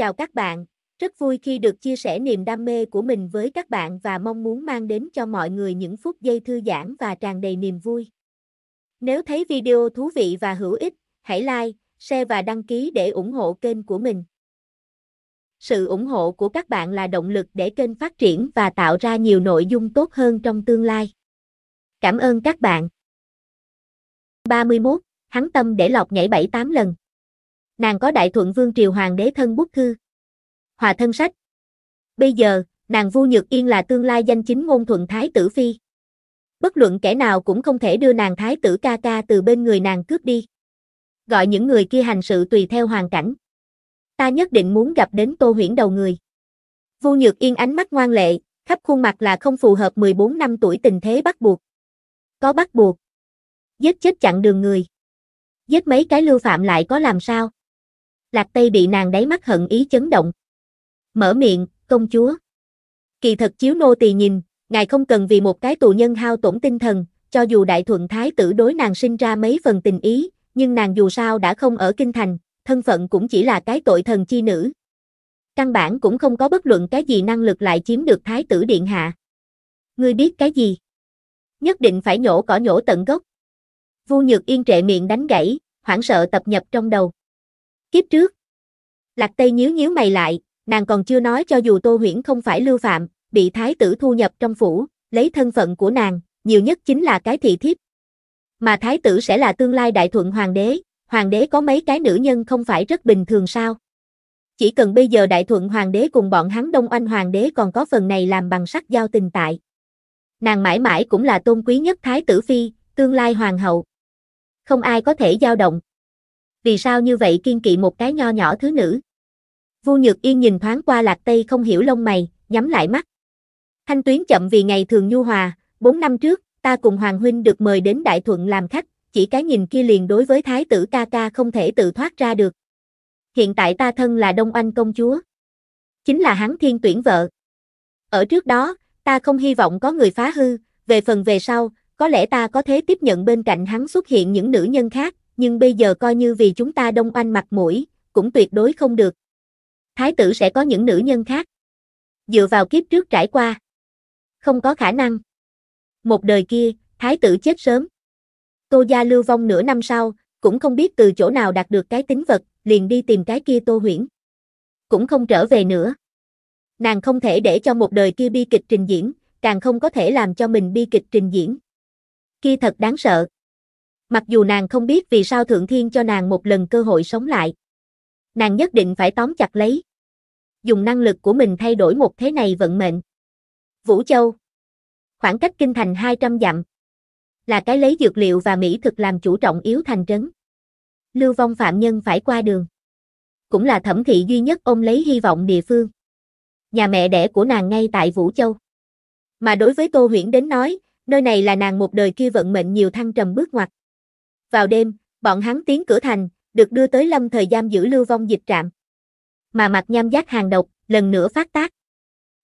Chào các bạn, rất vui khi được chia sẻ niềm đam mê của mình với các bạn và mong muốn mang đến cho mọi người những phút giây thư giãn và tràn đầy niềm vui. Nếu thấy video thú vị và hữu ích, hãy like, share và đăng ký để ủng hộ kênh của mình. Sự ủng hộ của các bạn là động lực để kênh phát triển và tạo ra nhiều nội dung tốt hơn trong tương lai. Cảm ơn các bạn. 31. Hắn tâm để lọc nhảy 7-8 lần. Nàng có đại thuận vương triều hoàng đế thân bút thư. Hòa thân sách. Bây giờ, nàng Vu Nhược Yên là tương lai danh chính ngôn thuận thái tử phi. Bất luận kẻ nào cũng không thể đưa nàng thái tử ca ca từ bên người nàng cướp đi. Gọi những người kia hành sự tùy theo hoàn cảnh. Ta nhất định muốn gặp đến Tô Huyễn đầu người. Vu Nhược Yên ánh mắt ngoan lệ, khắp khuôn mặt là không phù hợp 14 năm tuổi tình thế bắt buộc. Có bắt buộc. Giết chết chặn đường người. Giết mấy cái lưu phạm lại có làm sao? Lạc Tây bị nàng đáy mắt hận ý chấn động. Mở miệng, công chúa. Kỳ thật chiếu nô tỳ nhìn, ngài không cần vì một cái tù nhân hao tổn tinh thần, cho dù đại thuận thái tử đối nàng sinh ra mấy phần tình ý, nhưng nàng dù sao đã không ở kinh thành, thân phận cũng chỉ là cái tội thần chi nữ. Căn bản cũng không có bất luận cái gì năng lực lại chiếm được thái tử điện hạ. Ngươi biết cái gì? Nhất định phải nhổ cỏ nhổ tận gốc. Vu Nhược Yên trệ miệng đánh gãy, hoảng sợ tập nhập trong đầu. Kiếp trước. Lạc Tây nhíu nhíu mày lại, nàng còn chưa nói cho dù Tô Huyễn không phải lưu phạm, bị thái tử thu nhập trong phủ, lấy thân phận của nàng, nhiều nhất chính là cái thị thiếp. Mà thái tử sẽ là tương lai đại thuận hoàng đế, hoàng đế có mấy cái nữ nhân không phải rất bình thường sao? Chỉ cần bây giờ đại thuận hoàng đế cùng bọn hắn đông oanh hoàng đế còn có phần này làm bằng sắc giao tình tại. Nàng mãi mãi cũng là tôn quý nhất thái tử phi, tương lai hoàng hậu. Không ai có thể dao động vì sao như vậy kiên kỵ một cái nho nhỏ thứ nữ. Vu Nhược Yên nhìn thoáng qua Lạc Tây không hiểu lông mày, nhắm lại mắt. Thanh tuyến chậm vì ngày thường nhu hòa, 4 năm trước, ta cùng Hoàng Huynh được mời đến Đại Thuận làm khách, chỉ cái nhìn kia liền đối với Thái tử ca ca không thể tự thoát ra được. Hiện tại ta thân là Đông Anh công chúa. Chính là hắn thiên tuyển vợ. Ở trước đó, ta không hy vọng có người phá hư, về phần về sau, có lẽ ta có thể tiếp nhận bên cạnh hắn xuất hiện những nữ nhân khác, nhưng bây giờ coi như vì chúng ta đông oanh mặt mũi, cũng tuyệt đối không được. Thái tử sẽ có những nữ nhân khác. Dựa vào kiếp trước trải qua. Không có khả năng. Một đời kia, thái tử chết sớm. Tô Gia lưu vong nửa năm sau, cũng không biết từ chỗ nào đạt được cái tính vật, liền đi tìm cái kia Tô Huyễn. Cũng không trở về nữa. Nàng không thể để cho một đời kia bi kịch trình diễn, càng không có thể làm cho mình bi kịch trình diễn. Kia thật đáng sợ. Mặc dù nàng không biết vì sao Thượng Thiên cho nàng một lần cơ hội sống lại. Nàng nhất định phải tóm chặt lấy. Dùng năng lực của mình thay đổi một thế này vận mệnh. Vũ Châu Khoảng cách kinh thành 200 dặm. Là cái lấy dược liệu và mỹ thực làm chủ trọng yếu thành trấn. Lưu vong phạm nhân phải qua đường. Cũng là thẩm thị duy nhất ôm lấy hy vọng địa phương. Nhà mẹ đẻ của nàng ngay tại Vũ Châu. Mà đối với Tô Huyển đến nói, nơi này là nàng một đời kia vận mệnh nhiều thăng trầm bước ngoặt. Vào đêm, bọn hắn tiến cửa thành, được đưa tới lâm thời giam giữ lưu vong dịch trạm. Mà mặt nham giác hàng độc, lần nữa phát tác.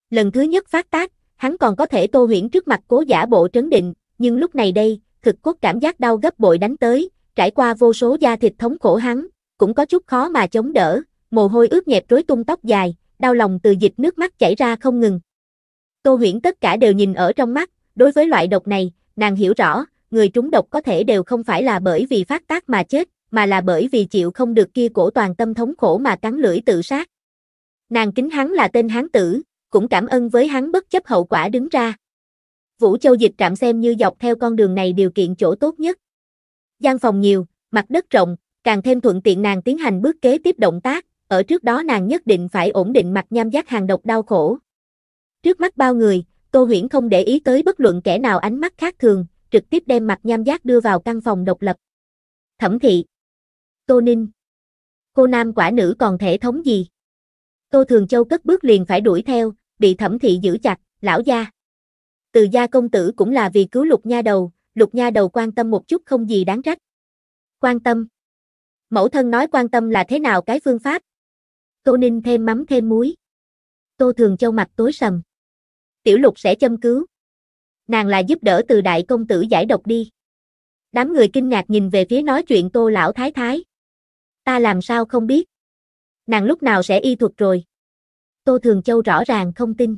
Lần thứ nhất phát tác, hắn còn có thể tô huyễn trước mặt cố giả bộ trấn định, nhưng lúc này đây, thực cốt cảm giác đau gấp bội đánh tới, trải qua vô số da thịt thống khổ hắn, cũng có chút khó mà chống đỡ, mồ hôi ướt nhẹp rối tung tóc dài, đau lòng từ dịch nước mắt chảy ra không ngừng. Tô huyễn tất cả đều nhìn ở trong mắt, đối với loại độc này, nàng hiểu rõ, người trúng độc có thể đều không phải là bởi vì phát tác mà chết, mà là bởi vì chịu không được kia cổ toàn tâm thống khổ mà cắn lưỡi tự sát. Nàng kính hắn là tên hán tử, cũng cảm ơn với hắn bất chấp hậu quả đứng ra. Vũ Châu dịch trạm xem như dọc theo con đường này điều kiện chỗ tốt nhất. Gian phòng nhiều, mặt đất rộng, càng thêm thuận tiện nàng tiến hành bước kế tiếp động tác, ở trước đó nàng nhất định phải ổn định mặt nham giác hàng độc đau khổ. Trước mắt bao người, Tô Huyễn không để ý tới bất luận kẻ nào ánh mắt khác thường, trực tiếp đem mặt nham giác đưa vào căn phòng độc lập. Thẩm thị. Tô Ninh. Cô nam quả nữ còn thể thống gì? Tô Thường Châu cất bước liền phải đuổi theo, bị thẩm thị giữ chặt, lão gia. Từ gia công tử cũng là vì cứu lục nha đầu, lục nha đầu quan tâm một chút không gì đáng trách. Quan tâm. Mẫu thân nói quan tâm là thế nào cái phương pháp? Tô Ninh thêm mắm thêm muối. Tô Thường Châu mặt tối sầm. Tiểu lục sẽ châm cứu nàng là giúp đỡ từ đại công tử giải độc đi. Đám người kinh ngạc nhìn về phía nói chuyện tô lão thái thái. Ta làm sao không biết. Nàng lúc nào sẽ y thuật rồi. Tô Thường Châu rõ ràng không tin.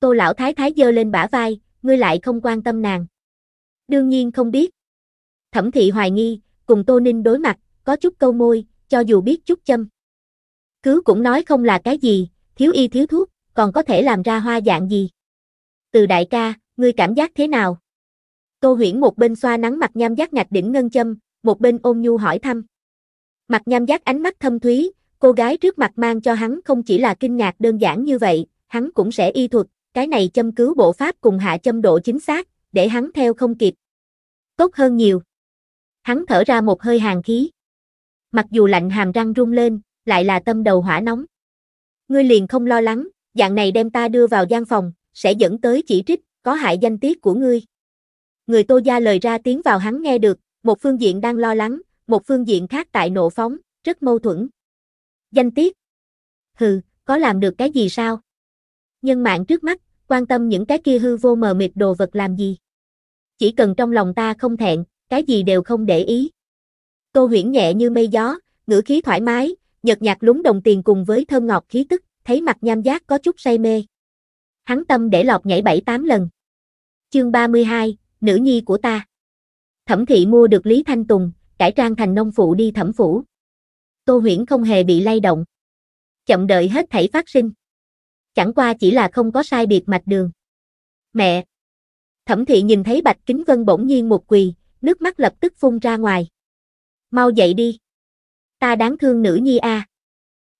Tô lão thái thái giơ lên bả vai, ngươi lại không quan tâm nàng. Đương nhiên không biết. Thẩm thị hoài nghi, cùng Tô Ninh đối mặt, có chút câu môi, cho dù biết chút châm. Cứ cũng nói không là cái gì, thiếu y thiếu thuốc, còn có thể làm ra hoa dạng gì. Từ đại ca, ngươi cảm giác thế nào? Tô Huyễn một bên xoa nắng mặt nham giác ngạch đỉnh ngân châm, một bên ôn nhu hỏi thăm. Mặt nham giác ánh mắt thâm thúy, cô gái trước mặt mang cho hắn không chỉ là kinh ngạc đơn giản như vậy, hắn cũng sẽ y thuật, cái này châm cứu bộ pháp cùng hạ châm độ chính xác, để hắn theo không kịp. Tốt hơn nhiều. Hắn thở ra một hơi hàng khí. Mặc dù lạnh hàm răng rung lên, lại là tâm đầu hỏa nóng. Ngươi liền không lo lắng, dạng này đem ta đưa vào gian phòng, sẽ dẫn tới chỉ trích, có hại danh tiết của ngươi. Người Tô Gia lời ra tiếng vào hắn nghe được, một phương diện đang lo lắng, một phương diện khác tại nộ phóng, rất mâu thuẫn. Danh tiết. Hừ, có làm được cái gì sao? Nhân mạng trước mắt, quan tâm những cái kia hư vô mờ mịt đồ vật làm gì? Chỉ cần trong lòng ta không thẹn, cái gì đều không để ý. Tô huyển nhẹ như mây gió, ngữ khí thoải mái, nhợt nhạt lúng đồng tiền cùng với thơm ngọt khí tức, thấy mặt nham giác có chút say mê. Hắn tâm để lọt nhảy bảy tám lần. Chương 32, Nữ nhi của ta. Thẩm thị mua được Lý Thanh Tùng, cải trang thành nông phụ đi thẩm phủ. Tô Huyễn không hề bị lay động. Chậm đợi hết thảy phát sinh. Chẳng qua chỉ là không có sai biệt mạch đường. Mẹ. Thẩm thị nhìn thấy Bạch Kính Vân bỗng nhiên một quỳ, nước mắt lập tức phun ra ngoài. Mau dậy đi. Ta đáng thương nữ nhi a.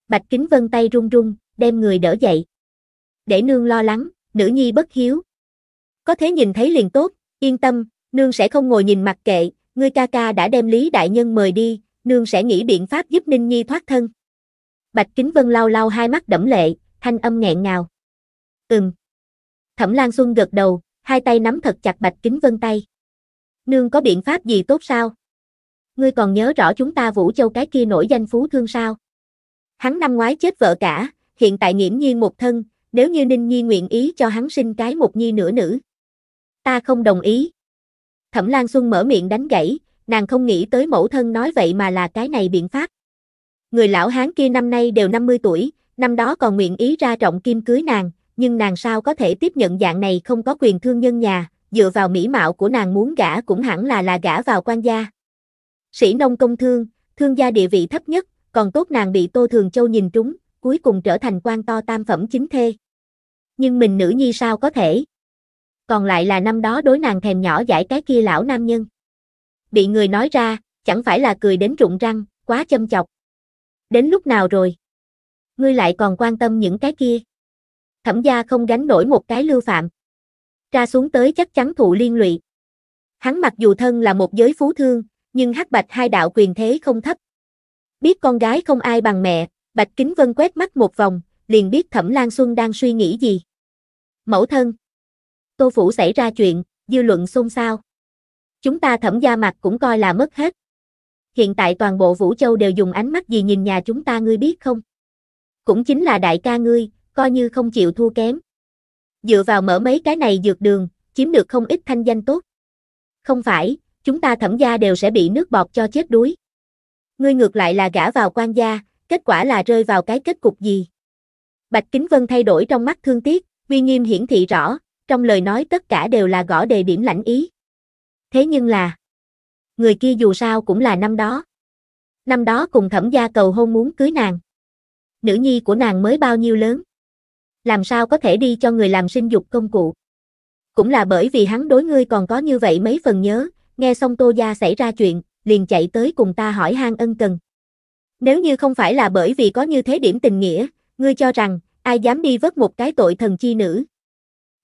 Bạch Kính Vân tay run run, đem người đỡ dậy. Để nương lo lắng, nữ nhi bất hiếu, có thế nhìn thấy liền tốt, yên tâm, nương sẽ không ngồi nhìn mặc kệ, ngươi ca ca đã đem Lý Đại Nhân mời đi, nương sẽ nghĩ biện pháp giúp Ninh Nhi thoát thân. Bạch Kính Vân lau lau hai mắt đẫm lệ, thanh âm nghẹn ngào. Ừm. Thẩm Lan Xuân gật đầu, hai tay nắm thật chặt Bạch Kính Vân tay. Nương có biện pháp gì tốt sao? Ngươi còn nhớ rõ chúng ta Vũ Châu cái kia nổi danh phú thương sao? Hắn năm ngoái chết vợ cả, hiện tại nghiễm nhiên một thân, nếu như Ninh Nhi nguyện ý cho hắn sinh cái một nhi nửa nữ ta không đồng ý. Thẩm Lan Xuân mở miệng đánh gãy, nàng không nghĩ tới mẫu thân nói vậy mà là cái này biện pháp. Người lão hán kia năm nay đều 50 tuổi, năm đó còn nguyện ý ra trọng kim cưới nàng, nhưng nàng sao có thể tiếp nhận dạng này không có quyền thương nhân nhà, dựa vào mỹ mạo của nàng muốn gả cũng hẳn là là gả vào quan gia. Sĩ nông công thương, thương gia địa vị thấp nhất, còn tốt nàng bị Tô Thường Châu nhìn trúng, cuối cùng trở thành quan to tam phẩm chính thê. Nhưng mình nữ nhi sao có thể? còn lại là năm đó đối nàng thèm nhỏ giải cái kia lão nam nhân. Bị người nói ra, chẳng phải là cười đến rụng răng, quá châm chọc. Đến lúc nào rồi? Ngươi lại còn quan tâm những cái kia. Thẩm gia không gánh nổi một cái lưu phạm. Ra xuống tới chắc chắn thụ liên lụy. Hắn mặc dù thân là một giới phú thương, nhưng hắc bạch hai đạo quyền thế không thấp. Biết con gái không ai bằng mẹ, Bạch Kính Vân quét mắt một vòng, liền biết Thẩm Lan Xuân đang suy nghĩ gì. Mẫu thân Tô Phủ xảy ra chuyện, dư luận xôn xao. Chúng ta thẩm gia mặt cũng coi là mất hết. Hiện tại toàn bộ Vũ Châu đều dùng ánh mắt gì nhìn nhà chúng ta ngươi biết không? Cũng chính là đại ca ngươi, coi như không chịu thua kém. Dựa vào mở mấy cái này dược đường, chiếm được không ít thanh danh tốt. Không phải, chúng ta thẩm gia đều sẽ bị nước bọt cho chết đuối. Ngươi ngược lại là gã vào quan gia, kết quả là rơi vào cái kết cục gì? Bạch Kính Vân thay đổi trong mắt thương tiếc, uy nghiêm hiển thị rõ, trong lời nói tất cả đều là gõ đề điểm lãnh ý. Thế nhưng là, người kia dù sao cũng là năm đó. Năm đó cùng thẩm gia cầu hôn muốn cưới nàng. Nữ nhi của nàng mới bao nhiêu lớn. Làm sao có thể đi cho người làm sinh dục công cụ. Cũng là bởi vì hắn đối ngươi còn có như vậy mấy phần nhớ, nghe xong tô gia xảy ra chuyện, liền chạy tới cùng ta hỏi han ân cần. Nếu như không phải là bởi vì có như thế điểm tình nghĩa, ngươi cho rằng, ai dám đi vớt một cái tội thần chi nữ,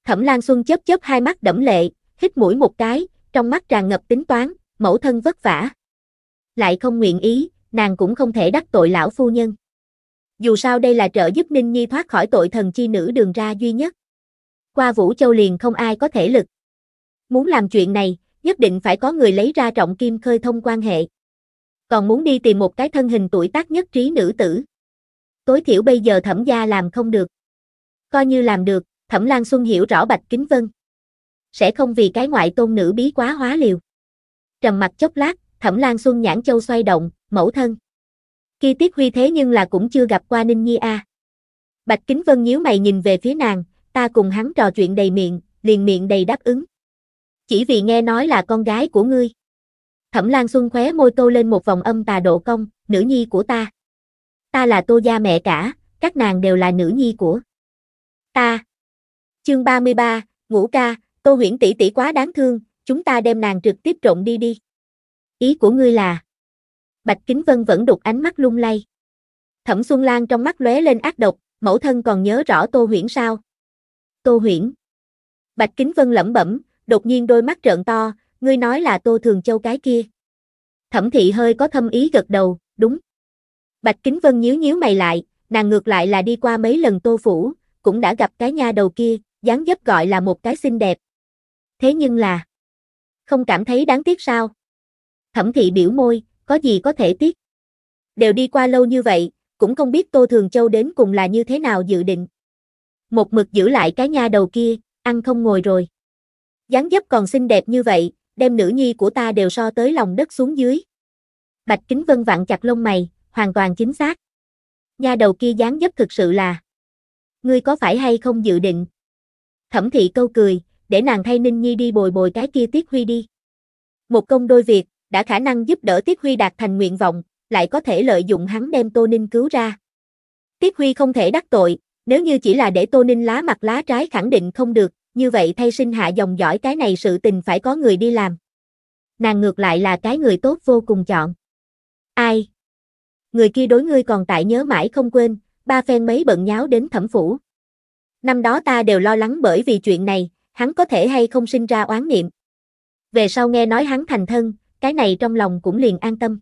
Thẩm Lan Xuân chớp chớp hai mắt đẫm lệ, hít mũi một cái, trong mắt tràn ngập tính toán, mẫu thân vất vả. Lại không nguyện ý, nàng cũng không thể đắc tội lão phu nhân. Dù sao đây là trợ giúp Ninh Nhi thoát khỏi tội thần chi nữ đường ra duy nhất. Qua Vũ Châu liền không ai có thể lực. Muốn làm chuyện này, nhất định phải có người lấy ra trọng kim khơi thông quan hệ. Còn muốn đi tìm một cái thân hình tuổi tác nhất trí nữ tử. Tối thiểu bây giờ thẩm gia làm không được. Coi như làm được, Thẩm Lan Xuân hiểu rõ Bạch Kính Vân. Sẽ không vì cái ngoại tôn nữ bí quá hóa liều. Trầm mặt chốc lát, Thẩm Lan Xuân nhãn châu xoay động, mẫu thân. Khi Tiết Huy thế nhưng là cũng chưa gặp qua Ninh Nhi A. Bạch Kính Vân nhíu mày nhìn về phía nàng, ta cùng hắn trò chuyện đầy miệng, liền miệng đầy đáp ứng. Chỉ vì nghe nói là con gái của ngươi. Thẩm Lan Xuân khóe môi tô lên một vòng âm tà độ công, nữ nhi của ta. Ta là tô gia mẹ cả, các nàng đều là nữ nhi của ta. Chương 33, Ngũ ca, Tô Huyễn tỷ tỷ quá đáng thương, chúng ta đem nàng trực tiếp trộn đi đi. Ý của ngươi là? Bạch Kính Vân vẫn đục ánh mắt lung lay. Thẩm Xuân Lan trong mắt lóe lên ác độc, mẫu thân còn nhớ rõ Tô Huyễn sao? Tô Huyễn? Bạch Kính Vân lẩm bẩm, đột nhiên đôi mắt trợn to, ngươi nói là Tô Thường Châu cái kia. Thẩm thị hơi có thâm ý gật đầu, đúng. Bạch Kính Vân nhíu nhíu mày lại, nàng ngược lại là đi qua mấy lần Tô phủ, cũng đã gặp cái nha đầu kia, dáng dấp gọi là một cái xinh đẹp. Thế nhưng là, không cảm thấy đáng tiếc sao? Thẩm thị biểu môi, có gì có thể tiếc. Đều đi qua lâu như vậy, cũng không biết Tô Thường Châu đến cùng là như thế nào dự định. Một mực giữ lại cái nha đầu kia, ăn không ngồi rồi. dáng dấp còn xinh đẹp như vậy, đem nữ nhi của ta đều so tới lòng đất xuống dưới. Bạch Kính Vân vặn chặt lông mày, hoàn toàn chính xác. Nha đầu kia dáng dấp thực sự là Ngươi có phải hay không dự định, Thẩm thị câu cười, để nàng thay Ninh Nhi đi bồi bồi cái kia Tiết Huy đi. Một công đôi việc, đã khả năng giúp đỡ Tiết Huy đạt thành nguyện vọng, lại có thể lợi dụng hắn đem Tô Ninh cứu ra. Tiết Huy không thể đắc tội, nếu như chỉ là để Tô Ninh lá mặt lá trái khẳng định không được, như vậy thay sinh hạ dòng dõi cái này sự tình phải có người đi làm. Nàng ngược lại là cái người tốt vô cùng chọn. Ai? Người kia đối ngươi còn tại nhớ mãi không quên, ba phen mấy bận nháo đến thẩm phủ. Năm đó ta đều lo lắng bởi vì chuyện này, hắn có thể hay không sinh ra oán niệm. Về sau nghe nói hắn thành thân, cái này trong lòng cũng liền an tâm.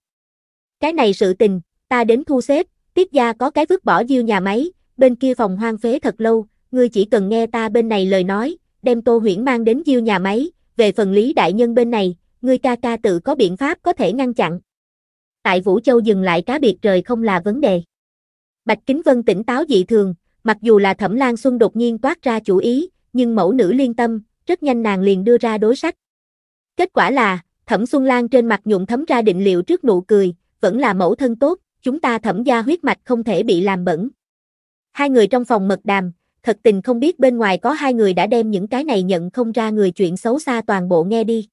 Cái này sự tình, ta đến thu xếp, tiết gia có cái vứt bỏ diêu nhà máy, bên kia phòng hoang phế thật lâu, ngươi chỉ cần nghe ta bên này lời nói, đem tô huyễn mang đến diêu nhà máy, về phần lý đại nhân bên này, ngươi ca ca tự có biện pháp có thể ngăn chặn. Tại Vũ Châu dừng lại cá biệt trời không là vấn đề. Bạch Kính Vân tỉnh táo dị thường, mặc dù là Thẩm Lan Xuân đột nhiên toát ra chủ ý, nhưng mẫu nữ liên tâm, rất nhanh nàng liền đưa ra đối sách. Kết quả là, Thẩm Xuân Lan trên mặt nhuộm thấm ra định liệu trước nụ cười, vẫn là mẫu thân tốt, chúng ta thẩm gia huyết mạch không thể bị làm bẩn. Hai người trong phòng mật đàm, thật tình không biết bên ngoài có hai người đã đem những cái này nhận không ra người chuyện xấu xa toàn bộ nghe đi.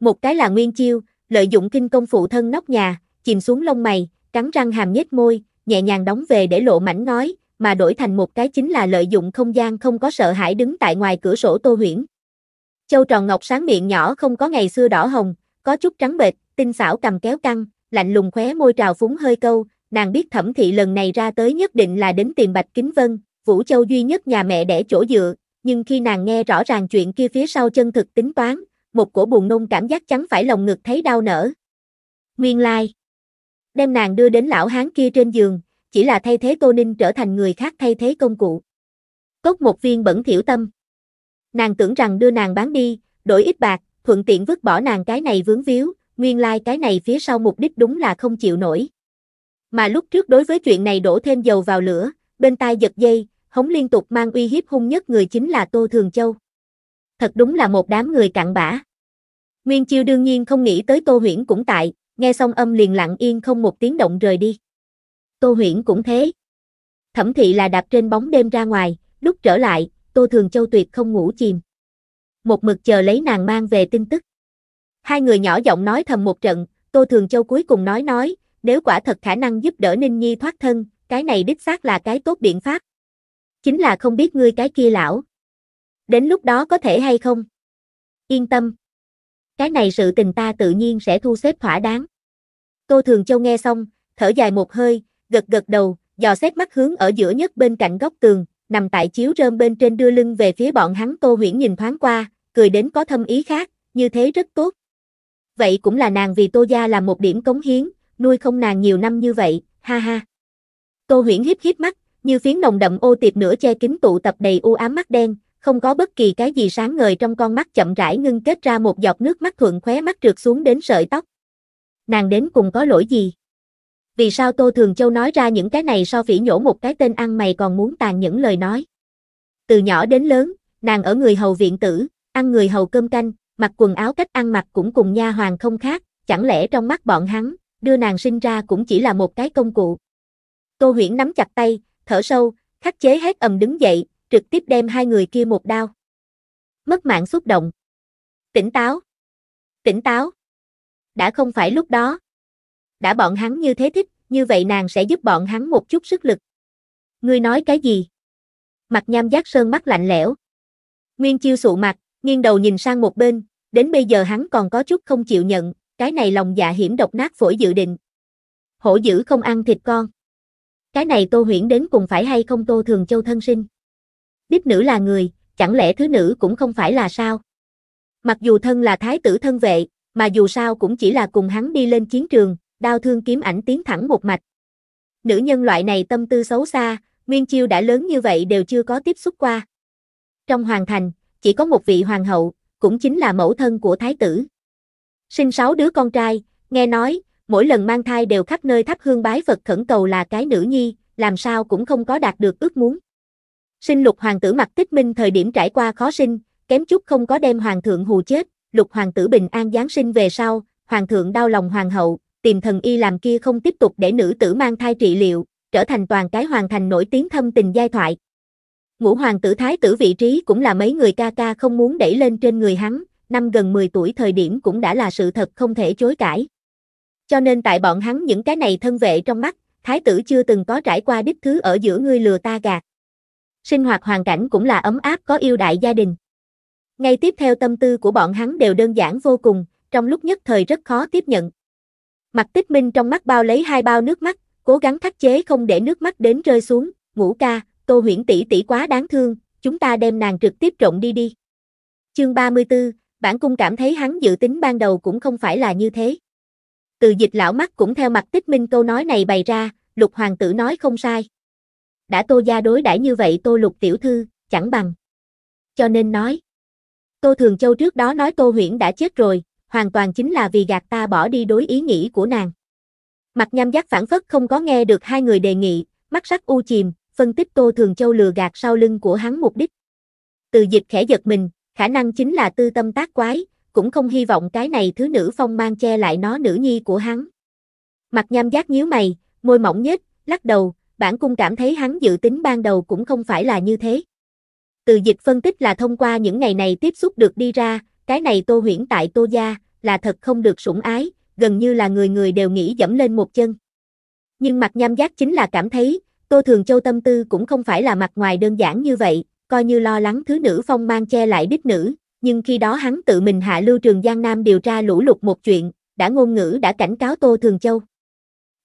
Một cái là Nguyên Chiêu, lợi dụng kinh công phụ thân nóc nhà, chìm xuống lông mày, cắn răng hàm nhếch môi, nhẹ nhàng đóng về để lộ mảnh nói, mà đổi thành một cái chính là lợi dụng không gian không có sợ hãi đứng tại ngoài cửa sổ Tô Huyễn. Châu tròn ngọc sáng miệng nhỏ không có ngày xưa đỏ hồng, có chút trắng bệch, tinh xảo cầm kéo căng, lạnh lùng khóe môi trào phúng hơi câu, nàng biết thẩm thị lần này ra tới nhất định là đến tìm Bạch Kính Vân, Vũ Châu duy nhất nhà mẹ đẻ chỗ dựa, nhưng khi nàng nghe rõ ràng chuyện kia phía sau chân thực tính toán, một cổ buồn nôn cảm giác chắn phải lòng ngực thấy đau nở. Nguyên lai, like. đem nàng đưa đến lão hán kia trên giường, chỉ là thay thế Tô Ninh trở thành người khác thay thế công cụ. Cốc một viên bẩn thiểu tâm. Nàng tưởng rằng đưa nàng bán đi, đổi ít bạc, thuận tiện vứt bỏ nàng cái này vướng víu, nguyên lai like cái này phía sau mục đích đúng là không chịu nổi. Mà lúc trước đối với chuyện này đổ thêm dầu vào lửa, bên tai giật dây, hống liên tục mang uy hiếp hung nhất người chính là Tô Thường Châu. Thật đúng là một đám người cặn bã. Nguyên Chiêu đương nhiên không nghĩ tới Tô Huyễn cũng tại, nghe xong âm liền lặng yên không một tiếng động rời đi. Tô Huyễn cũng thế. Thẩm thị là đạp trên bóng đêm ra ngoài, lúc trở lại, Tô Thường Châu tuyệt không ngủ chìm. Một mực chờ lấy nàng mang về tin tức. Hai người nhỏ giọng nói thầm một trận, Tô Thường Châu cuối cùng nói nói, nếu quả thật khả năng giúp đỡ Ninh Nhi thoát thân, cái này đích xác là cái tốt biện pháp. Chính là không biết ngươi cái kia lão. Đến lúc đó có thể hay không? Yên tâm. Cái này sự tình ta tự nhiên sẽ thu xếp thỏa đáng. Tô Thường Châu nghe xong, thở dài một hơi, gật gật đầu, dò xét mắt hướng ở giữa nhất bên cạnh góc tường, nằm tại chiếu rơm bên trên đưa lưng về phía bọn hắn Tô Huyễn nhìn thoáng qua, cười đến có thâm ý khác, như thế rất tốt. Vậy cũng là nàng vì Tô Gia là một điểm cống hiến, nuôi không nàng nhiều năm như vậy, ha ha. Tô Huyễn hiếp hiếp mắt, như phiến nồng đậm ô tiệp nửa che kính tụ tập đầy u ám mắt đen, không có bất kỳ cái gì sáng ngời trong con mắt chậm rãi ngưng kết ra một giọt nước mắt thuận khóe mắt trượt xuống đến sợi tóc. Nàng đến cùng có lỗi gì? vì sao Tô Thường Châu nói ra những cái này so phỉ nhổ một cái tên ăn mày còn muốn tàn những lời nói. Từ nhỏ đến lớn, nàng ở người hầu viện tử, ăn người hầu cơm canh, mặc quần áo cách ăn mặc cũng cùng nha hoàng không khác, chẳng lẽ trong mắt bọn hắn, đưa nàng sinh ra cũng chỉ là một cái công cụ. Tô Huyễn nắm chặt tay, thở sâu, khắc chế hết ầm đứng dậy, trực tiếp đem hai người kia một đao. Mất mạng xúc động. Tỉnh táo. Tỉnh táo. Đã không phải lúc đó, đã bọn hắn như thế thích, như vậy nàng sẽ giúp bọn hắn một chút sức lực. Ngươi nói cái gì? Mặt nham giác sơn mắt lạnh lẽo. Nguyên chiêu sụ mặt, nghiêng đầu nhìn sang một bên, đến bây giờ hắn còn có chút không chịu nhận, cái này lòng dạ hiểm độc nát phổi dự định. Hổ dữ không ăn thịt con. Cái này Tô Huyễn đến cùng phải hay không Tô Thường Châu thân sinh? Đích nữ là người, chẳng lẽ thứ nữ cũng không phải là sao? Mặc dù thân là thái tử thân vệ, mà dù sao cũng chỉ là cùng hắn đi lên chiến trường, đao thương kiếm ảnh tiến thẳng một mạch. Nữ nhân loại này tâm tư xấu xa, Nguyên Chiêu đã lớn như vậy đều chưa có tiếp xúc qua. Trong hoàng thành, chỉ có một vị hoàng hậu, cũng chính là mẫu thân của thái tử. Sinh sáu đứa con trai, nghe nói, mỗi lần mang thai đều khắp nơi thắp hương bái Phật khẩn cầu là cái nữ nhi, làm sao cũng không có đạt được ước muốn. Sinh lục hoàng tử mặt tích minh thời điểm trải qua khó sinh, kém chút không có đem hoàng thượng hù chết, lục hoàng tử bình an Giáng sinh về sau, hoàng thượng đau lòng hoàng hậu, tìm thần y làm kia không tiếp tục để nữ tử mang thai trị liệu, trở thành toàn cái hoàn thành nổi tiếng thâm tình giai thoại. Ngũ hoàng tử thái tử vị trí cũng là mấy người ca ca không muốn đẩy lên trên người hắn, năm gần 10 tuổi thời điểm cũng đã là sự thật không thể chối cãi. Cho nên tại bọn hắn những cái này thân vệ trong mắt, thái tử chưa từng có trải qua đích thứ ở giữa ngươi lừa ta gạt. Sinh hoạt hoàn cảnh cũng là ấm áp có yêu đại gia đình. Ngay tiếp theo tâm tư của bọn hắn đều đơn giản vô cùng, trong lúc nhất thời rất khó tiếp nhận. Mặt tích minh trong mắt bao lấy hai bao nước mắt, cố gắng khắc chế không để nước mắt đến rơi xuống, ngũ ca, tô huyển tỷ tỷ quá đáng thương, chúng ta đem nàng trực tiếp trộn đi đi. Chương 34, bản cung cảm thấy hắn dự tính ban đầu cũng không phải là như thế. Từ dịch lão mắt cũng theo mặt tích minh câu nói này bày ra, lục hoàng tử nói không sai. Đã tô gia đối đãi như vậy tô lục tiểu thư, chẳng bằng. Cho nên nói. Tô Thường Châu trước đó nói tô huyển đã chết rồi, hoàn toàn chính là vì gạt ta bỏ đi đối ý nghĩ của nàng. Mặt nham giác phản phất không có nghe được hai người đề nghị, mắt sắc u chìm, phân tích Tô Thường Châu lừa gạt sau lưng của hắn mục đích. Từ dịch khẽ giật mình, khả năng chính là tư tâm tác quái, cũng không hy vọng cái này thứ nữ phong mang che lại nó nữ nhi của hắn. Mặt nham giác nhíu mày, môi mỏng nhếch, lắc đầu, bản cung cảm thấy hắn dự tính ban đầu cũng không phải là như thế. Từ dịch phân tích là thông qua những ngày này tiếp xúc được đi ra, cái này Tô Huyễn tại Tô Gia, là thật không được sủng ái, gần như là người người đều nghĩ dẫm lên một chân. Nhưng mặt nham giác chính là cảm thấy, Tô Thường Châu tâm tư cũng không phải là mặt ngoài đơn giản như vậy, coi như lo lắng thứ nữ phong mang che lại đích nữ, nhưng khi đó hắn tự mình hạ lưu trường Giang Nam điều tra lũ lụt một chuyện, đã ngôn ngữ đã cảnh cáo Tô Thường Châu.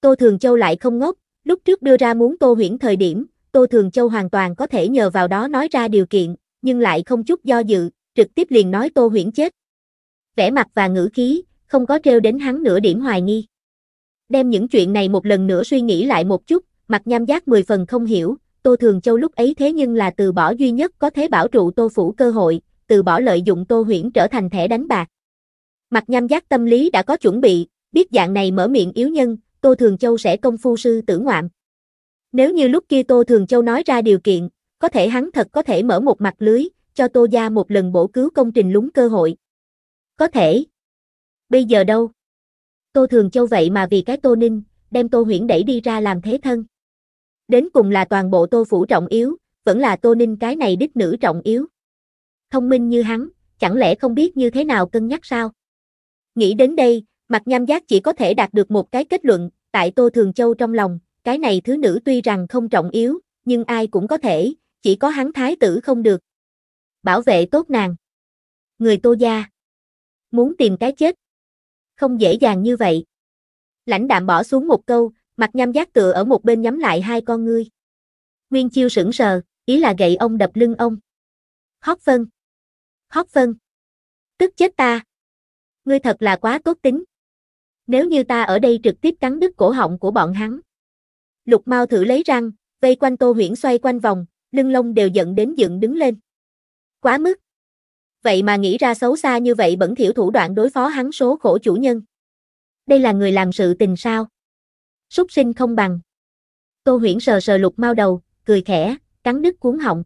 Tô Thường Châu lại không ngốc, lúc trước đưa ra muốn Tô Huyễn thời điểm, Tô Thường Châu hoàn toàn có thể nhờ vào đó nói ra điều kiện, nhưng lại không chút do dự, trực tiếp liền nói Tô Huyễn chết. Vẻ mặt và ngữ khí, không có trêu đến hắn nửa điểm hoài nghi. Đem những chuyện này một lần nữa suy nghĩ lại một chút, mặt nham giác mười phần không hiểu, Tô Thường Châu lúc ấy thế nhưng là từ bỏ duy nhất có thể bảo trụ Tô Phủ cơ hội, từ bỏ lợi dụng Tô Huyễn trở thành thẻ đánh bạc. Mặt nham giác tâm lý đã có chuẩn bị, biết dạng này mở miệng yếu nhân, Tô Thường Châu sẽ công phu sư tử ngoạm. Nếu như lúc kia Tô Thường Châu nói ra điều kiện, có thể hắn thật có thể mở một mặt lưới, cho Tô Gia một lần bổ cứu công trình lúng cơ hội. Có thể. Bây giờ đâu? Tô Thường Châu vậy mà vì cái Tô Ninh, đem Tô Huyển đẩy đi ra làm thế thân. Đến cùng là toàn bộ Tô Phủ trọng yếu, vẫn là Tô Ninh cái này đích nữ trọng yếu. Thông minh như hắn, chẳng lẽ không biết như thế nào cân nhắc sao? Nghĩ đến đây, mặt nham giác chỉ có thể đạt được một cái kết luận, tại Tô Thường Châu trong lòng, cái này thứ nữ tuy rằng không trọng yếu, nhưng ai cũng có thể, chỉ có hắn thái tử không được bảo vệ tốt nàng. Người Tô Gia. Muốn tìm cái chết. Không dễ dàng như vậy. Lãnh đạm bỏ xuống một câu, mặt nham giác tựa ở một bên nhắm lại hai con ngươi. Nguyên chiêu sững sờ, ý là gậy ông đập lưng ông. Hót vân Hót vân Tức chết ta. Ngươi thật là quá tốt tính. Nếu như ta ở đây trực tiếp cắn đứt cổ họng của bọn hắn. Lục mau thử lấy răng, vây quanh tô huyển xoay quanh vòng, lưng lông đều giận đến dựng đứng lên quá mức. Vậy mà nghĩ ra xấu xa như vậy bẩn thiểu thủ đoạn đối phó hắn số khổ chủ nhân. Đây là người làm sự tình sao? Súc sinh không bằng. Tô huyển sờ sờ lục mau đầu, cười khẽ, cắn đứt cuốn họng.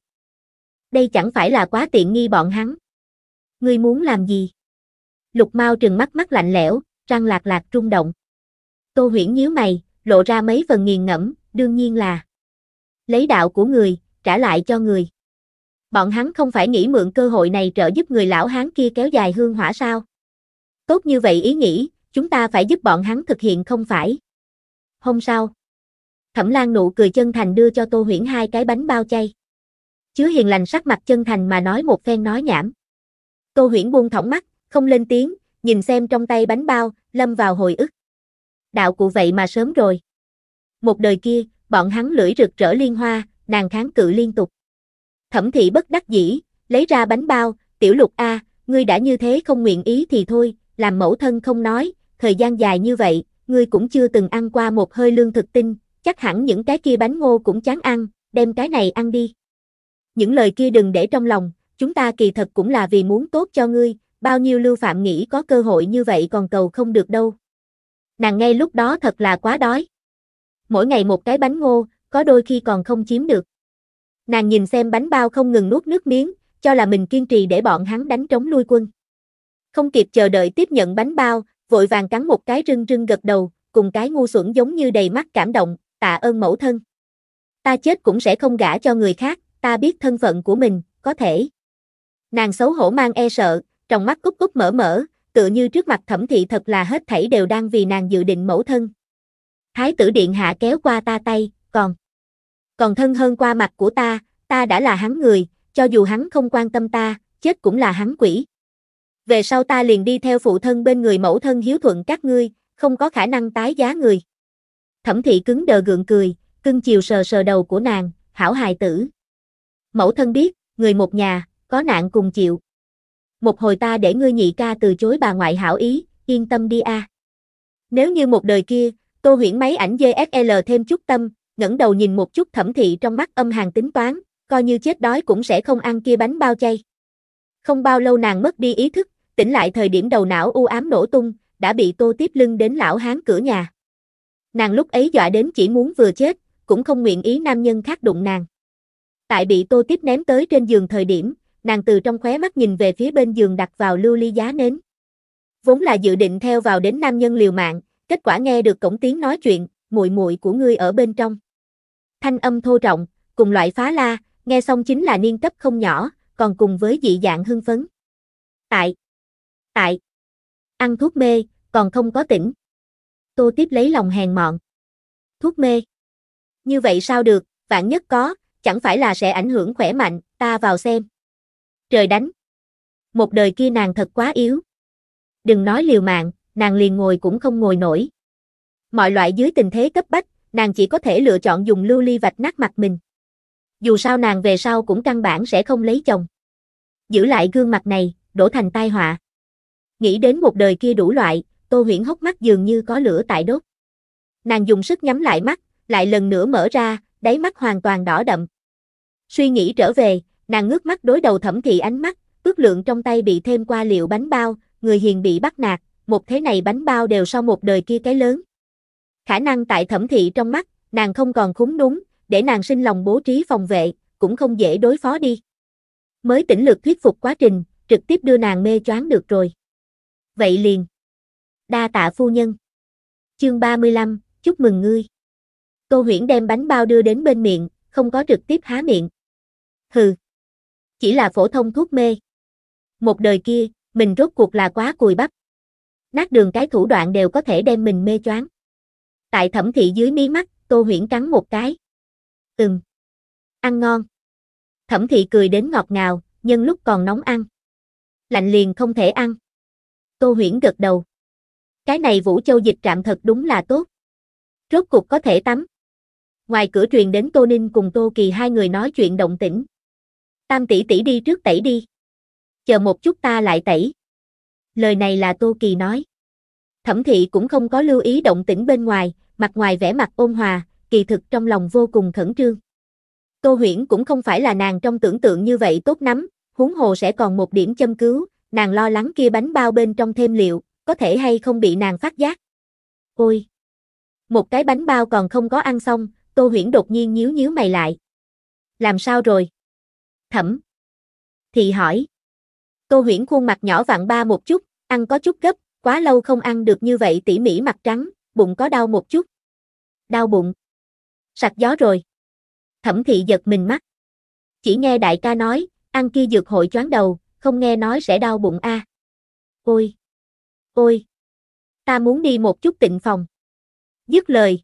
Đây chẳng phải là quá tiện nghi bọn hắn. Ngươi muốn làm gì? Lục mau trừng mắt mắt lạnh lẽo, răng lạc lạc rung động. Tô huyển nhíu mày, lộ ra mấy phần nghiền ngẫm, đương nhiên là lấy đạo của người, trả lại cho người bọn hắn không phải nghĩ mượn cơ hội này trợ giúp người lão hán kia kéo dài hương hỏa sao? Tốt như vậy ý nghĩ, chúng ta phải giúp bọn hắn thực hiện không phải? Hôm sau, Thẩm Lan nụ cười chân thành đưa cho Tô Huyễn hai cái bánh bao chay. Chứa hiền lành sắc mặt chân thành mà nói một phen nói nhảm. Tô Huyễn buông thõng mắt, không lên tiếng, nhìn xem trong tay bánh bao, lâm vào hồi ức. Đạo cụ vậy mà sớm rồi. Một đời kia, bọn hắn lưỡi rực rỡ liên hoa, nàng kháng cự liên tục. Thẩm thị bất đắc dĩ, lấy ra bánh bao, tiểu lục a, ngươi đã như thế không nguyện ý thì thôi, làm mẫu thân không nói, thời gian dài như vậy, ngươi cũng chưa từng ăn qua một hơi lương thực tinh, chắc hẳn những cái kia bánh ngô cũng chán ăn, đem cái này ăn đi. Những lời kia đừng để trong lòng, chúng ta kỳ thật cũng là vì muốn tốt cho ngươi, bao nhiêu lưu phạm nghĩ có cơ hội như vậy còn cầu không được đâu. Nàng ngay lúc đó thật là quá đói. Mỗi ngày một cái bánh ngô, có đôi khi còn không chiếm được. Nàng nhìn xem bánh bao không ngừng nuốt nước miếng, cho là mình kiên trì để bọn hắn đánh trống lui quân. Không kịp chờ đợi tiếp nhận bánh bao, vội vàng cắn một cái rưng rưng gật đầu, cùng cái ngu xuẩn giống như đầy mắt cảm động, tạ ơn mẫu thân. Ta chết cũng sẽ không gả cho người khác, ta biết thân phận của mình, có thể. Nàng xấu hổ mang e sợ, trong mắt cúc cúc mở mở, tựa như trước mặt thẩm thị thật là hết thảy đều đang vì nàng dự định mẫu thân. Thái tử điện hạ kéo qua ta tay, còn còn thân hơn qua mặt của ta, ta đã là hắn người, cho dù hắn không quan tâm ta, chết cũng là hắn quỷ. Về sau ta liền đi theo phụ thân bên người mẫu thân hiếu thuận các ngươi, không có khả năng tái giá người. Thẩm thị cứng đờ gượng cười, cưng chiều sờ sờ đầu của nàng, hảo hài tử. Mẫu thân biết, người một nhà, có nạn cùng chịu. Một hồi ta để ngươi nhị ca từ chối bà ngoại hảo ý, yên tâm đi a. À. Nếu như một đời kia, Tô Huyễn máy ảnh GSL thêm chút tâm, ngẩng đầu nhìn một chút thẩm thị trong mắt âm hàng tính toán, coi như chết đói cũng sẽ không ăn kia bánh bao chay. Không bao lâu nàng mất đi ý thức, tỉnh lại thời điểm đầu não u ám nổ tung, đã bị tô tiếp lưng đến lão hán cửa nhà. Nàng lúc ấy dọa đến chỉ muốn vừa chết, cũng không nguyện ý nam nhân khác đụng nàng. Tại bị tô tiếp ném tới trên giường thời điểm, nàng từ trong khóe mắt nhìn về phía bên giường đặt vào lưu ly giá nến. Vốn là dự định theo vào đến nam nhân liều mạng, kết quả nghe được cổng tiếng nói chuyện, muội muội của ngươi ở bên trong thanh âm thô trọng, cùng loại phá la, nghe xong chính là niên cấp không nhỏ, còn cùng với dị dạng hưng phấn. Tại, tại, ăn thuốc mê, còn không có tỉnh. Tô tiếp lấy lòng hèn mọn. Thuốc mê. Như vậy sao được, vạn nhất có, chẳng phải là sẽ ảnh hưởng khỏe mạnh, ta vào xem. Trời đánh. Một đời kia nàng thật quá yếu. Đừng nói liều mạng, nàng liền ngồi cũng không ngồi nổi. Mọi loại dưới tình thế cấp bách, nàng chỉ có thể lựa chọn dùng lưu ly vạch nát mặt mình. Dù sao nàng về sau cũng căn bản sẽ không lấy chồng. Giữ lại gương mặt này, đổ thành tai họa. Nghĩ đến một đời kia đủ loại, Tô Huyễn hốc mắt dường như có lửa tại đốt. Nàng dùng sức nhắm lại mắt, lại lần nữa mở ra, đáy mắt hoàn toàn đỏ đậm. Suy nghĩ trở về, nàng ngước mắt đối đầu thẩm thị ánh mắt, ước lượng trong tay bị thêm qua liệu bánh bao, người hiền bị bắt nạt, một thế này bánh bao đều sau một đời kia cái lớn. Khả năng tại thẩm thị trong mắt, nàng không còn khúng đúng, để nàng sinh lòng bố trí phòng vệ, cũng không dễ đối phó đi. Mới tỉnh lực thuyết phục quá trình, trực tiếp đưa nàng mê choáng được rồi. Vậy liền. Đa tạ phu nhân. Chương 35, chúc mừng ngươi. Tô Huyễn đem bánh bao đưa đến bên miệng, không có trực tiếp há miệng. Hừ. Chỉ là phổ thông thuốc mê. Một đời kia, mình rốt cuộc là quá cùi bắp. Nát đường cái thủ đoạn đều có thể đem mình mê choáng tại thẩm thị dưới mí mắt, Tô Huyễn cắn một cái. Ừm. Ăn ngon. Thẩm thị cười đến ngọt ngào, nhưng lúc còn nóng ăn. Lạnh liền không thể ăn. Tô Huyễn gật đầu. Cái này Vũ Châu dịch trạm thật đúng là tốt. Rốt cục có thể tắm. Ngoài cửa truyền đến Tô Ninh cùng Tô Kỳ hai người nói chuyện động tĩnh. Tam tỷ tỷ đi trước tẩy đi. Chờ một chút ta lại tẩy. Lời này là Tô Kỳ nói. Thẩm thị cũng không có lưu ý động tĩnh bên ngoài, mặt ngoài vẻ mặt ôn hòa, kỳ thực trong lòng vô cùng khẩn trương. Tô Huyễn cũng không phải là nàng trong tưởng tượng như vậy tốt lắm, huống hồ sẽ còn một điểm châm cứu, nàng lo lắng kia bánh bao bên trong thêm liệu, có thể hay không bị nàng phát giác. Ôi! Một cái bánh bao còn không có ăn xong, Tô Huyễn đột nhiên nhíu nhíu mày lại. Làm sao rồi? Thẩm! Thì hỏi. Tô Huyễn khuôn mặt nhỏ vặn ba một chút, ăn có chút gấp, Quá lâu không ăn được như vậy tỉ mỉ mặt trắng, bụng có đau một chút. Đau bụng. Sặc gió rồi. Thẩm thị giật mình mắt. Chỉ nghe đại ca nói, ăn kia dược hội choáng đầu, không nghe nói sẽ đau bụng a. Ôi. Ôi. Ta muốn đi một chút tịnh phòng. Dứt lời.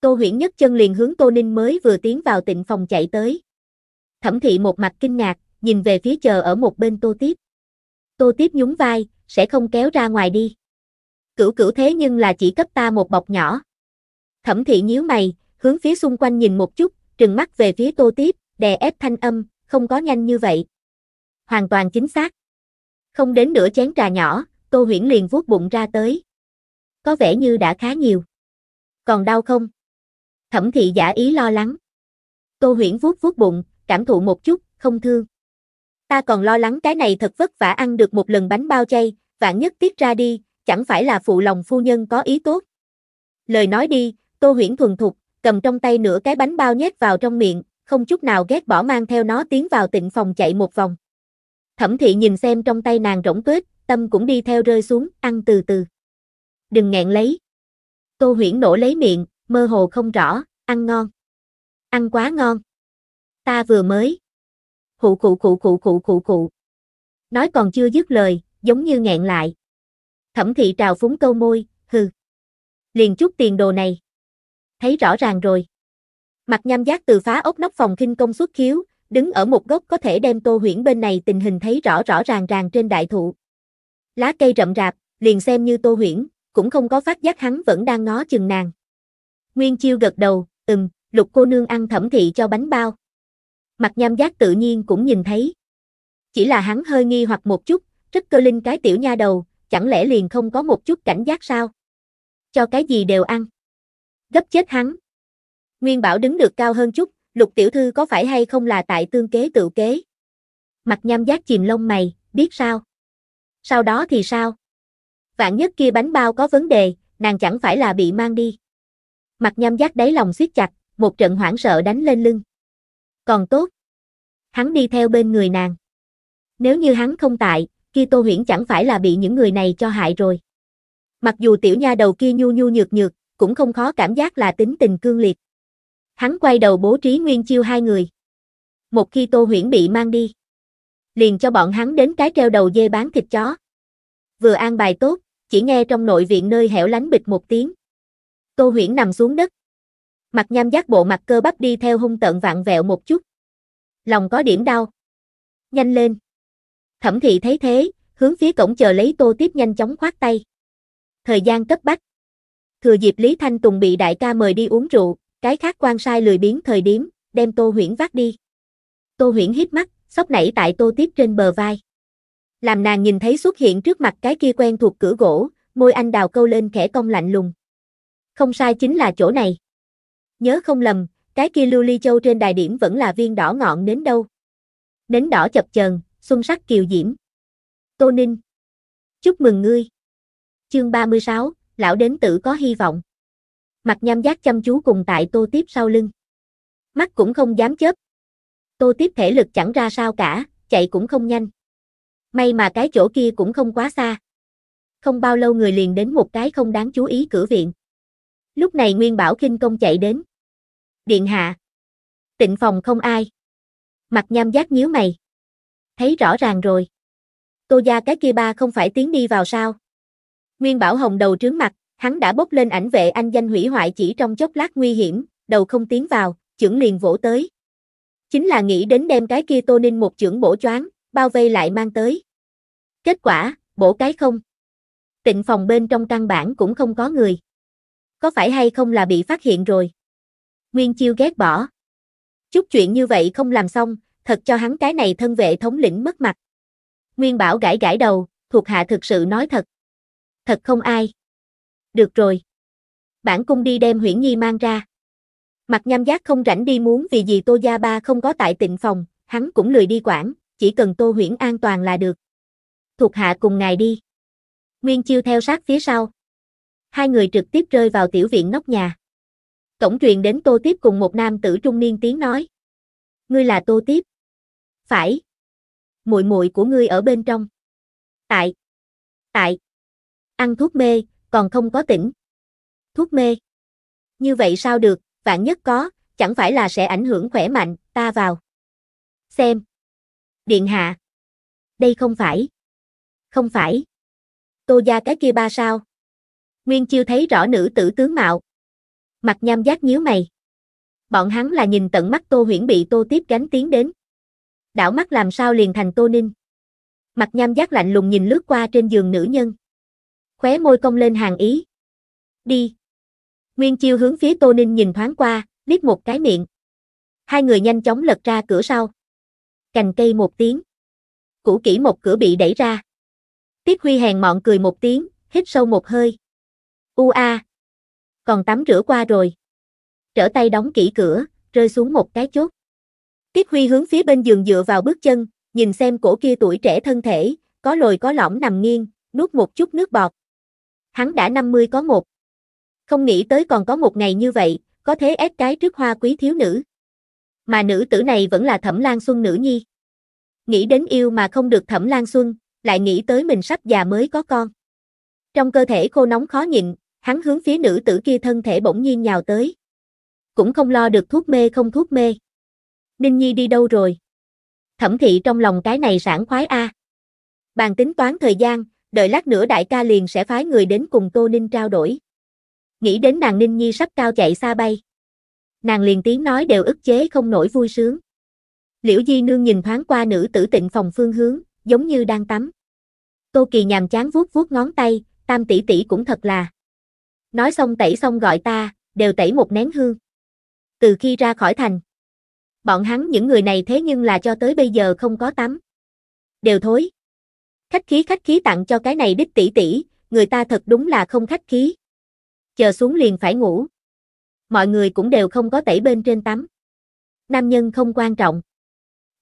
Tô huyễn nhất chân liền hướng Tô Ninh mới vừa tiến vào tịnh phòng chạy tới. Thẩm thị một mặt kinh ngạc, nhìn về phía chờ ở một bên Tô Tiếp. Tô Tiếp nhún vai, sẽ không kéo ra ngoài đi. Cửu cửu thế nhưng là chỉ cấp ta một bọc nhỏ. Thẩm thị nhíu mày, hướng phía xung quanh nhìn một chút, trừng mắt về phía tô tiếp, đè ép thanh âm, không có nhanh như vậy. Hoàn toàn chính xác. Không đến nửa chén trà nhỏ, tô huyển liền vuốt bụng ra tới. Có vẻ như đã khá nhiều. Còn đau không? Thẩm thị giả ý lo lắng. Tô huyển vuốt vuốt bụng, cảm thụ một chút, không thương. Ta còn lo lắng cái này thật vất vả ăn được một lần bánh bao chay, vạn nhất tiết ra đi, chẳng phải là phụ lòng phu nhân có ý tốt. Lời nói đi, Tô Huyễn thuần thục, cầm trong tay nửa cái bánh bao nhét vào trong miệng, không chút nào ghét bỏ mang theo nó tiến vào tịnh phòng chạy một vòng. Thẩm thị nhìn xem trong tay nàng rỗng tuyết, tâm cũng đi theo rơi xuống, ăn từ từ. Đừng nghẹn lấy. Tô Huyễn nổ lấy miệng, mơ hồ không rõ, ăn ngon. Ăn quá ngon. Ta vừa mới khụ khụ khụ khụ khụ khụ khụ. Nói còn chưa dứt lời, giống như nghẹn lại. Thẩm thị trào phúng câu môi, hừ. Liền chút tiền đồ này. Thấy rõ ràng rồi. Mặt nham giác từ phá ốc nóc phòng kinh công xuất khiếu, đứng ở một góc có thể đem tô huyễn bên này tình hình thấy rõ rõ ràng ràng trên đại thụ. Lá cây rậm rạp, liền xem như tô huyễn, cũng không có phát giác hắn vẫn đang ngó chừng nàng. Nguyên chiêu gật đầu, ừm, lục cô nương ăn thẩm thị cho bánh bao mặt nham giác tự nhiên cũng nhìn thấy. Chỉ là hắn hơi nghi hoặc một chút, rất cơ linh cái tiểu nha đầu, chẳng lẽ liền không có một chút cảnh giác sao? Cho cái gì đều ăn. Gấp chết hắn. Nguyên Bảo đứng được cao hơn chút, lục tiểu thư có phải hay không là tại tương kế tự kế? Mặt nham giác chìm lông mày, biết sao? Sau đó thì sao? Vạn nhất kia bánh bao có vấn đề, nàng chẳng phải là bị mang đi. Mặt nham giác đáy lòng siết chặt, một trận hoảng sợ đánh lên lưng. Còn tốt. Hắn đi theo bên người nàng. Nếu như hắn không tại, kia Tô Huyễn chẳng phải là bị những người này cho hại rồi. Mặc dù tiểu nha đầu kia nhu nhu nhược nhược, cũng không khó cảm giác là tính tình cương liệt. Hắn quay đầu bố trí nguyên chiêu hai người. Một khi Tô Huyễn bị mang đi, liền cho bọn hắn đến cái treo đầu dê bán thịt chó. Vừa an bài tốt, chỉ nghe trong nội viện nơi hẻo lánh bịch một tiếng. Tô Huyễn nằm xuống đất, Mặt nham giác bộ mặt cơ bắp đi theo hung tận vạn vẹo một chút. Lòng có điểm đau. Nhanh lên. Thẩm thị thấy thế, hướng phía cổng chờ lấy tô tiếp nhanh chóng khoát tay. Thời gian cấp bách. Thừa dịp Lý Thanh Tùng bị đại ca mời đi uống rượu, cái khác quan sai lười biến thời điểm, đem tô huyển vác đi. Tô huyển hít mắt, sốc nảy tại tô tiếp trên bờ vai. Làm nàng nhìn thấy xuất hiện trước mặt cái kia quen thuộc cửa gỗ, môi anh đào câu lên khẽ cong lạnh lùng. Không sai chính là chỗ này. Nhớ không lầm, cái kia lưu ly châu trên đài điểm vẫn là viên đỏ ngọn nến đâu. Nến đỏ chập chờn, xuân sắc kiều diễm. Tô Ninh. Chúc mừng ngươi. Chương 36, lão đến tử có hy vọng. Mặt nham giác chăm chú cùng tại tô tiếp sau lưng. Mắt cũng không dám chớp. Tô tiếp thể lực chẳng ra sao cả, chạy cũng không nhanh. May mà cái chỗ kia cũng không quá xa. Không bao lâu người liền đến một cái không đáng chú ý cửa viện. Lúc này Nguyên Bảo kinh công chạy đến. Điện hạ. Tịnh phòng không ai. Mặt nham giác nhíu mày. Thấy rõ ràng rồi. Tô gia cái kia ba không phải tiến đi vào sao? Nguyên Bảo Hồng đầu trướng mặt, hắn đã bốc lên ảnh vệ anh danh hủy hoại chỉ trong chốc lát nguy hiểm, đầu không tiến vào, trưởng liền vỗ tới. Chính là nghĩ đến đem cái kia Tô Ninh một trưởng bổ choáng, bao vây lại mang tới. Kết quả, bổ cái không. Tịnh phòng bên trong căn bản cũng không có người có phải hay không là bị phát hiện rồi? Nguyên Chiêu ghét bỏ. Chút chuyện như vậy không làm xong, thật cho hắn cái này thân vệ thống lĩnh mất mặt. Nguyên Bảo gãi gãi đầu, thuộc hạ thực sự nói thật. Thật không ai. Được rồi. Bản cung đi đem Huyễn Nhi mang ra. Mặt nham giác không rảnh đi muốn vì gì Tô Gia Ba không có tại tịnh phòng, hắn cũng lười đi quản, chỉ cần Tô Huyễn an toàn là được. Thuộc hạ cùng ngài đi. Nguyên Chiêu theo sát phía sau hai người trực tiếp rơi vào tiểu viện nóc nhà. Cổng truyền đến Tô Tiếp cùng một nam tử trung niên tiếng nói. Ngươi là Tô Tiếp. Phải. Muội muội của ngươi ở bên trong. Tại. Tại. Ăn thuốc mê, còn không có tỉnh. Thuốc mê. Như vậy sao được, vạn nhất có, chẳng phải là sẽ ảnh hưởng khỏe mạnh, ta vào. Xem. Điện hạ. Đây không phải. Không phải. Tô gia cái kia ba sao? Nguyên chưa thấy rõ nữ tử tướng mạo. Mặt nham giác nhíu mày. Bọn hắn là nhìn tận mắt Tô Huyễn bị Tô Tiếp gánh tiến đến. Đảo mắt làm sao liền thành Tô Ninh. Mặt nham giác lạnh lùng nhìn lướt qua trên giường nữ nhân. Khóe môi cong lên hàng ý. Đi. Nguyên Chiêu hướng phía Tô Ninh nhìn thoáng qua, liếc một cái miệng. Hai người nhanh chóng lật ra cửa sau. Cành cây một tiếng. Củ kỹ một cửa bị đẩy ra. Tiếp Huy hèn mọn cười một tiếng, hít sâu một hơi. UA, Còn tắm rửa qua rồi. Trở tay đóng kỹ cửa, rơi xuống một cái chốt. Tiết Huy hướng phía bên giường dựa vào bước chân, nhìn xem cổ kia tuổi trẻ thân thể, có lồi có lõm nằm nghiêng, nuốt một chút nước bọt. Hắn đã 50 có một. Không nghĩ tới còn có một ngày như vậy, có thế ép cái trước hoa quý thiếu nữ. Mà nữ tử này vẫn là Thẩm Lan Xuân nữ nhi. Nghĩ đến yêu mà không được Thẩm Lan Xuân, lại nghĩ tới mình sắp già mới có con. Trong cơ thể khô nóng khó nhịn, hắn hướng phía nữ tử kia thân thể bỗng nhiên nhào tới. Cũng không lo được thuốc mê không thuốc mê. Ninh Nhi đi đâu rồi? Thẩm thị trong lòng cái này sảng khoái a. Bàn tính toán thời gian, đợi lát nữa đại ca liền sẽ phái người đến cùng Tô Ninh trao đổi. Nghĩ đến nàng Ninh Nhi sắp cao chạy xa bay. Nàng liền tiếng nói đều ức chế không nổi vui sướng. Liễu Di Nương nhìn thoáng qua nữ tử tịnh phòng phương hướng, giống như đang tắm. Tô Kỳ nhàm chán vuốt vuốt ngón tay, tam tỷ tỷ cũng thật là nói xong tẩy xong gọi ta, đều tẩy một nén hương. Từ khi ra khỏi thành, bọn hắn những người này thế nhưng là cho tới bây giờ không có tắm. Đều thối. Khách khí khách khí tặng cho cái này đích tỷ tỷ, người ta thật đúng là không khách khí. Chờ xuống liền phải ngủ. Mọi người cũng đều không có tẩy bên trên tắm. Nam nhân không quan trọng.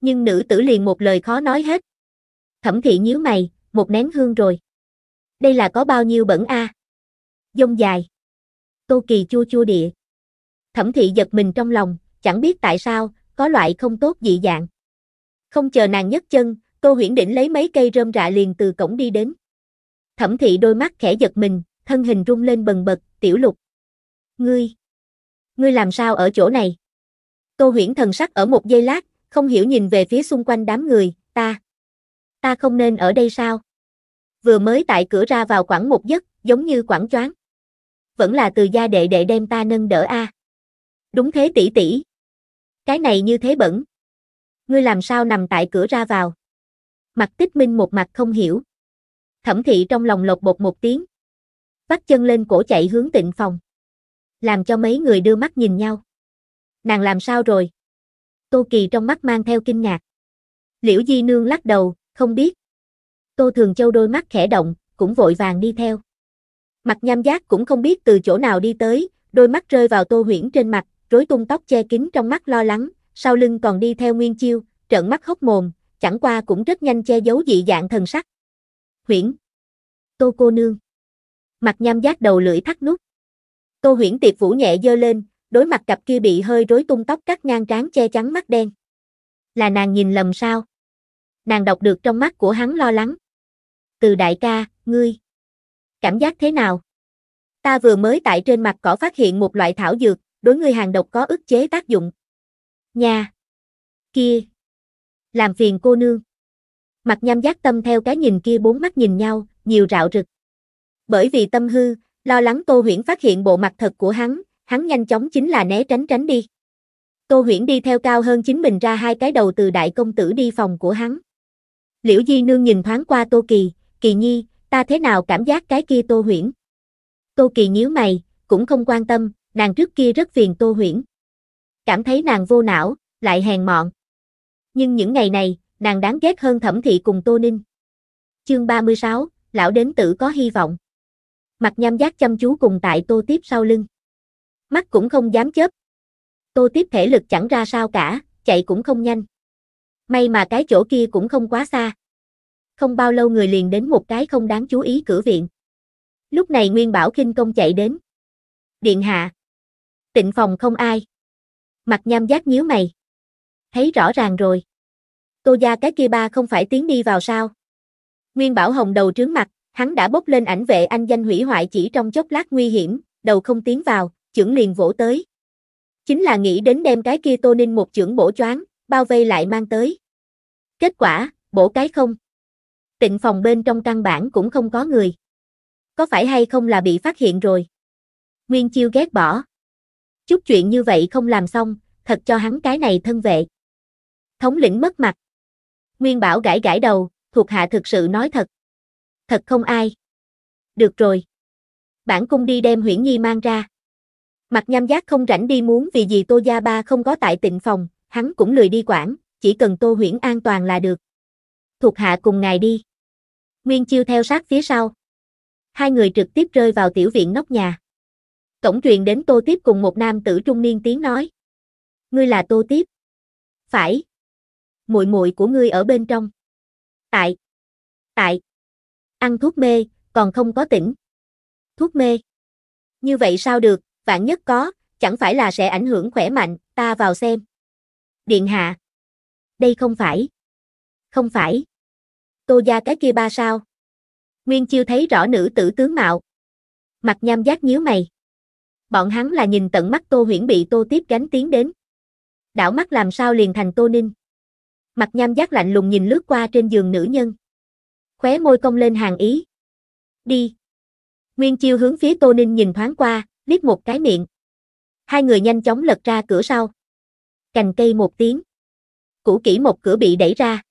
Nhưng nữ tử liền một lời khó nói hết. Thẩm thị nhíu mày, một nén hương rồi. Đây là có bao nhiêu bẩn a? À? dông dài. Tô Kỳ chua chua địa. Thẩm thị giật mình trong lòng, chẳng biết tại sao, có loại không tốt dị dạng. Không chờ nàng nhấc chân, Tô Huyển định lấy mấy cây rơm rạ liền từ cổng đi đến. Thẩm thị đôi mắt khẽ giật mình, thân hình rung lên bần bật, tiểu lục. Ngươi! Ngươi làm sao ở chỗ này? Tô Huyển thần sắc ở một giây lát, không hiểu nhìn về phía xung quanh đám người, ta. Ta không nên ở đây sao? Vừa mới tại cửa ra vào quảng một giấc, giống như quảng choáng vẫn là từ gia đệ đệ đem ta nâng đỡ a. Đúng thế tỷ tỷ. Cái này như thế bẩn. Ngươi làm sao nằm tại cửa ra vào? Mặt tích minh một mặt không hiểu. Thẩm thị trong lòng lột bột một tiếng. Vắt chân lên cổ chạy hướng tịnh phòng. Làm cho mấy người đưa mắt nhìn nhau. Nàng làm sao rồi? Tô Kỳ trong mắt mang theo kinh ngạc. Liễu Di Nương lắc đầu, không biết. Tô Thường Châu đôi mắt khẽ động, cũng vội vàng đi theo. Mặt nham giác cũng không biết từ chỗ nào đi tới, đôi mắt rơi vào Tô Huyễn trên mặt, rối tung tóc che kín trong mắt lo lắng, sau lưng còn đi theo Nguyên Chiêu, trợn mắt hốc mồm, chẳng qua cũng rất nhanh che giấu dị dạng thần sắc. Huyễn. Tô cô nương. Mặt nham giác đầu lưỡi thắt nút. Tô Huyễn tiệp vũ nhẹ dơ lên, đối mặt cặp kia bị hơi rối tung tóc cắt ngang trán che chắn mắt đen. Là nàng nhìn lầm sao? Nàng đọc được trong mắt của hắn lo lắng. Từ đại ca, ngươi cảm giác thế nào? Ta vừa mới tại trên mặt cỏ phát hiện một loại thảo dược, đối ngươi hàng độc có ức chế tác dụng. Nha! Kia! Làm phiền cô nương. Mặt nham giác tâm theo cái nhìn kia bốn mắt nhìn nhau, nhiều rạo rực. Bởi vì tâm hư, lo lắng Tô Huyễn phát hiện bộ mặt thật của hắn, hắn nhanh chóng chính là né tránh tránh đi. Tô Huyễn đi theo cao hơn chính mình ra hai cái đầu từ đại công tử đi phòng của hắn. Liễu Di Nương nhìn thoáng qua Tô Kỳ, Kỳ Nhi, ta thế nào cảm giác cái kia Tô Huyễn? Tô Kỳ nhíu mày, cũng không quan tâm, nàng trước kia rất phiền Tô Huyễn. Cảm thấy nàng vô não, lại hèn mọn. Nhưng những ngày này, nàng đáng ghét hơn thẩm thị cùng Tô Ninh. Chương 36, lão đến tử có hy vọng. Mặt nham giác chăm chú cùng tại Tô Tiếp sau lưng. Mắt cũng không dám chớp. Tô Tiếp thể lực chẳng ra sao cả, chạy cũng không nhanh. May mà cái chỗ kia cũng không quá xa không bao lâu người liền đến một cái không đáng chú ý cửa viện. Lúc này Nguyên Bảo Kinh công chạy đến. Điện hạ. Tịnh phòng không ai. Mặt nham giác nhíu mày. Thấy rõ ràng rồi. Tô gia cái kia ba không phải tiến đi vào sao? Nguyên Bảo Hồng đầu trướng mặt, hắn đã bốc lên ảnh vệ anh danh hủy hoại chỉ trong chốc lát nguy hiểm, đầu không tiến vào, trưởng liền vỗ tới. Chính là nghĩ đến đem cái kia Tô Ninh một trưởng bổ choáng, bao vây lại mang tới. Kết quả, bổ cái không tịnh phòng bên trong căn bản cũng không có người. Có phải hay không là bị phát hiện rồi? Nguyên Chiêu ghét bỏ. Chút chuyện như vậy không làm xong, thật cho hắn cái này thân vệ. Thống lĩnh mất mặt. Nguyên Bảo gãi gãi đầu, thuộc hạ thực sự nói thật. Thật không ai. Được rồi. Bản cung đi đem Huyễn Nhi mang ra. Mặt nham giác không rảnh đi muốn vì gì Tô Gia Ba không có tại tịnh phòng, hắn cũng lười đi quản, chỉ cần Tô Huyễn an toàn là được thuộc hạ cùng ngài đi. Nguyên Chiêu theo sát phía sau. Hai người trực tiếp rơi vào tiểu viện nóc nhà. Cổng truyền đến Tô Tiếp cùng một nam tử trung niên tiếng nói. Ngươi là Tô Tiếp. Phải. mùi mùi của ngươi ở bên trong. Tại. Tại. Ăn thuốc mê, còn không có tỉnh. Thuốc mê. Như vậy sao được, vạn nhất có, chẳng phải là sẽ ảnh hưởng khỏe mạnh, ta vào xem. Điện hạ. Đây không phải không phải. Tô gia cái kia ba sao? Nguyên Chiêu thấy rõ nữ tử tướng mạo. Mặt nham giác nhíu mày. Bọn hắn là nhìn tận mắt Tô Huyễn bị Tô Tiếp gánh tiến đến. Đảo mắt làm sao liền thành Tô Ninh. Mặt nham giác lạnh lùng nhìn lướt qua trên giường nữ nhân. Khóe môi cong lên hàng ý. Đi. Nguyên Chiêu hướng phía Tô Ninh nhìn thoáng qua, liếc một cái miệng. Hai người nhanh chóng lật ra cửa sau. Cành cây một tiếng. Cũ kỹ một cửa bị đẩy ra.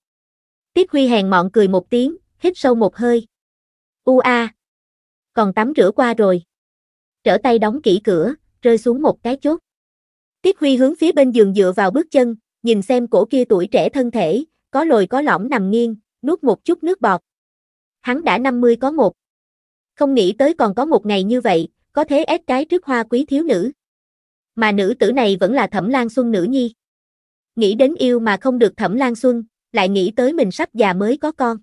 Tiết Huy hèn mọn cười một tiếng, hít sâu một hơi. U a, còn tắm rửa qua rồi. Trở tay đóng kỹ cửa, rơi xuống một cái chốt. Tiết Huy hướng phía bên giường dựa vào bước chân, nhìn xem cổ kia tuổi trẻ thân thể, có lồi có lõm nằm nghiêng, nuốt một chút nước bọt. Hắn đã 50 có một. Không nghĩ tới còn có một ngày như vậy, có thế ép cái trước hoa quý thiếu nữ. Mà nữ tử này vẫn là Thẩm Lan Xuân nữ nhi. Nghĩ đến yêu mà không được Thẩm Lan Xuân, lại nghĩ tới mình sắp già mới có con.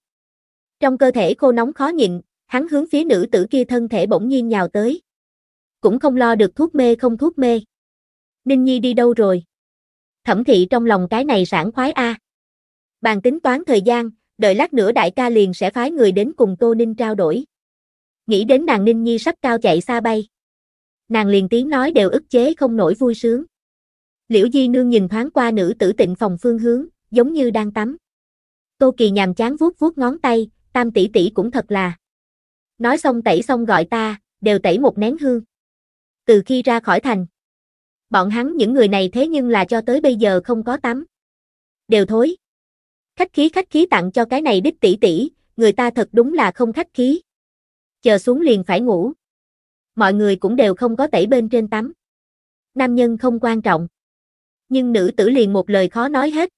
Trong cơ thể khô nóng khó nhịn, hắn hướng phía nữ tử kia thân thể bỗng nhiên nhào tới. Cũng không lo được thuốc mê không thuốc mê. Ninh Nhi đi đâu rồi? Thẩm thị trong lòng cái này sảng khoái a. Bàn tính toán thời gian, đợi lát nữa đại ca liền sẽ phái người đến cùng Tô Ninh trao đổi. Nghĩ đến nàng Ninh Nhi sắp cao chạy xa bay. Nàng liền tiếng nói đều ức chế không nổi vui sướng. Liễu Di Nương nhìn thoáng qua nữ tử tịnh phòng phương hướng, giống như đang tắm. Tô Kỳ nhàm chán vuốt vuốt ngón tay, tam tỷ tỷ cũng thật là. Nói xong tẩy xong gọi ta, đều tẩy một nén hương. Từ khi ra khỏi thành, bọn hắn những người này thế nhưng là cho tới bây giờ không có tắm. Đều thối. Khách khí khách khí tặng cho cái này đích tỷ tỷ, người ta thật đúng là không khách khí. Chờ xuống liền phải ngủ. Mọi người cũng đều không có tẩy bên trên tắm. Nam nhân không quan trọng. Nhưng nữ tử liền một lời khó nói hết,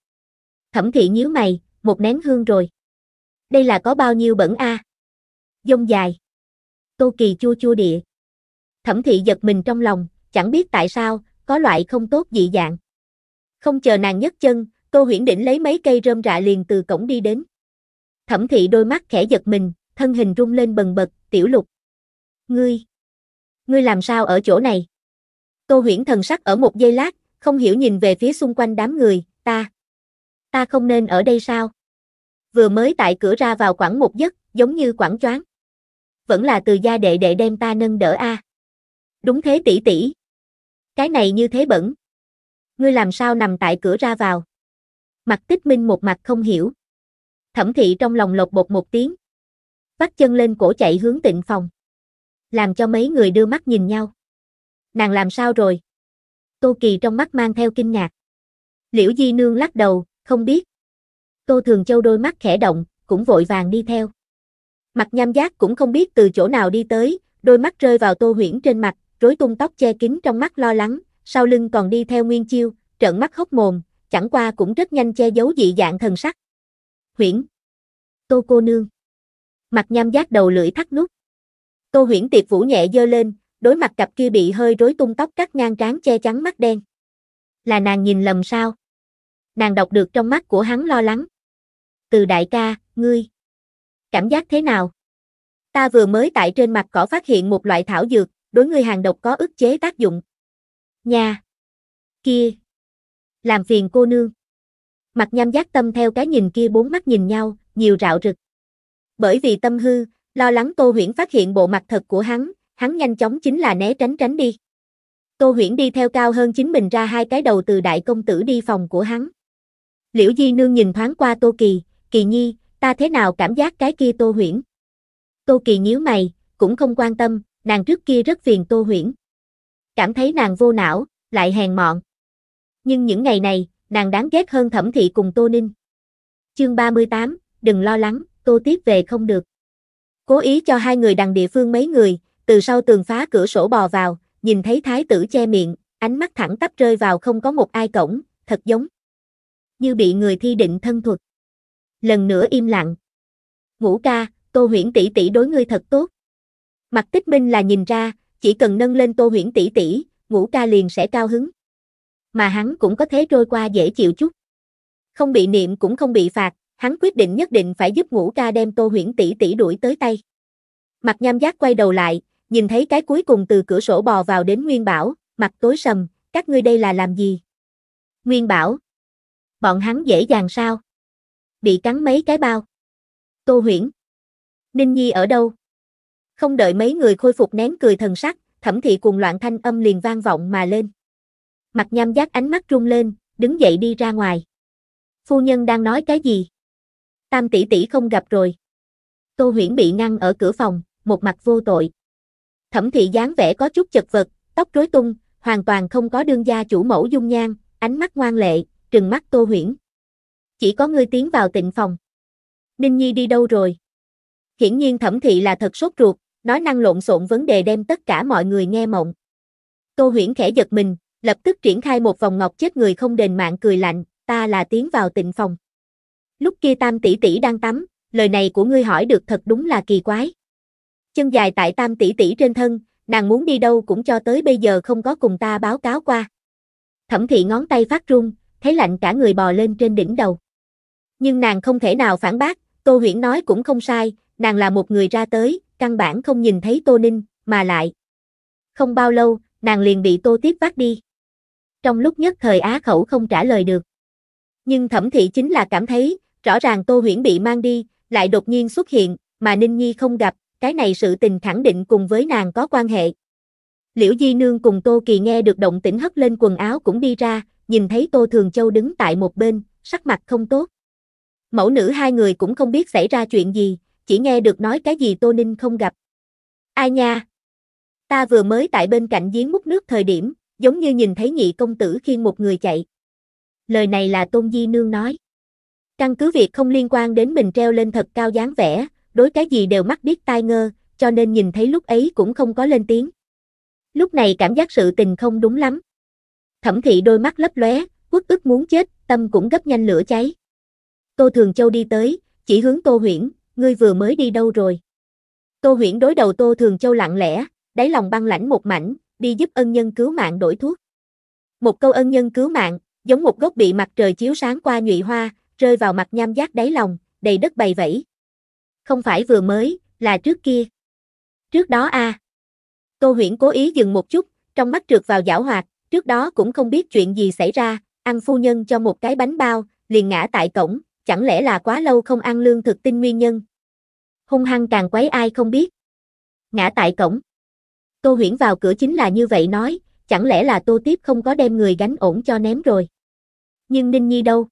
Thẩm thị nhíu mày, một nén hương rồi. Đây là có bao nhiêu bẩn a? À? Dông dài. Tô Kỳ chua chua địa. Thẩm thị giật mình trong lòng, chẳng biết tại sao, có loại không tốt dị dạng. Không chờ nàng nhấc chân, cô Huyển Đỉnh lấy mấy cây rơm rạ liền từ cổng đi đến. Thẩm thị đôi mắt khẽ giật mình, thân hình rung lên bần bật, tiểu lục. Ngươi! Ngươi làm sao ở chỗ này? Cô Huyển thần sắc ở một giây lát, không hiểu nhìn về phía xung quanh đám người, ta ta không nên ở đây sao? Vừa mới tại cửa ra vào quẳng một giấc, giống như quẳng choáng. Vẫn là từ gia đệ đệ đem ta nâng đỡ a. Đúng thế tỷ tỷ. Cái này như thế bẩn. Ngươi làm sao nằm tại cửa ra vào? Mặt tích minh một mặt không hiểu. Thẩm thị trong lòng lột bột một tiếng. bắt chân lên cổ chạy hướng tịnh phòng. Làm cho mấy người đưa mắt nhìn nhau. Nàng làm sao rồi? Tô Kỳ trong mắt mang theo kinh ngạc. Liễu Di Nương lắc đầu, không biết. Tô Thường Châu đôi mắt khẽ động, cũng vội vàng đi theo. Mặt nham giác cũng không biết từ chỗ nào đi tới, đôi mắt rơi vào Tô Huyễn trên mặt, rối tung tóc che kín trong mắt lo lắng, sau lưng còn đi theo Nguyên Chiêu, trợn mắt hốc mồm, chẳng qua cũng rất nhanh che giấu dị dạng thần sắc. Huyễn. Tô cô nương. Mặt nham giác đầu lưỡi thắt nút. Tô Huyễn tiệp vũ nhẹ dơ lên, đối mặt cặp kia bị hơi rối tung tóc cắt ngang trán che chắn mắt đen. Là nàng nhìn lầm sao? nàng đọc được trong mắt của hắn lo lắng. Từ đại ca, ngươi, cảm giác thế nào? Ta vừa mới tại trên mặt cỏ phát hiện một loại thảo dược, đối ngươi hàng độc có ức chế tác dụng. Nha! Kia! Làm phiền cô nương. Mặt nham giác tâm theo cái nhìn kia bốn mắt nhìn nhau, nhiều rạo rực. Bởi vì tâm hư, lo lắng Tô Huyễn phát hiện bộ mặt thật của hắn, hắn nhanh chóng chính là né tránh tránh đi. Tô Huyễn đi theo cao hơn chính mình ra hai cái đầu từ đại công tử đi phòng của hắn. Liễu Di Nương nhìn thoáng qua Tô Kỳ, Kỳ Nhi, ta thế nào cảm giác cái kia Tô Huyễn? Tô Kỳ nhíu mày, cũng không quan tâm, nàng trước kia rất phiền Tô Huyễn. Cảm thấy nàng vô não, lại hèn mọn. Nhưng những ngày này, nàng đáng ghét hơn thẩm thị cùng Tô Ninh. Chương 38, đừng lo lắng, Tô tiếp về không được. Cố ý cho hai người đằng địa phương mấy người, từ sau tường phá cửa sổ bò vào, nhìn thấy thái tử che miệng, ánh mắt thẳng tắp rơi vào không có một ai cổng, thật giống như bị người thi định thân thuật. Lần nữa im lặng. Ngũ ca, Tô Huyễn tỷ tỷ đối ngươi thật tốt. Mặt Tích Minh là nhìn ra, chỉ cần nâng lên Tô Huyễn tỷ tỷ, Ngũ ca liền sẽ cao hứng. Mà hắn cũng có thế trôi qua dễ chịu chút. Không bị niệm cũng không bị phạt, hắn quyết định nhất định phải giúp Ngũ ca đem Tô Huyễn tỷ tỷ đuổi tới tay. Mặt Nham Giác quay đầu lại, nhìn thấy cái cuối cùng từ cửa sổ bò vào đến Nguyên Bảo, mặt tối sầm, các ngươi đây là làm gì? Nguyên Bảo, bọn hắn dễ dàng sao? Bị cắn mấy cái bao. Tô Huyễn. Ninh Nhi ở đâu? Không đợi mấy người khôi phục nén cười thần sắc, thẩm thị cùng loạn thanh âm liền vang vọng mà lên. Mặt nham giác ánh mắt rung lên, đứng dậy đi ra ngoài. Phu nhân đang nói cái gì? Tam tỷ tỷ không gặp rồi. Tô Huyễn bị ngăn ở cửa phòng, một mặt vô tội. Thẩm thị dáng vẻ có chút chật vật, tóc rối tung, hoàn toàn không có đương gia chủ mẫu dung nhan, ánh mắt ngoan lệ, trừng mắt Tô Huyễn. Chỉ có ngươi tiến vào tịnh phòng. Ninh Nhi đi đâu rồi? Hiển nhiên thẩm thị là thật sốt ruột, nói năng lộn xộn vấn đề đem tất cả mọi người nghe mộng. Tô Huyễn khẽ giật mình, lập tức triển khai một vòng ngọc chết người không đền mạng cười lạnh, ta là tiến vào tịnh phòng. Lúc kia Tam tỷ tỷ đang tắm, lời này của ngươi hỏi được thật đúng là kỳ quái. Chân dài tại Tam tỷ tỷ trên thân, nàng muốn đi đâu cũng cho tới bây giờ không có cùng ta báo cáo qua. Thẩm thị ngón tay phát rung thấy lạnh cả người bò lên trên đỉnh đầu. Nhưng nàng không thể nào phản bác, Tô Huyễn nói cũng không sai, nàng là một người ra tới, căn bản không nhìn thấy Tô Ninh, mà lại. Không bao lâu, nàng liền bị Tô Tiếp vác đi. Trong lúc nhất thời á khẩu không trả lời được. Nhưng thẩm thị chính là cảm thấy, rõ ràng Tô Huyễn bị mang đi, lại đột nhiên xuất hiện, mà Ninh Nhi không gặp, cái này sự tình khẳng định cùng với nàng có quan hệ. Liễu Di Nương cùng Tô Kỳ nghe được động tĩnh hất lên quần áo cũng đi ra, nhìn thấy Tô Thường Châu đứng tại một bên, sắc mặt không tốt. Mẫu nữ hai người cũng không biết xảy ra chuyện gì, chỉ nghe được nói cái gì Tô Ninh không gặp. Ai nha? Ta vừa mới tại bên cạnh giếng múc nước thời điểm, giống như nhìn thấy nhị công tử khiêng một người chạy. Lời này là Tôn Di Nương nói. Căn cứ việc không liên quan đến mình treo lên thật cao dáng vẻ, đối cái gì đều mắt biết tai ngơ, cho nên nhìn thấy lúc ấy cũng không có lên tiếng. Lúc này cảm giác sự tình không đúng lắm. Thẩm thị đôi mắt lấp lóe, quất ức muốn chết, tâm cũng gấp nhanh lửa cháy. Tô Thường Châu đi tới, chỉ hướng Tô Huyển, ngươi vừa mới đi đâu rồi? Tô Huyển đối đầu Tô Thường Châu lặng lẽ, đáy lòng băng lãnh một mảnh, đi giúp ân nhân cứu mạng đổi thuốc. Một câu ân nhân cứu mạng, giống một gốc bị mặt trời chiếu sáng qua nhụy hoa, rơi vào mặt nham giác đáy lòng, đầy đất bầy vẫy. Không phải vừa mới, là trước kia. Trước đó a. À. Tô Huyển cố ý dừng một chút, trong mắt trượt vào giảo hoạt, trước đó cũng không biết chuyện gì xảy ra, ăn phu nhân cho một cái bánh bao, liền ngã tại cổng, chẳng lẽ là quá lâu không ăn lương thực tinh nguyên nhân. Hung hăng càng quấy ai không biết. Ngã tại cổng. Tô huyển vào cửa chính là như vậy nói, chẳng lẽ là tô tiếp không có đem người gánh ổn cho ném rồi. Nhưng Ninh Nhi đâu?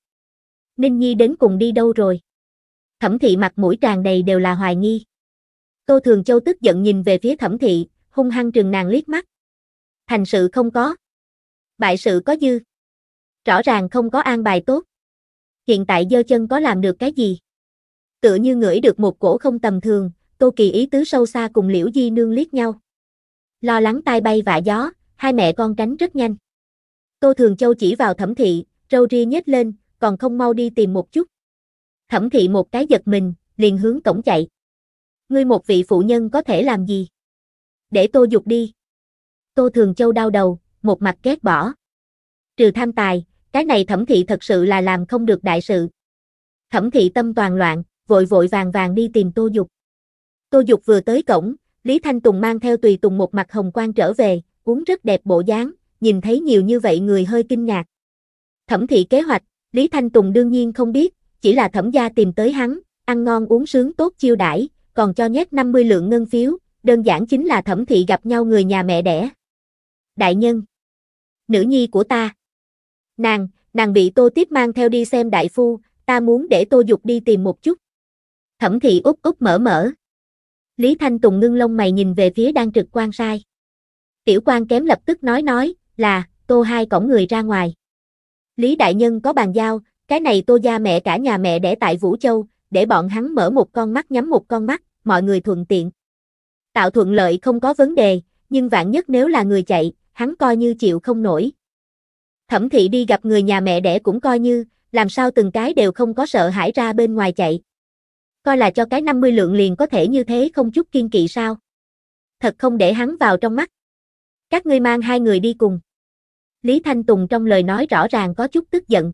Ninh Nhi đến cùng đi đâu rồi? Thẩm thị mặt mũi tràn đầy đều là hoài nghi. Tô Thường Châu tức giận nhìn về phía thẩm thị, hung hăng trừng nàng liếc mắt. Thành sự không có bại sự có dư. Rõ ràng không có an bài tốt. Hiện tại dơ chân có làm được cái gì? Tựa như ngửi được một cổ không tầm thường, Tô Kỳ ý tứ sâu xa cùng Liễu Di Nương liếc nhau. Lo lắng tai bay vạ gió, hai mẹ con tránh rất nhanh. Tô Thường Châu chỉ vào thẩm thị, râu ri nhếch lên, còn không mau đi tìm một chút. Thẩm thị một cái giật mình, liền hướng cổng chạy. Ngươi một vị phụ nhân có thể làm gì? Để Tô Dục đi. Tô Thường Châu đau đầu, một mặt ghét bỏ. Trừ tham tài, cái này thẩm thị thật sự là làm không được đại sự. Thẩm thị tâm toàn loạn, vội vội vàng vàng đi tìm Tô Dục. Tô Dục vừa tới cổng, Lý Thanh Tùng mang theo tùy tùng một mặt hồng quan trở về, uống rất đẹp bộ dáng, nhìn thấy nhiều như vậy người hơi kinh ngạc. Thẩm thị kế hoạch, Lý Thanh Tùng đương nhiên không biết, chỉ là thẩm gia tìm tới hắn, ăn ngon uống sướng tốt chiêu đãi, còn cho nhét 50 lượng ngân phiếu, đơn giản chính là thẩm thị gặp nhau người nhà mẹ đẻ. Đại nhân nữ nhi của ta. Nàng, nàng bị Tô Tiếp mang theo đi xem đại phu, ta muốn để Tô Dục đi tìm một chút. Thẩm thị úp úp mở mở. Lý Thanh Tùng ngưng lông mày nhìn về phía đang trực quan sai. Tiểu quan kém lập tức nói nói, là, Tô hai cổng người ra ngoài. Lý Đại Nhân có bàn giao, cái này Tô gia mẹ cả nhà mẹ để tại Vũ Châu, để bọn hắn mở một con mắt nhắm một con mắt, mọi người thuận tiện. Tạo thuận lợi không có vấn đề, nhưng vạn nhất nếu là người chạy, hắn coi như chịu không nổi. Thẩm thị đi gặp người nhà mẹ đẻ cũng coi như, làm sao từng cái đều không có sợ hãi ra bên ngoài chạy. Coi là cho cái 50 lượng liền có thể như thế không chút kiên kỵ sao. Thật không để hắn vào trong mắt. Các ngươi mang hai người đi cùng. Lý Thanh Tùng trong lời nói rõ ràng có chút tức giận.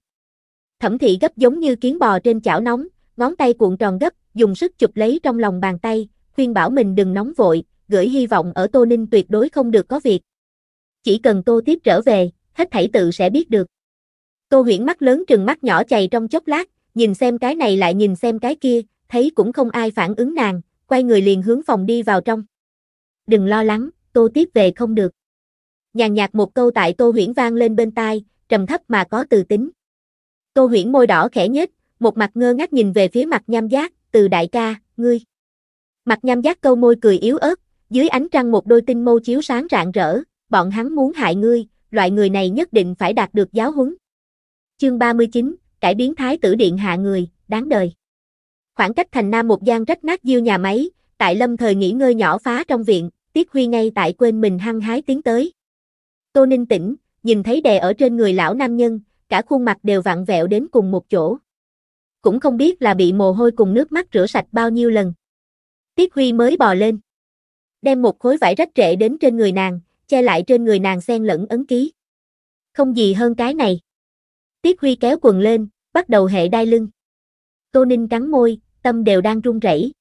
Thẩm thị gấp giống như kiến bò trên chảo nóng, ngón tay cuộn tròn gấp, dùng sức chụp lấy trong lòng bàn tay, khuyên bảo mình đừng nóng vội, gửi hy vọng ở Tô Ninh tuyệt đối không được có việc chỉ cần Tô Tiếp trở về, hết thảy tự sẽ biết được. Tô Huyễn mắt lớn trừng mắt nhỏ chày trong chốc lát, nhìn xem cái này lại nhìn xem cái kia, thấy cũng không ai phản ứng nàng, quay người liền hướng phòng đi vào trong. Đừng lo lắng, Tô Tiếp về không được. Nhàn nhạt một câu tại Tô Huyễn vang lên bên tai, trầm thấp mà có từ tính. Tô Huyễn môi đỏ khẽ nhếch, một mặt ngơ ngác nhìn về phía mặt Nham Giác, "Từ đại ca, ngươi" Mặt Nham Giác câu môi cười yếu ớt, dưới ánh trăng một đôi tinh mâu chiếu sáng rạng rỡ, bọn hắn muốn hại ngươi, loại người này nhất định phải đạt được giáo huấn. Chương 39, cải biến thái tử điện hạ người, đáng đời. Khoảng cách thành nam một gian rách nát diêu nhà máy, tại lâm thời nghỉ ngơi nhỏ phá trong viện, Tiết Huy ngay tại quên mình hăng hái tiến tới. Tô Ninh tĩnh nhìn thấy đè ở trên người lão nam nhân, cả khuôn mặt đều vặn vẹo đến cùng một chỗ. Cũng không biết là bị mồ hôi cùng nước mắt rửa sạch bao nhiêu lần. Tiết Huy mới bò lên. Đem một khối vải rách rễ đến trên người nàng, che lại trên người nàng xen lẫn ấn ký. Không gì hơn cái này. Tiết Huy kéo quần lên, bắt đầu hệ đai lưng. Tô Ninh cắn môi, tâm đều đang run rẩy.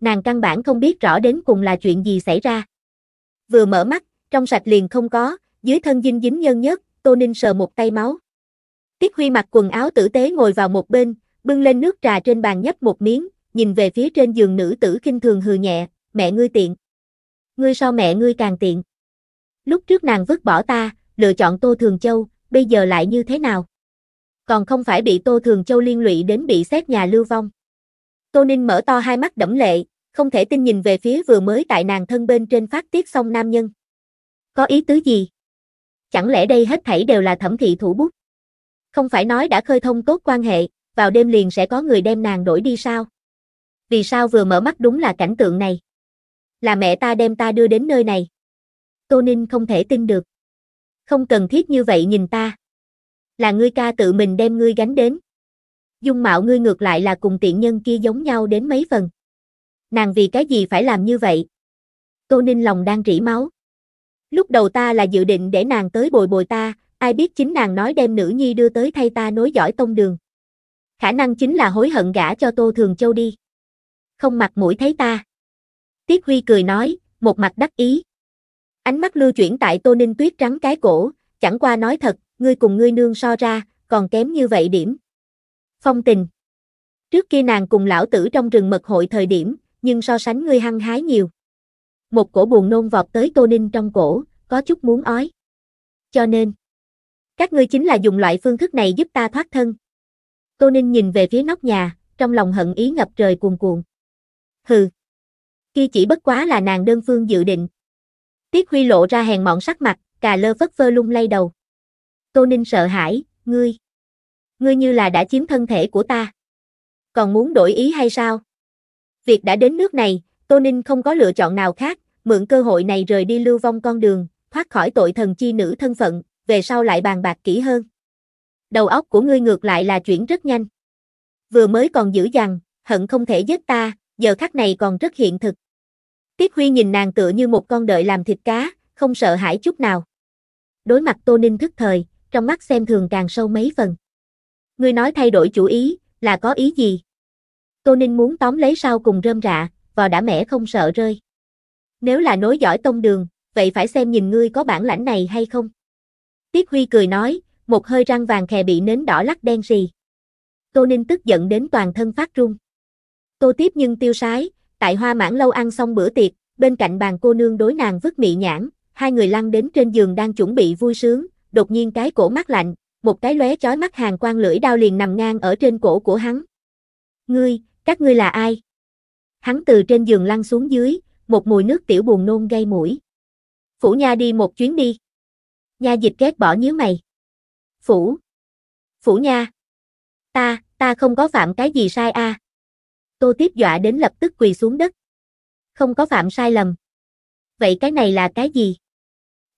Nàng căn bản không biết rõ đến cùng là chuyện gì xảy ra. Vừa mở mắt, trong sạch liền không có, dưới thân dinh dính nhân nhất, Tô Ninh sờ một tay máu. Tiết Huy mặc quần áo tử tế ngồi vào một bên, bưng lên nước trà trên bàn nhấp một miếng, nhìn về phía trên giường nữ tử kinh thường hừ nhẹ, mẹ ngươi tiện. Ngươi so mẹ ngươi càng tiện lúc trước nàng vứt bỏ ta, lựa chọn Tô Thường Châu, bây giờ lại như thế nào? Còn không phải bị Tô Thường Châu liên lụy đến bị xét nhà lưu vong. Tô Ninh mở to hai mắt đẫm lệ, không thể tin nhìn về phía vừa mới tại nàng thân bên trên phát tiết xong nam nhân. Có ý tứ gì? Chẳng lẽ đây hết thảy đều là thẩm thị thủ bút? Không phải nói đã khơi thông tốt quan hệ, vào đêm liền sẽ có người đem nàng đổi đi sao? Vì sao vừa mở mắt đúng là cảnh tượng này? Là mẹ ta đem ta đưa đến nơi này. Tô Ninh không thể tin được. Không cần thiết như vậy nhìn ta. Là ngươi ca tự mình đem ngươi gánh đến. Dung mạo ngươi ngược lại là cùng tiện nhân kia giống nhau đến mấy phần. Nàng vì cái gì phải làm như vậy? Tô Ninh lòng đang rỉ máu. Lúc đầu ta là dự định để nàng tới bồi bồi ta, ai biết chính nàng nói đem nữ nhi đưa tới thay ta nối giỏi tông đường. Khả năng chính là hối hận gả cho Tô Thường Châu đi. Không mặt mũi thấy ta. Tiết Huy cười nói, một mặt đắc ý. Ánh mắt lưu chuyển tại Tô Ninh Tuyết trắng cái cổ, chẳng qua nói thật, ngươi cùng ngươi nương so ra, còn kém như vậy điểm. Phong tình. Trước kia nàng cùng lão tử trong rừng mật hội thời điểm, nhưng so sánh ngươi hăng hái nhiều. Một cổ buồn nôn vọt tới Tô Ninh trong cổ, có chút muốn ói. Cho nên, các ngươi chính là dùng loại phương thức này giúp ta thoát thân. Tô Ninh nhìn về phía nóc nhà, trong lòng hận ý ngập trời cuồn cuộn. Hừ. Kia chỉ bất quá là nàng đơn phương dự định, Tiết Huy lộ ra hèn mọn sắc mặt, cà lơ phất phơ lung lay đầu. Tô Ninh sợ hãi, ngươi. Ngươi như là đã chiếm thân thể của ta. Còn muốn đổi ý hay sao? Việc đã đến nước này, Tô Ninh không có lựa chọn nào khác, mượn cơ hội này rời đi lưu vong con đường, thoát khỏi tội thần chi nữ thân phận, về sau lại bàn bạc kỹ hơn. Đầu óc của ngươi ngược lại là chuyển rất nhanh. Vừa mới còn giữ dằn, hận không thể giết ta, giờ khắc này còn rất hiện thực. Tiết Huy nhìn nàng tựa như một con đợi làm thịt cá, không sợ hãi chút nào. Đối mặt Tô Ninh thức thời, trong mắt xem thường càng sâu mấy phần. Ngươi nói thay đổi chủ ý, là có ý gì? Tô Ninh muốn tóm lấy sau cùng rơm rạ, vào đã mẻ không sợ rơi. Nếu là nối giỏi tông đường, vậy phải xem nhìn ngươi có bản lãnh này hay không. Tiết Huy cười nói, một hơi răng vàng khè bị nến đỏ lắc đen rì. Tô Ninh tức giận đến toàn thân phát run. Tô tiếp nhưng tiêu sái, Tại hoa mãn lâu ăn xong bữa tiệc, bên cạnh bàn cô nương đối nàng vứt mị nhãn, hai người lăn đến trên giường đang chuẩn bị vui sướng, đột nhiên cái cổ mắt lạnh, một cái lóe chói mắt hàng quang lưỡi đao liền nằm ngang ở trên cổ của hắn. Ngươi, các ngươi là ai? Hắn từ trên giường lăn xuống dưới, một mùi nước tiểu buồn nôn gây mũi. Phủ nha đi một chuyến đi. Nha dịch ghét bỏ nhíu mày. Phủ. Phủ nha. Ta, ta không có phạm cái gì sai a. À. Tô Tiếp dọa đến lập tức quỳ xuống đất. Không có phạm sai lầm. Vậy cái này là cái gì?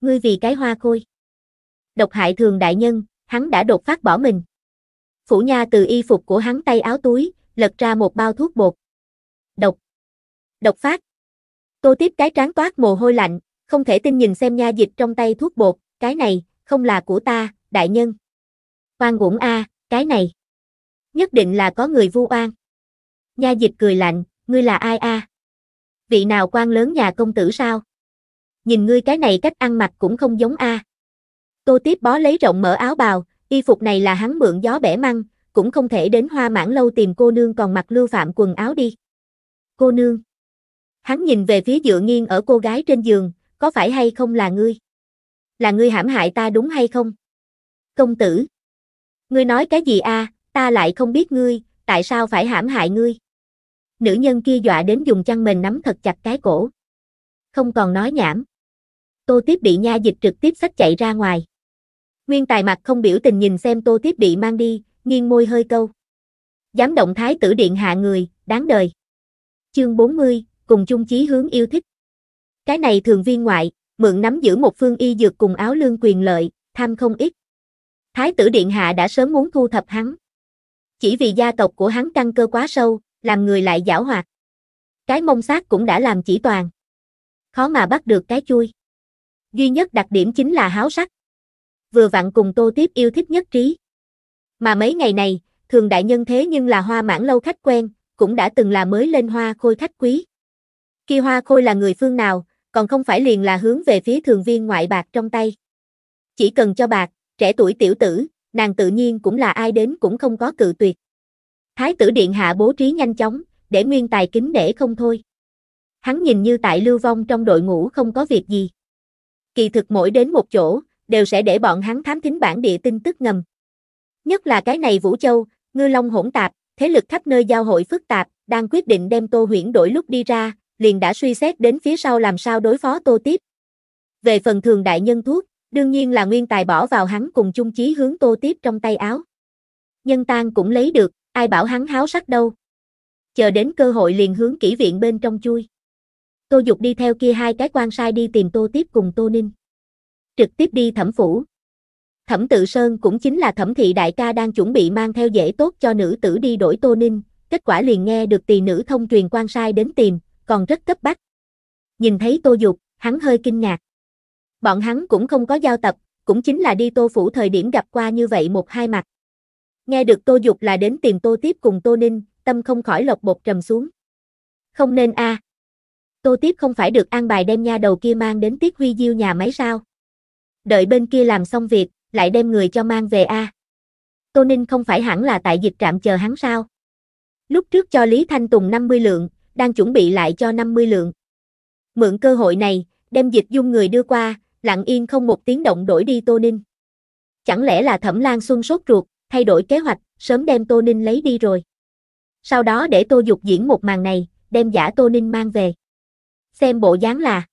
Ngươi vì cái hoa khôi. Độc hại thường đại nhân, hắn đã đột phát bỏ mình. Phủ nha từ y phục của hắn tay áo túi, lật ra một bao thuốc bột. Độc. Độc phát. Tô Tiếp cái trán toát mồ hôi lạnh, không thể tin nhìn xem nha dịch trong tay thuốc bột, cái này, không là của ta, đại nhân. quan uổng a, cái này. Nhất định là có người vu oan. Nha dịch cười lạnh, ngươi là ai a? Vị nào quan lớn nhà công tử sao? Nhìn ngươi cái này cách ăn mặc cũng không giống a. Tô Tiếp bó lấy rộng mở áo bào, y phục này là hắn mượn gió bẻ măng, cũng không thể đến hoa mãn lâu tìm cô nương còn mặc lưu phạm quần áo đi. Cô nương. Hắn nhìn về phía dựa nghiêng ở cô gái trên giường, có phải hay không là ngươi? Là ngươi hãm hại ta đúng hay không? Công tử. Ngươi nói cái gì a? À, ta lại không biết ngươi, tại sao phải hãm hại ngươi? nữ nhân kia dọa đến dùng chăn mền nắm thật chặt cái cổ. Không còn nói nhảm. Tô Tiếp bị nha dịch trực tiếp xách chạy ra ngoài. Nguyên Tài mặt không biểu tình nhìn xem Tô Tiếp bị mang đi, nghiêng môi hơi câu. Dám động thái tử điện hạ người, đáng đời. Chương 40, cùng chung chí hướng yêu thích. Cái này thường viên ngoại, mượn nắm giữ một phương y dược cùng áo lương quyền lợi, tham không ít. Thái tử điện hạ đã sớm muốn thu thập hắn. Chỉ vì gia tộc của hắn căn cơ quá sâu, làm người lại giảo hoạt. Cái mông xác cũng đã làm chỉ toàn. Khó mà bắt được cái chui. Duy nhất đặc điểm chính là háo sắc. Vừa vặn cùng Tô Tiếp yêu thích nhất trí. Mà mấy ngày này, thường đại nhân thế nhưng là hoa mãn lâu khách quen, cũng đã từng là mới lên hoa khôi khách quý. Khi hoa khôi là người phương nào, còn không phải liền là hướng về phía thường viên ngoại bạc trong tay. Chỉ cần cho bạc, trẻ tuổi tiểu tử, nàng tự nhiên cũng là ai đến cũng không có cự tuyệt. Thái tử điện hạ bố trí nhanh chóng, để nguyên tài kính để không thôi. Hắn nhìn như tại lưu vong trong đội ngũ không có việc gì. Kỳ thực mỗi đến một chỗ, đều sẽ để bọn hắn thám thính bản địa tin tức ngầm. Nhất là cái này Vũ Châu, ngư long hỗn tạp, thế lực khắp nơi giao hội phức tạp, đang quyết định đem Tô Huyễn đổi lúc đi ra, liền đã suy xét đến phía sau làm sao đối phó Tô Tiếp. Về phần thường đại nhân thuốc, đương nhiên là nguyên tài bỏ vào hắn cùng chung chí hướng Tô Tiếp trong tay áo. Nhân tan cũng lấy được, Ai bảo hắn háo sắc đâu. Chờ đến cơ hội liền hướng kỹ viện bên trong chui. Tô Dục đi theo kia hai cái quan sai đi tìm Tô Tiếp cùng Tô Ninh. Trực tiếp đi thẩm phủ. Thẩm Tự Sơn cũng chính là thẩm thị đại ca đang chuẩn bị mang theo dễ tốt cho nữ tử đi đổi Tô Ninh. Kết quả liền nghe được tỳ nữ thông truyền quan sai đến tìm, còn rất cấp bách. Nhìn thấy Tô Dục, hắn hơi kinh ngạc. Bọn hắn cũng không có giao tập, cũng chính là đi Tô Phủ thời điểm gặp qua như vậy một hai mặt. Nghe được Tô Dục là đến tìm Tô Tiếp cùng Tô Ninh, tâm không khỏi lột bột trầm xuống. Không nên a. Tô Tiếp không phải được an bài đem nha đầu kia mang đến Tiết Huy Diêu nhà máy sao? Đợi bên kia làm xong việc, lại đem người cho mang về a. Tô Ninh không phải hẳn là tại dịch trạm chờ hắn sao? Lúc trước cho Lý Thanh Tùng 50 lượng, đang chuẩn bị lại cho 50 lượng. Mượn cơ hội này, đem dịch dung người đưa qua, lặng yên không một tiếng động đổi đi Tô Ninh. Chẳng lẽ là Thẩm Lan Xuân sốt ruột, thay đổi kế hoạch, sớm đem Tô Ninh lấy đi rồi. Sau đó để Tô Dục diễn một màn này, đem giả Tô Ninh mang về. Xem bộ dáng là.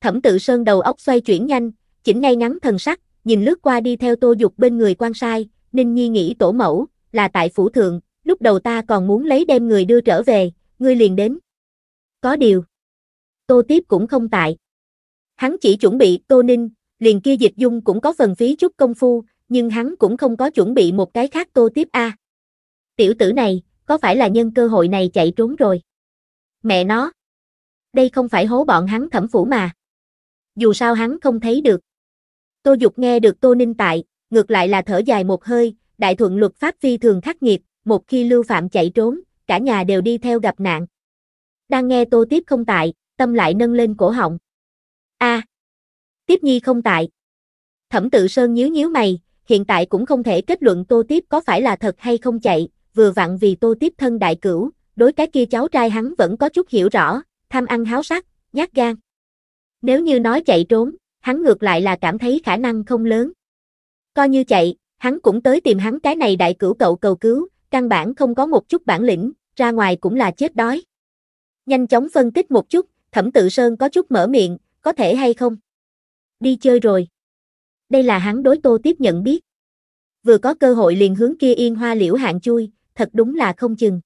Thẩm tự sơn đầu óc xoay chuyển nhanh, chỉnh ngay ngắn thần sắc, nhìn lướt qua đi theo Tô Dục bên người quan sai, Ninh Nhi nghĩ tổ mẫu, là tại phủ thượng, lúc đầu ta còn muốn lấy đem người đưa trở về, ngươi liền đến. Có điều. Tô Tiếp cũng không tại. Hắn chỉ chuẩn bị Tô Ninh, liền kia dịch dung cũng có phần phí chút công phu, nhưng hắn cũng không có chuẩn bị một cái khác tô tiếp A. Tiểu tử này, có phải là nhân cơ hội này chạy trốn rồi? Mẹ nó! Đây không phải hố bọn hắn thẩm phủ mà. Dù sao hắn không thấy được. Tô Dục nghe được Tô Ninh tại, ngược lại là thở dài một hơi, đại thuận luật pháp phi thường khắc nghiệt, một khi Lưu Phạm chạy trốn, cả nhà đều đi theo gặp nạn. Đang nghe Tô Tiếp không tại, tâm lại nâng lên cổ họng. A. tiếp Nhi không tại. Thẩm Tự Sơn nhíu nhíu mày, hiện tại cũng không thể kết luận Tô Tiếp có phải là thật hay không chạy, vừa vặn vì Tô Tiếp thân đại cửu, đối cái kia cháu trai hắn vẫn có chút hiểu rõ, tham ăn háo sắc, nhát gan. Nếu như nói chạy trốn, hắn ngược lại là cảm thấy khả năng không lớn. Coi như chạy, hắn cũng tới tìm hắn cái này đại cửu cậu cầu cứu, căn bản không có một chút bản lĩnh, ra ngoài cũng là chết đói. Nhanh chóng phân tích một chút, Thẩm Tự Sơn có chút mở miệng, có thể hay không? Đi chơi rồi đây là hắn đối tô tiếp nhận biết. Vừa có cơ hội liền hướng kia yên hoa liễu hạng chui, thật đúng là không chừng.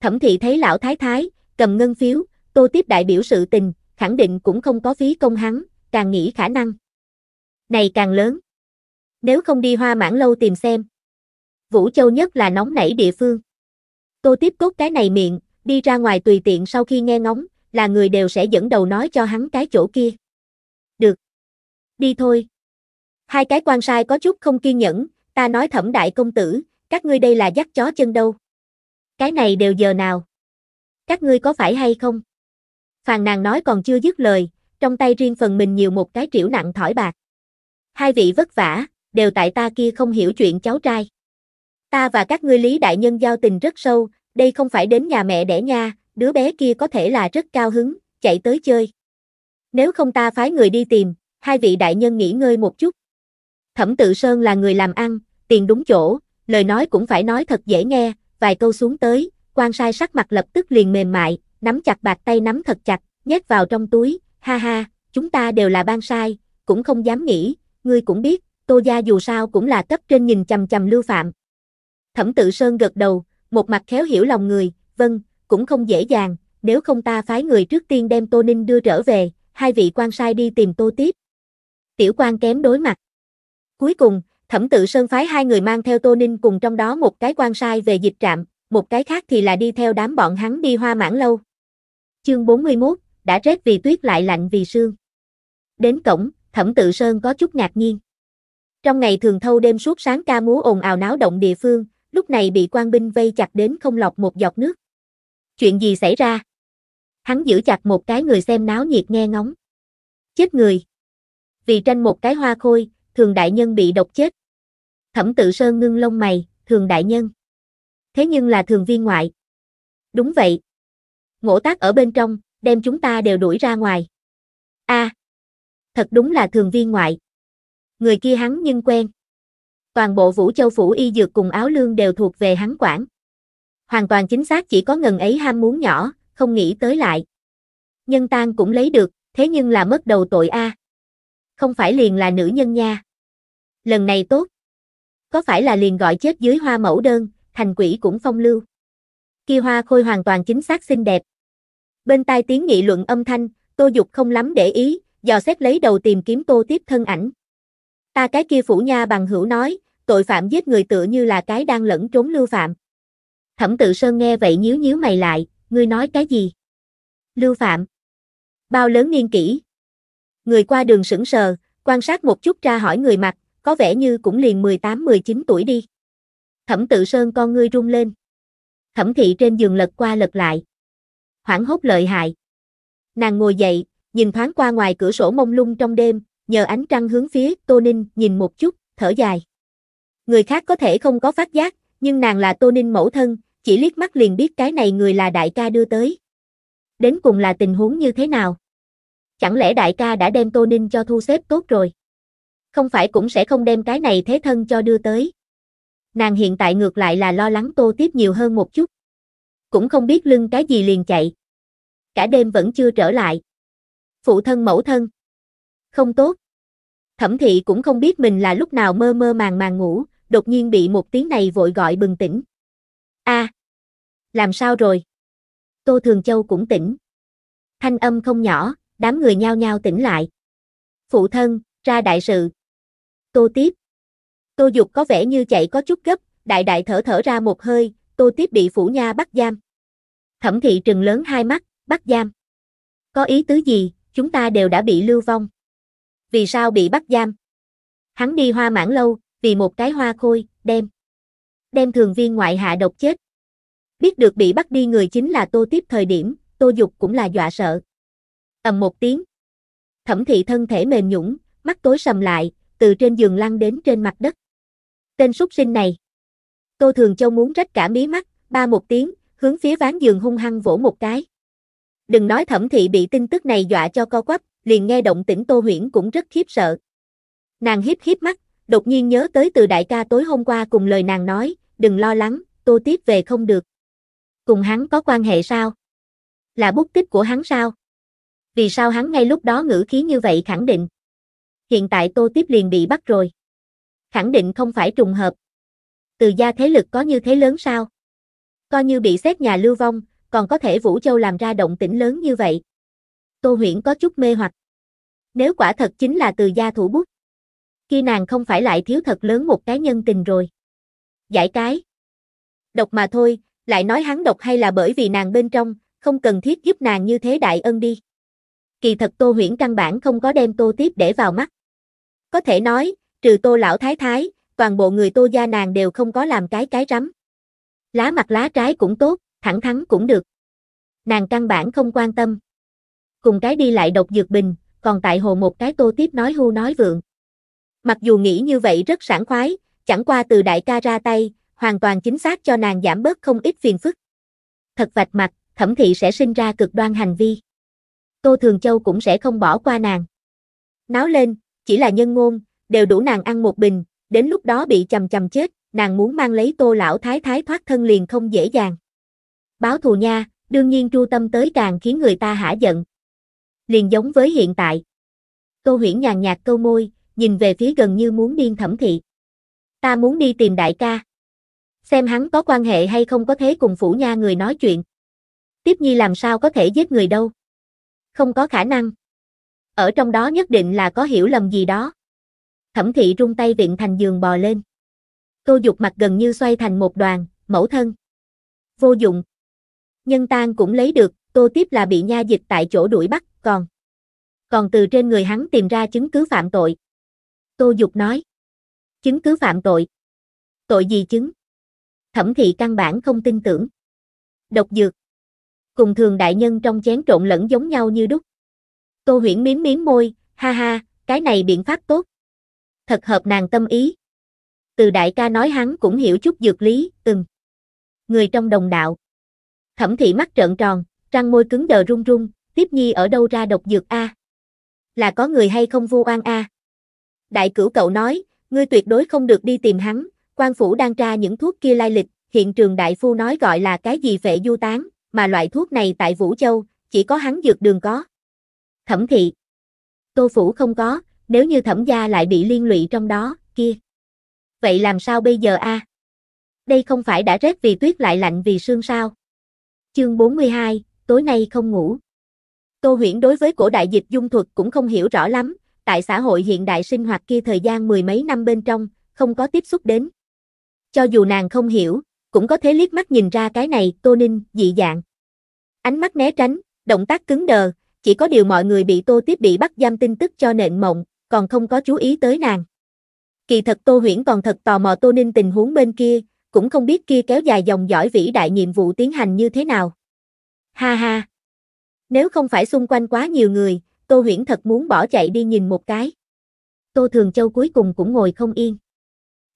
Thẩm thị thấy lão thái thái, cầm ngân phiếu, tô tiếp đại biểu sự tình, khẳng định cũng không có phí công hắn, càng nghĩ khả năng. Này càng lớn. Nếu không đi hoa mãn lâu tìm xem. Vũ Châu nhất là nóng nảy địa phương. Tô tiếp cốt cái này miệng, đi ra ngoài tùy tiện sau khi nghe ngóng, là người đều sẽ dẫn đầu nói cho hắn cái chỗ kia. Được. Đi thôi, Hai cái quan sai có chút không kiên nhẫn, ta nói thẩm đại công tử, các ngươi đây là dắt chó chân đâu. Cái này đều giờ nào? Các ngươi có phải hay không? Phàn nàng nói còn chưa dứt lời, trong tay riêng phần mình nhiều một cái triểu nặng thỏi bạc. Hai vị vất vả, đều tại ta kia không hiểu chuyện cháu trai. Ta và các ngươi lý đại nhân giao tình rất sâu, đây không phải đến nhà mẹ đẻ nha, đứa bé kia có thể là rất cao hứng, chạy tới chơi. Nếu không ta phái người đi tìm, hai vị đại nhân nghỉ ngơi một chút. Thẩm Tự Sơn là người làm ăn, tiền đúng chỗ, lời nói cũng phải nói thật dễ nghe, vài câu xuống tới, quan sai sắc mặt lập tức liền mềm mại, nắm chặt bạc tay nắm thật chặt, nhét vào trong túi, ha ha, chúng ta đều là ban sai, cũng không dám nghĩ, ngươi cũng biết, Tô Gia dù sao cũng là cấp trên nhìn chầm chầm lưu phạm. Thẩm Tự Sơn gật đầu, một mặt khéo hiểu lòng người, vâng, cũng không dễ dàng, nếu không ta phái người trước tiên đem Tô Ninh đưa trở về, hai vị quan sai đi tìm Tô tiếp. Tiểu quan kém đối mặt. Cuối cùng, Thẩm Tự Sơn phái hai người mang theo Tô Ninh cùng trong đó một cái quan sai về dịch trạm, một cái khác thì là đi theo đám bọn hắn đi hoa mãn lâu. Chương 41, đã rét vì tuyết lại lạnh vì sương. Đến cổng, Thẩm Tự Sơn có chút ngạc nhiên. Trong ngày thường thâu đêm suốt sáng ca múa ồn ào náo động địa phương, lúc này bị quan binh vây chặt đến không lọc một giọt nước. Chuyện gì xảy ra? Hắn giữ chặt một cái người xem náo nhiệt nghe ngóng. Chết người. Vì tranh một cái hoa khôi, thường đại nhân bị độc chết. Thẩm tự sơn ngưng lông mày, thường đại nhân. Thế nhưng là thường viên ngoại. Đúng vậy. Ngỗ tác ở bên trong, đem chúng ta đều đuổi ra ngoài. a à, thật đúng là thường viên ngoại. Người kia hắn nhưng quen. Toàn bộ Vũ Châu Phủ y dược cùng áo lương đều thuộc về hắn quản. Hoàn toàn chính xác chỉ có ngần ấy ham muốn nhỏ, không nghĩ tới lại. Nhân tang cũng lấy được, thế nhưng là mất đầu tội a. À. Không phải liền là nữ nhân nha lần này tốt. Có phải là liền gọi chết dưới hoa mẫu đơn, thành quỷ cũng phong lưu. Kia hoa khôi hoàn toàn chính xác xinh đẹp. Bên tai tiếng nghị luận âm thanh, tô dục không lắm để ý, dò xét lấy đầu tìm kiếm tô tiếp thân ảnh. Ta cái kia phủ nha bằng hữu nói, tội phạm giết người tựa như là cái đang lẫn trốn lưu phạm. Thẩm tự sơn nghe vậy nhíu nhíu mày lại, ngươi nói cái gì? Lưu phạm. Bao lớn niên kỷ. Người qua đường sững sờ, quan sát một chút ra hỏi người mặt, có vẻ như cũng liền 18-19 tuổi đi. Thẩm tự sơn con ngươi rung lên. Thẩm thị trên giường lật qua lật lại. Hoảng hốt lợi hại. Nàng ngồi dậy, nhìn thoáng qua ngoài cửa sổ mông lung trong đêm, nhờ ánh trăng hướng phía Tô Ninh nhìn một chút, thở dài. Người khác có thể không có phát giác, nhưng nàng là Tô Ninh mẫu thân, chỉ liếc mắt liền biết cái này người là đại ca đưa tới. Đến cùng là tình huống như thế nào? Chẳng lẽ đại ca đã đem Tô Ninh cho thu xếp tốt rồi? không phải cũng sẽ không đem cái này thế thân cho đưa tới. Nàng hiện tại ngược lại là lo lắng tô tiếp nhiều hơn một chút. Cũng không biết lưng cái gì liền chạy. Cả đêm vẫn chưa trở lại. Phụ thân mẫu thân. Không tốt. Thẩm thị cũng không biết mình là lúc nào mơ mơ màng màng ngủ, đột nhiên bị một tiếng này vội gọi bừng tỉnh. a làm sao rồi? Tô Thường Châu cũng tỉnh. Thanh âm không nhỏ, đám người nhao nhao tỉnh lại. Phụ thân, ra đại sự, Tô Tiếp. Tô Dục có vẻ như chạy có chút gấp, đại đại thở thở ra một hơi, Tô Tiếp bị phủ nha bắt giam. Thẩm thị trừng lớn hai mắt, bắt giam. Có ý tứ gì, chúng ta đều đã bị lưu vong. Vì sao bị bắt giam? Hắn đi hoa mãn lâu, vì một cái hoa khôi, đem. Đem thường viên ngoại hạ độc chết. Biết được bị bắt đi người chính là Tô Tiếp thời điểm, Tô Dục cũng là dọa sợ. ầm một tiếng. Thẩm thị thân thể mềm nhũng, mắt tối sầm lại, từ trên giường lăn đến trên mặt đất. Tên súc sinh này. Tô Thường Châu muốn rách cả mí mắt, ba một tiếng, hướng phía ván giường hung hăng vỗ một cái. Đừng nói thẩm thị bị tin tức này dọa cho co quắp, liền nghe động tĩnh Tô Huyễn cũng rất khiếp sợ. Nàng hiếp hiếp mắt, đột nhiên nhớ tới từ đại ca tối hôm qua cùng lời nàng nói, đừng lo lắng, Tô tiếp về không được. Cùng hắn có quan hệ sao? Là bút tích của hắn sao? Vì sao hắn ngay lúc đó ngữ khí như vậy khẳng định? hiện tại Tô Tiếp liền bị bắt rồi. Khẳng định không phải trùng hợp. Từ gia thế lực có như thế lớn sao? Coi như bị xét nhà lưu vong, còn có thể Vũ Châu làm ra động tĩnh lớn như vậy. Tô Huyễn có chút mê hoặc. Nếu quả thật chính là từ gia thủ bút, kia nàng không phải lại thiếu thật lớn một cái nhân tình rồi. Giải cái. Độc mà thôi, lại nói hắn độc hay là bởi vì nàng bên trong, không cần thiết giúp nàng như thế đại ân đi. Kỳ thật Tô Huyễn căn bản không có đem Tô Tiếp để vào mắt. Có thể nói, trừ tô lão thái thái, toàn bộ người tô gia nàng đều không có làm cái cái rắm. Lá mặt lá trái cũng tốt, thẳng thắn cũng được. Nàng căn bản không quan tâm. Cùng cái đi lại độc dược bình, còn tại hồ một cái tô tiếp nói hu nói vượng. Mặc dù nghĩ như vậy rất sảng khoái, chẳng qua từ đại ca ra tay, hoàn toàn chính xác cho nàng giảm bớt không ít phiền phức. Thật vạch mặt, thẩm thị sẽ sinh ra cực đoan hành vi. Tô Thường Châu cũng sẽ không bỏ qua nàng. Náo lên, chỉ là nhân ngôn, đều đủ nàng ăn một bình, đến lúc đó bị chầm chầm chết, nàng muốn mang lấy tô lão thái thái thoát thân liền không dễ dàng. Báo thù nha, đương nhiên chu tâm tới càng khiến người ta hả giận. Liền giống với hiện tại. Tô huyển nhàn nhạt câu môi, nhìn về phía gần như muốn điên thẩm thị. Ta muốn đi tìm đại ca. Xem hắn có quan hệ hay không có thế cùng phủ nha người nói chuyện. Tiếp nhi làm sao có thể giết người đâu. Không có khả năng. Ở trong đó nhất định là có hiểu lầm gì đó. Thẩm thị rung tay viện thành giường bò lên. Tô dục mặt gần như xoay thành một đoàn, mẫu thân. Vô dụng. Nhân tan cũng lấy được, tô tiếp là bị nha dịch tại chỗ đuổi bắt, còn. Còn từ trên người hắn tìm ra chứng cứ phạm tội. Tô dục nói. Chứng cứ phạm tội. Tội gì chứng? Thẩm thị căn bản không tin tưởng. Độc dược. Cùng thường đại nhân trong chén trộn lẫn giống nhau như đúc. Tô Huyễn miếm miếm môi, ha ha, cái này biện pháp tốt. Thật hợp nàng tâm ý. Từ đại ca nói hắn cũng hiểu chút dược lý, ừm. Người trong đồng đạo. Thẩm thị mắt trợn tròn, răng môi cứng đờ run run, tiếp nhi ở đâu ra độc dược a? Là có người hay không vu oan a? Đại cửu cậu nói, ngươi tuyệt đối không được đi tìm hắn, quan phủ đang tra những thuốc kia lai lịch, hiện trường đại phu nói gọi là cái gì vệ du tán, mà loại thuốc này tại Vũ Châu, chỉ có hắn dược đường có. Thẩm thị. Tô phủ không có, nếu như thẩm gia lại bị liên lụy trong đó, kia. Vậy làm sao bây giờ a? Đây không phải đã rét vì tuyết lại lạnh vì sương sao? Chương 42, tối nay không ngủ. Tô Huyễn đối với cổ đại dịch dung thuật cũng không hiểu rõ lắm, tại xã hội hiện đại sinh hoạt kia thời gian mười mấy năm bên trong, không có tiếp xúc đến. Cho dù nàng không hiểu, cũng có thể liếc mắt nhìn ra cái này, Tô Ninh, dị dạng. Ánh mắt né tránh, động tác cứng đờ, chỉ có điều mọi người bị Tô Tiếp bị bắt giam tin tức cho nện mộng, còn không có chú ý tới nàng. Kỳ thật Tô Huyễn còn thật tò mò Tô Ninh tình huống bên kia, cũng không biết kia kéo dài dòng dõi vĩ đại nhiệm vụ tiến hành như thế nào. Ha ha! Nếu không phải xung quanh quá nhiều người, Tô Huyễn thật muốn bỏ chạy đi nhìn một cái. Tô Thường Châu cuối cùng cũng ngồi không yên.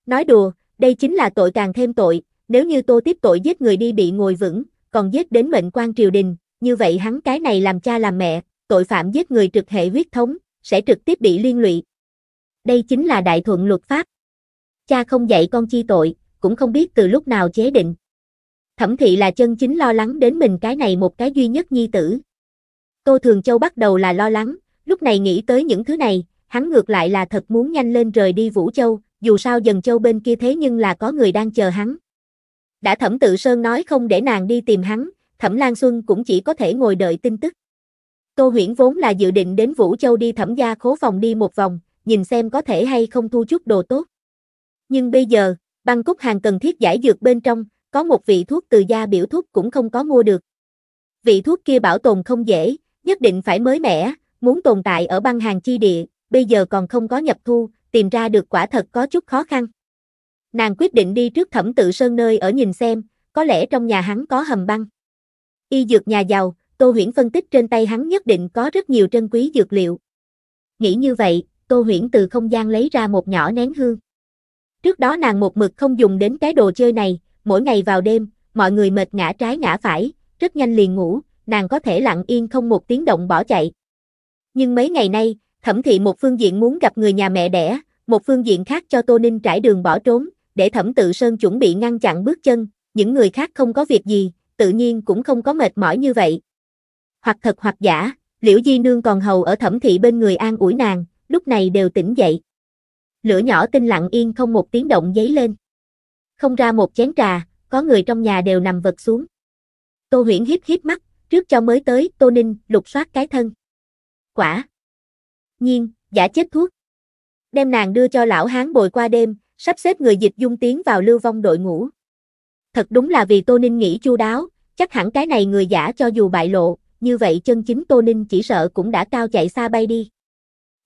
Nói đùa, đây chính là tội càng thêm tội, nếu như Tô tiếp tội giết người đi bị ngồi vững, còn giết đến mệnh quan triều đình, như vậy hắn cái này làm cha làm mẹ, tội phạm giết người trực hệ huyết thống, sẽ trực tiếp bị liên lụy. Đây chính là đại thuận luật pháp. Cha không dạy con chi tội, cũng không biết từ lúc nào chế định. Thẩm thị là chân chính lo lắng đến mình cái này một cái duy nhất nhi tử. Tô Thường Châu bắt đầu là lo lắng, lúc này nghĩ tới những thứ này, hắn ngược lại là thật muốn nhanh lên rời đi Vũ Châu, dù sao dần châu bên kia thế nhưng là có người đang chờ hắn. Đã thẩm tự Sơn nói không để nàng đi tìm hắn, Thẩm Lan Xuân cũng chỉ có thể ngồi đợi tin tức. Tô Huyễn vốn là dự định đến Vũ Châu đi thẩm gia khố phòng đi một vòng, nhìn xem có thể hay không thu chút đồ tốt. Nhưng bây giờ, băng cúc hàng cần thiết giải dược bên trong, có một vị thuốc từ gia biểu thuốc cũng không có mua được. Vị thuốc kia bảo tồn không dễ, nhất định phải mới mẻ, muốn tồn tại ở băng hàng chi địa, bây giờ còn không có nhập thu, tìm ra được quả thật có chút khó khăn. Nàng quyết định đi trước thẩm tự sơn nơi ở nhìn xem, có lẽ trong nhà hắn có hầm băng. Y dược nhà giàu, Tô Huyễn phân tích trên tay hắn nhất định có rất nhiều trân quý dược liệu. Nghĩ như vậy, Tô Huyễn từ không gian lấy ra một nhỏ nén hương. Trước đó nàng một mực không dùng đến cái đồ chơi này, mỗi ngày vào đêm, mọi người mệt ngã trái ngã phải, rất nhanh liền ngủ, nàng có thể lặng yên không một tiếng động bỏ chạy. Nhưng mấy ngày nay, thẩm thị một phương diện muốn gặp người nhà mẹ đẻ, một phương diện khác cho Tô Ninh trải đường bỏ trốn, để thẩm tự sơn chuẩn bị ngăn chặn bước chân, những người khác không có việc gì, tự nhiên cũng không có mệt mỏi như vậy. Hoặc thật hoặc giả, Liễu Di Nương còn hầu ở thẩm thị bên người an ủi nàng, lúc này đều tỉnh dậy. Lửa nhỏ tinh lặng yên không một tiếng động dấy lên. Không ra một chén trà, có người trong nhà đều nằm vật xuống. Tô huyển hiếp hiếp mắt, trước cho mới tới, Tô Ninh lục soát cái thân. Quả. Nhiên, giả chết thuốc. Đem nàng đưa cho lão hán bồi qua đêm, sắp xếp người dịch dung tiến vào lưu vong đội ngũ. Thật đúng là vì Tô Ninh nghĩ chu đáo, chắc hẳn cái này người giả cho dù bại lộ, như vậy chân chính Tô Ninh chỉ sợ cũng đã cao chạy xa bay đi.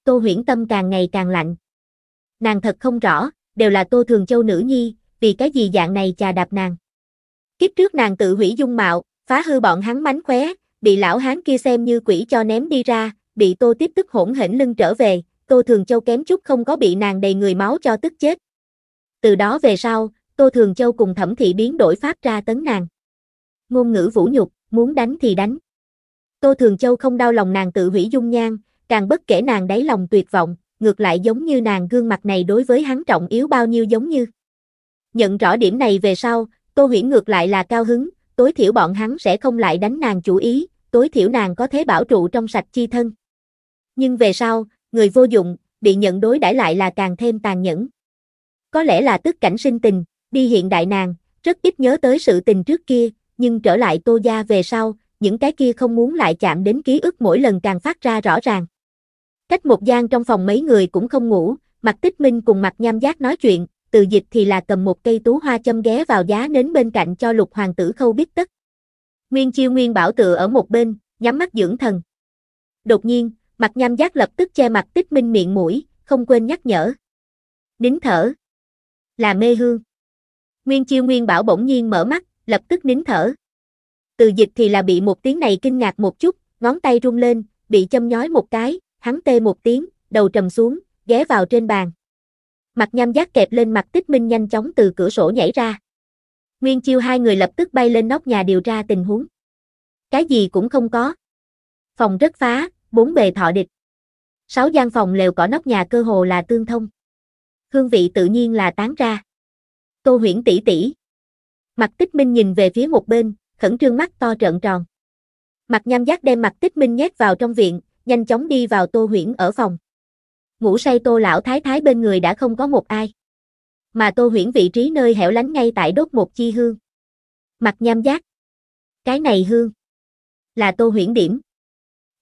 Tô huyễn tâm càng ngày càng lạnh. Nàng thật không rõ, đều là Tô Thường Châu nữ nhi, vì cái gì dạng này chà đạp nàng. Kiếp trước nàng tự hủy dung mạo, phá hư bọn hắn mánh khóe, bị lão hán kia xem như quỷ cho ném đi ra, bị Tô tiếp tức hỗn hển lưng trở về, Tô Thường Châu kém chút không có bị nàng đầy người máu cho tức chết. Từ đó về sau, Tô Thường Châu cùng thẩm thị biến đổi phát ra tấn nàng. Ngôn ngữ vũ nhục, muốn đánh thì đánh. Tô Thường Châu không đau lòng nàng tự hủy dung nhan, càng bất kể nàng đáy lòng tuyệt vọng, ngược lại giống như nàng gương mặt này đối với hắn trọng yếu bao nhiêu giống như. Nhận rõ điểm này về sau, Tô Huyễn ngược lại là cao hứng, tối thiểu bọn hắn sẽ không lại đánh nàng chủ ý, tối thiểu nàng có thế bảo trụ trong sạch chi thân. Nhưng về sau, người vô dụng, bị nhận đối đãi lại là càng thêm tàn nhẫn. Có lẽ là tức cảnh sinh tình, Đi hiện đại nàng, rất ít nhớ tới sự tình trước kia, nhưng trở lại tô gia về sau, những cái kia không muốn lại chạm đến ký ức mỗi lần càng phát ra rõ ràng. Cách một gian trong phòng mấy người cũng không ngủ, mặt tích minh cùng mặt nham giác nói chuyện, từ dịch thì là cầm một cây tú hoa châm ghé vào giá nến bên cạnh cho lục hoàng tử khâu biết tất. Nguyên chiêu nguyên bảo tựa ở một bên, nhắm mắt dưỡng thần. Đột nhiên, mặt nham giác lập tức che mặt tích minh miệng mũi, không quên nhắc nhở. Nín thở. Là mê hương. Nguyên Chiêu Nguyên Bảo bỗng nhiên mở mắt, lập tức nín thở. Từ dịch thì là bị một tiếng này kinh ngạc một chút, ngón tay rung lên, bị châm nhói một cái, hắn tê một tiếng, đầu trầm xuống, ghé vào trên bàn. Mặt nham giác kẹp lên mặt tích minh nhanh chóng từ cửa sổ nhảy ra. Nguyên Chiêu hai người lập tức bay lên nóc nhà điều tra tình huống. Cái gì cũng không có. Phòng rất phá, bốn bề thọ địch. Sáu gian phòng lều cỏ nóc nhà cơ hồ là tương thông. Hương vị tự nhiên là tán ra. Tô Huyễn tỷ tỷ. Mặt Tích Minh nhìn về phía một bên, khẩn trương mắt to trợn tròn. Mặt Nham Giác đem Mặt Tích Minh nhét vào trong viện, nhanh chóng đi vào Tô Huyễn ở phòng. Ngủ say Tô lão thái thái bên người đã không có một ai. Mà Tô Huyễn vị trí nơi hẻo lánh ngay tại đốt một chi hương. Mặt Nham Giác. Cái này hương là Tô Huyễn điểm.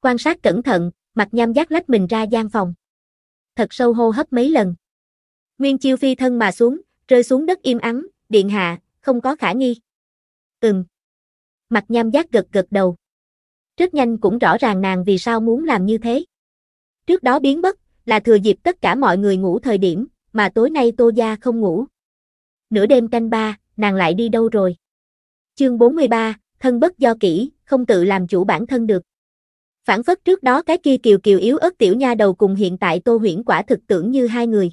Quan sát cẩn thận, Mặt Nham Giác lách mình ra gian phòng. Thật sâu hô hấp mấy lần. Nguyên Chiêu phi thân mà xuống, rơi xuống đất im ắng, điện hạ, không có khả nghi. Ừm. Mặt nham giác gật gật đầu. Rất nhanh cũng rõ ràng nàng vì sao muốn làm như thế. Trước đó biến mất là thừa dịp tất cả mọi người ngủ thời điểm, mà tối nay tô gia không ngủ. Nửa đêm canh ba, nàng lại đi đâu rồi? Chương 43, thân bất do kỹ, không tự làm chủ bản thân được. Phản phất trước đó cái kia kiều kiều yếu ớt tiểu nha đầu cùng hiện tại tô huyễn quả thực tưởng như hai người.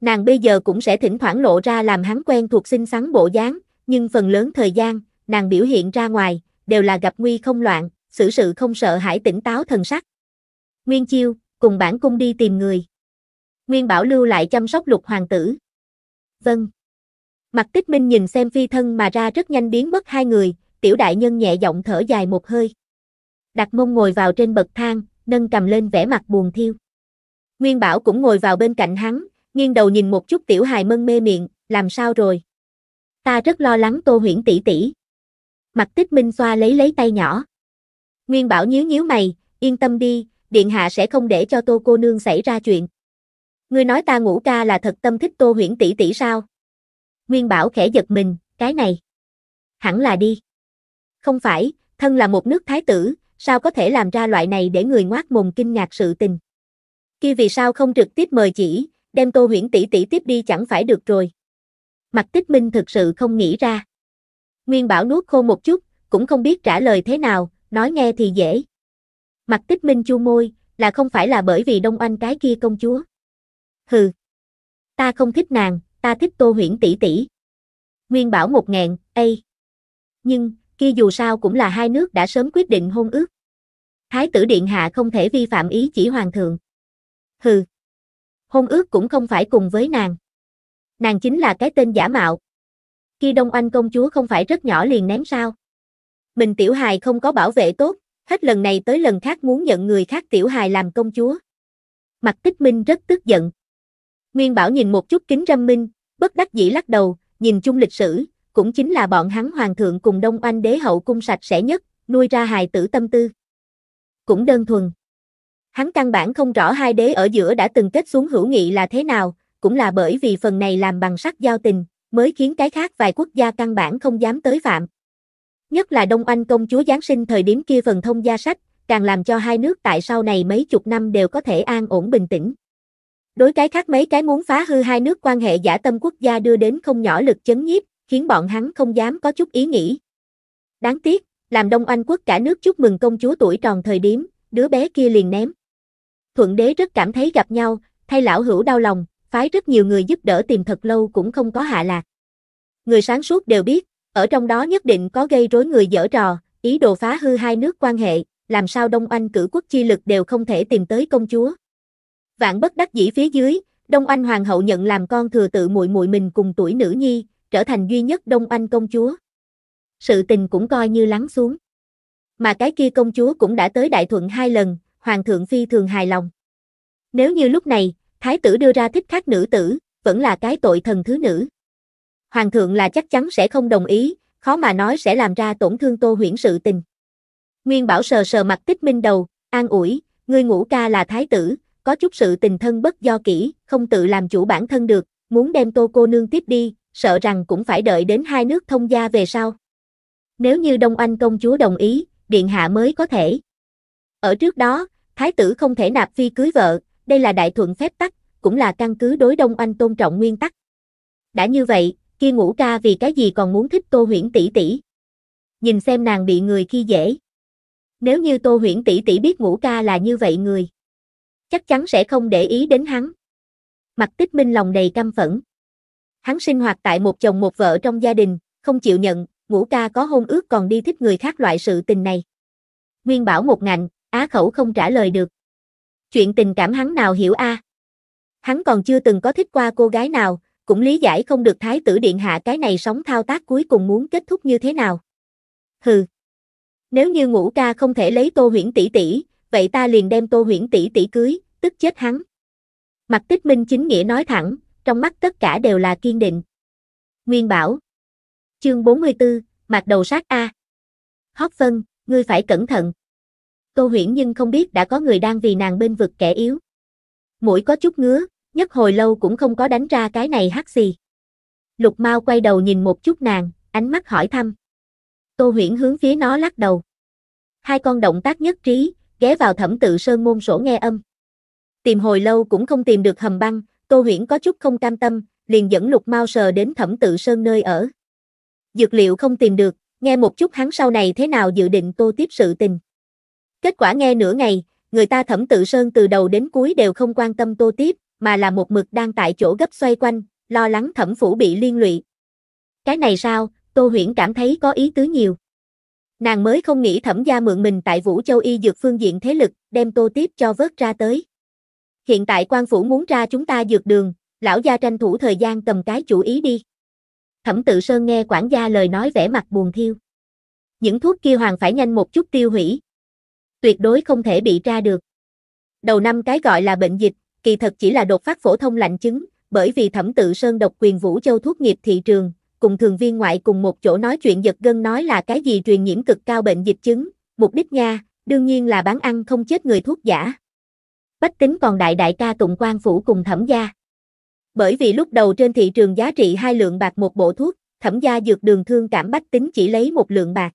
Nàng bây giờ cũng sẽ thỉnh thoảng lộ ra làm hắn quen thuộc xinh xắn bộ dáng, nhưng phần lớn thời gian, nàng biểu hiện ra ngoài, đều là gặp nguy không loạn, xử sự không sợ hãi tỉnh táo thần sắc. Nguyên Chiêu, cùng bản cung đi tìm người. Nguyên Bảo lưu lại chăm sóc lục hoàng tử. Vâng. Mặt tích minh nhìn xem phi thân mà ra rất nhanh biến mất hai người, tiểu đại nhân nhẹ giọng thở dài một hơi. Đặt mông ngồi vào trên bậc thang, nâng cầm lên vẻ mặt buồn thiêu. Nguyên Bảo cũng ngồi vào bên cạnh hắn, nghiêng đầu nhìn một chút tiểu hài mân mê miệng, làm sao rồi? Ta rất lo lắng Tô Huyễn tỷ tỷ. Mặt Tích Minh xoa lấy lấy tay nhỏ. Nguyên Bảo nhíu nhíu mày, yên tâm đi, điện hạ sẽ không để cho Tô cô nương xảy ra chuyện. Ngươi nói ta ngủ ca là thật tâm thích Tô Huyễn tỷ tỷ sao? Nguyên Bảo khẽ giật mình, cái này hẳn là đi. Không phải, thân là một nước thái tử, sao có thể làm ra loại này để người ngoác mồm kinh ngạc sự tình? Kia vì sao không trực tiếp mời chỉ, đem Tô Huyễn tỷ tỷ tiếp đi chẳng phải được rồi. Mặt Tích Minh thực sự không nghĩ ra. Nguyên Bảo nuốt khô một chút, cũng không biết trả lời thế nào, nói nghe thì dễ. Mặt Tích Minh chu môi, là không phải là bởi vì Đông Oanh cái kia công chúa. Hừ, ta không thích nàng, ta thích Tô Huyễn tỷ tỷ. Nguyên Bảo một ngàn, ây. Nhưng, kia dù sao cũng là hai nước đã sớm quyết định hôn ước. Thái tử điện hạ không thể vi phạm ý chỉ hoàng thượng. Hừ hôn ước cũng không phải cùng với nàng. Nàng chính là cái tên giả mạo. Khi Đông Anh công chúa không phải rất nhỏ liền ném sao. Mình tiểu hài không có bảo vệ tốt, hết lần này tới lần khác muốn nhận người khác tiểu hài làm công chúa. Mặt tích minh rất tức giận. Nguyên Bảo nhìn một chút kính râm minh, bất đắc dĩ lắc đầu, nhìn chung lịch sử, cũng chính là bọn hắn hoàng thượng cùng Đông Anh đế hậu cung sạch sẽ nhất, nuôi ra hài tử tâm tư. Cũng đơn thuần. Hắn căn bản không rõ hai đế ở giữa đã từng kết xuống hữu nghị là thế nào, cũng là bởi vì phần này làm bằng sắt giao tình, mới khiến cái khác vài quốc gia căn bản không dám tới phạm. Nhất là Đông Anh công chúa Giáng sinh thời điểm kia phần thông gia sách, càng làm cho hai nước tại sau này mấy chục năm đều có thể an ổn bình tĩnh. Đối cái khác mấy cái muốn phá hư hai nước quan hệ giả tâm quốc gia đưa đến không nhỏ lực chấn nhiếp, khiến bọn hắn không dám có chút ý nghĩ. Đáng tiếc, làm Đông Anh quốc cả nước chúc mừng công chúa tuổi tròn thời điểm, đứa bé kia liền ném. Thuận đế rất cảm thấy gặp nhau, thay lão hữu đau lòng, phái rất nhiều người giúp đỡ tìm thật lâu cũng không có hạ lạc. Người sáng suốt đều biết, ở trong đó nhất định có gây rối người dở trò, ý đồ phá hư hai nước quan hệ, làm sao Đông Anh cử quốc chi lực đều không thể tìm tới công chúa. Vạn bất đắc dĩ phía dưới, Đông Anh hoàng hậu nhận làm con thừa tự muội muội mình cùng tuổi nữ nhi, trở thành duy nhất Đông Anh công chúa. Sự tình cũng coi như lắng xuống. Mà cái kia công chúa cũng đã tới Đại Thuận hai lần, hoàng thượng phi thường hài lòng. Nếu như lúc này, thái tử đưa ra thích khác nữ tử, vẫn là cái tội thần thứ nữ. Hoàng thượng là chắc chắn sẽ không đồng ý, khó mà nói sẽ làm ra tổn thương Tô Huyễn sự tình. Nguyên Bảo sờ sờ mặt Tích Minh đầu, an ủi, ngươi ngũ ca là thái tử, có chút sự tình thân bất do kỹ, không tự làm chủ bản thân được, muốn đem Tô cô nương tiếp đi, sợ rằng cũng phải đợi đến hai nước thông gia về sau. Nếu như Đông Anh công chúa đồng ý, điện hạ mới có thể. Ở trước đó, thái tử không thể nạp phi cưới vợ, đây là đại thuận phép tắc, cũng là căn cứ đối Đông Anh tôn trọng nguyên tắc. Đã như vậy, kia ngũ ca vì cái gì còn muốn thích Tô Huyễn tỷ tỷ? Nhìn xem nàng bị người khi dễ. Nếu như Tô Huyễn tỷ tỷ biết ngũ ca là như vậy người, chắc chắn sẽ không để ý đến hắn. Mặt Tích Minh lòng đầy căm phẫn. Hắn sinh hoạt tại một chồng một vợ trong gia đình, không chịu nhận, ngũ ca có hôn ước còn đi thích người khác loại sự tình này. Nguyên bảo một ngạnh, Á khẩu không trả lời được. Chuyện tình cảm hắn nào hiểu a? À? Hắn còn chưa từng có thích qua cô gái nào, cũng lý giải không được thái tử điện hạ cái này sóng thao tác cuối cùng muốn kết thúc như thế nào. Hừ. Nếu như ngũ ca không thể lấy Tô Huyễn tỷ tỷ, vậy ta liền đem Tô Huyễn tỷ tỷ cưới, tức chết hắn. Mặt Tích Minh chính nghĩa nói thẳng, trong mắt tất cả đều là kiên định. Nguyên Bảo. Chương 44, mặt đầu sát a. Hóc Vân, ngươi phải cẩn thận. Tô Huyễn nhưng không biết đã có người đang vì nàng bên vực kẻ yếu. Mũi có chút ngứa, nhất hồi lâu cũng không có đánh ra cái này hắc xì. Lục Mao quay đầu nhìn một chút nàng, ánh mắt hỏi thăm. Tô Huyễn hướng phía nó lắc đầu. Hai con động tác nhất trí, ghé vào thẩm tự sơn môn sổ nghe âm. Tìm hồi lâu cũng không tìm được hầm băng, Tô Huyễn có chút không cam tâm, liền dẫn Lục Mao sờ đến thẩm tự sơn nơi ở. Dược liệu không tìm được, nghe một chút hắn sau này thế nào dự định tô tiếp sự tình. Kết quả nghe nửa ngày, người ta thẩm tự sơn từ đầu đến cuối đều không quan tâm tô tiếp, mà là một mực đang tại chỗ gấp xoay quanh, lo lắng thẩm phủ bị liên lụy. Cái này sao, tô huyển cảm thấy có ý tứ nhiều. Nàng mới không nghĩ thẩm gia mượn mình tại Vũ Châu Y dược phương diện thế lực, đem tô tiếp cho vớt ra tới. Hiện tại quan phủ muốn ra chúng ta dược đường, lão gia tranh thủ thời gian cầm cái chủ ý đi. Thẩm tự sơn nghe quản gia lời nói vẻ mặt buồn thiêu. Những thuốc kia hoàng phải nhanh một chút tiêu hủy, tuyệt đối không thể bị tra được. Đầu năm cái gọi là bệnh dịch, kỳ thật chỉ là đột phát phổ thông lạnh chứng, bởi vì thẩm tự sơn độc quyền Vũ Châu thuốc nghiệp thị trường, cùng thường viên ngoại cùng một chỗ nói chuyện giật gân nói là cái gì truyền nhiễm cực cao bệnh dịch chứng, mục đích nha, đương nhiên là bán ăn không chết người thuốc giả. Bách tính còn đại đại ca tụng quan phủ cùng thẩm gia. Bởi vì lúc đầu trên thị trường giá trị hai lượng bạc một bộ thuốc, thẩm gia dược đường thương cảm bách tính chỉ lấy một lượng bạc.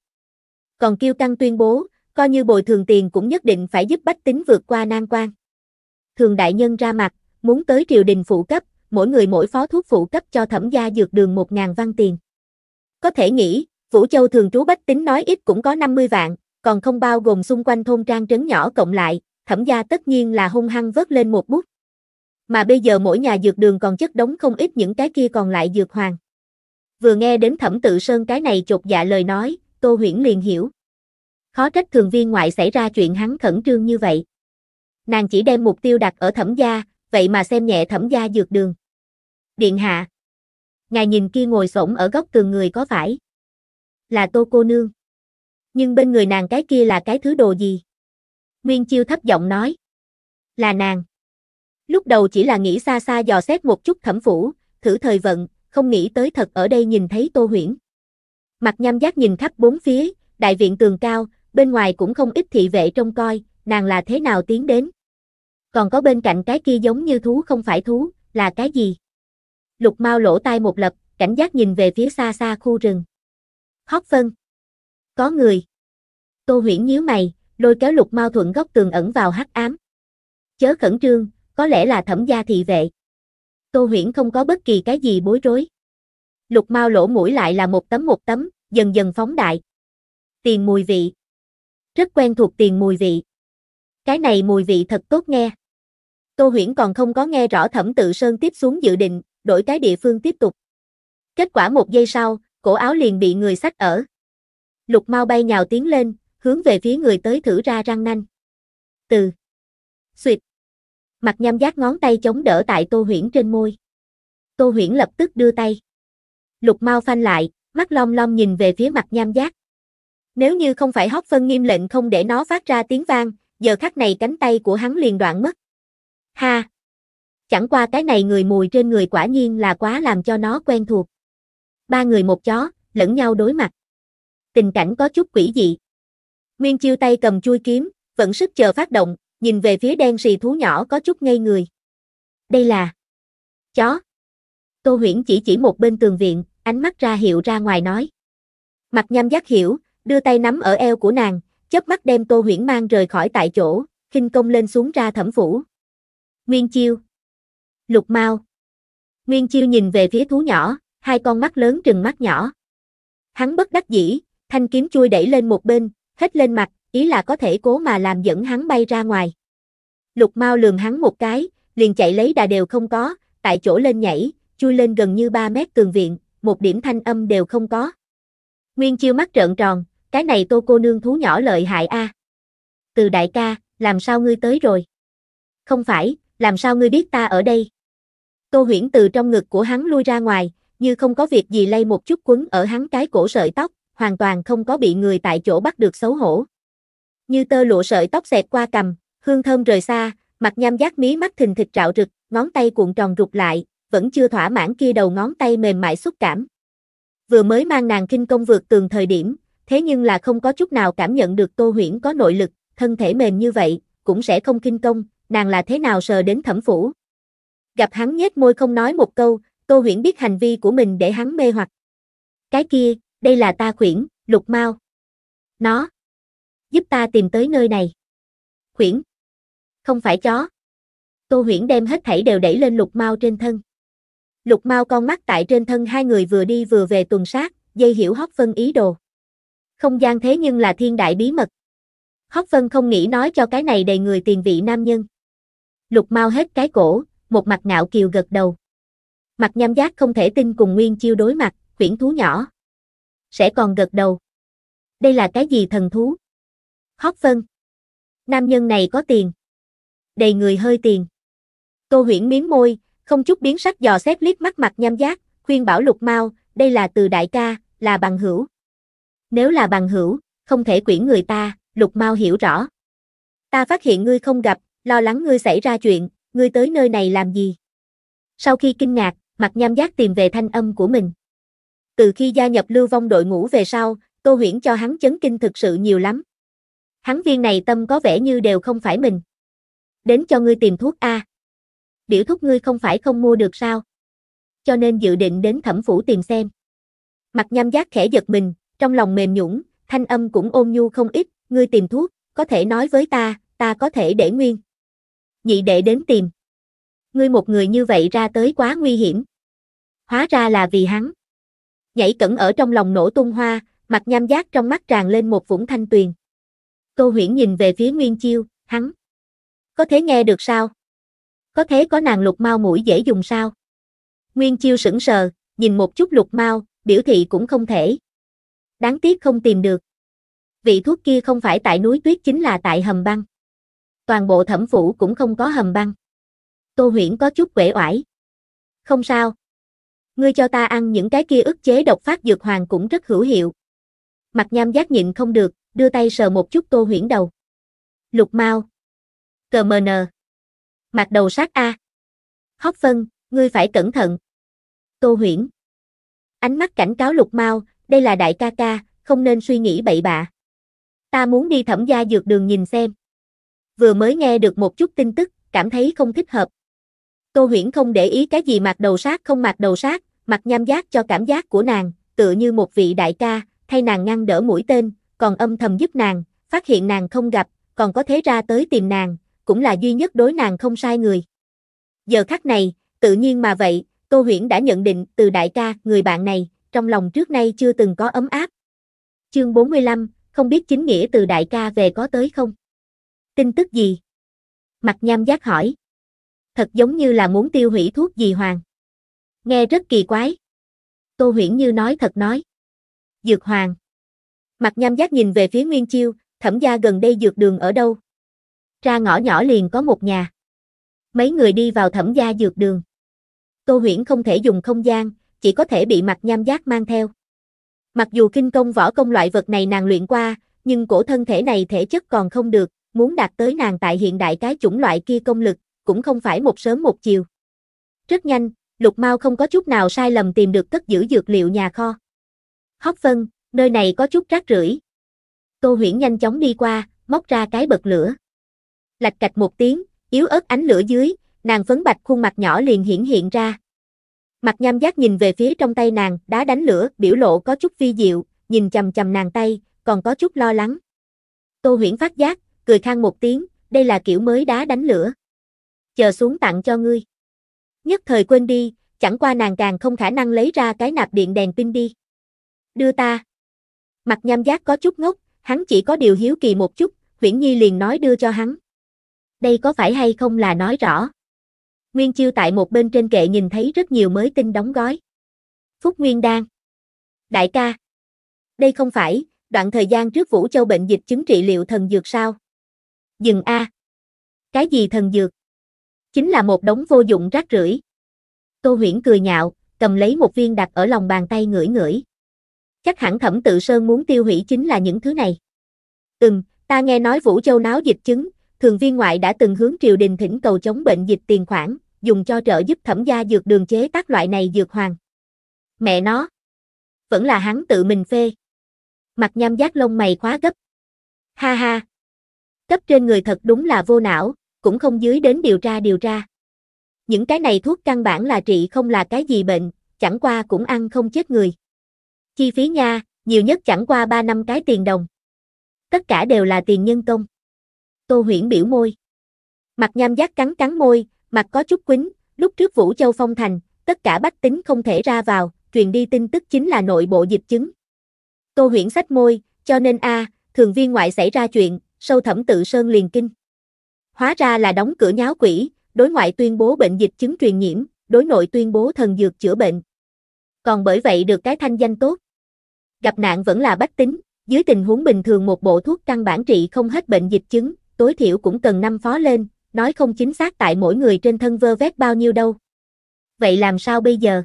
Còn kêu căng tuyên bố, coi như bồi thường tiền cũng nhất định phải giúp bách tính vượt qua nan quan. Thường đại nhân ra mặt, muốn tới triều đình phụ cấp, mỗi người mỗi phó thuốc phụ cấp cho thẩm gia dược đường 1.000 văn tiền. Có thể nghĩ, Vũ Châu thường trú bách tính nói ít cũng có 50 vạn, còn không bao gồm xung quanh thôn trang trấn nhỏ cộng lại, thẩm gia tất nhiên là hung hăng vớt lên một bút. Mà bây giờ mỗi nhà dược đường còn chất đống không ít những cái kia còn lại dược hoàng. Vừa nghe đến thẩm tự sơn cái này chột dạ lời nói, Tô Huyển liền hiểu. Khó trách thường viên ngoại xảy ra chuyện hắn khẩn trương như vậy. Nàng chỉ đem mục tiêu đặt ở thẩm gia, vậy mà xem nhẹ thẩm gia dược đường. Điện hạ. Ngài nhìn kia ngồi xổm ở góc tường người có phải? Là tô cô nương. Nhưng bên người nàng cái kia là cái thứ đồ gì? Nguyên Chiêu thấp giọng nói. Là nàng. Lúc đầu chỉ là nghĩ xa xa dò xét một chút thẩm phủ, thử thời vận, không nghĩ tới thật ở đây nhìn thấy Tô Huyễn. Mặt nham giác nhìn khắp bốn phía, đại viện tường cao, bên ngoài cũng không ít thị vệ trông coi, nàng là thế nào tiến đến. Còn có bên cạnh cái kia giống như thú không phải thú, là cái gì? Lục mau lỗ tai một lập, cảnh giác nhìn về phía xa xa khu rừng. Hót phân. Có người. Tô huyển nhíu mày, lôi kéo lục mau thuận góc tường ẩn vào hắc ám. Chớ khẩn trương, có lẽ là thẩm gia thị vệ. Tô huyển không có bất kỳ cái gì bối rối. Lục mau lỗ mũi lại là một tấm một tấm, dần dần phóng đại. Tiền mùi vị. Rất quen thuộc tiền mùi vị. Cái này mùi vị thật tốt nghe. Tô Huyễn còn không có nghe rõ Thẩm Tự Sơn tiếp xuống dự định, đổi cái địa phương tiếp tục. Kết quả một giây sau, cổ áo liền bị người sách ở. Lục mau bay nhào tiến lên, hướng về phía người tới thử ra răng nanh. Từ. Xuyệt. Mặt nham giác ngón tay chống đỡ tại Tô Huyễn trên môi. Tô Huyễn lập tức đưa tay. Lục mau phanh lại, mắt long long nhìn về phía mặt nham giác. Nếu như không phải hót phân nghiêm lệnh không để nó phát ra tiếng vang, giờ khắc này cánh tay của hắn liền đoạn mất. Ha! Chẳng qua cái này người mùi trên người quả nhiên là quá làm cho nó quen thuộc. Ba người một chó, lẫn nhau đối mặt. Tình cảnh có chút quỷ dị. Nguyên chiêu tay cầm chui kiếm, vẫn sức chờ phát động, nhìn về phía đen xì thú nhỏ có chút ngây người. Đây là... Chó. Tô huyển chỉ chỉ một bên tường viện, ánh mắt ra hiệu ra ngoài nói. Mặt nham giác hiểu, đưa tay nắm ở eo của nàng, chớp mắt đem Tô Huyễn mang rời khỏi tại chỗ, khinh công lên xuống ra thẩm phủ. Nguyên Chiêu Lục Mao Nguyên Chiêu nhìn về phía thú nhỏ, hai con mắt lớn trừng mắt nhỏ. Hắn bất đắc dĩ, thanh kiếm chui đẩy lên một bên, hết lên mặt, ý là có thể cố mà làm dẫn hắn bay ra ngoài. Lục Mao lườm hắn một cái, liền chạy lấy đà đều không có, tại chỗ lên nhảy, chui lên gần như 3 mét cường viện, một điểm thanh âm đều không có. Nguyên Chiêu mắt trợn tròn, cái này tô cô nương thú nhỏ lợi hại a. À. Từ đại ca, làm sao ngươi tới rồi? Không phải, làm sao ngươi biết ta ở đây? Tô huyễn từ trong ngực của hắn lui ra ngoài, như không có việc gì lay một chút quấn ở hắn cái cổ sợi tóc, hoàn toàn không có bị người tại chỗ bắt được xấu hổ. Như tơ lụa sợi tóc xẹt qua cầm, hương thơm rời xa, mặt nham giác mí mắt thình thịch trạo rực, ngón tay cuộn tròn rụt lại, vẫn chưa thỏa mãn kia đầu ngón tay mềm mại xúc cảm. Vừa mới mang nàng kinh công vượt tường thời điểm, thế nhưng là không có chút nào cảm nhận được Tô Huyễn có nội lực, thân thể mềm như vậy, cũng sẽ không kinh công, nàng là thế nào sờ đến thẩm phủ. Gặp hắn nhếch môi không nói một câu, Tô Huyễn biết hành vi của mình để hắn mê hoặc. Cái kia, đây là ta khuyển, lục mau. Nó. Giúp ta tìm tới nơi này. Khuyển. Không phải chó. Tô Huyễn đem hết thảy đều đẩy lên lục mau trên thân. Lục mau con mắt tại trên thân hai người vừa đi vừa về tuần sát, dây hiểu hóc phân ý đồ không gian thế nhưng là thiên đại bí mật. Hóc Vân không nghĩ nói cho cái này đầy người tiền vị nam nhân. Lục mau hết cái cổ, một mặt ngạo kiều gật đầu. Mặt nham giác không thể tin cùng Nguyên Chiêu đối mặt, quyển thú nhỏ. Sẽ còn gật đầu. Đây là cái gì thần thú? Hóc Vân. Nam nhân này có tiền. Đầy người hơi tiền. Tô huyển miếng môi, không chút biến sắc dò xét liếc mắt mặt nham giác, khuyên bảo lục mau, đây là từ đại ca, là bằng hữu nếu là bằng hữu, không thể quyển người ta, lục mau hiểu rõ. Ta phát hiện ngươi không gặp, lo lắng ngươi xảy ra chuyện, ngươi tới nơi này làm gì? Sau khi kinh ngạc, mặt nham giác tìm về thanh âm của mình. Từ khi gia nhập lưu vong đội ngũ về sau, Tô Huyễn cho hắn chấn kinh thực sự nhiều lắm. Hắn viên này tâm có vẻ như đều không phải mình. Đến cho ngươi tìm thuốc A. Biểu thuốc ngươi không phải không mua được sao? Cho nên dự định đến thẩm phủ tìm xem. Mặt nham giác khẽ giật mình, trong lòng mềm nhũng, thanh âm cũng ôn nhu không ít, ngươi tìm thuốc, có thể nói với ta, ta có thể để nguyên. Nhị đệ đến tìm. Ngươi một người như vậy ra tới quá nguy hiểm. Hóa ra là vì hắn. Nhảy cẩn ở trong lòng nổ tung hoa, mặt nham giác trong mắt tràn lên một vũng thanh tuyền. Câu huyển nhìn về phía Nguyên Chiêu, hắn. Có thế nghe được sao? Có thế có nàng lục mau mũi dễ dùng sao? Nguyên Chiêu sững sờ, nhìn một chút lục mau, biểu thị cũng không thể, đáng tiếc không tìm được. Vị thuốc kia không phải tại núi tuyết chính là tại hầm băng. Toàn bộ thẩm phủ cũng không có hầm băng. Tô huyển có chút quể oải. Không sao. Ngươi cho ta ăn những cái kia ức chế độc phát dược hoàng cũng rất hữu hiệu. Mặt nham giác nhịn không được, đưa tay sờ một chút tô huyển đầu. Lục mau. Cờ mờ nờ. Mặt đầu sát A. Hóc phân, ngươi phải cẩn thận. Tô huyển. Ánh mắt cảnh cáo lục mau, đây là đại ca ca, không nên suy nghĩ bậy bạ. Ta muốn đi thẩm gia dược đường nhìn xem. Vừa mới nghe được một chút tin tức, cảm thấy không thích hợp. Tô Huyễn không để ý cái gì mặc đầu sát không mặc đầu sát, mặc nham giác cho cảm giác của nàng, tựa như một vị đại ca, thay nàng ngăn đỡ mũi tên, còn âm thầm giúp nàng, phát hiện nàng không gặp, còn có thế ra tới tìm nàng, cũng là duy nhất đối nàng không sai người. Giờ khắc này, tự nhiên mà vậy, Tô Huyễn đã nhận định từ đại ca, người bạn này, trong lòng trước nay chưa từng có ấm áp. Chương 45, không biết chính nghĩa từ đại ca về có tới không? Tin tức gì? Mặt nham giác hỏi. Thật giống như là muốn tiêu hủy thuốc gì hoàng. Nghe rất kỳ quái. Tô huyển như nói thật nói. Dược hoàng. Mặt nham giác nhìn về phía Nguyên Chiêu, thẩm gia gần đây dược đường ở đâu? Ra ngõ nhỏ liền có một nhà. Mấy người đi vào thẩm gia dược đường. Tô huyển không thể dùng không gian, chỉ có thể bị mặt nham giác mang theo. Mặc dù kinh công võ công loại vật này nàng luyện qua, nhưng cổ thân thể này thể chất còn không được, muốn đạt tới nàng tại hiện đại cái chủng loại kia công lực, cũng không phải một sớm một chiều. Rất nhanh, Lục Mao không có chút nào sai lầm tìm được cất giữ dược liệu nhà kho. Hóc phân, nơi này có chút rác rưởi. Tô Huyễn nhanh chóng đi qua, móc ra cái bật lửa. Lạch cạch một tiếng, yếu ớt ánh lửa dưới, nàng phấn bạch khuôn mặt nhỏ liền hiển hiện ra. Mặt nham giác nhìn về phía trong tay nàng, đá đánh lửa, biểu lộ có chút vi diệu, nhìn chầm chầm nàng tay, còn có chút lo lắng. Tô huyển phát giác, cười khang một tiếng, đây là kiểu mới đá đánh lửa. Chờ xuống tặng cho ngươi. Nhất thời quên đi, chẳng qua nàng càng không khả năng lấy ra cái nạp điện đèn pin đi. Đưa ta. Mặt nham giác có chút ngốc, hắn chỉ có điều hiếu kỳ một chút, Huyển Nhi liền nói đưa cho hắn. Đây có phải hay không là nói rõ. Nguyên Chiêu tại một bên trên kệ nhìn thấy rất nhiều mới tin đóng gói. Phúc Nguyên Đan. Đại ca. Đây không phải, đoạn thời gian trước Vũ Châu bệnh dịch chứng trị liệu thần dược sao? Dừng A. Cái gì thần dược? Chính là một đống vô dụng rác rưởi. Tô Huyễn cười nhạo, cầm lấy một viên đặt ở lòng bàn tay ngửi ngửi. Chắc hẳn Thẩm Tự Sơn muốn tiêu hủy chính là những thứ này. Ừm, ta nghe nói Vũ Châu náo dịch chứng, thường viên ngoại đã từng hướng triều đình thỉnh cầu chống bệnh dịch tiền khoản dùng cho trợ giúp thẩm gia dược đường chế tác loại này dược hoàng. Mẹ nó, vẫn là hắn tự mình phê. Mặt nham giác lông mày khóa gấp. Ha ha, cấp trên người thật đúng là vô não, cũng không dưới đến điều tra điều tra. Những cái này thuốc căn bản là trị không là cái gì bệnh, chẳng qua cũng ăn không chết người. Chi phí nha, nhiều nhất chẳng qua 3 năm cái tiền đồng. Tất cả đều là tiền nhân công. Tô huyển biểu môi. Mặt nham giác cắn cắn môi, mặt có chút quýnh, lúc trước Vũ Châu Phong Thành, tất cả bách tính không thể ra vào, truyền đi tin tức chính là nội bộ dịch chứng. Tô huyển sách môi, cho nên a thường viên ngoại xảy ra chuyện, sâu thẩm tự sơn liền kinh. Hóa ra là đóng cửa nháo quỷ, đối ngoại tuyên bố bệnh dịch chứng truyền nhiễm, đối nội tuyên bố thần dược chữa bệnh. Còn bởi vậy được cái thanh danh tốt. Gặp nạn vẫn là bách tính, dưới tình huống bình thường một bộ thuốc căn bản trị không hết bệnh dịch chứng, tối thiểu cũng cần năm phó lên, nói không chính xác tại mỗi người trên thân vơ vét bao nhiêu đâu. Vậy làm sao bây giờ?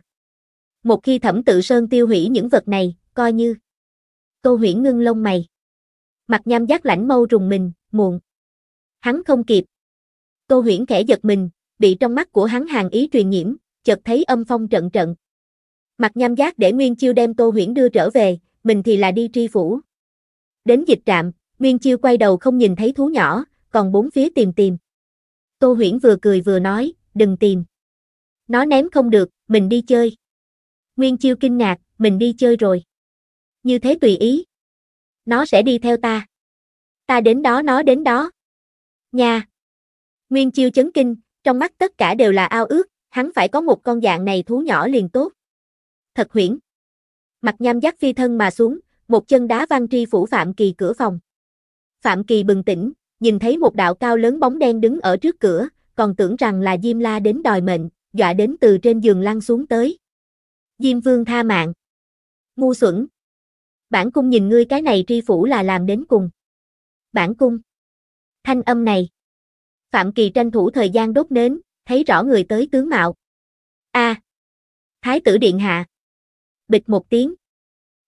Một khi thẩm tự sơn tiêu hủy những vật này, coi như. Tô huyển ngưng lông mày. Mặt nham giác lãnh mâu rùng mình, muộn. Hắn không kịp. Tô huyển khẽ giật mình, bị trong mắt của hắn hàng ý truyền nhiễm, chợt thấy âm phong trận trận. Mặt nham giác để Nguyên Chiêu đem Tô huyển đưa trở về, mình thì là đi tri phủ. Đến dịch trạm, Nguyên Chiêu quay đầu không nhìn thấy thú nhỏ, còn bốn phía tìm tìm. Tô Huyễn vừa cười vừa nói, đừng tìm. Nó ném không được, mình đi chơi. Nguyên Chiêu kinh ngạc, mình đi chơi rồi. Như thế tùy ý. Nó sẽ đi theo ta. Ta đến đó nó đến đó. Nha. Nguyên Chiêu chấn kinh, trong mắt tất cả đều là ao ước, hắn phải có một con dạng này thú nhỏ liền tốt. Thật huyễn. Mặt nham dắt phi thân mà xuống, một chân đá văn tri phủ Phạm Kỳ cửa phòng. Phạm Kỳ bừng tỉnh, nhìn thấy một đạo cao lớn bóng đen đứng ở trước cửa, còn tưởng rằng là Diêm La đến đòi mệnh, dọa đến từ trên giường lăn xuống tới. Diêm Vương tha mạng. Ngu xuẩn. Bản cung nhìn ngươi cái này tri phủ là làm đến cùng. Bản cung. Thanh âm này. Phạm Kỳ tranh thủ thời gian đốt nến, thấy rõ người tới tướng mạo. A. À. Thái tử điện hạ. Bịch một tiếng.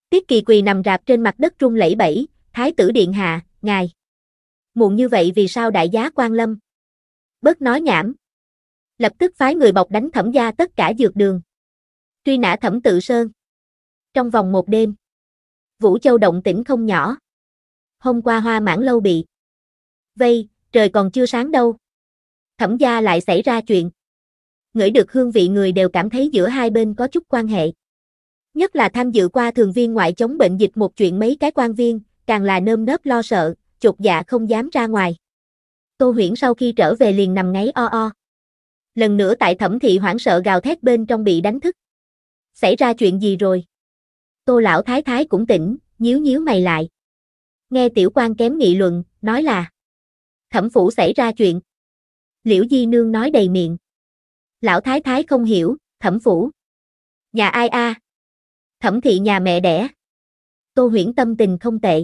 Tiết Kỳ quỳ nằm rạp trên mặt đất rung lẩy bẩy Thái tử điện hạ, ngài muộn như vậy vì sao đại giá quan lâm? Bớt nói nhảm. Lập tức phái người bọc đánh thẩm gia tất cả dược đường. Truy nã thẩm tự sơn. Trong vòng một đêm, Vũ Châu động tĩnh không nhỏ. Hôm qua hoa mãn lâu bị. Vây, trời còn chưa sáng đâu. Thẩm gia lại xảy ra chuyện. Ngửi được hương vị người đều cảm thấy giữa hai bên có chút quan hệ. Nhất là tham dự qua thường viên ngoại chống bệnh dịch một chuyện mấy cái quan viên, càng là nơm nớp lo sợ, chột dạ không dám ra ngoài. Tô Huyễn sau khi trở về liền nằm ngáy o o. Lần nữa tại thẩm thị hoảng sợ gào thét bên trong bị đánh thức. Xảy ra chuyện gì rồi? Tô lão thái thái cũng tỉnh, nhíu nhíu mày lại. Nghe tiểu quan kém nghị luận, nói là Thẩm phủ xảy ra chuyện. Liễu Di Nương nói đầy miệng. Lão thái thái không hiểu, thẩm phủ. Nhà ai a? Thẩm thị nhà mẹ đẻ. Tô huyễn tâm tình không tệ.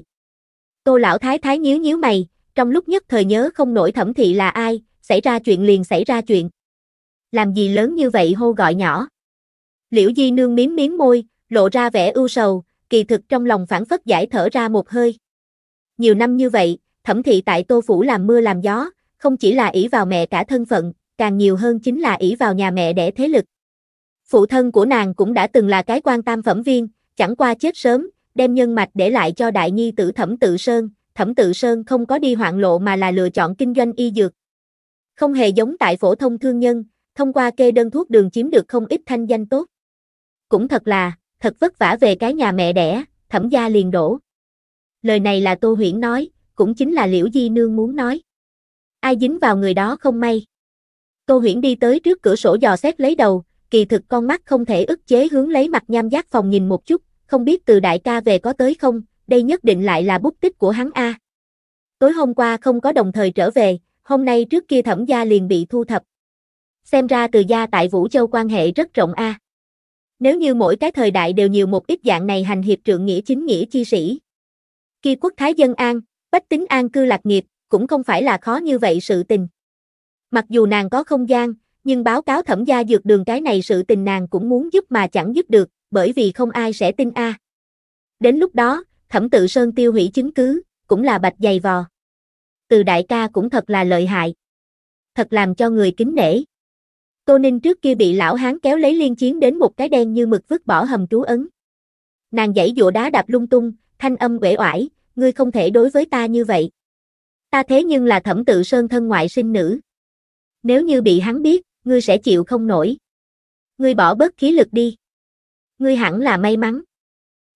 Tô lão thái thái nhíu nhíu mày, trong lúc nhất thời nhớ không nổi thẩm thị là ai, xảy ra chuyện liền xảy ra chuyện. Làm gì lớn như vậy hô gọi nhỏ. Liễu Di nương miếng miếng môi, lộ ra vẻ ưu sầu, kỳ thực trong lòng phản phất giải thở ra một hơi. Nhiều năm như vậy, thẩm thị tại Tô Phủ làm mưa làm gió, không chỉ là ỷ vào mẹ cả thân phận, càng nhiều hơn chính là ỷ vào nhà mẹ đẻ thế lực. Phụ thân của nàng cũng đã từng là cái quan tam phẩm viên, chẳng qua chết sớm, đem nhân mạch để lại cho đại nhi tử Thẩm Tự Sơn, Thẩm Tự Sơn không có đi hoạn lộ mà là lựa chọn kinh doanh y dược. Không hề giống tại phổ thông thương nhân, thông qua kê đơn thuốc đường chiếm được không ít thanh danh tốt. Cũng thật là, thật vất vả về cái nhà mẹ đẻ, Thẩm gia liền đổ. Lời này là Tô Huyễn nói, cũng chính là Liễu Di Nương muốn nói. Ai dính vào người đó không may. Tô Huyễn đi tới trước cửa sổ dò xét lấy đầu, kỳ thực con mắt không thể ức chế hướng lấy mặt nham giác phòng nhìn một chút, không biết từ đại ca về có tới không, đây nhất định lại là bút tích của hắn A. Tối hôm qua không có đồng thời trở về, hôm nay trước kia thẩm gia liền bị thu thập. Xem ra từ gia tại Vũ Châu quan hệ rất rộng A. Nếu như mỗi cái thời đại đều nhiều một ít dạng này hành hiệp trượng nghĩa chính nghĩa chi sĩ. Khi quốc thái dân an, bách tính an cư lạc nghiệp, cũng không phải là khó như vậy sự tình. Mặc dù nàng có không gian, nhưng báo cáo thẩm gia dược đường cái này sự tình nàng cũng muốn giúp mà chẳng giúp được, bởi vì không ai sẽ tin a. À. Đến lúc đó, Thẩm Tự Sơn tiêu hủy chứng cứ, cũng là bạch dày vò. Từ đại ca cũng thật là lợi hại. Thật làm cho người kính nể. Tô Ninh trước kia bị lão hán kéo lấy liên chiến đến một cái đen như mực vứt bỏ hầm trú ấn. Nàng giãy dụa đá đạp lung tung, thanh âm uể oải, ngươi không thể đối với ta như vậy. Ta thế nhưng là Thẩm Tự Sơn thân ngoại sinh nữ. Nếu như bị hắn biết, ngươi sẽ chịu không nổi. Ngươi bỏ bớt khí lực đi ngươi hẳn là may mắn.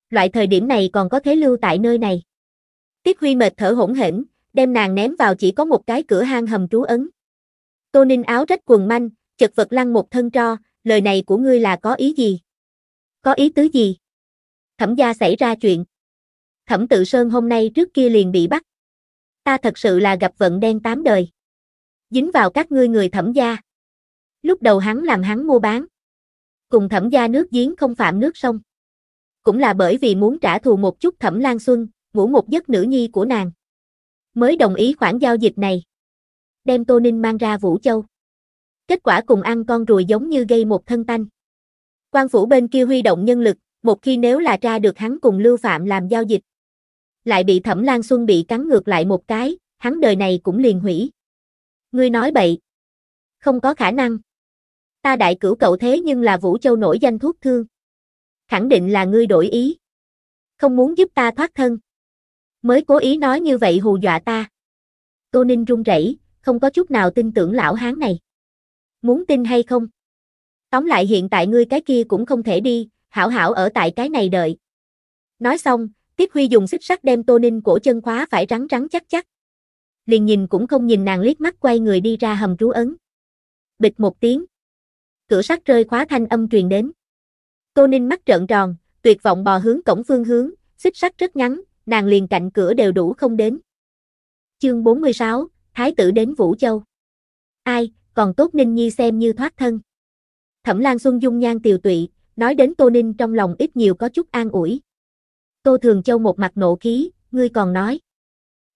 Loại thời điểm này còn có thế lưu tại nơi này. Tiết Huy mệt thở hổn hển, đem nàng ném vào chỉ có một cái cửa hang hầm trú ấn. Tô Ninh áo rách quần manh, chật vật lăn một thân tro, lời này của ngươi là có ý gì? Có ý tứ gì? Thẩm gia xảy ra chuyện. Thẩm tự sơn hôm nay trước kia liền bị bắt. Ta thật sự là gặp vận đen tám đời. Dính vào các ngươi người thẩm gia. Lúc đầu hắn làm hắn mua bán cùng thẩm gia nước giếng không phạm nước sông. Cũng là bởi vì muốn trả thù một chút thẩm Lan Xuân, ngủ một giấc nữ nhi của nàng. Mới đồng ý khoản giao dịch này. Đem Tô Ninh mang ra Vũ Châu. Kết quả cùng ăn con ruồi giống như gây một thân tanh. quan phủ bên kia huy động nhân lực, một khi nếu là tra được hắn cùng Lưu Phạm làm giao dịch. Lại bị Thẩm Lan Xuân bị cắn ngược lại một cái, hắn đời này cũng liền hủy. Ngươi nói bậy. Không có khả năng. Ta đại cửu cậu thế nhưng là Vũ Châu nổi danh thuốc thương. Khẳng định là ngươi đổi ý. Không muốn giúp ta thoát thân. Mới cố ý nói như vậy hù dọa ta. Tô Ninh run rẩy, không có chút nào tin tưởng lão hán này. Muốn tin hay không? Tóm lại hiện tại ngươi cái kia cũng không thể đi, hảo hảo ở tại cái này đợi. Nói xong, Tiết Huy dùng xích sắt đem Tô Ninh cổ chân khóa phải rắn rắn chắc chắc. Liền nhìn cũng không nhìn nàng liếc mắt quay người đi ra hầm trú ấn. Bịch một tiếng cửa sắt rơi khóa thanh âm truyền đến. Tô Ninh mắt trợn tròn, tuyệt vọng bò hướng cổng phương hướng, xích sắt rất ngắn, nàng liền cạnh cửa đều đủ không đến. Chương 46, Thái tử đến Vũ Châu. Ai, còn tốt Ninh Nhi xem như thoát thân. Thẩm Lan Xuân dung nhan tiều tụy, nói đến Tô Ninh trong lòng ít nhiều có chút an ủi. Tô Thường Châu một mặt nộ khí, ngươi còn nói.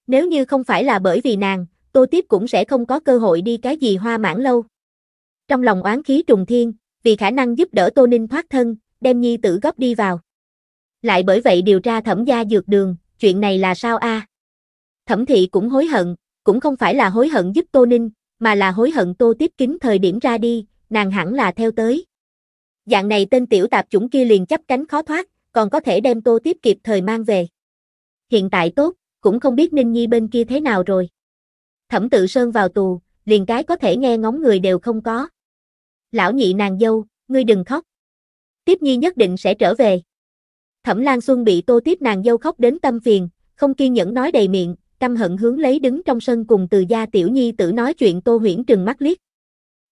Nếu như không phải là bởi vì nàng, Tô Tiếp cũng sẽ không có cơ hội đi cái gì hoa mãn lâu. Trong lòng oán khí trùng thiên, vì khả năng giúp đỡ Tô Ninh thoát thân, đem nhi tử góp đi vào. Lại bởi vậy điều tra thẩm gia dược đường, chuyện này là sao a? Thẩm thị cũng hối hận, cũng không phải là hối hận giúp Tô Ninh, mà là hối hận Tô Tiếp Kính thời điểm ra đi, nàng hẳn là theo tới. Dạng này tên tiểu tạp chủng kia liền chấp cánh khó thoát, còn có thể đem Tô Tiếp kịp thời mang về. Hiện tại tốt, cũng không biết Ninh Nhi bên kia thế nào rồi. Thẩm tự sơn vào tù, liền cái có thể nghe ngóng người đều không có lão nhị nàng dâu, ngươi đừng khóc. Tiếp nhi nhất định sẽ trở về. Thẩm Lan Xuân bị tô tiếp nàng dâu khóc đến tâm phiền, không kiên nhẫn nói đầy miệng, căm hận hướng lấy đứng trong sân cùng từ gia tiểu nhi tử nói chuyện tô huyễn trừng mắt liếc.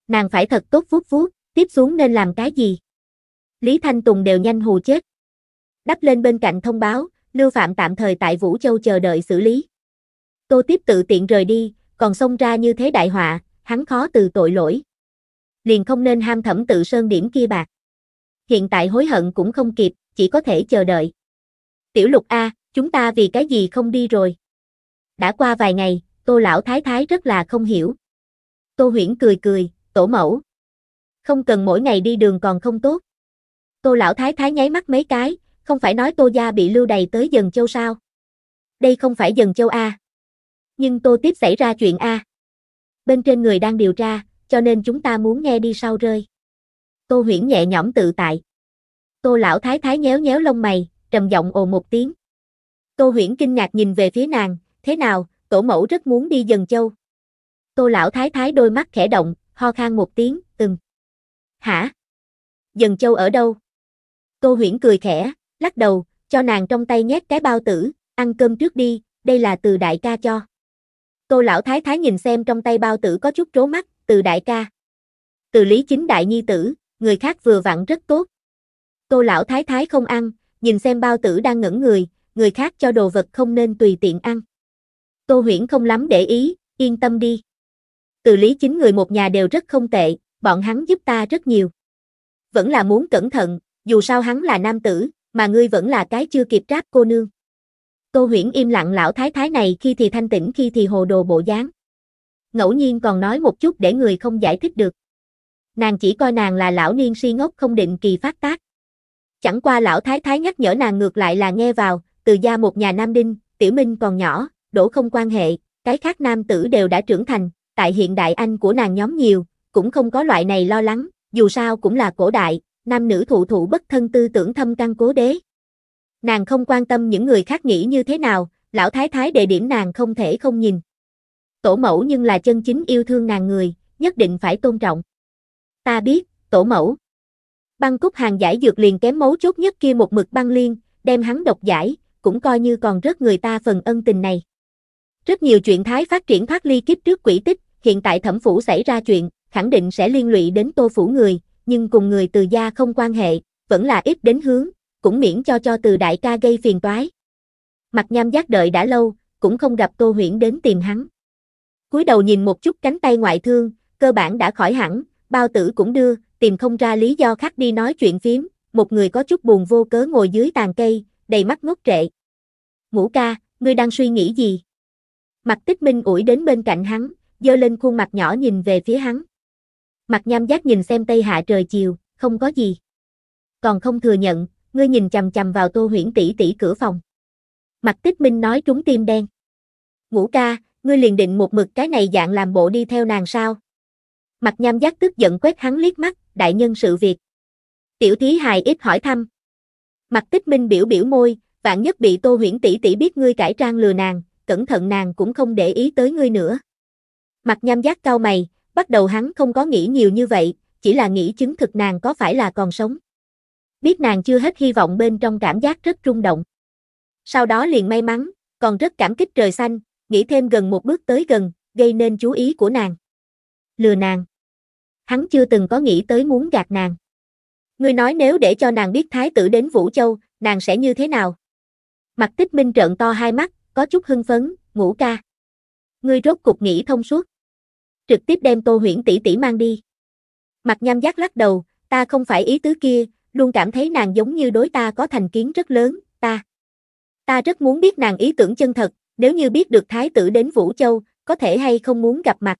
Nàng phải thật tốt phút phút. tiếp xuống nên làm cái gì? Lý Thanh Tùng đều nhanh hù chết. Đắp lên bên cạnh thông báo, Lưu Phạm tạm thời tại Vũ Châu chờ đợi xử lý. Tô tiếp tự tiện rời đi, còn xông ra như thế đại họa, hắn khó từ tội lỗi liền không nên ham thẩm tự sơn điểm kia bạc. Hiện tại hối hận cũng không kịp, chỉ có thể chờ đợi. Tiểu lục A, chúng ta vì cái gì không đi rồi? Đã qua vài ngày, tô lão thái thái rất là không hiểu. Tô huyển cười cười, tổ mẫu. Không cần mỗi ngày đi đường còn không tốt. Tô lão thái thái nháy mắt mấy cái, không phải nói tô gia bị lưu đầy tới dần châu sao? Đây không phải dần châu A. Nhưng tô tiếp xảy ra chuyện A. Bên trên người đang điều tra, cho nên chúng ta muốn nghe đi sau rơi. Tô huyển nhẹ nhõm tự tại. Tô lão thái thái nhéo nhéo lông mày, trầm giọng ồ một tiếng. Tô huyển kinh ngạc nhìn về phía nàng, thế nào, tổ mẫu rất muốn đi dần châu. Tô lão thái thái đôi mắt khẽ động, ho khan một tiếng, ừm. Hả? Dần châu ở đâu? Tô huyển cười khẽ, lắc đầu, cho nàng trong tay nhét cái bao tử, ăn cơm trước đi, đây là từ đại ca cho. Tô lão thái thái nhìn xem trong tay bao tử có chút trố mắt, từ đại ca. Từ lý chính đại nhi tử, người khác vừa vặn rất tốt. cô lão thái thái không ăn, nhìn xem bao tử đang ngẩn người, người khác cho đồ vật không nên tùy tiện ăn. Tô huyễn không lắm để ý, yên tâm đi. Từ lý chính người một nhà đều rất không tệ, bọn hắn giúp ta rất nhiều. Vẫn là muốn cẩn thận, dù sao hắn là nam tử, mà ngươi vẫn là cái chưa kịp tráp cô nương. cô huyễn im lặng lão thái thái này khi thì thanh tĩnh khi thì hồ đồ bộ dáng ngẫu nhiên còn nói một chút để người không giải thích được. Nàng chỉ coi nàng là lão niên si ngốc không định kỳ phát tác. Chẳng qua lão thái thái nhắc nhở nàng ngược lại là nghe vào, từ gia một nhà nam đinh, tiểu minh còn nhỏ, đổ không quan hệ, cái khác nam tử đều đã trưởng thành, tại hiện đại anh của nàng nhóm nhiều, cũng không có loại này lo lắng, dù sao cũng là cổ đại, nam nữ thụ thụ bất thân tư tưởng thâm căn cố đế. Nàng không quan tâm những người khác nghĩ như thế nào, lão thái thái đề điểm nàng không thể không nhìn. Tổ mẫu nhưng là chân chính yêu thương nàng người, nhất định phải tôn trọng. Ta biết, tổ mẫu. Băng cúc hàng giải dược liền kém mấu chốt nhất kia một mực băng liên, đem hắn độc giải, cũng coi như còn rất người ta phần ân tình này. Rất nhiều chuyện thái phát triển thoát ly kiếp trước quỷ tích, hiện tại thẩm phủ xảy ra chuyện, khẳng định sẽ liên lụy đến tô phủ người, nhưng cùng người từ gia không quan hệ, vẫn là ít đến hướng, cũng miễn cho cho từ đại ca gây phiền toái. Mặt nham giác đợi đã lâu, cũng không gặp tô huyển đến tìm hắn cúi đầu nhìn một chút cánh tay ngoại thương, cơ bản đã khỏi hẳn, bao tử cũng đưa, tìm không ra lý do khác đi nói chuyện phím, một người có chút buồn vô cớ ngồi dưới tàn cây, đầy mắt ngốc trệ. Ngũ ca, ngươi đang suy nghĩ gì? Mặt tích minh ủi đến bên cạnh hắn, dơ lên khuôn mặt nhỏ nhìn về phía hắn. Mặt nham giác nhìn xem tây hạ trời chiều, không có gì. Còn không thừa nhận, ngươi nhìn chầm chầm vào tô huyển tỷ tỷ cửa phòng. Mặt tích minh nói trúng tim đen. Ngũ ca, ngươi liền định một mực cái này dạng làm bộ đi theo nàng sao? Mặt nham giác tức giận quét hắn liếc mắt, đại nhân sự việc. Tiểu thí hài ít hỏi thăm. Mặt tích minh biểu biểu môi, vạn nhất bị tô huyển tỷ tỷ biết ngươi cải trang lừa nàng, cẩn thận nàng cũng không để ý tới ngươi nữa. Mặt nham giác cao mày, bắt đầu hắn không có nghĩ nhiều như vậy, chỉ là nghĩ chứng thực nàng có phải là còn sống. Biết nàng chưa hết hy vọng bên trong cảm giác rất rung động. Sau đó liền may mắn, còn rất cảm kích trời xanh, nghĩ thêm gần một bước tới gần, gây nên chú ý của nàng. Lừa nàng. Hắn chưa từng có nghĩ tới muốn gạt nàng. Ngươi nói nếu để cho nàng biết thái tử đến Vũ Châu, nàng sẽ như thế nào? Mặt tích minh trợn to hai mắt, có chút hưng phấn, ngủ ca. Ngươi rốt cục nghĩ thông suốt. Trực tiếp đem tô huyển tỷ tỷ mang đi. Mặt nham giác lắc đầu, ta không phải ý tứ kia, luôn cảm thấy nàng giống như đối ta có thành kiến rất lớn, ta. Ta rất muốn biết nàng ý tưởng chân thật, nếu như biết được thái tử đến Vũ Châu, có thể hay không muốn gặp mặt.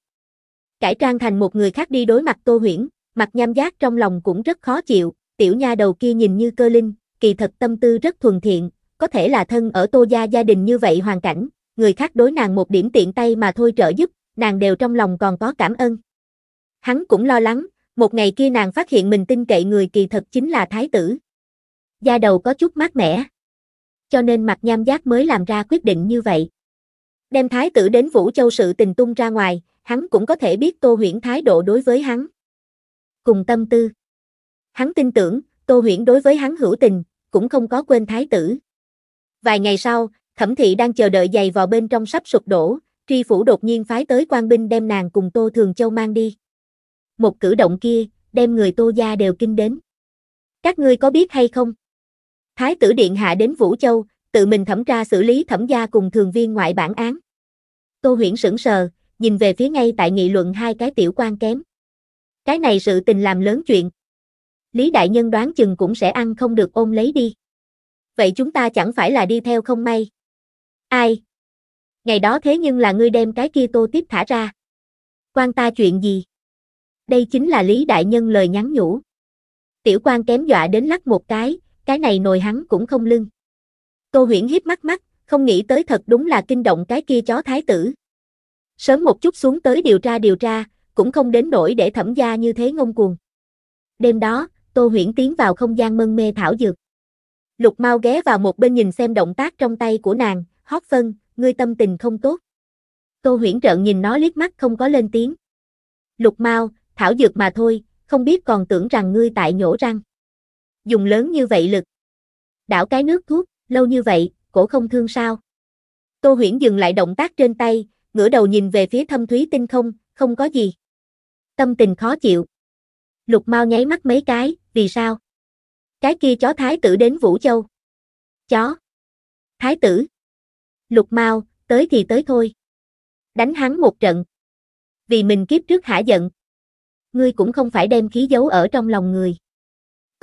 Cải trang thành một người khác đi đối mặt Tô Huyễn, mặt nham giác trong lòng cũng rất khó chịu, tiểu nha đầu kia nhìn như cơ linh, kỳ thật tâm tư rất thuần thiện, có thể là thân ở Tô gia gia đình như vậy hoàn cảnh, người khác đối nàng một điểm tiện tay mà thôi trợ giúp, nàng đều trong lòng còn có cảm ơn. Hắn cũng lo lắng, một ngày kia nàng phát hiện mình tin cậy người kỳ thật chính là thái tử. gia đầu có chút mát mẻ cho nên mặt nham giác mới làm ra quyết định như vậy. Đem thái tử đến Vũ Châu sự tình tung ra ngoài, hắn cũng có thể biết Tô Huyễn thái độ đối với hắn. Cùng tâm tư. Hắn tin tưởng, Tô Huyễn đối với hắn hữu tình, cũng không có quên thái tử. Vài ngày sau, Thẩm thị đang chờ đợi giày vào bên trong sắp sụp đổ, tri phủ đột nhiên phái tới quan binh đem nàng cùng Tô Thường Châu mang đi. Một cử động kia, đem người Tô gia đều kinh đến. Các ngươi có biết hay không? Thái tử Điện Hạ đến Vũ Châu, tự mình thẩm tra xử lý thẩm gia cùng thường viên ngoại bản án. Tô Huyễn sững sờ, nhìn về phía ngay tại nghị luận hai cái tiểu quan kém. Cái này sự tình làm lớn chuyện. Lý Đại Nhân đoán chừng cũng sẽ ăn không được ôm lấy đi. Vậy chúng ta chẳng phải là đi theo không may. Ai? Ngày đó thế nhưng là ngươi đem cái kia tô tiếp thả ra. Quan ta chuyện gì? Đây chính là Lý Đại Nhân lời nhắn nhủ. Tiểu quan kém dọa đến lắc một cái, cái này nồi hắn cũng không lưng. Tô huyển hiếp mắt mắt, không nghĩ tới thật đúng là kinh động cái kia chó thái tử. Sớm một chút xuống tới điều tra điều tra, cũng không đến nỗi để thẩm gia như thế ngông cuồng. Đêm đó, Tô huyển tiến vào không gian mân mê thảo dược. Lục mau ghé vào một bên nhìn xem động tác trong tay của nàng, hót phân, ngươi tâm tình không tốt. Tô huyển trợn nhìn nó liếc mắt không có lên tiếng. Lục mau, thảo dược mà thôi, không biết còn tưởng rằng ngươi tại nhổ răng dùng lớn như vậy lực. Đảo cái nước thuốc, lâu như vậy, cổ không thương sao. Tô huyển dừng lại động tác trên tay, ngửa đầu nhìn về phía thâm thúy tinh không, không có gì. Tâm tình khó chịu. Lục mau nháy mắt mấy cái, vì sao? Cái kia chó thái tử đến Vũ Châu. Chó. Thái tử. Lục mau, tới thì tới thôi. Đánh hắn một trận. Vì mình kiếp trước hả giận. Ngươi cũng không phải đem khí giấu ở trong lòng người.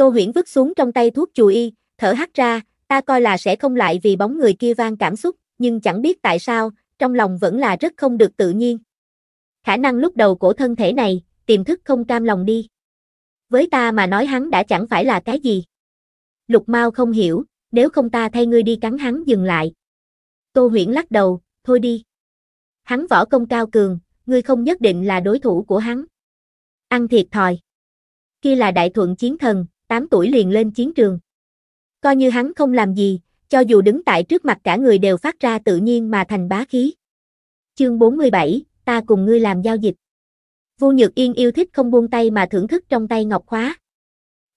Tô Huyễn vứt xuống trong tay thuốc chùi y, thở hắt ra, ta coi là sẽ không lại vì bóng người kia vang cảm xúc, nhưng chẳng biết tại sao, trong lòng vẫn là rất không được tự nhiên. Khả năng lúc đầu của thân thể này, tiềm thức không cam lòng đi. Với ta mà nói hắn đã chẳng phải là cái gì. Lục Mao không hiểu, nếu không ta thay ngươi đi cắn hắn dừng lại. Tô Huyễn lắc đầu, thôi đi. Hắn võ công cao cường, ngươi không nhất định là đối thủ của hắn. Ăn thiệt thòi. Kia là đại thuận chiến thần, 8 tuổi liền lên chiến trường. Coi như hắn không làm gì, cho dù đứng tại trước mặt cả người đều phát ra tự nhiên mà thành bá khí. Chương 47, ta cùng ngươi làm giao dịch. Vu Nhược Yên yêu thích không buông tay mà thưởng thức trong tay ngọc khóa.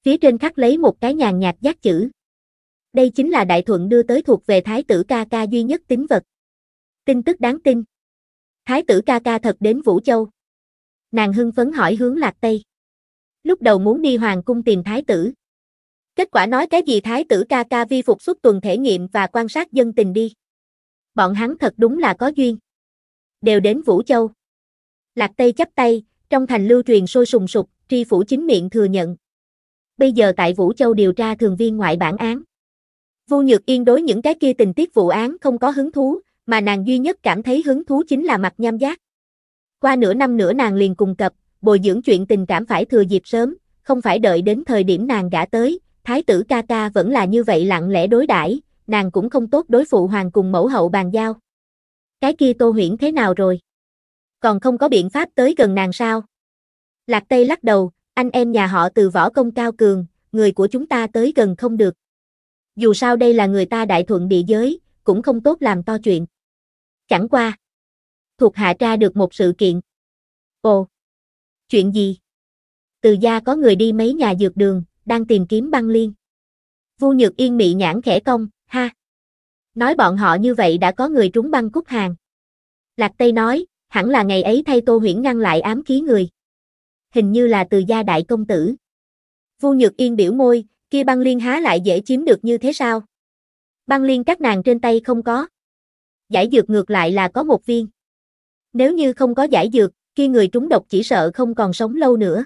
Phía trên khắc lấy một cái nhàn nhạt giác chữ. Đây chính là đại thuận đưa tới thuộc về thái tử ca ca duy nhất tín vật. Tin tức đáng tin. Thái tử ca ca thật đến Vũ Châu. Nàng hưng phấn hỏi hướng Lạc Tây lúc đầu muốn đi hoàng cung tìm thái tử. Kết quả nói cái gì thái tử ca ca vi phục suốt tuần thể nghiệm và quan sát dân tình đi. Bọn hắn thật đúng là có duyên. Đều đến Vũ Châu. Lạc Tây chắp tay, trong thành lưu truyền sôi sùng sục, tri phủ chính miệng thừa nhận. Bây giờ tại Vũ Châu điều tra thường viên ngoại bản án. Vu Nhược Yên đối những cái kia tình tiết vụ án không có hứng thú, mà nàng duy nhất cảm thấy hứng thú chính là mặt nham giác. Qua nửa năm nữa nàng liền cùng cập, bồi dưỡng chuyện tình cảm phải thừa dịp sớm, không phải đợi đến thời điểm nàng gã tới, thái tử ca ca vẫn là như vậy lặng lẽ đối đãi, nàng cũng không tốt đối phụ hoàng cùng mẫu hậu bàn giao. Cái kia Tô Huyễn thế nào rồi? Còn không có biện pháp tới gần nàng sao? Lạc Tây lắc đầu, anh em nhà họ từ võ công cao cường, người của chúng ta tới gần không được. Dù sao đây là người ta đại thuận địa giới, cũng không tốt làm to chuyện. Chẳng qua. Thuộc hạ tra được một sự kiện. Ồ. Chuyện gì? Từ gia có người đi mấy nhà dược đường, đang tìm kiếm băng liên. Vu Nhược Yên mị nhãn khẽ công, ha. Nói bọn họ như vậy đã có người trúng băng cúc hàng. Lạc Tây nói, hẳn là ngày ấy thay Tô Huyễn ngăn lại ám khí người. Hình như là từ gia đại công tử. Vu Nhược Yên biểu môi, kia băng liên há lại dễ chiếm được như thế sao? Băng liên các nàng trên tay không có. Giải dược ngược lại là có một viên. Nếu như không có giải dược, kia người trúng độc chỉ sợ không còn sống lâu nữa.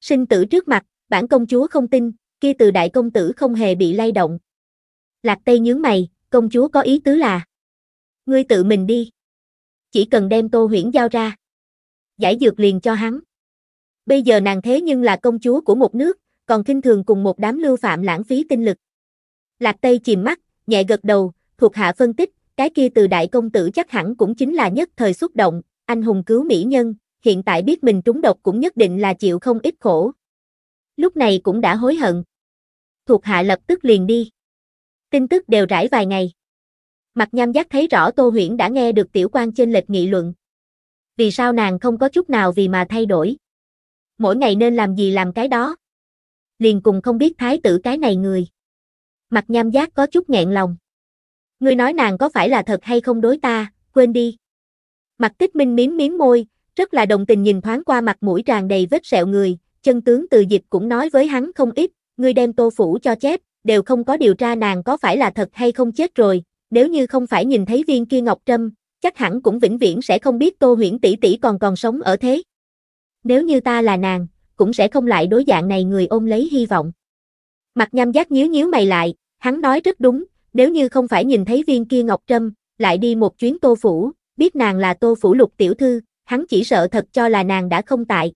Sinh tử trước mặt, bản công chúa không tin, kia từ đại công tử không hề bị lay động. Lạc Tây nhướng mày, công chúa có ý tứ là Ngươi tự mình đi. Chỉ cần đem tô huyển giao ra. Giải dược liền cho hắn. Bây giờ nàng thế nhưng là công chúa của một nước, còn kinh thường cùng một đám lưu phạm lãng phí tinh lực. Lạc Tây chìm mắt, nhẹ gật đầu, thuộc hạ phân tích, cái kia từ đại công tử chắc hẳn cũng chính là nhất thời xúc động, anh hùng cứu mỹ nhân, hiện tại biết mình trúng độc cũng nhất định là chịu không ít khổ. Lúc này cũng đã hối hận. Thuộc hạ lập tức liền đi. Tin tức đều rải vài ngày. Mặt nham giác thấy rõ Tô Huyễn đã nghe được tiểu quan trên lệch nghị luận. Vì sao nàng không có chút nào vì mà thay đổi. Mỗi ngày nên làm gì làm cái đó. Liền cùng không biết thái tử cái này người. Mặt nham giác có chút nghẹn lòng. Ngươi nói nàng có phải là thật hay không đối ta, quên đi. Mặt tích minh miếm miếm môi, rất là đồng tình nhìn thoáng qua mặt mũi tràn đầy vết sẹo người, chân tướng từ dịch cũng nói với hắn không ít, ngươi đem tô phủ cho chép, đều không có điều tra nàng có phải là thật hay không chết rồi, nếu như không phải nhìn thấy viên kia ngọc trâm, chắc hẳn cũng vĩnh viễn sẽ không biết tô huyễn tỷ tỷ còn còn sống ở thế. Nếu như ta là nàng, cũng sẽ không lại đối dạng này người ôm lấy hy vọng. Mặt nham giác nhíu nhíu mày lại, hắn nói rất đúng, nếu như không phải nhìn thấy viên kia ngọc trâm, lại đi một chuyến tô phủ, biết nàng là Tô Phủ Lục tiểu thư, hắn chỉ sợ thật cho là nàng đã không tại.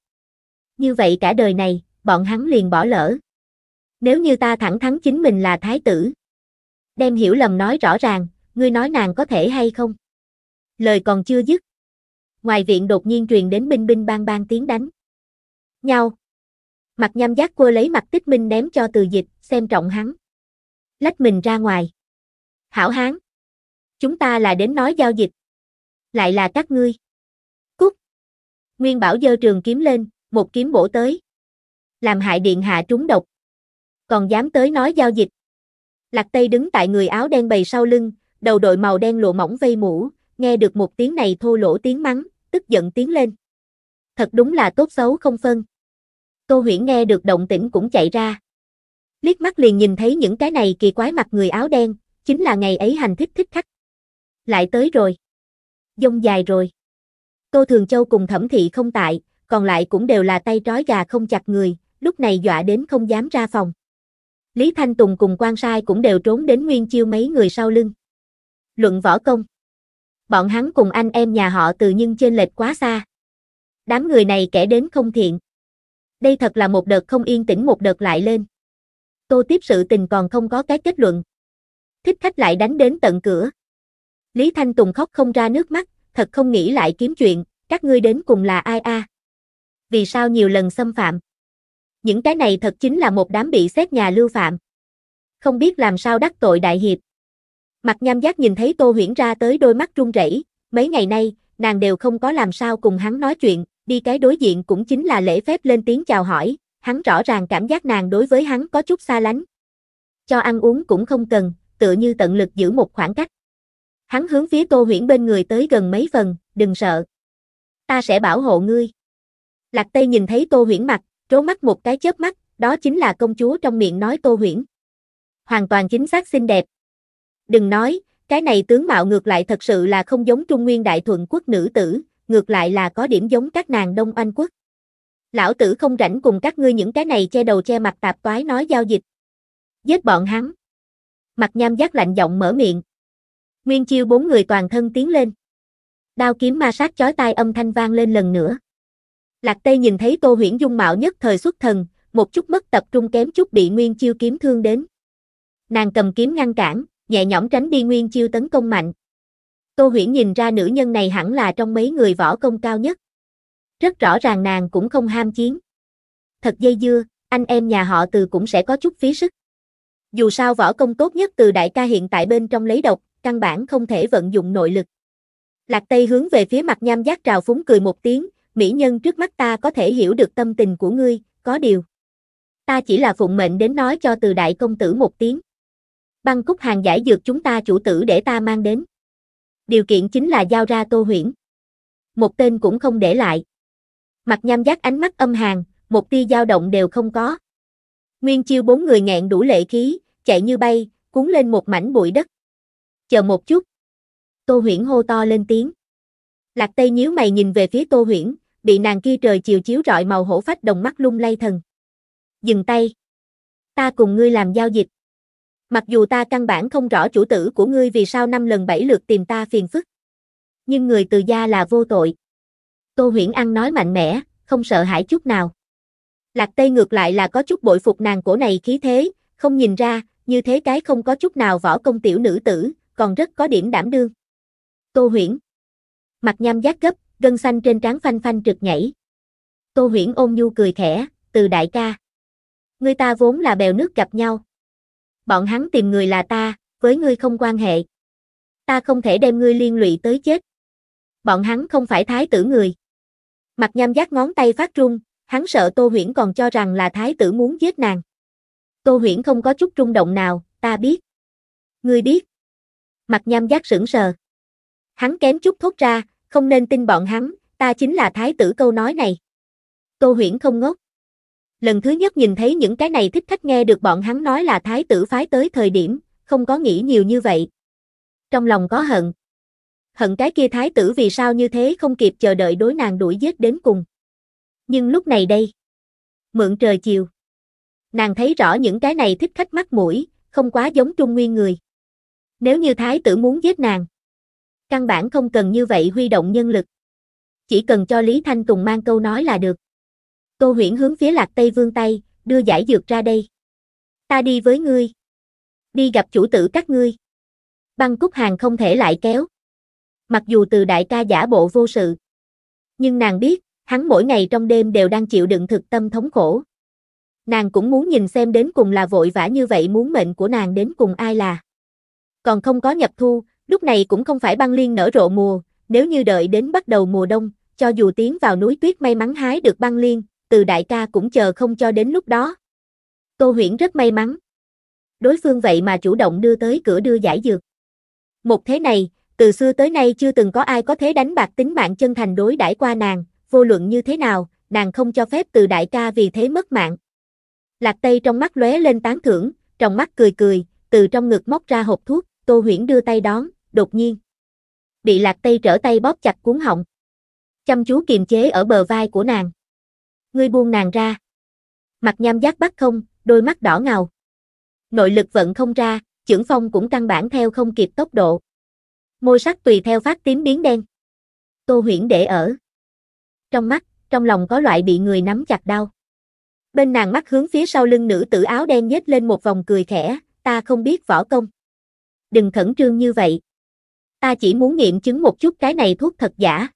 Như vậy cả đời này, bọn hắn liền bỏ lỡ. Nếu như ta thẳng thắn chính mình là thái tử. Đem hiểu lầm nói rõ ràng, ngươi nói nàng có thể hay không? Lời còn chưa dứt. Ngoài viện đột nhiên truyền đến binh binh bang bang tiếng đánh. Nhau. Mặt nham giác quơ lấy mặt tích minh ném cho từ dịch, xem trọng hắn. Lách mình ra ngoài. Hảo hán. Chúng ta là đến nói giao dịch, lại là các ngươi. Cút! Nguyên Bảo giơ trường kiếm lên, một kiếm bổ tới. Làm hại điện hạ trúng độc. Còn dám tới nói giao dịch. Lạc Tây đứng tại người áo đen bầy sau lưng, đầu đội màu đen lộ mỏng vây mũ, nghe được một tiếng này thô lỗ tiếng mắng, tức giận tiếng lên. Thật đúng là tốt xấu không phân. Tô Huyễn nghe được động tĩnh cũng chạy ra. Liếc mắt liền nhìn thấy những cái này kỳ quái mặt người áo đen, chính là ngày ấy hành thích thích khắc, Lại tới rồi dông dài rồi. Tô Thường Châu cùng thẩm thị không tại, còn lại cũng đều là tay trói gà không chặt người, lúc này dọa đến không dám ra phòng. Lý Thanh Tùng cùng quan sai cũng đều trốn đến nguyên chiêu mấy người sau lưng. Luận võ công. Bọn hắn cùng anh em nhà họ từ nhưng trên lệch quá xa. Đám người này kẻ đến không thiện. Đây thật là một đợt không yên tĩnh một đợt lại lên. Tô tiếp sự tình còn không có cái kết luận. Thích khách lại đánh đến tận cửa. Lý Thanh Tùng khóc không ra nước mắt, thật không nghĩ lại kiếm chuyện, các ngươi đến cùng là ai a? Vì sao nhiều lần xâm phạm? Những cái này thật chính là một đám bị xét nhà lưu phạm. Không biết làm sao đắc tội đại hiệp. Mặt nham giác nhìn thấy Tô Huyễn ra tới đôi mắt run rẩy, mấy ngày nay, nàng đều không có làm sao cùng hắn nói chuyện, đi cái đối diện cũng chính là lễ phép lên tiếng chào hỏi, hắn rõ ràng cảm giác nàng đối với hắn có chút xa lánh. Cho ăn uống cũng không cần, tựa như tận lực giữ một khoảng cách. Hắn hướng phía Tô Huyễn bên người tới gần mấy phần, đừng sợ. Ta sẽ bảo hộ ngươi. Lạc Tây nhìn thấy Tô Huyễn mặt, trố mắt một cái chớp mắt, đó chính là công chúa trong miệng nói Tô Huyễn. Hoàn toàn chính xác xinh đẹp. Đừng nói, cái này tướng mạo ngược lại thật sự là không giống Trung Nguyên Đại Thuận quốc nữ tử, ngược lại là có điểm giống các nàng Đông Anh quốc. Lão tử không rảnh cùng các ngươi những cái này che đầu che mặt tạp toái nói giao dịch. Giết bọn hắn. Mặt nham giác lạnh giọng mở miệng. Nguyên chiêu bốn người toàn thân tiến lên. Đao kiếm ma sát chói tai âm thanh vang lên lần nữa. Lạc Tây nhìn thấy Tô Huyễn dung mạo nhất thời xuất thần, một chút mất tập trung kém chút bị Nguyên chiêu kiếm thương đến. Nàng cầm kiếm ngăn cản, nhẹ nhõm tránh đi Nguyên chiêu tấn công mạnh. Tô Huyễn nhìn ra nữ nhân này hẳn là trong mấy người võ công cao nhất. Rất rõ ràng nàng cũng không ham chiến. Thật dây dưa, anh em nhà họ từ cũng sẽ có chút phí sức. Dù sao võ công tốt nhất từ đại ca hiện tại bên trong lấy độc, căn bản không thể vận dụng nội lực. Lạc Tây hướng về phía mặt nham giác trào phúng cười một tiếng, mỹ nhân trước mắt ta có thể hiểu được tâm tình của ngươi, có điều. Ta chỉ là phụng mệnh đến nói cho từ đại công tử một tiếng. Băng cúc hàng giải dược chúng ta chủ tử để ta mang đến. Điều kiện chính là giao ra tô huyển. Một tên cũng không để lại. Mặt nham giác ánh mắt âm hàng, một tia dao động đều không có. Nguyên chiêu bốn người nghẹn đủ lệ khí, chạy như bay, cuốn lên một mảnh bụi đất chờ một chút. Tô Huyển hô to lên tiếng. Lạc Tây nhíu mày nhìn về phía Tô Huyển, bị nàng kia trời chiều chiếu rọi màu hổ phách đồng mắt lung lay thần. Dừng tay. Ta cùng ngươi làm giao dịch. Mặc dù ta căn bản không rõ chủ tử của ngươi vì sao năm lần bảy lượt tìm ta phiền phức. Nhưng người từ gia là vô tội. Tô Huyển ăn nói mạnh mẽ, không sợ hãi chút nào. Lạc Tây ngược lại là có chút bội phục nàng cổ này khí thế, không nhìn ra, như thế cái không có chút nào võ công tiểu nữ tử, còn rất có điểm đảm đương. Tô Huyễn Mặt nham giác gấp, gân xanh trên trán phanh phanh trực nhảy. Tô Huyễn ôm nhu cười khẽ, từ đại ca. Người ta vốn là bèo nước gặp nhau. Bọn hắn tìm người là ta, với ngươi không quan hệ. Ta không thể đem ngươi liên lụy tới chết. Bọn hắn không phải thái tử người. Mặt nham giác ngón tay phát run, hắn sợ Tô Huyễn còn cho rằng là thái tử muốn giết nàng. Tô Huyễn không có chút rung động nào, ta biết. Ngươi biết mặt nham giác sững sờ. Hắn kém chút thốt ra, không nên tin bọn hắn, ta chính là thái tử câu nói này. Tô huyển không ngốc. Lần thứ nhất nhìn thấy những cái này thích khách nghe được bọn hắn nói là thái tử phái tới thời điểm, không có nghĩ nhiều như vậy. Trong lòng có hận. Hận cái kia thái tử vì sao như thế không kịp chờ đợi đối nàng đuổi giết đến cùng. Nhưng lúc này đây. Mượn trời chiều. Nàng thấy rõ những cái này thích khách mắt mũi, không quá giống trung nguyên người. Nếu như thái tử muốn giết nàng, căn bản không cần như vậy huy động nhân lực. Chỉ cần cho Lý Thanh Tùng mang câu nói là được. Tô huyển hướng phía lạc tây vương tay, đưa giải dược ra đây. Ta đi với ngươi. Đi gặp chủ tử các ngươi. Băng cúc hàng không thể lại kéo. Mặc dù từ đại ca giả bộ vô sự. Nhưng nàng biết, hắn mỗi ngày trong đêm đều đang chịu đựng thực tâm thống khổ. Nàng cũng muốn nhìn xem đến cùng là vội vã như vậy muốn mệnh của nàng đến cùng ai là còn không có nhập thu, lúc này cũng không phải băng liên nở rộ mùa, nếu như đợi đến bắt đầu mùa đông, cho dù tiến vào núi tuyết may mắn hái được băng liên, từ đại ca cũng chờ không cho đến lúc đó. Tô Huyễn rất may mắn. Đối phương vậy mà chủ động đưa tới cửa đưa giải dược. Một thế này, từ xưa tới nay chưa từng có ai có thế đánh bạc tính mạng chân thành đối đãi qua nàng, vô luận như thế nào, nàng không cho phép từ đại ca vì thế mất mạng. Lạc Tây trong mắt lóe lên tán thưởng, trong mắt cười cười, từ trong ngực móc ra hộp thuốc, Tô Huyễn đưa tay đón, đột nhiên. Bị lạc tay trở tay bóp chặt cuốn họng. Chăm chú kiềm chế ở bờ vai của nàng. Ngươi buông nàng ra. Mặt nham giác bắt không, đôi mắt đỏ ngầu. Nội lực vận không ra, trưởng phong cũng căn bản theo không kịp tốc độ. Môi sắc tùy theo phát tím biến đen. Tô huyễn để ở. Trong mắt, trong lòng có loại bị người nắm chặt đau. Bên nàng mắt hướng phía sau lưng nữ tử áo đen nhếch lên một vòng cười khẽ, ta không biết võ công đừng khẩn trương như vậy. Ta chỉ muốn nghiệm chứng một chút cái này thuốc thật giả.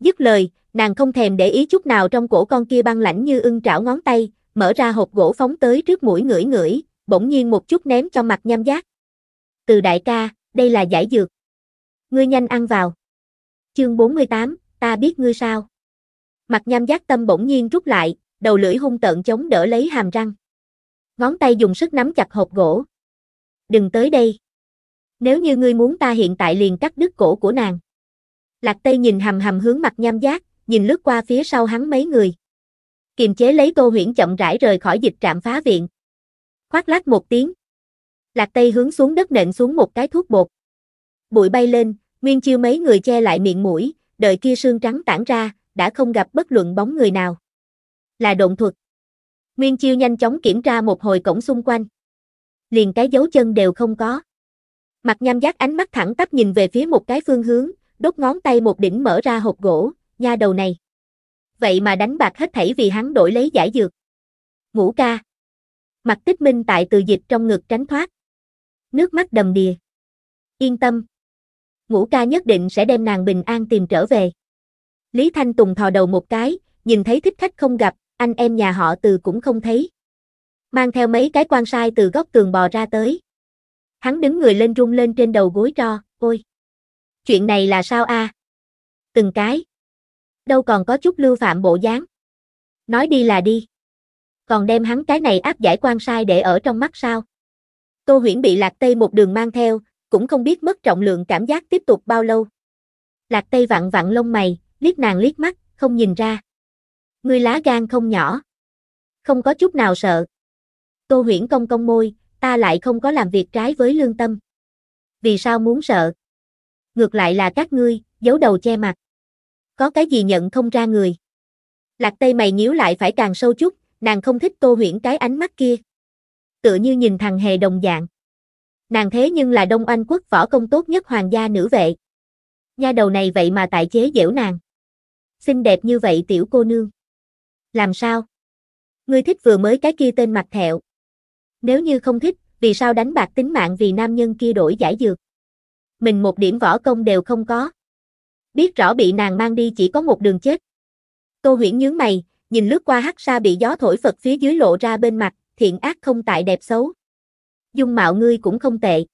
Dứt lời, nàng không thèm để ý chút nào trong cổ con kia băng lãnh như ưng trảo ngón tay, mở ra hộp gỗ phóng tới trước mũi ngửi ngửi, bỗng nhiên một chút ném cho mặt nham giác. Từ đại ca, đây là giải dược. Ngươi nhanh ăn vào. Chương 48, ta biết ngươi sao. Mặt nham giác tâm bỗng nhiên rút lại, đầu lưỡi hung tợn chống đỡ lấy hàm răng. Ngón tay dùng sức nắm chặt hộp gỗ. Đừng tới đây. Nếu như ngươi muốn ta hiện tại liền cắt đứt cổ của nàng. Lạc Tây nhìn hầm hầm hướng mặt nham giác, nhìn lướt qua phía sau hắn mấy người. Kiềm chế lấy Tô Huyễn chậm rãi rời khỏi dịch trạm phá viện. Khoát lát một tiếng. Lạc Tây hướng xuống đất nện xuống một cái thuốc bột. Bụi bay lên, Nguyên Chiêu mấy người che lại miệng mũi, đợi kia sương trắng tản ra, đã không gặp bất luận bóng người nào. Là động thuật. Nguyên Chiêu nhanh chóng kiểm tra một hồi cổng xung quanh. Liền cái dấu chân đều không có. Mặt nham giác ánh mắt thẳng tắp nhìn về phía một cái phương hướng, đốt ngón tay một đỉnh mở ra hộp gỗ, nha đầu này. Vậy mà đánh bạc hết thảy vì hắn đổi lấy giải dược. Ngũ ca. Mặt tích minh tại từ dịch trong ngực tránh thoát. Nước mắt đầm đìa. Yên tâm. Ngũ ca nhất định sẽ đem nàng bình an tìm trở về. Lý Thanh Tùng thò đầu một cái, nhìn thấy thích khách không gặp, anh em nhà họ từ cũng không thấy. Mang theo mấy cái quan sai từ góc tường bò ra tới. Hắn đứng người lên rung lên trên đầu gối cho ôi! Chuyện này là sao a? À? Từng cái. Đâu còn có chút lưu phạm bộ dáng. Nói đi là đi. Còn đem hắn cái này áp giải quan sai để ở trong mắt sao? Tô huyễn bị lạc tây một đường mang theo, cũng không biết mất trọng lượng cảm giác tiếp tục bao lâu. Lạc tây vặn vặn lông mày, liếc nàng liếc mắt, không nhìn ra. Ngươi lá gan không nhỏ. Không có chút nào sợ. Tô huyễn cong cong môi, ta lại không có làm việc trái với lương tâm. Vì sao muốn sợ? Ngược lại là các ngươi, giấu đầu che mặt. Có cái gì nhận không ra người? Lạc Tây mày nhíu lại phải càng sâu chút, nàng không thích Tô Huyễn cái ánh mắt kia. Tựa như nhìn thằng hề đồng dạng. Nàng thế nhưng là Đông Anh quốc võ công tốt nhất hoàng gia nữ vệ. Nha đầu này vậy mà tại chế giễu nàng. Xinh đẹp như vậy tiểu cô nương. Làm sao? Ngươi thích vừa mới cái kia tên mặt thẹo nếu như không thích, vì sao đánh bạc tính mạng vì nam nhân kia đổi giải dược. Mình một điểm võ công đều không có. Biết rõ bị nàng mang đi chỉ có một đường chết. Tô huyển nhướng mày, nhìn lướt qua hắc sa bị gió thổi phật phía dưới lộ ra bên mặt, thiện ác không tại đẹp xấu. Dung mạo ngươi cũng không tệ.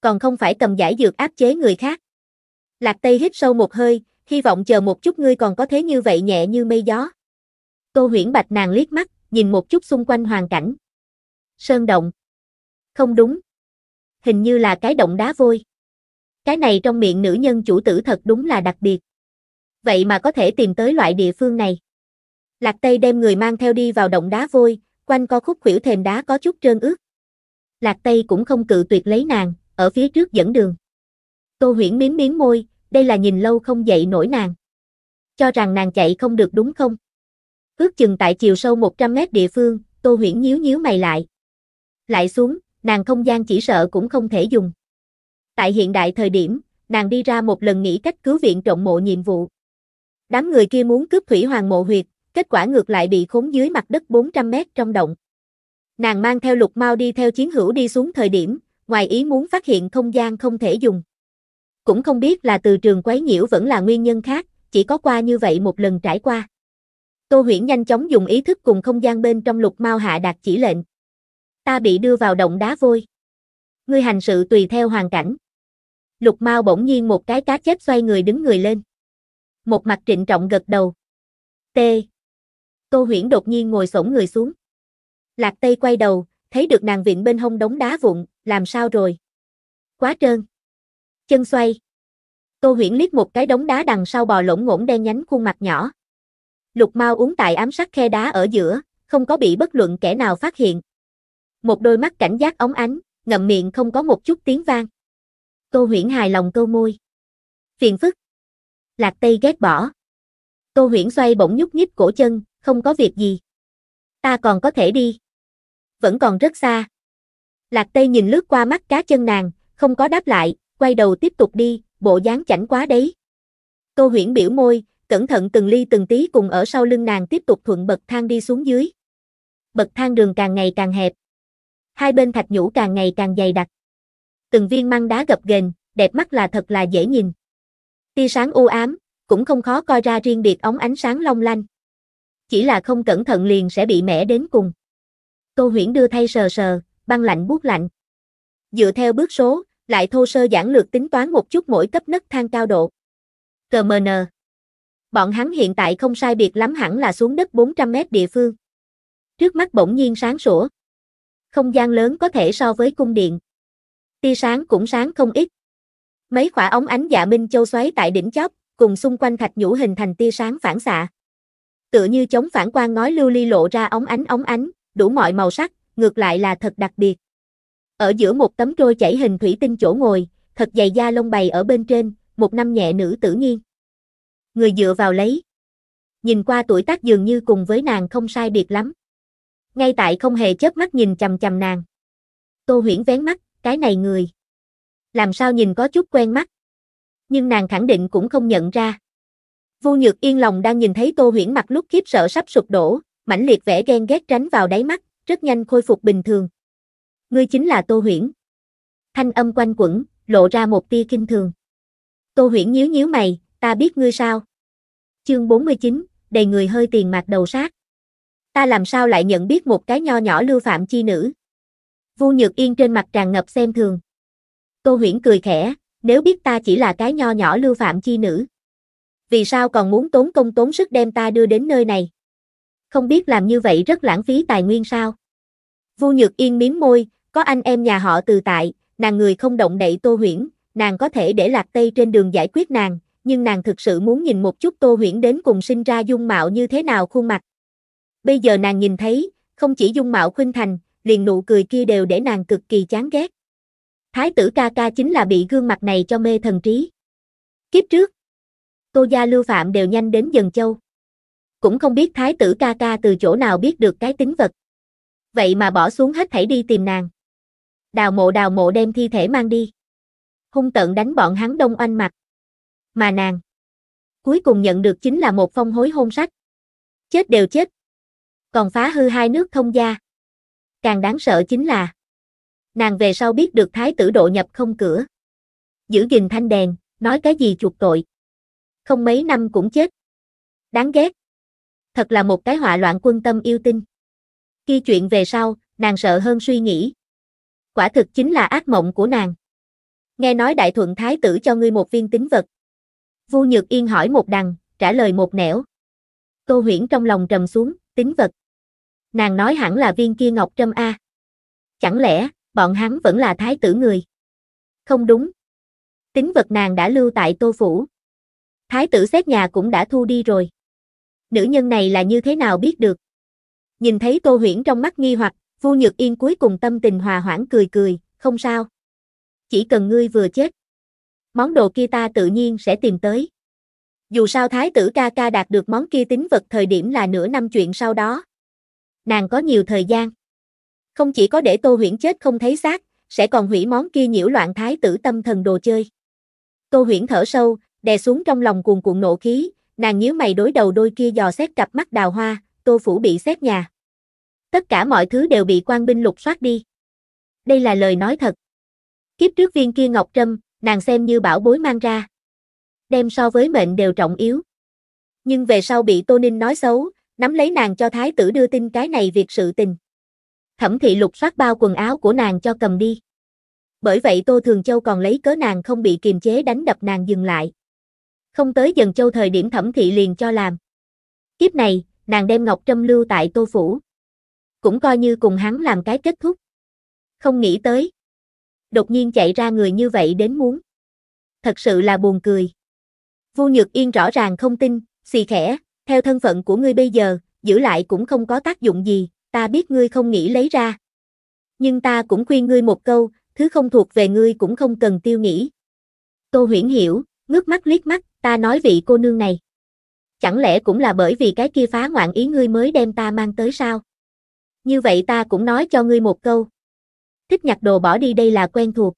Còn không phải cầm giải dược áp chế người khác. Lạc Tây hít sâu một hơi, hy vọng chờ một chút ngươi còn có thế như vậy nhẹ như mây gió. Tô huyển bạch nàng liếc mắt, nhìn một chút xung quanh hoàn cảnh, sơn động. Không đúng. Hình như là cái động đá vôi. Cái này trong miệng nữ nhân chủ tử thật đúng là đặc biệt. Vậy mà có thể tìm tới loại địa phương này. Lạc Tây đem người mang theo đi vào động đá vôi, quanh co khúc khuỷu thềm đá có chút trơn ướt. Lạc Tây cũng không cự tuyệt lấy nàng, ở phía trước dẫn đường. Tô Huyễn miếm miếm môi, đây là nhìn lâu không dậy nổi nàng. Cho rằng nàng chạy không được đúng không? Ước chừng tại chiều sâu 100 mét địa phương, Tô Huyễn nhíu nhíu mày lại lại xuống, nàng không gian chỉ sợ cũng không thể dùng. Tại hiện đại thời điểm, nàng đi ra một lần nghĩ cách cứu viện trọng mộ nhiệm vụ. Đám người kia muốn cướp thủy hoàng mộ huyệt, kết quả ngược lại bị khốn dưới mặt đất 400 mét trong động. Nàng mang theo lục mau đi theo chiến hữu đi xuống thời điểm, ngoài ý muốn phát hiện không gian không thể dùng. Cũng không biết là từ trường quấy nhiễu vẫn là nguyên nhân khác, chỉ có qua như vậy một lần trải qua. Tô Huyễn nhanh chóng dùng ý thức cùng không gian bên trong lục mau hạ đạt chỉ lệnh ta bị đưa vào động đá vôi. Ngươi hành sự tùy theo hoàn cảnh. Lục Mao bỗng nhiên một cái cá chết xoay người đứng người lên. Một mặt trịnh trọng gật đầu. T. Tô Huyễn đột nhiên ngồi xổm người xuống. Lạc Tây quay đầu, thấy được nàng viện bên hông đống đá vụn, làm sao rồi? Quá trơn. Chân xoay. Tô Huyễn liếc một cái đống đá đằng sau bò lỗng ngỗng đen nhánh khuôn mặt nhỏ. Lục Mao uống tại ám sát khe đá ở giữa, không có bị bất luận kẻ nào phát hiện, một đôi mắt cảnh giác ống ánh, ngậm miệng không có một chút tiếng vang. Tô Huyễn hài lòng câu môi. Phiền phức. Lạc Tây ghét bỏ. Tô Huyễn xoay bỗng nhúc nhích cổ chân, không có việc gì. Ta còn có thể đi. Vẫn còn rất xa. Lạc Tây nhìn lướt qua mắt cá chân nàng, không có đáp lại, quay đầu tiếp tục đi, bộ dáng chảnh quá đấy. Tô Huyễn biểu môi, cẩn thận từng ly từng tí cùng ở sau lưng nàng tiếp tục thuận bậc thang đi xuống dưới. Bậc thang đường càng ngày càng hẹp, hai bên thạch nhũ càng ngày càng dày đặc. Từng viên măng đá gập ghềnh, đẹp mắt là thật là dễ nhìn. Tia sáng u ám, cũng không khó coi ra riêng biệt ống ánh sáng long lanh. Chỉ là không cẩn thận liền sẽ bị mẻ đến cùng. Tô Huyễn đưa thay sờ sờ, băng lạnh buốt lạnh. Dựa theo bước số, lại thô sơ giản lược tính toán một chút mỗi cấp nấc thang cao độ. CMN. Bọn hắn hiện tại không sai biệt lắm hẳn là xuống đất 400 mét địa phương. Trước mắt bỗng nhiên sáng sủa không gian lớn có thể so với cung điện. Tia sáng cũng sáng không ít. Mấy quả ống ánh dạ minh châu xoáy tại đỉnh chóp, cùng xung quanh thạch nhũ hình thành tia sáng phản xạ. Tựa như chống phản quang ngói lưu ly lộ ra ống ánh ống ánh, đủ mọi màu sắc, ngược lại là thật đặc biệt. Ở giữa một tấm trôi chảy hình thủy tinh chỗ ngồi, thật dày da lông bày ở bên trên, một năm nhẹ nữ tử nhiên, Người dựa vào lấy. Nhìn qua tuổi tác dường như cùng với nàng không sai biệt lắm ngay tại không hề chớp mắt nhìn chằm chằm nàng. Tô huyễn vén mắt, cái này người. Làm sao nhìn có chút quen mắt. Nhưng nàng khẳng định cũng không nhận ra. vu nhược yên lòng đang nhìn thấy tô huyễn mặt lúc khiếp sợ sắp sụp đổ, mãnh liệt vẻ ghen ghét tránh vào đáy mắt, rất nhanh khôi phục bình thường. Ngươi chính là tô huyễn. Thanh âm quanh quẩn, lộ ra một tia kinh thường. Tô huyễn nhíu nhíu mày, ta biết ngươi sao. Chương 49, đầy người hơi tiền mạc đầu sát. Ta làm sao lại nhận biết một cái nho nhỏ lưu phạm chi nữ? Vu Nhược Yên trên mặt tràn ngập xem thường. Tô Huyễn cười khẽ, nếu biết ta chỉ là cái nho nhỏ lưu phạm chi nữ. Vì sao còn muốn tốn công tốn sức đem ta đưa đến nơi này? Không biết làm như vậy rất lãng phí tài nguyên sao? Vu Nhược Yên miếm môi, có anh em nhà họ từ tại, nàng người không động đậy Tô Huyễn, nàng có thể để Lạc Tây trên đường giải quyết nàng, nhưng nàng thực sự muốn nhìn một chút Tô Huyễn đến cùng sinh ra dung mạo như thế nào khuôn mặt. Bây giờ nàng nhìn thấy, không chỉ dung mạo khuynh thành, liền nụ cười kia đều để nàng cực kỳ chán ghét. Thái tử ca ca chính là bị gương mặt này cho mê thần trí. Kiếp trước, Tô gia Lưu Phạm đều nhanh đến dần châu. Cũng không biết thái tử ca ca từ chỗ nào biết được cái tính vật. Vậy mà bỏ xuống hết thảy đi tìm nàng. Đào mộ đào mộ đem thi thể mang đi. Hung tận đánh bọn hắn đông oanh mặt. Mà nàng, cuối cùng nhận được chính là một phong hối hôn sách. Chết đều chết, còn phá hư hai nước thông gia. Càng đáng sợ chính là nàng về sau biết được thái tử độ nhập không cửa. Giữ gìn thanh đèn, nói cái gì chuộc tội. Không mấy năm cũng chết. Đáng ghét. Thật là một cái họa loạn quân tâm yêu tinh. Khi chuyện về sau, nàng sợ hơn suy nghĩ. Quả thực chính là ác mộng của nàng. Nghe nói đại thuận thái tử cho ngươi một viên tính vật. Vu Nhược Yên hỏi một đằng, trả lời một nẻo. Tô Huyễn trong lòng trầm xuống, tính vật. Nàng nói hẳn là viên kia ngọc trâm A. Chẳng lẽ, bọn hắn vẫn là thái tử người? Không đúng. Tính vật nàng đã lưu tại tô phủ. Thái tử xét nhà cũng đã thu đi rồi. Nữ nhân này là như thế nào biết được? Nhìn thấy tô huyễn trong mắt nghi hoặc, Vu Nhược Yên cuối cùng tâm tình hòa hoãn cười cười, không sao. Chỉ cần ngươi vừa chết. Món đồ kia ta tự nhiên sẽ tìm tới. Dù sao thái tử ca ca đạt được món kia tính vật thời điểm là nửa năm chuyện sau đó nàng có nhiều thời gian. Không chỉ có để Tô Huyễn chết không thấy xác, sẽ còn hủy món kia nhiễu loạn thái tử tâm thần đồ chơi. Tô Huyễn thở sâu, đè xuống trong lòng cuồn cuộn nộ khí, nàng nhíu mày đối đầu đôi kia dò xét cặp mắt đào hoa, Tô phủ bị xét nhà. Tất cả mọi thứ đều bị quan binh lục soát đi. Đây là lời nói thật. Kiếp trước viên kia ngọc trâm, nàng xem như bảo bối mang ra. Đem so với mệnh đều trọng yếu. Nhưng về sau bị Tô Ninh nói xấu, nắm lấy nàng cho thái tử đưa tin cái này việc sự tình. Thẩm thị lục soát bao quần áo của nàng cho cầm đi. Bởi vậy Tô Thường Châu còn lấy cớ nàng không bị kiềm chế đánh đập nàng dừng lại. Không tới dần châu thời điểm thẩm thị liền cho làm. Kiếp này, nàng đem Ngọc Trâm lưu tại Tô Phủ. Cũng coi như cùng hắn làm cái kết thúc. Không nghĩ tới. Đột nhiên chạy ra người như vậy đến muốn. Thật sự là buồn cười. Vu Nhược Yên rõ ràng không tin, xì khẽ, theo thân phận của ngươi bây giờ, giữ lại cũng không có tác dụng gì, ta biết ngươi không nghĩ lấy ra. Nhưng ta cũng khuyên ngươi một câu, thứ không thuộc về ngươi cũng không cần tiêu nghĩ. Tô huyển hiểu, ngước mắt liếc mắt, ta nói vị cô nương này. Chẳng lẽ cũng là bởi vì cái kia phá ngoạn ý ngươi mới đem ta mang tới sao? Như vậy ta cũng nói cho ngươi một câu. Thích nhặt đồ bỏ đi đây là quen thuộc.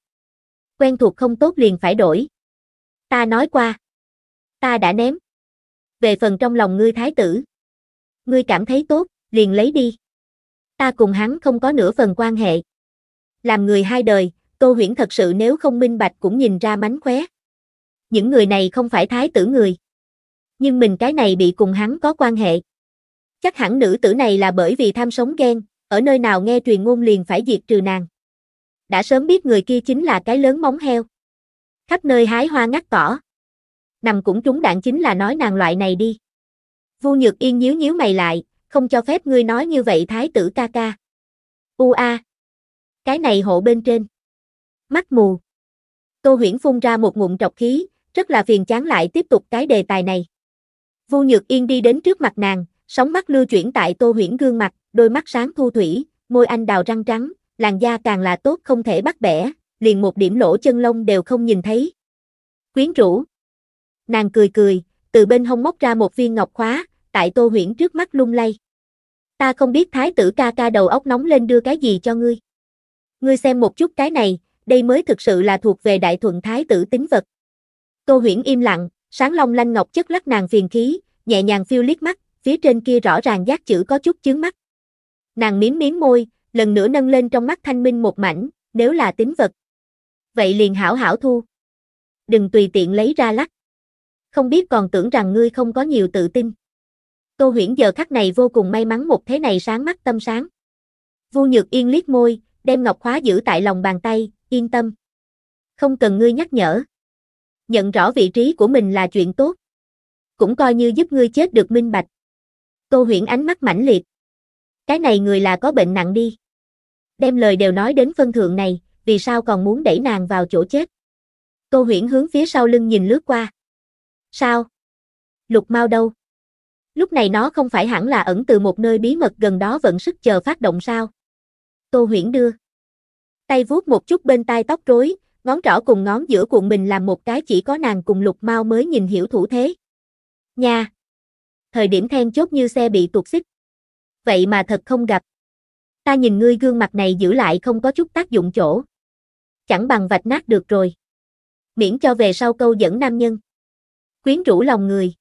Quen thuộc không tốt liền phải đổi. Ta nói qua. Ta đã ném về phần trong lòng ngươi thái tử. Ngươi cảm thấy tốt, liền lấy đi. Ta cùng hắn không có nửa phần quan hệ. Làm người hai đời, Tô Huyển thật sự nếu không minh bạch cũng nhìn ra mánh khóe. Những người này không phải thái tử người. Nhưng mình cái này bị cùng hắn có quan hệ. Chắc hẳn nữ tử này là bởi vì tham sống ghen, ở nơi nào nghe truyền ngôn liền phải diệt trừ nàng. Đã sớm biết người kia chính là cái lớn móng heo. Khắp nơi hái hoa ngắt cỏ, nằm cũng trúng đạn chính là nói nàng loại này đi. Vu Nhược Yên nhíu nhíu mày lại, không cho phép ngươi nói như vậy thái tử ca ca. U a. Cái này hộ bên trên. Mắt mù. Tô Huyễn phun ra một ngụm trọc khí, rất là phiền chán lại tiếp tục cái đề tài này. Vu Nhược Yên đi đến trước mặt nàng, sóng mắt lưu chuyển tại Tô Huyễn gương mặt, đôi mắt sáng thu thủy, môi anh đào răng trắng, làn da càng là tốt không thể bắt bẻ, liền một điểm lỗ chân lông đều không nhìn thấy. Quyến rũ nàng cười cười, từ bên hông móc ra một viên ngọc khóa, tại Tô Huyễn trước mắt lung lay. Ta không biết thái tử ca ca đầu óc nóng lên đưa cái gì cho ngươi. Ngươi xem một chút cái này, đây mới thực sự là thuộc về đại thuận thái tử tính vật. Tô Huyễn im lặng, sáng long lanh ngọc chất lắc nàng phiền khí, nhẹ nhàng phiêu liếc mắt, phía trên kia rõ ràng giác chữ có chút chướng mắt. Nàng miếm miếm môi, lần nữa nâng lên trong mắt thanh minh một mảnh, nếu là tính vật. Vậy liền hảo hảo thu. Đừng tùy tiện lấy ra lắc không biết còn tưởng rằng ngươi không có nhiều tự tin. Tô huyễn giờ khắc này vô cùng may mắn một thế này sáng mắt tâm sáng. Vu Nhược Yên liếc môi, đem ngọc khóa giữ tại lòng bàn tay, yên tâm. Không cần ngươi nhắc nhở. Nhận rõ vị trí của mình là chuyện tốt. Cũng coi như giúp ngươi chết được minh bạch. Tô huyễn ánh mắt mãnh liệt. Cái này người là có bệnh nặng đi. Đem lời đều nói đến phân thượng này, vì sao còn muốn đẩy nàng vào chỗ chết. Tô huyễn hướng phía sau lưng nhìn lướt qua. Sao? Lục mau đâu? Lúc này nó không phải hẳn là ẩn từ một nơi bí mật gần đó vẫn sức chờ phát động sao? Tô Huyễn đưa. Tay vuốt một chút bên tai tóc rối, ngón trỏ cùng ngón giữa cuộn mình làm một cái chỉ có nàng cùng lục mau mới nhìn hiểu thủ thế. Nha! Thời điểm then chốt như xe bị tuột xích. Vậy mà thật không gặp. Ta nhìn ngươi gương mặt này giữ lại không có chút tác dụng chỗ. Chẳng bằng vạch nát được rồi. Miễn cho về sau câu dẫn nam nhân quyến rũ lòng người.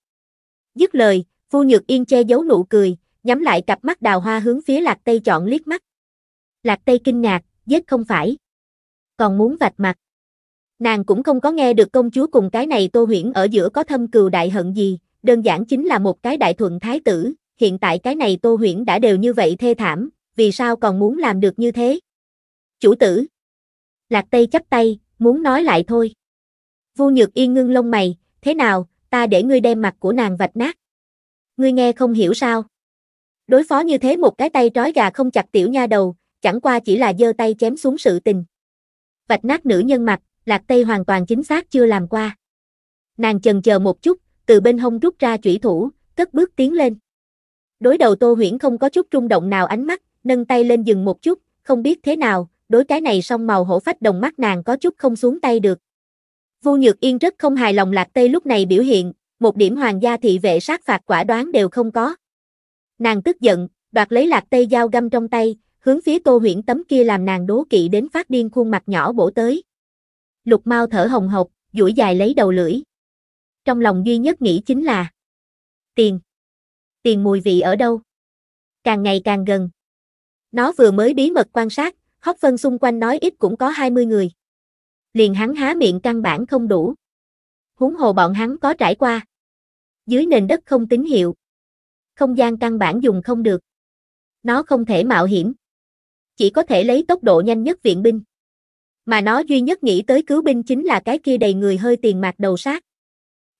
Dứt lời, Vu Nhược Yên che giấu nụ cười, nhắm lại cặp mắt đào hoa hướng phía Lạc Tây chọn liếc mắt. Lạc Tây kinh ngạc, giết không phải. Còn muốn vạch mặt. Nàng cũng không có nghe được công chúa cùng cái này Tô Huyễn ở giữa có thâm cừu đại hận gì, đơn giản chính là một cái đại thuận thái tử, hiện tại cái này Tô Huyễn đã đều như vậy thê thảm, vì sao còn muốn làm được như thế? Chủ tử. Lạc Tây chắp tay, muốn nói lại thôi. Vu Nhược Yên ngưng lông mày, thế nào, ta để ngươi đem mặt của nàng vạch nát. Ngươi nghe không hiểu sao? Đối phó như thế một cái tay trói gà không chặt tiểu nha đầu, chẳng qua chỉ là giơ tay chém xuống sự tình. Vạch nát nữ nhân mặt, Lạc Tây hoàn toàn chính xác chưa làm qua. Nàng chần chờ một chút, từ bên hông rút ra chủy thủ, cất bước tiến lên. Đối đầu Tô Huyễn không có chút rung động nào ánh mắt, nâng tay lên dừng một chút, không biết thế nào, đối cái này song màu hổ phách đồng mắt nàng có chút không xuống tay được. Vu Nhược Yên rất không hài lòng Lạc Tây lúc này biểu hiện, một điểm hoàng gia thị vệ sát phạt quả đoán đều không có. Nàng tức giận, đoạt lấy Lạc Tây dao găm trong tay, hướng phía Tô Huyễn tấm kia làm nàng đố kỵ đến phát điên khuôn mặt nhỏ bổ tới. Lục Mao thở hồng hộc, duỗi dài lấy đầu lưỡi. Trong lòng duy nhất nghĩ chính là tiền. Tiền mùi vị ở đâu? Càng ngày càng gần. Nó vừa mới bí mật quan sát, Hóc Vân xung quanh nói ít cũng có 20 người liền hắn há miệng căn bản không đủ. Huống hồ bọn hắn có trải qua. Dưới nền đất không tín hiệu. Không gian căn bản dùng không được. Nó không thể mạo hiểm. Chỉ có thể lấy tốc độ nhanh nhất viện binh. Mà nó duy nhất nghĩ tới cứu binh chính là cái kia đầy người hơi tiền mạc đầu sát.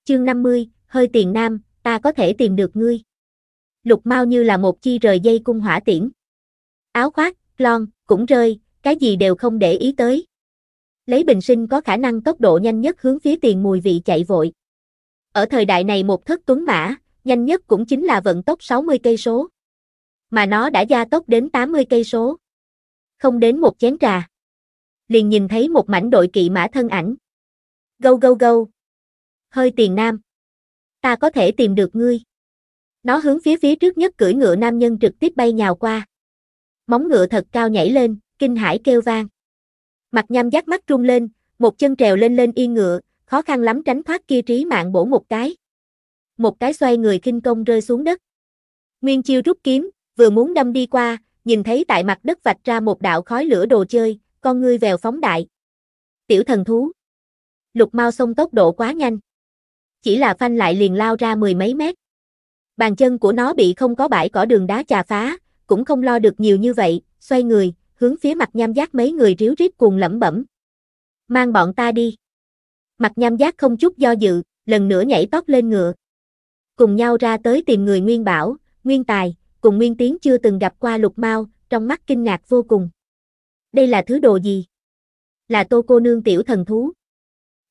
Chương 50, hơi tiền nam, ta có thể tìm được ngươi. Lục mau như là một chi rời dây cung hỏa tiễn. Áo khoác, lon, cũng rơi, cái gì đều không để ý tới lấy bình sinh có khả năng tốc độ nhanh nhất hướng phía tiền mùi vị chạy vội. Ở thời đại này một thất tuấn mã, nhanh nhất cũng chính là vận tốc 60 cây số, mà nó đã gia tốc đến 80 cây số. Không đến một chén trà, liền nhìn thấy một mảnh đội kỵ mã thân ảnh. Gâu gâu gâu. Hơi tiền nam. Ta có thể tìm được ngươi. Nó hướng phía phía trước nhất cưỡi ngựa nam nhân trực tiếp bay nhào qua. Móng ngựa thật cao nhảy lên, kinh hải kêu vang. Mặt nham giác mắt rung lên, một chân trèo lên lên yên ngựa, khó khăn lắm tránh thoát kia trí mạng bổ một cái. Một cái xoay người kinh công rơi xuống đất. Nguyên chiêu rút kiếm, vừa muốn đâm đi qua, nhìn thấy tại mặt đất vạch ra một đạo khói lửa đồ chơi, con ngươi vèo phóng đại. Tiểu thần thú. Lục mau xông tốc độ quá nhanh. Chỉ là phanh lại liền lao ra mười mấy mét. Bàn chân của nó bị không có bãi cỏ đường đá chà phá, cũng không lo được nhiều như vậy, xoay người, hướng phía mặt nham giác mấy người ríu rít cuồng lẩm bẩm. Mang bọn ta đi. Mặt nham giác không chút do dự, lần nữa nhảy tót lên ngựa. Cùng nhau ra tới tìm người Nguyên Bảo, Nguyên Tài, cùng Nguyên Tiến chưa từng gặp qua lục mau, trong mắt kinh ngạc vô cùng. Đây là thứ đồ gì? Là tô cô nương tiểu thần thú.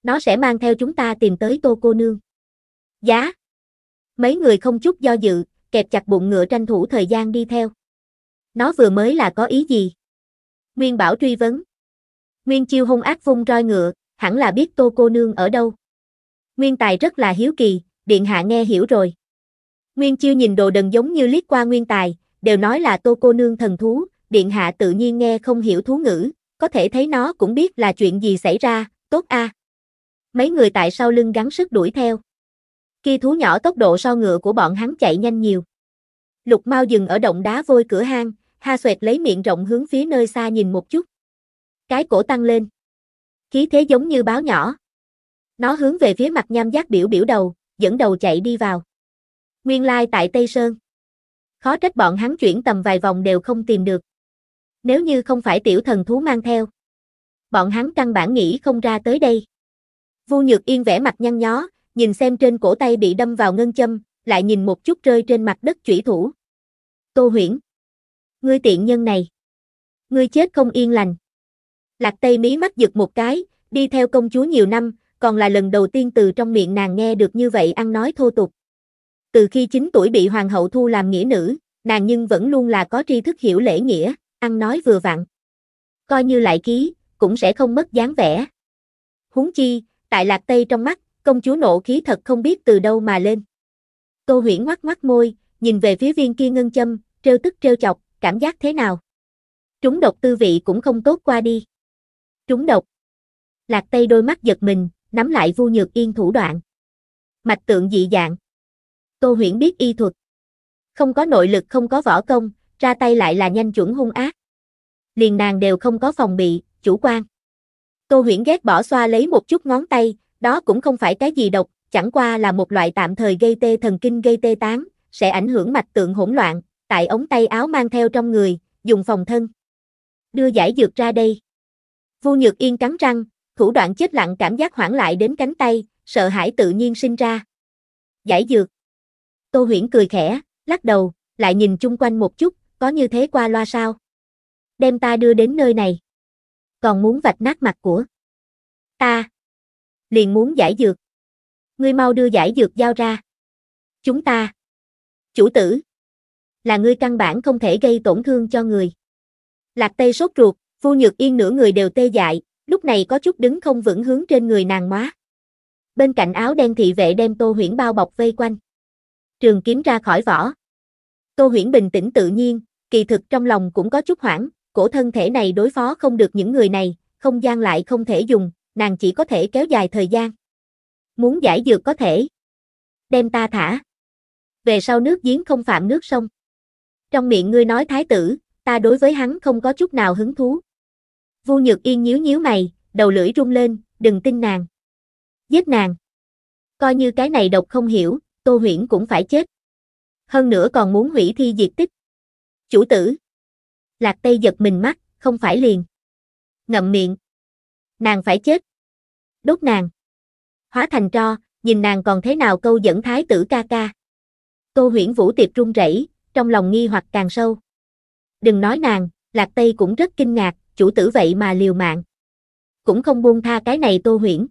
Nó sẽ mang theo chúng ta tìm tới tô cô nương. Giá. Mấy người không chút do dự, kẹp chặt bụng ngựa tranh thủ thời gian đi theo. Nó vừa mới là có ý gì? Nguyên Bảo truy vấn. Nguyên Chiêu hung ác vung roi ngựa, hẳn là biết Tô cô nương ở đâu. Nguyên Tài rất là hiếu kỳ, điện hạ nghe hiểu rồi. Nguyên Chiêu nhìn đồ đần giống như liếc qua Nguyên Tài, đều nói là Tô cô nương thần thú, điện hạ tự nhiên nghe không hiểu thú ngữ, có thể thấy nó cũng biết là chuyện gì xảy ra, tốt a. À. Mấy người tại sau lưng gắng sức đuổi theo. Khi thú nhỏ tốc độ so ngựa của bọn hắn chạy nhanh nhiều. Lục Mao dừng ở động đá vôi cửa hang, Ha Xoẹt lấy miệng rộng hướng phía nơi xa nhìn một chút. Cái cổ tăng lên. Khí thế giống như báo nhỏ. Nó hướng về phía mặt nham giác biểu biểu đầu, dẫn đầu chạy đi vào. Nguyên lai tại Tây Sơn. Khó trách bọn hắn chuyển tầm vài vòng đều không tìm được. Nếu như không phải tiểu thần thú mang theo. Bọn hắn căn bản nghĩ không ra tới đây. Vu Nhược Yên vẽ mặt nhăn nhó, nhìn xem trên cổ tay bị đâm vào ngân châm, lại nhìn một chút rơi trên mặt đất chủy thủ. Tô Huyễn Ngươi tiện nhân này. Ngươi chết không yên lành. Lạc Tây mí mắt giật một cái, đi theo công chúa nhiều năm, còn là lần đầu tiên từ trong miệng nàng nghe được như vậy ăn nói thô tục. Từ khi 9 tuổi bị hoàng hậu thu làm nghĩa nữ, nàng nhưng vẫn luôn là có tri thức hiểu lễ nghĩa, ăn nói vừa vặn. Coi như lại ký, cũng sẽ không mất dáng vẻ. Huống chi, tại Lạc Tây trong mắt, công chúa nộ khí thật không biết từ đâu mà lên. Tô Huyễn ngoắc ngoắc môi, nhìn về phía viên kia ngân châm, trêu tức trêu chọc, cảm giác thế nào? Trúng độc tư vị cũng không tốt qua đi. Trúng độc. Lạc Tây đôi mắt giật mình, nắm lại Vu Nhược Yên thủ đoạn. Mạch tượng dị dạng. Tô Huyễn biết y thuật. Không có nội lực không có võ công, ra tay lại là nhanh chuẩn hung ác. Liền nàng đều không có phòng bị, chủ quan. Tô Huyễn ghét bỏ xoa lấy một chút ngón tay, đó cũng không phải cái gì độc, chẳng qua là một loại tạm thời gây tê thần kinh gây tê tán, sẽ ảnh hưởng mạch tượng hỗn loạn, tại ống tay áo mang theo trong người, dùng phòng thân. Đưa giải dược ra đây. Vu Nhược Yên cắn răng, thủ đoạn chết lặng cảm giác hoảng lại đến cánh tay, sợ hãi tự nhiên sinh ra. Giải dược. Tô Huyễn cười khẽ, lắc đầu, lại nhìn chung quanh một chút, có như thế qua loa sao? Đem ta đưa đến nơi này. Còn muốn vạch nát mặt của ta. Liền muốn giải dược. Ngươi mau đưa giải dược giao ra. Chúng ta. Chủ tử là ngươi căn bản không thể gây tổn thương cho người. Lạc Tây sốt ruột, phu Nhược Yên nửa người đều tê dại, lúc này có chút đứng không vững hướng trên người nàng móa. Bên cạnh áo đen thị vệ đem Tô Huyễn bao bọc vây quanh. Trường kiếm ra khỏi vỏ. Tô Huyễn bình tĩnh tự nhiên, kỳ thực trong lòng cũng có chút hoảng, cổ thân thể này đối phó không được những người này, không gian lại không thể dùng, nàng chỉ có thể kéo dài thời gian. Muốn giải dược có thể. Đem ta thả. Về sau nước giếng không phạm nước sông trong miệng ngươi nói thái tử, ta đối với hắn không có chút nào hứng thú. Vu Nhược Yên nhíu nhíu mày, đầu lưỡi rung lên, đừng tin nàng. Giết nàng. Coi như cái này độc không hiểu, Tô Huyễn cũng phải chết. Hơn nữa còn muốn hủy thi diệt tích. Chủ tử. Lạc Tây giật mình mắt, không phải liền. Ngậm miệng. Nàng phải chết. Đốt nàng. Hóa thành tro, nhìn nàng còn thế nào câu dẫn thái tử ca ca. Tô Huyễn Vũ tiệp run rẩy, trong lòng nghi hoặc càng sâu. Đừng nói nàng, Lạc Tây cũng rất kinh ngạc, chủ tử vậy mà liều mạng. Cũng không buông tha cái này Tô Huyễn.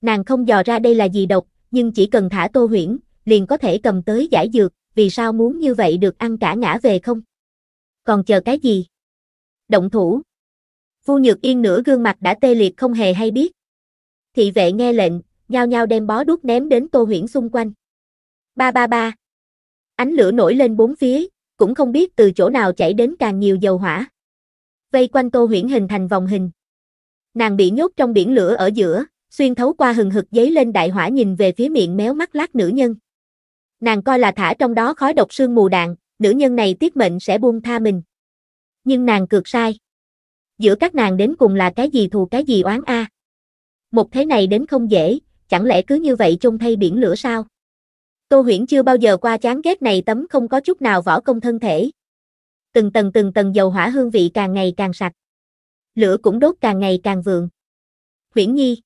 Nàng không dò ra đây là gì độc, nhưng chỉ cần thả Tô Huyễn, liền có thể cầm tới giải dược, vì sao muốn như vậy được ăn cả ngã về không? Còn chờ cái gì? Động thủ. Phu Nhược Yên nửa gương mặt đã tê liệt không hề hay biết. Thị vệ nghe lệnh, nhao nhao đem bó đuốc ném đến Tô Huyễn xung quanh. Ba ba ba. Ánh lửa nổi lên bốn phía, cũng không biết từ chỗ nào chảy đến càng nhiều dầu hỏa. Vây quanh Tô Huyễn hình thành vòng hình. Nàng bị nhốt trong biển lửa ở giữa, xuyên thấu qua hừng hực giấy lên đại hỏa nhìn về phía miệng méo mắt lát nữ nhân. Nàng coi là thả trong đó khói độc sương mù đạn, nữ nhân này tiếc mệnh sẽ buông tha mình. Nhưng nàng cược sai. Giữa các nàng đến cùng là cái gì thù cái gì oán a? Một thế này đến không dễ, chẳng lẽ cứ như vậy chung thay biển lửa sao? Tô Huyễn chưa bao giờ qua chán ghét này tấm không có chút nào võ công thân thể. Từng tầng từng tầng dầu hỏa hương vị càng ngày càng sạch, Lửa cũng đốt càng ngày càng vượng. Huyễn Nhi.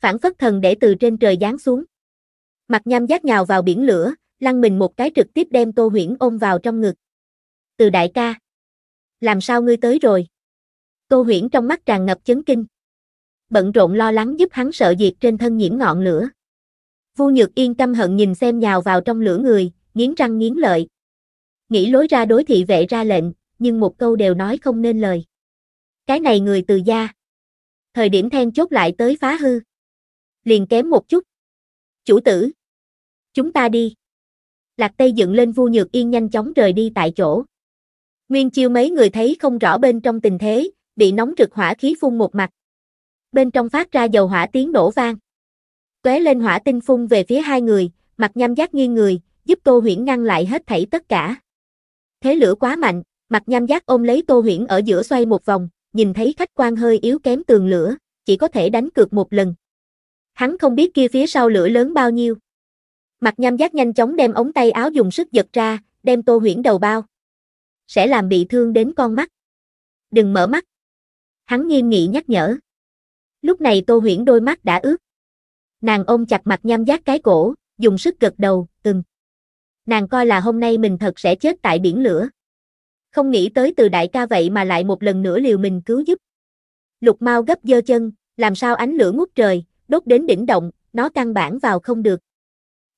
Phản phất thần để từ trên trời giáng xuống. Mặt nham giác nhào vào biển lửa, lăn mình một cái trực tiếp đem Tô Huyễn ôm vào trong ngực. Từ đại ca. Làm sao ngươi tới rồi? Tô Huyễn trong mắt tràn ngập chấn kinh. Bận rộn lo lắng giúp hắn sợ diệt trên thân nhiễm ngọn lửa. Vu Nhược Yên tâm hận nhìn xem nhào vào trong lửa người, nghiến răng nghiến lợi. Nghĩ lối ra đối thị vệ ra lệnh, nhưng một câu đều nói không nên lời. Cái này người từ gia. Thời điểm then chốt lại tới phá hư. Liền kém một chút. Chủ tử. Chúng ta đi. Lạc Tây dựng lên Vu Nhược Yên nhanh chóng rời đi tại chỗ. Nguyên chiêu mấy người thấy không rõ bên trong tình thế, bị nóng rực hỏa khí phun một mặt. Bên trong phát ra dầu hỏa tiếng nổ vang. Tuế lên hỏa tinh phun về phía hai người, mặt nham giác nghiêng người, giúp Tô Huyễn ngăn lại hết thảy tất cả. Thế lửa quá mạnh, mặt nham giác ôm lấy Tô Huyễn ở giữa xoay một vòng, nhìn thấy khách quan hơi yếu kém tường lửa, chỉ có thể đánh cược một lần. Hắn không biết kia phía sau lửa lớn bao nhiêu. Mặt nham giác nhanh chóng đem ống tay áo dùng sức giật ra, đem Tô Huyễn đầu bao. Sẽ làm bị thương đến con mắt. Đừng mở mắt. Hắn nghiêm nghị nhắc nhở. Lúc này Tô Huyễn đôi mắt đã ướt. Nàng ôm chặt mặt nham giác cái cổ, dùng sức gật đầu, Từng, Nàng coi là hôm nay mình thật sẽ chết tại biển lửa. Không nghĩ tới từ đại ca vậy mà lại một lần nữa liều mình cứu giúp. Lục mau gấp dơ chân, làm sao ánh lửa ngút trời, đốt đến đỉnh động, nó căn bản vào không được.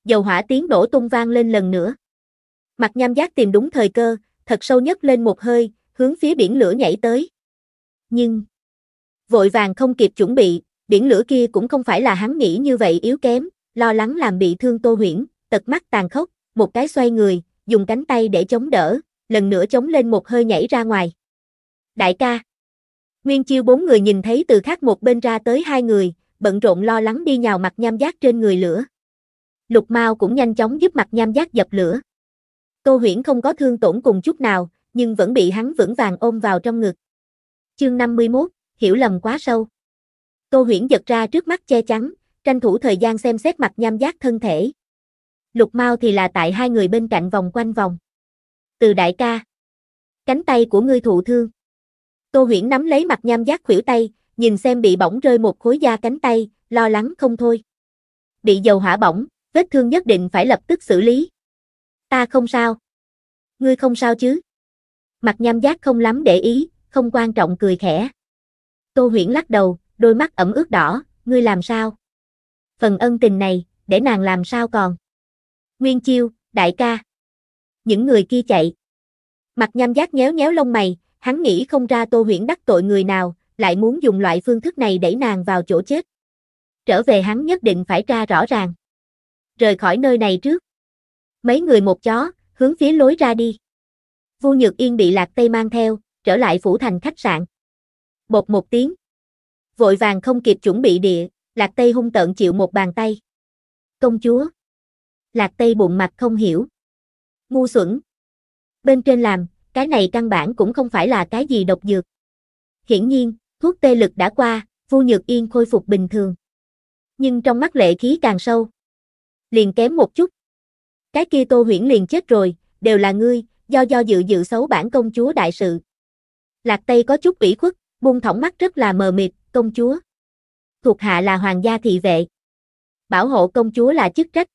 Dầu hỏa tiếng đổ tung vang lên lần nữa. Mặt nham giác tìm đúng thời cơ, thật sâu nhất lên một hơi, hướng phía biển lửa nhảy tới. Nhưng, vội vàng không kịp chuẩn bị, Điển lửa kia cũng không phải là hắn nghĩ như vậy yếu kém, lo lắng làm bị thương Tô Huyễn, tật mắt tàn khốc, một cái xoay người, dùng cánh tay để chống đỡ, lần nữa chống lên một hơi nhảy ra ngoài. Đại ca. Nguyên chiêu bốn người nhìn thấy từ khác một bên ra tới hai người, bận rộn lo lắng đi nhào mặt nham giác trên người lửa. Lục Mao cũng nhanh chóng giúp mặt nham giác dập lửa. Tô Huyễn không có thương tổn cùng chút nào, nhưng vẫn bị hắn vững vàng ôm vào trong ngực. Chương 51, hiểu lầm quá sâu. Tô Huyễn giật ra trước mắt che chắn, tranh thủ thời gian xem xét mặt nham giác thân thể. Lục Mao thì là tại hai người bên cạnh vòng quanh vòng. Từ đại ca. Cánh tay của ngươi thụ thương. Tô Huyễn nắm lấy mặt nham giác khuỷu tay, nhìn xem bị bỏng rơi một khối da cánh tay, lo lắng không thôi. Bị dầu hỏa bỏng, vết thương nhất định phải lập tức xử lý. Ta không sao. Ngươi không sao chứ? Mặt nham giác không lắm để ý, không quan trọng cười khẽ. Tô Huyễn lắc đầu, đôi mắt ẩm ướt đỏ, ngươi làm sao? Phần ân tình này, để nàng làm sao còn? Nguyên chiêu, đại ca. Những người kia chạy. Mặt nhăm giác nhéo nhéo lông mày, hắn nghĩ không ra tô huyển đắc tội người nào, lại muốn dùng loại phương thức này đẩy nàng vào chỗ chết. Trở về hắn nhất định phải tra rõ ràng. Rời khỏi nơi này trước. Mấy người một chó, hướng phía lối ra đi. Vu Nhược Yên bị Lạc Tây mang theo, trở lại phủ thành khách sạn. Bột một tiếng vội vàng không kịp chuẩn bị địa, Lạc Tây hung tợn chịu một bàn tay. Công chúa. Lạc Tây bụng mặt không hiểu. Ngu xuẩn. Bên trên làm, cái này căn bản cũng không phải là cái gì độc dược. Hiển nhiên, thuốc tê lực đã qua, Vu Nhược Yên khôi phục bình thường. Nhưng trong mắt lệ khí càng sâu. Liền kém một chút. Cái kia Tô Huyễn liền chết rồi, đều là ngươi, do do dự dự xấu bản công chúa đại sự. Lạc Tây có chút ủy khuất, buông thõng mắt rất là mờ mịt, công chúa. Thuộc hạ là hoàng gia thị vệ. Bảo hộ công chúa là chức trách.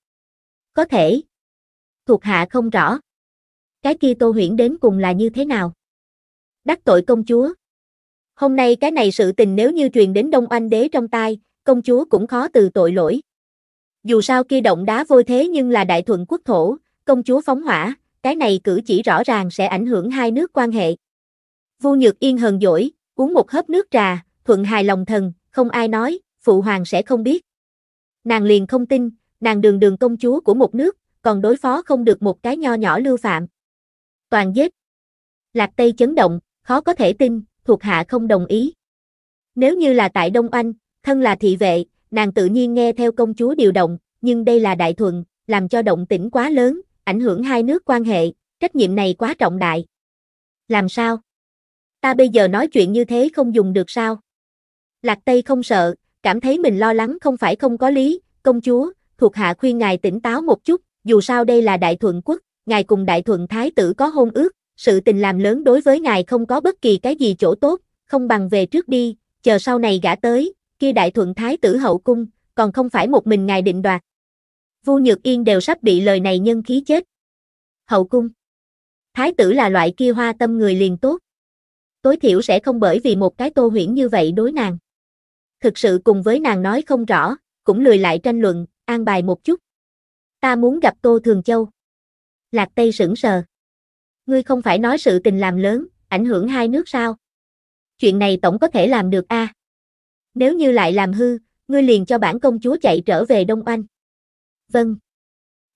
Có thể. Thuộc hạ không rõ. Cái kia Tô Huyễn đến cùng là như thế nào? Đắc tội công chúa. Hôm nay cái này sự tình nếu như truyền đến Đông Oanh đế trong tai, công chúa cũng khó từ tội lỗi. Dù sao kia động đá vôi thế nhưng là đại thuận quốc thổ, công chúa phóng hỏa, cái này cử chỉ rõ ràng sẽ ảnh hưởng hai nước quan hệ. Vu Nhược Yên hờn dỗi, uống một hớp nước trà, thuận hài lòng thần, không ai nói, phụ hoàng sẽ không biết. Nàng liền không tin, nàng đường đường công chúa của một nước, còn đối phó không được một cái nho nhỏ lưu phạm. Toàn giết. Lạc Tây chấn động, khó có thể tin, thuộc hạ không đồng ý. Nếu như là tại Đông Anh, thân là thị vệ, nàng tự nhiên nghe theo công chúa điều động, nhưng đây là đại thuận, làm cho động tĩnh quá lớn, ảnh hưởng hai nước quan hệ, trách nhiệm này quá trọng đại. Làm sao? Ta bây giờ nói chuyện như thế không dùng được sao? Lạc Tây không sợ, cảm thấy mình lo lắng không phải không có lý, công chúa, thuộc hạ khuyên ngài tỉnh táo một chút, dù sao đây là đại thuận quốc, ngài cùng đại thuận thái tử có hôn ước, sự tình làm lớn đối với ngài không có bất kỳ cái gì chỗ tốt, không bằng về trước đi, chờ sau này gã tới, kia đại thuận thái tử hậu cung, còn không phải một mình ngài định đoạt. Vu Nhược Yên đều sắp bị lời này nhân khí chết. Hậu cung. Thái tử là loại kia hoa tâm người liền tốt. Tối thiểu sẽ không bởi vì một cái tô huyễn như vậy đối nàng thực sự cùng với nàng nói không rõ, cũng lười lại tranh luận, an bài một chút. Ta muốn gặp Tô Thường Châu. Lạc Tây sững sờ. Ngươi không phải nói sự tình làm lớn, ảnh hưởng hai nước sao? Chuyện này tổng có thể làm được a. À? Nếu như lại làm hư, ngươi liền cho bản công chúa chạy trở về Đông anh Vâng.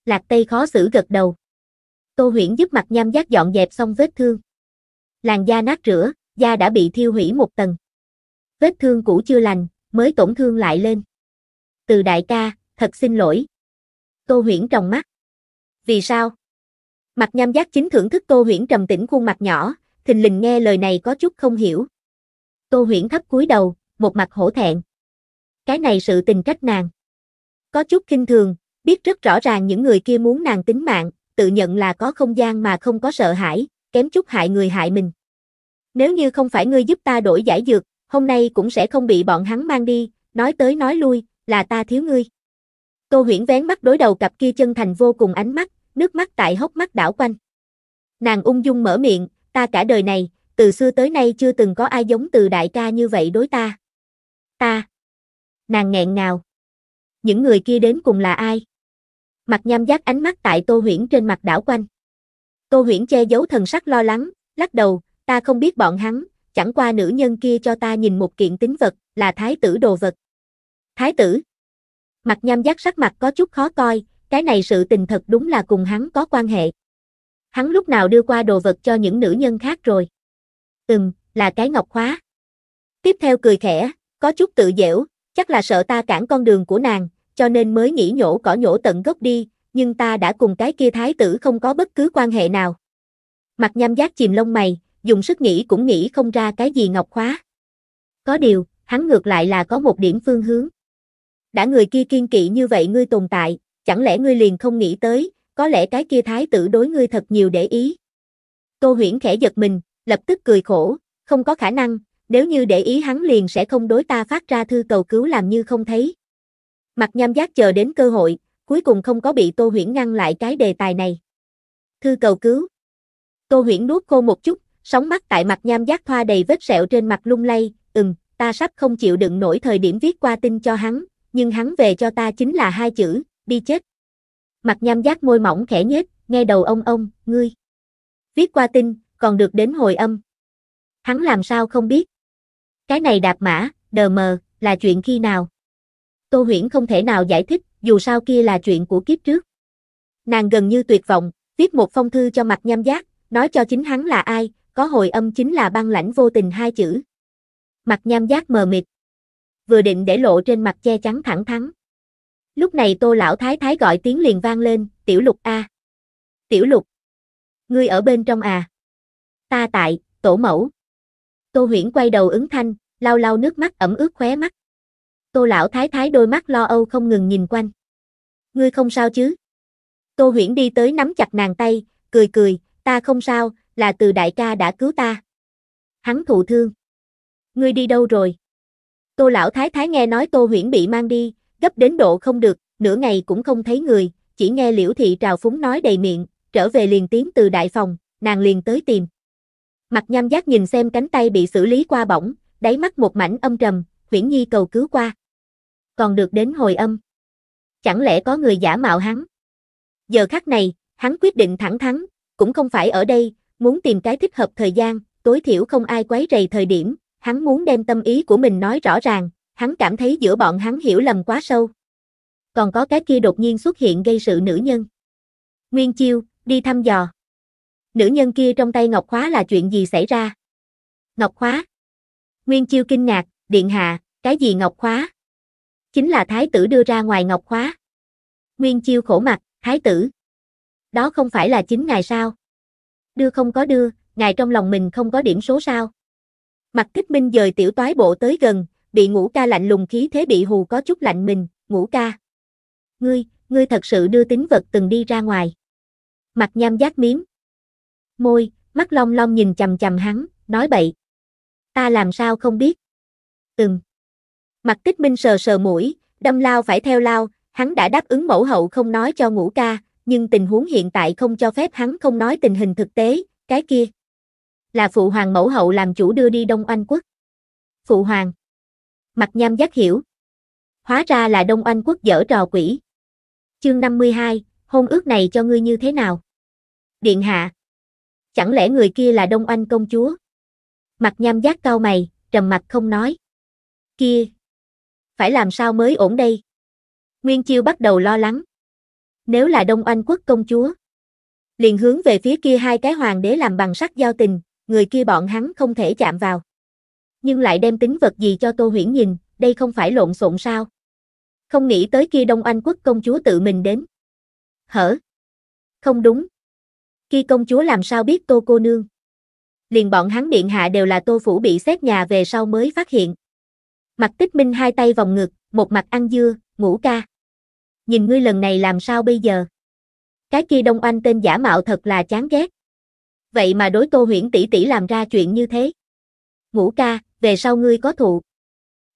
Lạc Tây khó xử gật đầu. Tô Huyễn giúp mặt nham giác dọn dẹp xong vết thương. Làn da nát rửa, da đã bị thiêu hủy một tầng. Vết thương cũ chưa lành, mới tổn thương lại lên. Từ đại ca, thật xin lỗi. Tô Huyển trồng mắt. Vì sao? Mặt nham giác chính thưởng thức Tô Huyển trầm tĩnh khuôn mặt nhỏ, thình lình nghe lời này có chút không hiểu. Tô Huyển thấp cúi đầu, một mặt hổ thẹn. Cái này sự tình trách nàng. Có chút kinh thường, biết rất rõ ràng những người kia muốn nàng tính mạng, tự nhận là có không gian mà không có sợ hãi, kém chút hại người hại mình. Nếu như không phải ngươi giúp ta đổi giải dược, hôm nay cũng sẽ không bị bọn hắn mang đi, nói tới nói lui, là ta thiếu ngươi. Tô huyễn vén mắt đối đầu cặp kia chân thành vô cùng ánh mắt, nước mắt tại hốc mắt đảo quanh. Nàng ung dung mở miệng, ta cả đời này, từ xưa tới nay chưa từng có ai giống từ đại ca như vậy đối ta. Ta. Nàng nghẹn ngào. Những người kia đến cùng là ai? Mặt nham giác ánh mắt tại Tô Huyễn trên mặt đảo quanh. Tô Huyễn che giấu thần sắc lo lắng, lắc đầu, ta không biết bọn hắn, chẳng qua nữ nhân kia cho ta nhìn một kiện tính vật, là thái tử đồ vật. Thái tử. Mặt nham giác sắc mặt có chút khó coi, cái này sự tình thật đúng là cùng hắn có quan hệ. Hắn lúc nào đưa qua đồ vật cho những nữ nhân khác rồi. Ừm, là cái ngọc khóa. Tiếp theo cười khẽ, có chút tự dễu, chắc là sợ ta cản con đường của nàng, cho nên mới nghĩ nhổ cỏ nhổ tận gốc đi, nhưng ta đã cùng cái kia thái tử không có bất cứ quan hệ nào. Mặt nham giác chìm lông mày, dùng sức nghĩ cũng nghĩ không ra cái gì ngọc khóa. Có điều, hắn ngược lại là có một điểm phương hướng. Đã người kia kiên kỵ như vậy ngươi tồn tại, chẳng lẽ ngươi liền không nghĩ tới, có lẽ cái kia thái tử đối ngươi thật nhiều để ý. Tô huyển khẽ giật mình, lập tức cười khổ, không có khả năng, nếu như để ý hắn liền sẽ không đối ta phát ra thư cầu cứu làm như không thấy. Mặt nham giác chờ đến cơ hội, cuối cùng không có bị Tô huyển ngăn lại cái đề tài này. Thư cầu cứu. Tô huyển nuốt khô một chút, sóng mắt tại mặt nham giác thoa đầy vết sẹo trên mặt lung lay, ừm, ta sắp không chịu đựng nổi thời điểm viết qua tin cho hắn, nhưng hắn về cho ta chính là hai chữ, đi chết. Mặt nham giác môi mỏng khẽ nhếch, nghe đầu ông ông, ngươi. Viết qua tin, còn được đến hồi âm. Hắn làm sao không biết. Cái này đạp mã, đờ mờ, là chuyện khi nào? Tô huyển không thể nào giải thích, dù sao kia là chuyện của kiếp trước. Nàng gần như tuyệt vọng, viết một phong thư cho mặt nham giác, nói cho chính hắn là ai, có hồi âm chính là băng lãnh vô tình hai chữ. Mặt nham giác mờ mịt. Vừa định để lộ trên mặt che chắn thẳng thắn. Lúc này tô lão thái thái gọi tiếng liền vang lên, tiểu lục A. Tiểu lục. Ngươi ở bên trong à? Ta tại, tổ mẫu. Tô huyển quay đầu ứng thanh, lau lau nước mắt ẩm ướt khóe mắt. Tô lão thái thái đôi mắt lo âu không ngừng nhìn quanh. Ngươi không sao chứ? Tô huyển đi tới nắm chặt nàng tay, cười cười, ta không sao, là từ đại ca đã cứu ta. Hắn thụ thương. Ngươi đi đâu rồi? Tô lão thái thái nghe nói Tô Huyễn bị mang đi, gấp đến độ không được, nửa ngày cũng không thấy người, chỉ nghe Liễu thị trào phúng nói đầy miệng, trở về liền tiếng từ đại phòng, nàng liền tới tìm. Mặt nham giác nhìn xem cánh tay bị xử lý qua bỏng, đáy mắt một mảnh âm trầm, Huyễn Nhi cầu cứu qua. Còn được đến hồi âm. Chẳng lẽ có người giả mạo hắn? Giờ khắc này, hắn quyết định thẳng thắn, cũng không phải ở đây, muốn tìm cái thích hợp thời gian, tối thiểu không ai quấy rầy thời điểm, hắn muốn đem tâm ý của mình nói rõ ràng, hắn cảm thấy giữa bọn hắn hiểu lầm quá sâu. Còn có cái kia đột nhiên xuất hiện gây sự nữ nhân. Nguyên Chiêu, đi thăm dò. Nữ nhân kia trong tay Ngọc Khóa là chuyện gì xảy ra? Ngọc Khóa. Nguyên Chiêu kinh ngạc, điện hạ, cái gì Ngọc Khóa? Chính là thái tử đưa ra ngoài Ngọc Khóa. Nguyên Chiêu khổ mặt, thái tử. Đó không phải là chính ngài sao? đưa không có đưa, ngài trong lòng mình không có điểm số sao. Mặt thích minh dời tiểu toái bộ tới gần, bị ngũ ca lạnh lùng khí thế bị hù có chút lạnh mình, ngũ ca. Ngươi, ngươi thật sự đưa tính vật từng đi ra ngoài. Mặt nham giác miếng Môi, mắt long long nhìn chầm chầm hắn, nói bậy. Ta làm sao không biết. Ừm. Mặt tích minh sờ sờ mũi, đâm lao phải theo lao, hắn đã đáp ứng mẫu hậu không nói cho ngũ ca, nhưng tình huống hiện tại không cho phép hắn không nói tình hình thực tế, cái kia là phụ hoàng mẫu hậu làm chủ đưa đi Đông Anh quốc. Phụ hoàng. Mặt nham giác hiểu. Hóa ra là Đông Anh quốc dở trò quỷ. Chương 52, hôn ước này cho ngươi như thế nào? Điện hạ. Chẳng lẽ người kia là Đông Anh công chúa? Mặt nham giác cao mày, trầm mặt không nói. Kia. Phải làm sao mới ổn đây? Nguyên Chiêu bắt đầu lo lắng nếu là Đông Anh quốc công chúa. Liền hướng về phía kia hai cái hoàng đế làm bằng sắt giao tình, người kia bọn hắn không thể chạm vào. Nhưng lại đem tính vật gì cho Tô Huyển nhìn, đây không phải lộn xộn sao. Không nghĩ tới kia Đông Anh quốc công chúa tự mình đến. Hở? Không đúng. Kia công chúa làm sao biết Tô cô nương? Liền bọn hắn điện hạ đều là Tô phủ bị xét nhà về sau mới phát hiện. Mặt tích minh hai tay vòng ngực, một mặt ăn dưa, ngủ ca nhìn ngươi lần này làm sao bây giờ? Cái kia Đông Anh tên giả mạo thật là chán ghét. Vậy mà đối Tô Huyễn tỷ tỷ làm ra chuyện như thế. Ngũ ca, về sau ngươi có thụ.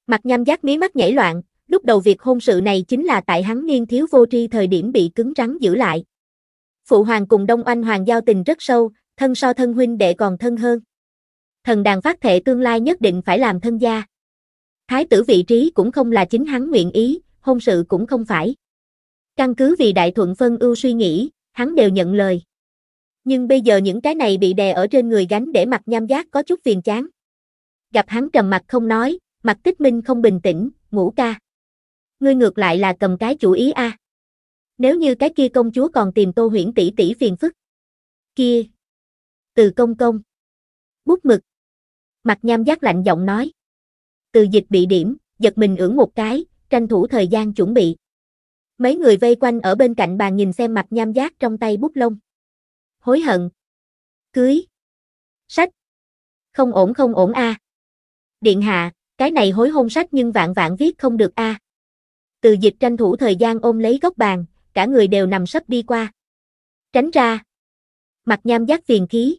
Mặt nhăm giác mí mắt nhảy loạn, lúc đầu việc hôn sự này chính là tại hắn niên thiếu vô tri thời điểm bị cứng rắn giữ lại. Phụ hoàng cùng Đông Anh hoàng giao tình rất sâu, thân so thân huynh đệ còn thân hơn. Thần đàn phát thể tương lai nhất định phải làm thân gia. Thái tử vị trí cũng không là chính hắn nguyện ý, hôn sự cũng không phải. Căn cứ vì Đại Thuận Phân ưu suy nghĩ, hắn đều nhận lời. Nhưng bây giờ những cái này bị đè ở trên người gánh để mặt nham giác có chút phiền chán. Gặp hắn trầm mặt không nói, mặt tích minh không bình tĩnh, ngủ ca. Ngươi ngược lại là cầm cái chủ ý a. À. Nếu như cái kia công chúa còn tìm tô huyển tỷ tỷ phiền phức. Kia. Từ công công. Bút mực. Mặt nham giác lạnh giọng nói. Từ dịch bị điểm, giật mình ưỡn một cái, tranh thủ thời gian chuẩn bị. Mấy người vây quanh ở bên cạnh bàn nhìn xem mặt nham giác trong tay bút lông. Hối hận. Cưới. Sách. Không ổn không ổn a. Điện hạ, cái này hối hôn sách nhưng vạn vạn viết không được a. Từ dịch tranh thủ thời gian ôm lấy góc bàn, cả người đều nằm sấp đi qua. Tránh ra. Mặt nham giác phiền khí.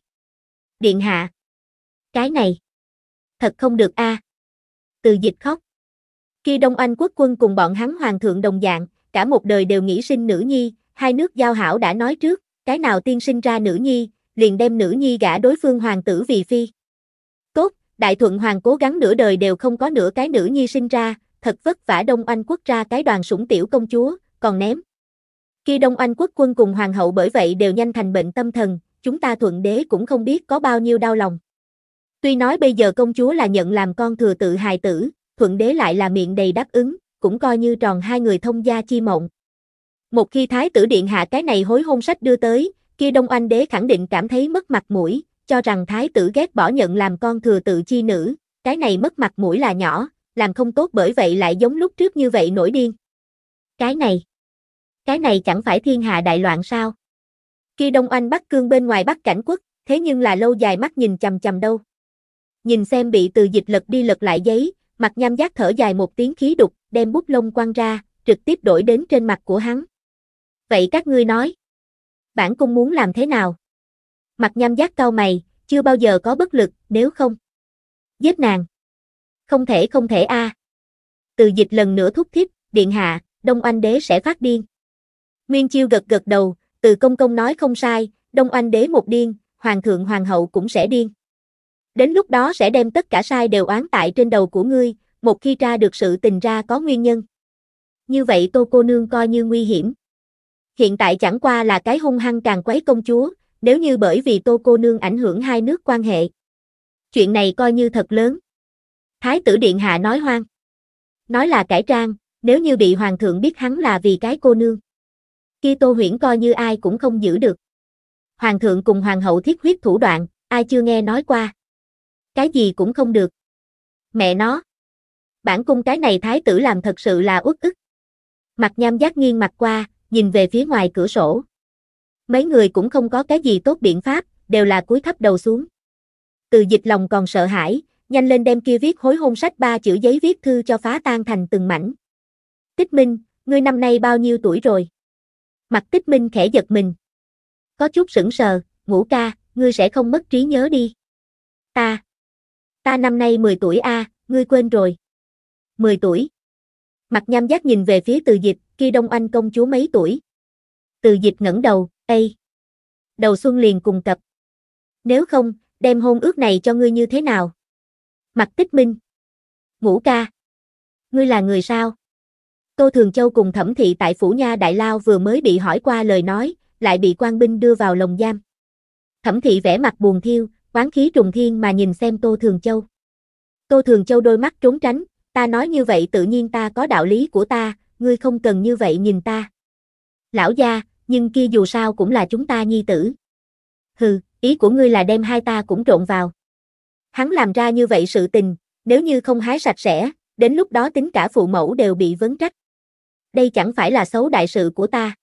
Điện hạ. Cái này. Thật không được a. Từ dịch khóc. Khi Đông Anh quốc quân cùng bọn hắn hoàng thượng đồng dạng, cả một đời đều nghĩ sinh nữ nhi, hai nước giao hảo đã nói trước, cái nào tiên sinh ra nữ nhi, liền đem nữ nhi gả đối phương hoàng tử vì phi. Tốt, Đại Thuận Hoàng cố gắng nửa đời đều không có nửa cái nữ nhi sinh ra, thật vất vả Đông Anh quốc ra cái đoàn sủng tiểu công chúa, còn ném. Khi Đông Anh quốc quân cùng hoàng hậu bởi vậy đều nhanh thành bệnh tâm thần, chúng ta thuận đế cũng không biết có bao nhiêu đau lòng. Tuy nói bây giờ công chúa là nhận làm con thừa tự hài tử, thuận đế lại là miệng đầy đáp ứng, cũng coi như tròn hai người thông gia chi mộng. Một khi Thái tử Điện hạ cái này hối hôn sách đưa tới, kia Đông anh đế khẳng định cảm thấy mất mặt mũi, cho rằng Thái tử ghét bỏ nhận làm con thừa tự chi nữ, cái này mất mặt mũi là nhỏ, làm không tốt bởi vậy lại giống lúc trước như vậy nổi điên. Cái này, cái này chẳng phải thiên hạ đại loạn sao? Kia Đông anh bắt Cương bên ngoài bắt cảnh quốc, thế nhưng là lâu dài mắt nhìn chầm chầm đâu. Nhìn xem bị từ dịch lật đi lật lại giấy, Mặt nham giác thở dài một tiếng khí đục, đem bút lông quăng ra, trực tiếp đổi đến trên mặt của hắn. Vậy các ngươi nói, bản cung muốn làm thế nào? Mặt nham giác cao mày, chưa bao giờ có bất lực, nếu không. Giết nàng. Không thể không thể a. À. Từ dịch lần nữa thúc thiết, điện hạ, Đông Oanh Đế sẽ phát điên. Nguyên Chiêu gật gật đầu, từ công công nói không sai, Đông Oanh Đế một điên, Hoàng thượng Hoàng hậu cũng sẽ điên. Đến lúc đó sẽ đem tất cả sai đều oán tại trên đầu của ngươi, một khi tra được sự tình ra có nguyên nhân. Như vậy tô cô nương coi như nguy hiểm. Hiện tại chẳng qua là cái hung hăng càng quấy công chúa, nếu như bởi vì tô cô nương ảnh hưởng hai nước quan hệ. Chuyện này coi như thật lớn. Thái tử Điện Hạ nói hoang. Nói là cải trang, nếu như bị hoàng thượng biết hắn là vì cái cô nương. Kia tô huyễn coi như ai cũng không giữ được. Hoàng thượng cùng hoàng hậu thiết huyết thủ đoạn, ai chưa nghe nói qua cái gì cũng không được. Mẹ nó. Bản cung cái này thái tử làm thật sự là uất ức. Mặt nham giác nghiêng mặt qua, nhìn về phía ngoài cửa sổ. Mấy người cũng không có cái gì tốt biện pháp, đều là cúi thấp đầu xuống. Từ dịch lòng còn sợ hãi, nhanh lên đem kia viết hối hôn sách ba chữ giấy viết thư cho phá tan thành từng mảnh. Tích Minh, ngươi năm nay bao nhiêu tuổi rồi? Mặt Tích Minh khẽ giật mình. Có chút sững sờ, ngũ ca, ngươi sẽ không mất trí nhớ đi. Ta ta năm nay 10 tuổi a, à, ngươi quên rồi. 10 tuổi. Mặt nham giác nhìn về phía từ dịch, kia đông anh công chúa mấy tuổi. Từ dịch ngẩng đầu, ây. Đầu xuân liền cùng cập. Nếu không, đem hôn ước này cho ngươi như thế nào? Mặt tích minh. Ngũ ca. Ngươi là người sao? Tô Thường Châu cùng thẩm thị tại Phủ Nha Đại Lao vừa mới bị hỏi qua lời nói, lại bị quan binh đưa vào lồng giam. Thẩm thị vẻ mặt buồn thiêu, quán khí trùng thiên mà nhìn xem Tô Thường Châu. Tô Thường Châu đôi mắt trốn tránh, ta nói như vậy tự nhiên ta có đạo lý của ta, ngươi không cần như vậy nhìn ta. Lão gia, nhưng kia dù sao cũng là chúng ta nhi tử. Hừ, ý của ngươi là đem hai ta cũng trộn vào. Hắn làm ra như vậy sự tình, nếu như không hái sạch sẽ, đến lúc đó tính cả phụ mẫu đều bị vấn trách. Đây chẳng phải là xấu đại sự của ta.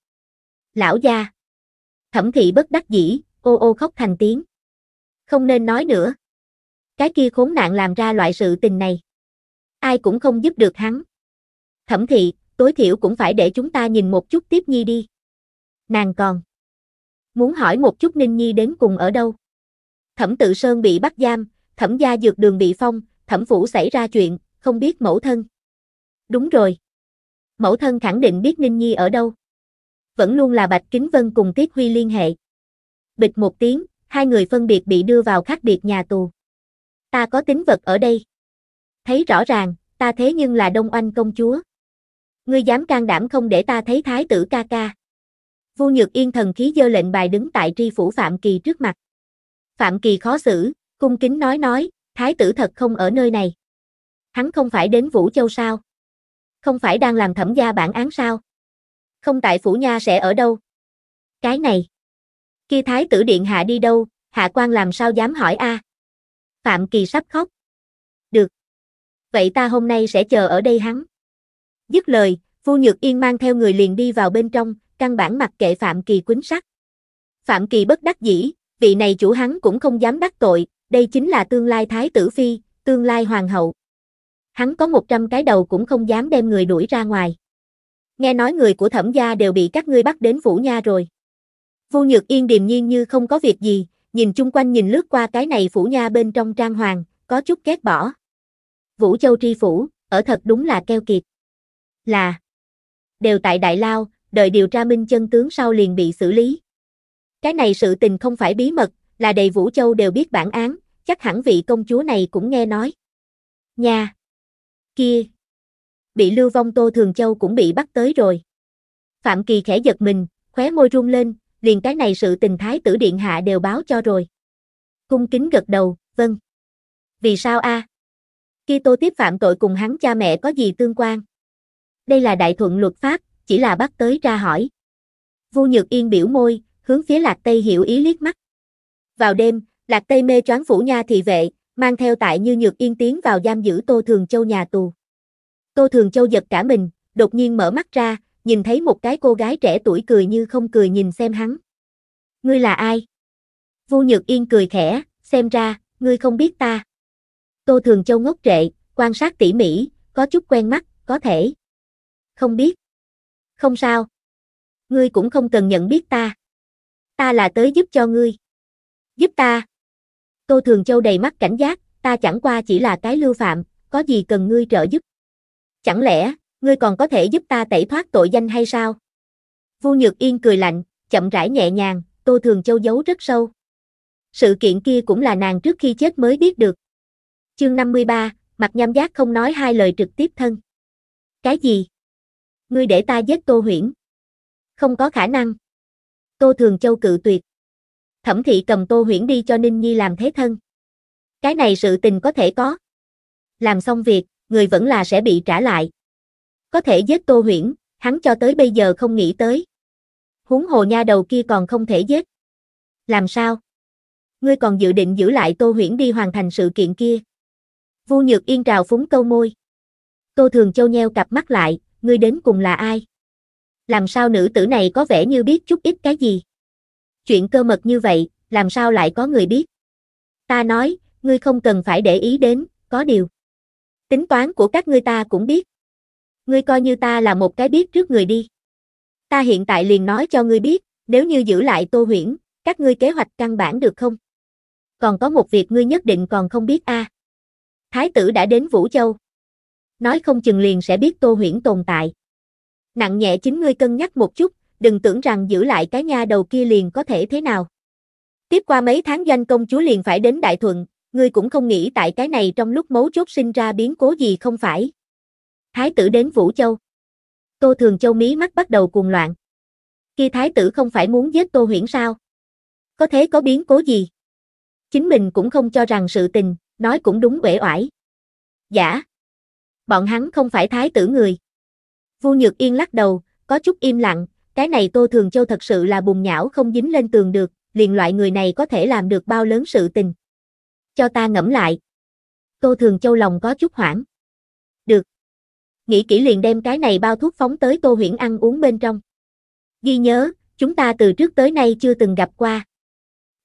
Lão gia. Thẩm thị bất đắc dĩ, ô ô khóc thành tiếng. Không nên nói nữa. Cái kia khốn nạn làm ra loại sự tình này. Ai cũng không giúp được hắn. Thẩm thị, tối thiểu cũng phải để chúng ta nhìn một chút tiếp nhi đi. Nàng còn. Muốn hỏi một chút Ninh Nhi đến cùng ở đâu? Thẩm tự Sơn bị bắt giam, thẩm gia dược đường bị phong, thẩm phủ xảy ra chuyện, không biết mẫu thân. Đúng rồi. Mẫu thân khẳng định biết Ninh Nhi ở đâu. Vẫn luôn là Bạch Kính Vân cùng Tiết Huy liên hệ. Bịch một tiếng, hai người phân biệt bị đưa vào khác biệt nhà tù. Ta có tính vật ở đây. Thấy rõ ràng, ta thế nhưng là đông oanh công chúa. Ngươi dám can đảm không để ta thấy thái tử ca ca. Vu Nhược Yên thần khí dơ lệnh bài đứng tại tri phủ Phạm Kỳ trước mặt. Phạm Kỳ khó xử, cung kính nói nói, thái tử thật không ở nơi này. Hắn không phải đến Vũ Châu sao? Không phải đang làm thẩm gia bản án sao? Không tại phủ nha sẽ ở đâu? Cái này. Khi thái tử điện hạ đi đâu, hạ quan làm sao dám hỏi a? À? Phạm Kỳ sắp khóc. Được. Vậy ta hôm nay sẽ chờ ở đây hắn. Dứt lời, Vu Nhược Yên mang theo người liền đi vào bên trong, căn bản mặc kệ Phạm Kỳ quýnh sắc Phạm Kỳ bất đắc dĩ, vị này chủ hắn cũng không dám đắc tội, đây chính là tương lai thái tử phi, tương lai hoàng hậu. Hắn có một trăm cái đầu cũng không dám đem người đuổi ra ngoài. Nghe nói người của thẩm gia đều bị các ngươi bắt đến phủ nha rồi. Vô Nhược Yên điềm nhiên như không có việc gì, nhìn chung quanh nhìn lướt qua cái này phủ nha bên trong trang hoàng, có chút ghét bỏ. Vũ Châu Tri Phủ, ở thật đúng là keo kiệt. Là, đều tại Đại Lao, đợi điều tra minh chân tướng sau liền bị xử lý. Cái này sự tình không phải bí mật, là đầy Vũ Châu đều biết bản án, chắc hẳn vị công chúa này cũng nghe nói. Nha! Kia! Bị lưu vong Tô Thường Châu cũng bị bắt tới rồi. Phạm Kỳ khẽ giật mình, khóe môi rung lên, liền cái này sự tình thái tử điện hạ đều báo cho rồi. Cung kính gật đầu, vâng. Vì sao a? Khi tô tiếp phạm tội cùng hắn cha mẹ có gì tương quan? Đây là đại thuận luật pháp, chỉ là bắt tới ra hỏi. Vu Nhược Yên biểu môi, hướng phía Lạc Tây hiểu ý liếc mắt. Vào đêm, Lạc Tây mê choáng phủ nha thị vệ, mang theo tại Như Nhược Yên tiến vào giam giữ Tô Thường Châu nhà tù. Tô Thường Châu giật cả mình, đột nhiên mở mắt ra, nhìn thấy một cái cô gái trẻ tuổi cười như không cười nhìn xem hắn. Ngươi là ai? Vu Nhược Yên cười khẽ, xem ra, ngươi không biết ta. Tô Thường Châu ngốc trệ, quan sát tỉ mỉ, có chút quen mắt, có thể. Không biết. Không sao. Ngươi cũng không cần nhận biết ta. Ta là tới giúp cho ngươi. Giúp ta. Tô Thường Châu đầy mắt cảnh giác, ta chẳng qua chỉ là cái lưu phạm, có gì cần ngươi trợ giúp. Chẳng lẽ, ngươi còn có thể giúp ta tẩy thoát tội danh hay sao? Vu Nhược Yên cười lạnh, chậm rãi nhẹ nhàng, Tô Thường Châu giấu rất sâu. Sự kiện kia cũng là nàng trước khi chết mới biết được. Chương 53, mặt nham giác không nói hai lời trực tiếp thân. Cái gì? Ngươi để ta giết Tô Huyễn? Không có khả năng. Tô Thường Châu cự tuyệt. Thẩm thị cầm Tô Huyễn đi cho Ninh Nhi làm thế thân. Cái này sự tình có thể có. Làm xong việc, người vẫn là sẽ bị trả lại, có thể giết Tô Huyễn, hắn cho tới bây giờ không nghĩ tới. Huống hồ nha đầu kia còn không thể giết. Làm sao? Ngươi còn dự định giữ lại Tô Huyễn đi hoàn thành sự kiện kia. Vu Nhược Yên trào phúng câu môi. Tô Thường Châu nheo cặp mắt lại, ngươi đến cùng là ai? Làm sao nữ tử này có vẻ như biết chút ít cái gì? Chuyện cơ mật như vậy, làm sao lại có người biết? Ta nói, ngươi không cần phải để ý đến, có điều. Tính toán của các ngươi ta cũng biết ngươi coi như ta là một cái biết trước người đi. Ta hiện tại liền nói cho ngươi biết, nếu như giữ lại Tô Huyễn, các ngươi kế hoạch căn bản được không? Còn có một việc ngươi nhất định còn không biết a. À. Thái tử đã đến Vũ Châu. Nói không chừng liền sẽ biết Tô Huyễn tồn tại. Nặng nhẹ chính ngươi cân nhắc một chút, đừng tưởng rằng giữ lại cái nha đầu kia liền có thể thế nào. Tiếp qua mấy tháng doanh công chúa liền phải đến Đại Thuận, ngươi cũng không nghĩ tại cái này trong lúc mấu chốt sinh ra biến cố gì không phải thái tử đến Vũ Châu. Tô Thường Châu mí mắt bắt đầu cuồng loạn. Khi thái tử không phải muốn giết Tô Huyễn sao? Có thế có biến cố gì? Chính mình cũng không cho rằng sự tình, nói cũng đúng uể oải. Dạ. Bọn hắn không phải thái tử người. Vu Nhược Yên lắc đầu, có chút im lặng, cái này Tô Thường Châu thật sự là bùng nhão không dính lên tường được, liền loại người này có thể làm được bao lớn sự tình. Cho ta ngẫm lại. Tô Thường Châu lòng có chút hoảng nghĩ kỹ liền đem cái này bao thuốc phóng tới Tô Huyển ăn uống bên trong. Ghi nhớ, chúng ta từ trước tới nay chưa từng gặp qua.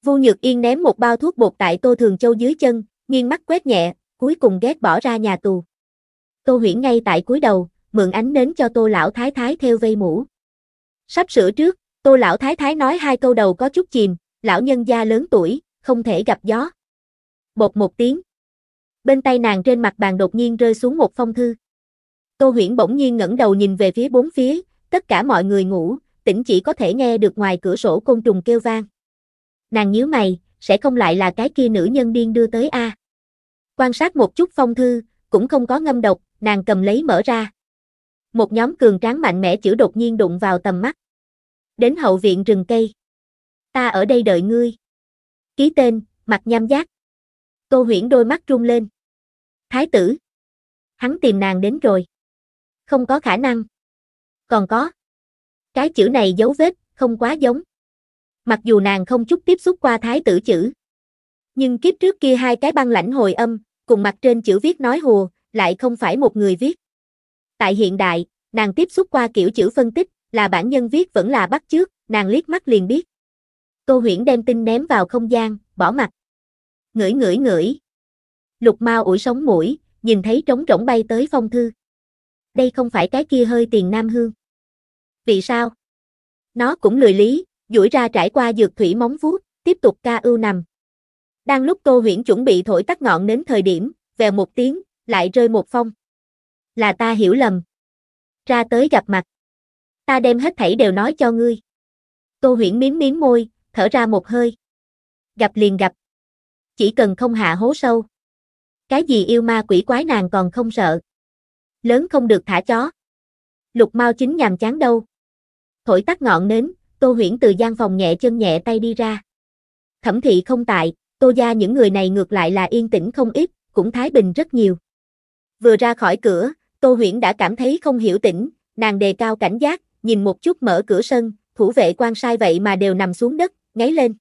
Vu Nhược Yên ném một bao thuốc bột tại Tô Thường Châu dưới chân, nghiêng mắt quét nhẹ, cuối cùng ghét bỏ ra nhà tù. Tô Huyển ngay tại cuối đầu, mượn ánh nến cho Tô lão thái thái theo vây mũ. Sắp sửa trước, Tô lão thái thái nói hai câu đầu có chút chìm, lão nhân gia lớn tuổi, không thể gặp gió. Bột một tiếng. Bên tay nàng trên mặt bàn đột nhiên rơi xuống một phong thư. Tô Huyễn bỗng nhiên ngẩng đầu nhìn về phía bốn phía, tất cả mọi người ngủ, tỉnh chỉ có thể nghe được ngoài cửa sổ côn trùng kêu vang. Nàng nhíu mày, sẽ không lại là cái kia nữ nhân điên đưa tới a. Quan sát một chút phong thư, cũng không có ngâm độc, nàng cầm lấy mở ra. Một nhóm cường tráng mạnh mẽ chữ đột nhiên đụng vào tầm mắt. Đến hậu viện rừng cây. Ta ở đây đợi ngươi. Ký tên, mặt nham giác. Tô huyển đôi mắt rung lên. Thái tử. Hắn tìm nàng đến rồi không có khả năng. Còn có. Cái chữ này dấu vết, không quá giống. Mặc dù nàng không chút tiếp xúc qua thái tử chữ. Nhưng kiếp trước kia hai cái băng lãnh hồi âm, cùng mặt trên chữ viết nói hùa, lại không phải một người viết. Tại hiện đại, nàng tiếp xúc qua kiểu chữ phân tích, là bản nhân viết vẫn là bắt trước, nàng liếc mắt liền biết. Tô Huyễn đem tin ném vào không gian, bỏ mặt. Ngửi ngửi ngửi. Lục Mao ủi sống mũi, nhìn thấy trống rỗng bay tới phong thư đây không phải cái kia hơi tiền nam hương. Vì sao? Nó cũng lười lý, duỗi ra trải qua dược thủy móng vuốt, tiếp tục ca ưu nằm. Đang lúc Tô Huyễn chuẩn bị thổi tắt ngọn đến thời điểm, về một tiếng, lại rơi một phong. Là ta hiểu lầm. Ra tới gặp mặt. Ta đem hết thảy đều nói cho ngươi. Tô Huyễn miếm miếm môi, thở ra một hơi. Gặp liền gặp. Chỉ cần không hạ hố sâu. Cái gì yêu ma quỷ quái nàng còn không sợ lớn không được thả chó. Lục Mao chính nhàm chán đâu. Thổi tắt ngọn nến, Tô Huyễn từ gian phòng nhẹ chân nhẹ tay đi ra. Thẩm thị không tại, Tô gia những người này ngược lại là yên tĩnh không ít, cũng thái bình rất nhiều. Vừa ra khỏi cửa, Tô Huyễn đã cảm thấy không hiểu tỉnh, nàng đề cao cảnh giác, nhìn một chút mở cửa sân, thủ vệ quan sai vậy mà đều nằm xuống đất, ngáy lên.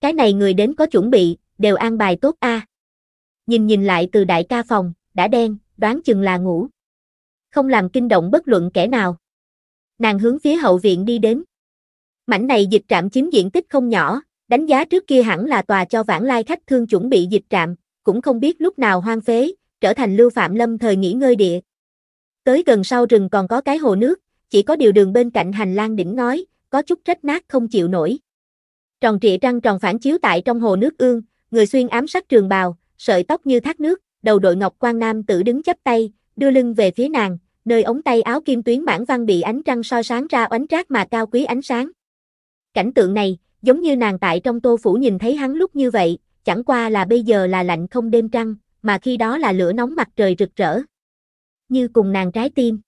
Cái này người đến có chuẩn bị, đều an bài tốt a. Nhìn nhìn lại từ đại ca phòng, đã đen, đoán chừng là ngủ. Không làm kinh động bất luận kẻ nào. Nàng hướng phía hậu viện đi đến. Mảnh này dịch trạm chiếm diện tích không nhỏ, đánh giá trước kia hẳn là tòa cho vãng lai khách thương chuẩn bị dịch trạm, cũng không biết lúc nào hoang phế, trở thành lưu phạm lâm thời nghỉ ngơi địa. Tới gần sau rừng còn có cái hồ nước, chỉ có điều đường bên cạnh hành lang đỉnh nói, có chút rách nát không chịu nổi. Tròn trịa trăng tròn phản chiếu tại trong hồ nước ương, người xuyên ám sắc trường bào, sợi tóc như thác nước, đầu đội ngọc quan nam tử đứng chắp tay, đưa lưng về phía nàng, nơi ống tay áo kim tuyến bản văn bị ánh trăng soi sáng ra oánh trác mà cao quý ánh sáng. Cảnh tượng này, giống như nàng tại trong tô phủ nhìn thấy hắn lúc như vậy, chẳng qua là bây giờ là lạnh không đêm trăng, mà khi đó là lửa nóng mặt trời rực rỡ. Như cùng nàng trái tim.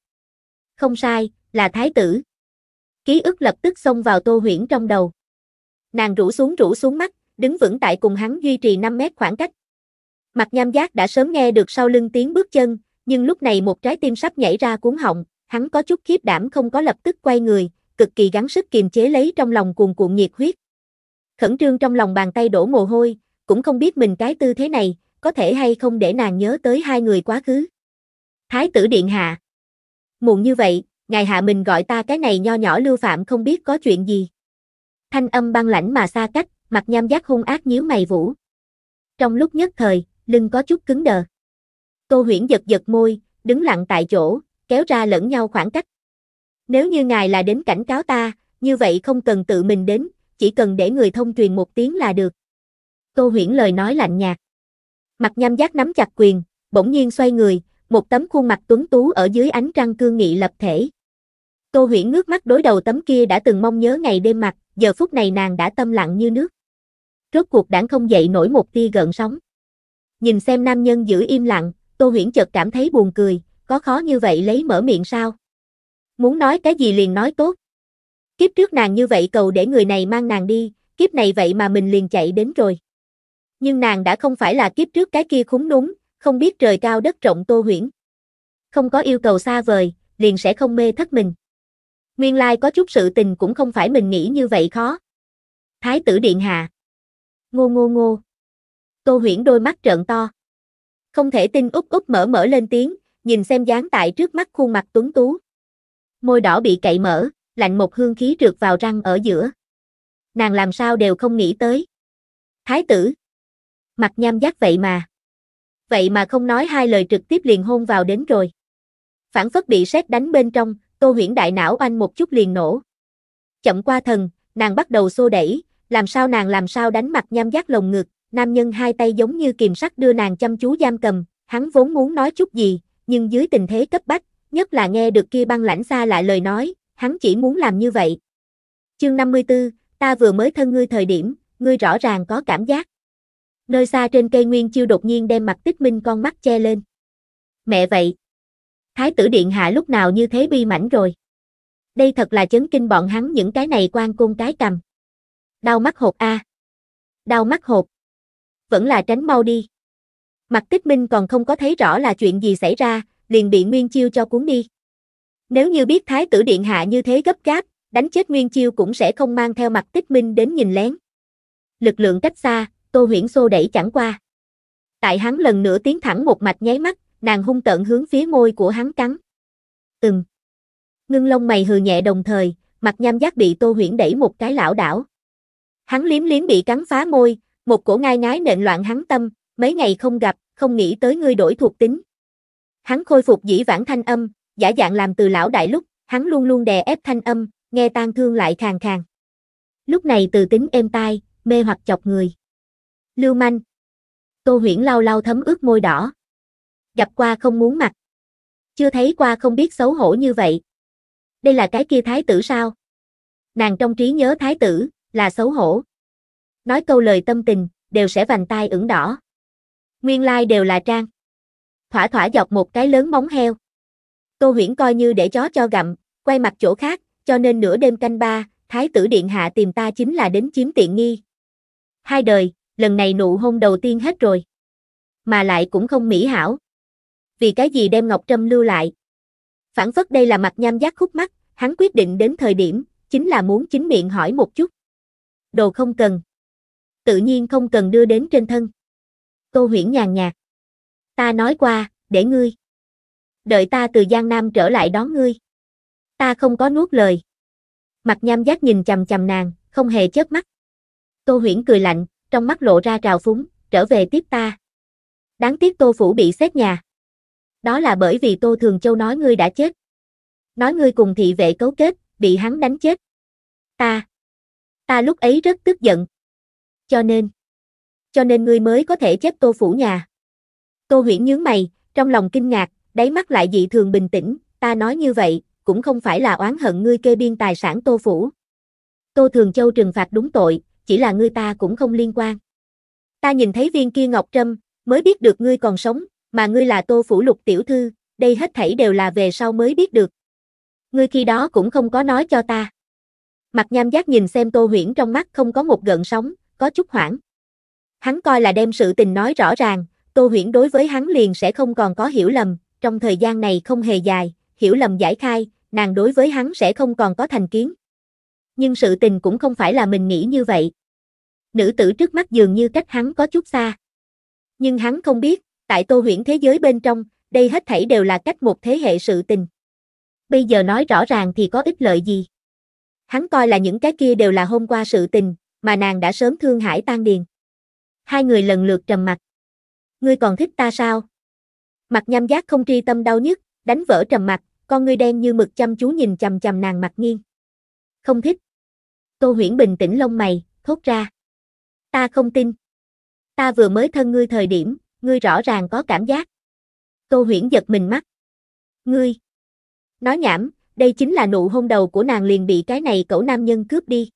Không sai, là thái tử. Ký ức lập tức xông vào tô huyễn trong đầu. Nàng rủ xuống rủ xuống mắt, đứng vững tại cùng hắn duy trì 5 mét khoảng cách, Mặt nham giác đã sớm nghe được sau lưng tiếng bước chân, nhưng lúc này một trái tim sắp nhảy ra cuốn họng, hắn có chút khiếp đảm không có lập tức quay người, cực kỳ gắng sức kiềm chế lấy trong lòng cuồn cuộn nhiệt huyết. Khẩn trương trong lòng bàn tay đổ mồ hôi, cũng không biết mình cái tư thế này, có thể hay không để nàng nhớ tới hai người quá khứ. Thái tử điện hạ. Muộn như vậy, ngài hạ mình gọi ta cái này nho nhỏ lưu phạm không biết có chuyện gì. Thanh âm băng lãnh mà xa cách, mặt nham giác hung ác nhíu mày vũ. Trong lúc nhất thời, lưng có chút cứng đờ. Tô huyễn giật giật môi, đứng lặng tại chỗ, kéo ra lẫn nhau khoảng cách. Nếu như ngài là đến cảnh cáo ta, như vậy không cần tự mình đến, chỉ cần để người thông truyền một tiếng là được. Tô huyễn lời nói lạnh nhạt. Mặt nham giác nắm chặt quyền, bỗng nhiên xoay người, một tấm khuôn mặt tuấn tú ở dưới ánh trăng cương nghị lập thể. Tô huyễn ngước mắt đối đầu tấm kia đã từng mong nhớ ngày đêm mặt, giờ phút này nàng đã tâm lặng như nước. Rốt cuộc đảng không dậy nổi một tia gợn sóng. Nhìn xem nam nhân giữ im lặng, Tô Huyễn chợt cảm thấy buồn cười, có khó như vậy lấy mở miệng sao? Muốn nói cái gì liền nói tốt. Kiếp trước nàng như vậy cầu để người này mang nàng đi, kiếp này vậy mà mình liền chạy đến rồi. Nhưng nàng đã không phải là kiếp trước cái kia khúng núng, không biết trời cao đất rộng Tô Huyễn. Không có yêu cầu xa vời, liền sẽ không mê thất mình. Nguyên lai like có chút sự tình cũng không phải mình nghĩ như vậy khó. Thái tử Điện Hạ Ngô ngô ngô Tô Huyễn đôi mắt trợn to. Không thể tin úp úp mở mở lên tiếng, nhìn xem dáng tại trước mắt khuôn mặt tuấn tú. Môi đỏ bị cậy mở, lạnh một hương khí trượt vào răng ở giữa. Nàng làm sao đều không nghĩ tới. Thái tử. Mặt nham giác vậy mà. Vậy mà không nói hai lời trực tiếp liền hôn vào đến rồi. Phản phất bị sét đánh bên trong, tô huyễn đại não anh một chút liền nổ. Chậm qua thần, nàng bắt đầu xô đẩy, làm sao nàng làm sao đánh mặt nham giác lồng ngực, Nam nhân hai tay giống như kiềm sắt đưa nàng chăm chú giam cầm, hắn vốn muốn nói chút gì, nhưng dưới tình thế cấp bách, nhất là nghe được kia băng lãnh xa lại lời nói, hắn chỉ muốn làm như vậy. Chương 54, ta vừa mới thân ngươi thời điểm, ngươi rõ ràng có cảm giác. Nơi xa trên cây nguyên chiêu đột nhiên đem mặt tích minh con mắt che lên. Mẹ vậy! Thái tử điện hạ lúc nào như thế bi mảnh rồi. Đây thật là chấn kinh bọn hắn những cái này quan côn cái cầm. Đau mắt hột a. À. Đau mắt hột vẫn là tránh mau đi. Mặt tích minh còn không có thấy rõ là chuyện gì xảy ra, liền bị Nguyên Chiêu cho cuốn đi. Nếu như biết Thái tử Điện Hạ như thế gấp gáp, đánh chết Nguyên Chiêu cũng sẽ không mang theo mặt tích minh đến nhìn lén. Lực lượng cách xa, Tô Huyển Xô đẩy chẳng qua. Tại hắn lần nữa tiến thẳng một mạch nháy mắt, nàng hung tợn hướng phía môi của hắn cắn. ừm. Ngưng lông mày hừ nhẹ đồng thời, mặt nham giác bị Tô Huyển đẩy một cái lão đảo. Hắn liếm liếm bị cắn phá môi, một cổ ngai ngái nện loạn hắn tâm, mấy ngày không gặp, không nghĩ tới ngươi đổi thuộc tính. Hắn khôi phục dĩ vãng thanh âm, giả dạng làm từ lão đại lúc, hắn luôn luôn đè ép thanh âm, nghe tan thương lại khàn khàn. Lúc này từ tính êm tai, mê hoặc chọc người. Lưu manh. Tô huyển lau lau thấm ướt môi đỏ. Gặp qua không muốn mặt. Chưa thấy qua không biết xấu hổ như vậy. Đây là cái kia thái tử sao? Nàng trong trí nhớ thái tử, là xấu hổ, nói câu lời tâm tình, đều sẽ vành tai ửng đỏ. Nguyên lai like đều là trang. Thỏa thỏa dọc một cái lớn móng heo. Tô Huyễn coi như để chó cho gặm, quay mặt chỗ khác, cho nên nửa đêm canh ba, thái tử điện hạ tìm ta chính là đến chiếm tiện nghi. Hai đời, lần này nụ hôn đầu tiên hết rồi. Mà lại cũng không mỹ hảo. Vì cái gì đem Ngọc Trâm lưu lại? Phản phất đây là mặt nham giác khúc mắt, hắn quyết định đến thời điểm, chính là muốn chính miệng hỏi một chút. Đồ không cần tự nhiên không cần đưa đến trên thân. Tô Huyển nhàn nhạt. Ta nói qua, để ngươi. Đợi ta từ Giang Nam trở lại đón ngươi. Ta không có nuốt lời. Mặt nham giác nhìn chầm chầm nàng, không hề chớp mắt. Tô Huyển cười lạnh, trong mắt lộ ra trào phúng, trở về tiếp ta. Đáng tiếc Tô Phủ bị xét nhà. Đó là bởi vì Tô Thường Châu nói ngươi đã chết. Nói ngươi cùng thị vệ cấu kết, bị hắn đánh chết. Ta. Ta lúc ấy rất tức giận. Cho nên, cho nên ngươi mới có thể chết Tô phủ nhà. Tô Huyễn nhướng mày, trong lòng kinh ngạc, đáy mắt lại dị thường bình tĩnh, ta nói như vậy, cũng không phải là oán hận ngươi kê biên tài sản Tô phủ. Tô Thường Châu trừng phạt đúng tội, chỉ là ngươi ta cũng không liên quan. Ta nhìn thấy viên kia ngọc trâm, mới biết được ngươi còn sống, mà ngươi là Tô phủ Lục tiểu thư, đây hết thảy đều là về sau mới biết được. Ngươi khi đó cũng không có nói cho ta. Mặt Nham Giác nhìn xem Tô Huyễn trong mắt không có một gợn sóng, có chút hoảng. Hắn coi là đem sự tình nói rõ ràng, Tô Huyễn đối với hắn liền sẽ không còn có hiểu lầm, trong thời gian này không hề dài, hiểu lầm giải khai, nàng đối với hắn sẽ không còn có thành kiến. Nhưng sự tình cũng không phải là mình nghĩ như vậy. Nữ tử trước mắt dường như cách hắn có chút xa. Nhưng hắn không biết, tại Tô Huyễn thế giới bên trong, đây hết thảy đều là cách một thế hệ sự tình. Bây giờ nói rõ ràng thì có ích lợi gì? Hắn coi là những cái kia đều là hôm qua sự tình, mà nàng đã sớm thương hải tan điền. Hai người lần lượt trầm mặt. Ngươi còn thích ta sao? Mặt nhăm giác không tri tâm đau nhất, đánh vỡ trầm mặt, con ngươi đen như mực chăm chú nhìn chầm chầm nàng mặt nghiêng. Không thích. Tô huyển bình tĩnh lông mày, thốt ra. Ta không tin. Ta vừa mới thân ngươi thời điểm, ngươi rõ ràng có cảm giác. Tô huyển giật mình mắt. Ngươi. Nói nhảm, đây chính là nụ hôn đầu của nàng liền bị cái này cẩu nam nhân cướp đi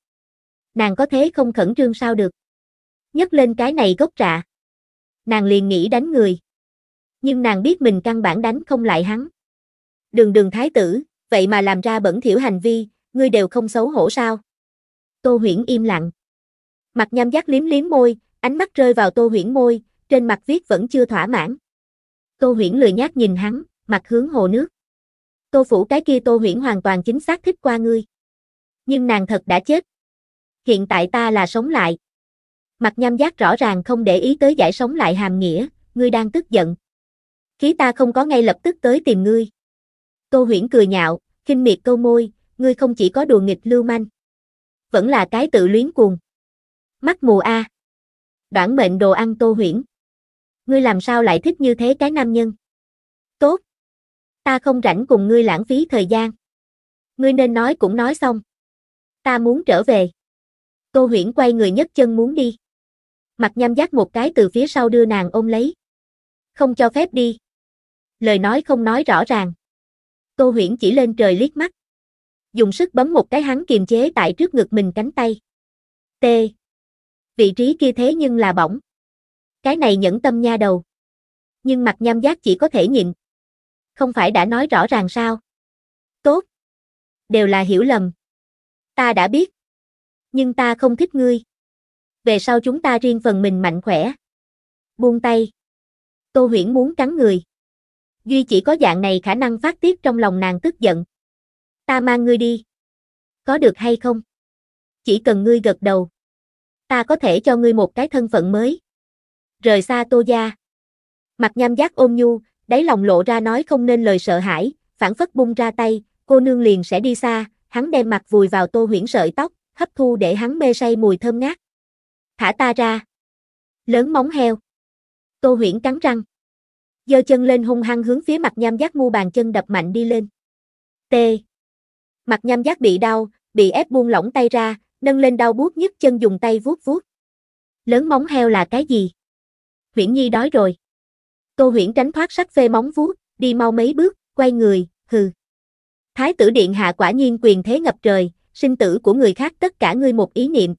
nàng có thế không khẩn trương sao được. Nhấc lên cái này gốc rạ. Nàng liền nghĩ đánh người. Nhưng nàng biết mình căn bản đánh không lại hắn. Đường đường thái tử, vậy mà làm ra bẩn thiểu hành vi, ngươi đều không xấu hổ sao. Tô huyển im lặng. Mặt nham giác liếm liếm môi, ánh mắt rơi vào tô huyển môi, trên mặt viết vẫn chưa thỏa mãn. Tô huyển lười nhác nhìn hắn, mặt hướng hồ nước. Tô phủ cái kia tô huyển hoàn toàn chính xác thích qua ngươi. Nhưng nàng thật đã chết, hiện tại ta là sống lại. Mặt nham giác rõ ràng không để ý tới giải sống lại hàm nghĩa, ngươi đang tức giận. Khí ta không có ngay lập tức tới tìm ngươi. Tô huyển cười nhạo, khinh miệt câu môi, ngươi không chỉ có đùa nghịch lưu manh. Vẫn là cái tự luyến cuồng. Mắt mù A. À. Đoạn mệnh đồ ăn tô huyển. Ngươi làm sao lại thích như thế cái nam nhân? Tốt. Ta không rảnh cùng ngươi lãng phí thời gian. Ngươi nên nói cũng nói xong. Ta muốn trở về. Tô huyển quay người nhấc chân muốn đi. Mặt nham giác một cái từ phía sau đưa nàng ôm lấy. Không cho phép đi. Lời nói không nói rõ ràng. Tô huyển chỉ lên trời liếc mắt. Dùng sức bấm một cái hắn kiềm chế tại trước ngực mình cánh tay. T. Vị trí kia thế nhưng là bỏng. Cái này nhẫn tâm nha đầu. Nhưng mặt nham giác chỉ có thể nhịn. Không phải đã nói rõ ràng sao. Tốt. Đều là hiểu lầm. Ta đã biết nhưng ta không thích ngươi. Về sau chúng ta riêng phần mình mạnh khỏe. Buông tay. Tô Huyễn muốn cắn người. Duy chỉ có dạng này khả năng phát tiết trong lòng nàng tức giận. Ta mang ngươi đi. Có được hay không? Chỉ cần ngươi gật đầu. Ta có thể cho ngươi một cái thân phận mới. Rời xa Tô Gia. Mặt nham giác ôm nhu, đáy lòng lộ ra nói không nên lời sợ hãi, phản phất bung ra tay, cô nương liền sẽ đi xa, hắn đem mặt vùi vào Tô Huyễn sợi tóc, hấp thu để hắn mê say mùi thơm ngát. Thả ta ra. Lớn móng heo. Tô huyển cắn răng. Giơ chân lên hung hăng hướng phía mặt nham giác mu bàn chân đập mạnh đi lên. T. Mặt nham giác bị đau, bị ép buông lỏng tay ra, nâng lên đau buốt nhất chân dùng tay vuốt vuốt. Lớn móng heo là cái gì? Huyển Nhi đói rồi. Tô Huyển tránh thoát sắc phê móng vuốt, đi mau mấy bước, quay người, hừ. Thái tử điện hạ quả nhiên quyền thế ngập trời, sinh tử của người khác tất cả ngươi một ý niệm.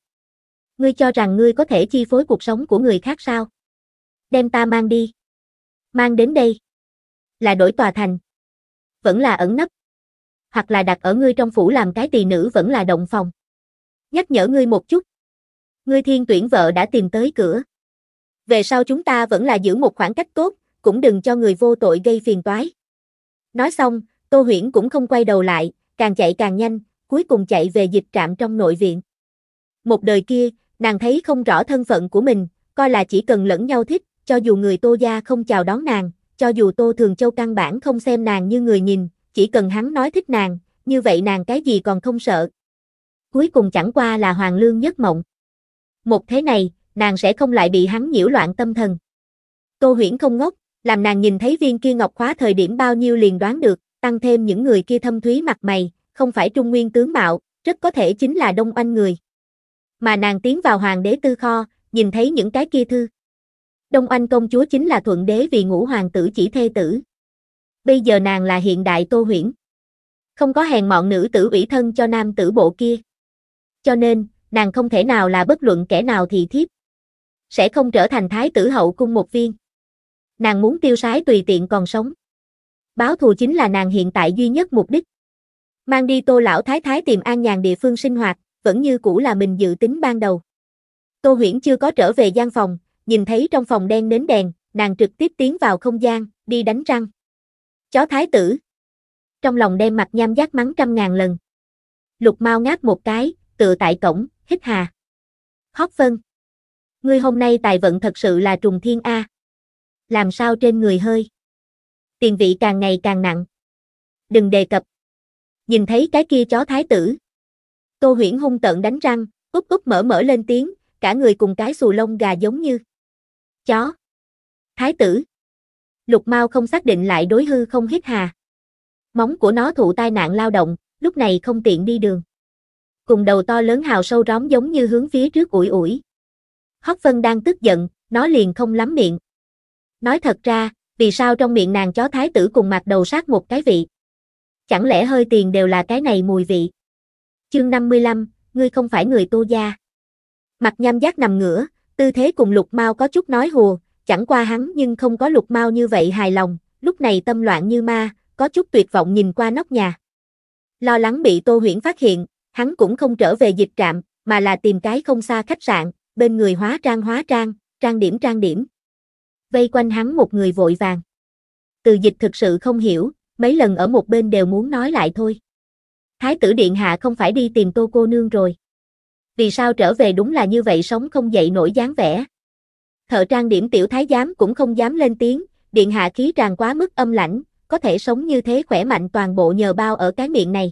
Ngươi cho rằng ngươi có thể chi phối cuộc sống của người khác sao? Đem ta mang đi. Mang đến đây. Là đổi tòa thành. Vẫn là ẩn nấp. Hoặc là đặt ở ngươi trong phủ làm cái tỳ nữ vẫn là động phòng. Nhắc nhở ngươi một chút. Ngươi thiên tuyển vợ đã tìm tới cửa. Về sau chúng ta vẫn là giữ một khoảng cách tốt, cũng đừng cho người vô tội gây phiền toái. Nói xong, Tô Huyễn cũng không quay đầu lại, càng chạy càng nhanh, cuối cùng chạy về dịch trạm trong nội viện. Một đời kia, nàng thấy không rõ thân phận của mình, coi là chỉ cần lẫn nhau thích, cho dù người Tô Gia không chào đón nàng, cho dù Tô Thường Châu căn bản không xem nàng như người nhìn, chỉ cần hắn nói thích nàng, như vậy nàng cái gì còn không sợ. Cuối cùng chẳng qua là hoàng lương nhất mộng. Một thế này, nàng sẽ không lại bị hắn nhiễu loạn tâm thần. Tô Huyễn không ngốc, làm nàng nhìn thấy viên kia ngọc khóa thời điểm bao nhiêu liền đoán được, tăng thêm những người kia thâm thúy mặt mày, không phải trung nguyên tướng mạo, rất có thể chính là đông oanh người. Mà nàng tiến vào hoàng đế tư kho, nhìn thấy những cái kia thư. Đông oanh công chúa chính là thuận đế vì ngũ hoàng tử chỉ thê tử. Bây giờ nàng là hiện đại tô huyển. Không có hèn mọn nữ tử ủy thân cho nam tử bộ kia. Cho nên, nàng không thể nào là bất luận kẻ nào thì thiếp. Sẽ không trở thành thái tử hậu cung một viên. Nàng muốn tiêu sái tùy tiện còn sống. Báo thù chính là nàng hiện tại duy nhất mục đích. Mang đi Tô lão thái thái tìm an nhàn địa phương sinh hoạt, vẫn như cũ là mình dự tính ban đầu. Tô Huyễn chưa có trở về gian phòng, nhìn thấy trong phòng đen nến đèn, nàng trực tiếp tiến vào không gian, đi đánh răng. Chó thái tử. Trong lòng đem mặt nham giác mắng trăm ngàn lần. Lục mau ngáp một cái, tựa tại cổng, hít hà. Hót phân. Ngươi hôm nay tài vận thật sự là trùng thiên A. Làm sao trên người hơi. Tiền vị càng ngày càng nặng. Đừng đề cập nhìn thấy cái kia chó thái tử. Tô huyễn hung tợn đánh răng, úp úp mở mở lên tiếng, cả người cùng cái xù lông gà giống như. Chó. Thái tử. Lục mau không xác định lại đối hư không hít hà. Móng của nó thụ tai nạn lao động, lúc này không tiện đi đường. Cùng đầu to lớn hào sâu róm giống như hướng phía trước ủi ủi. Hóc Vân đang tức giận, nó liền không lắm miệng. Nói thật ra, vì sao trong miệng nàng chó thái tử cùng mặt đầu sát một cái vị chẳng lẽ hơi tiền đều là cái này mùi vị. Chương 55, ngươi không phải người tô gia. Mặt nham giác nằm ngửa, tư thế cùng lục mau có chút nói hùa, chẳng qua hắn nhưng không có lục mau như vậy hài lòng, lúc này tâm loạn như ma, có chút tuyệt vọng nhìn qua nóc nhà. Lo lắng bị Tô Huyễn phát hiện, hắn cũng không trở về dịch trạm, mà là tìm cái không xa khách sạn, bên người hóa trang hóa trang, trang điểm trang điểm. Vây quanh hắn một người vội vàng. Từ dịch thực sự không hiểu, mấy lần ở một bên đều muốn nói lại thôi. Thái tử Điện Hạ không phải đi tìm tô cô nương rồi. Vì sao trở về đúng là như vậy sống không dậy nổi dáng vẻ. Thợ trang điểm tiểu thái giám cũng không dám lên tiếng, Điện Hạ khí tràn quá mức âm lãnh, có thể sống như thế khỏe mạnh toàn bộ nhờ bao ở cái miệng này.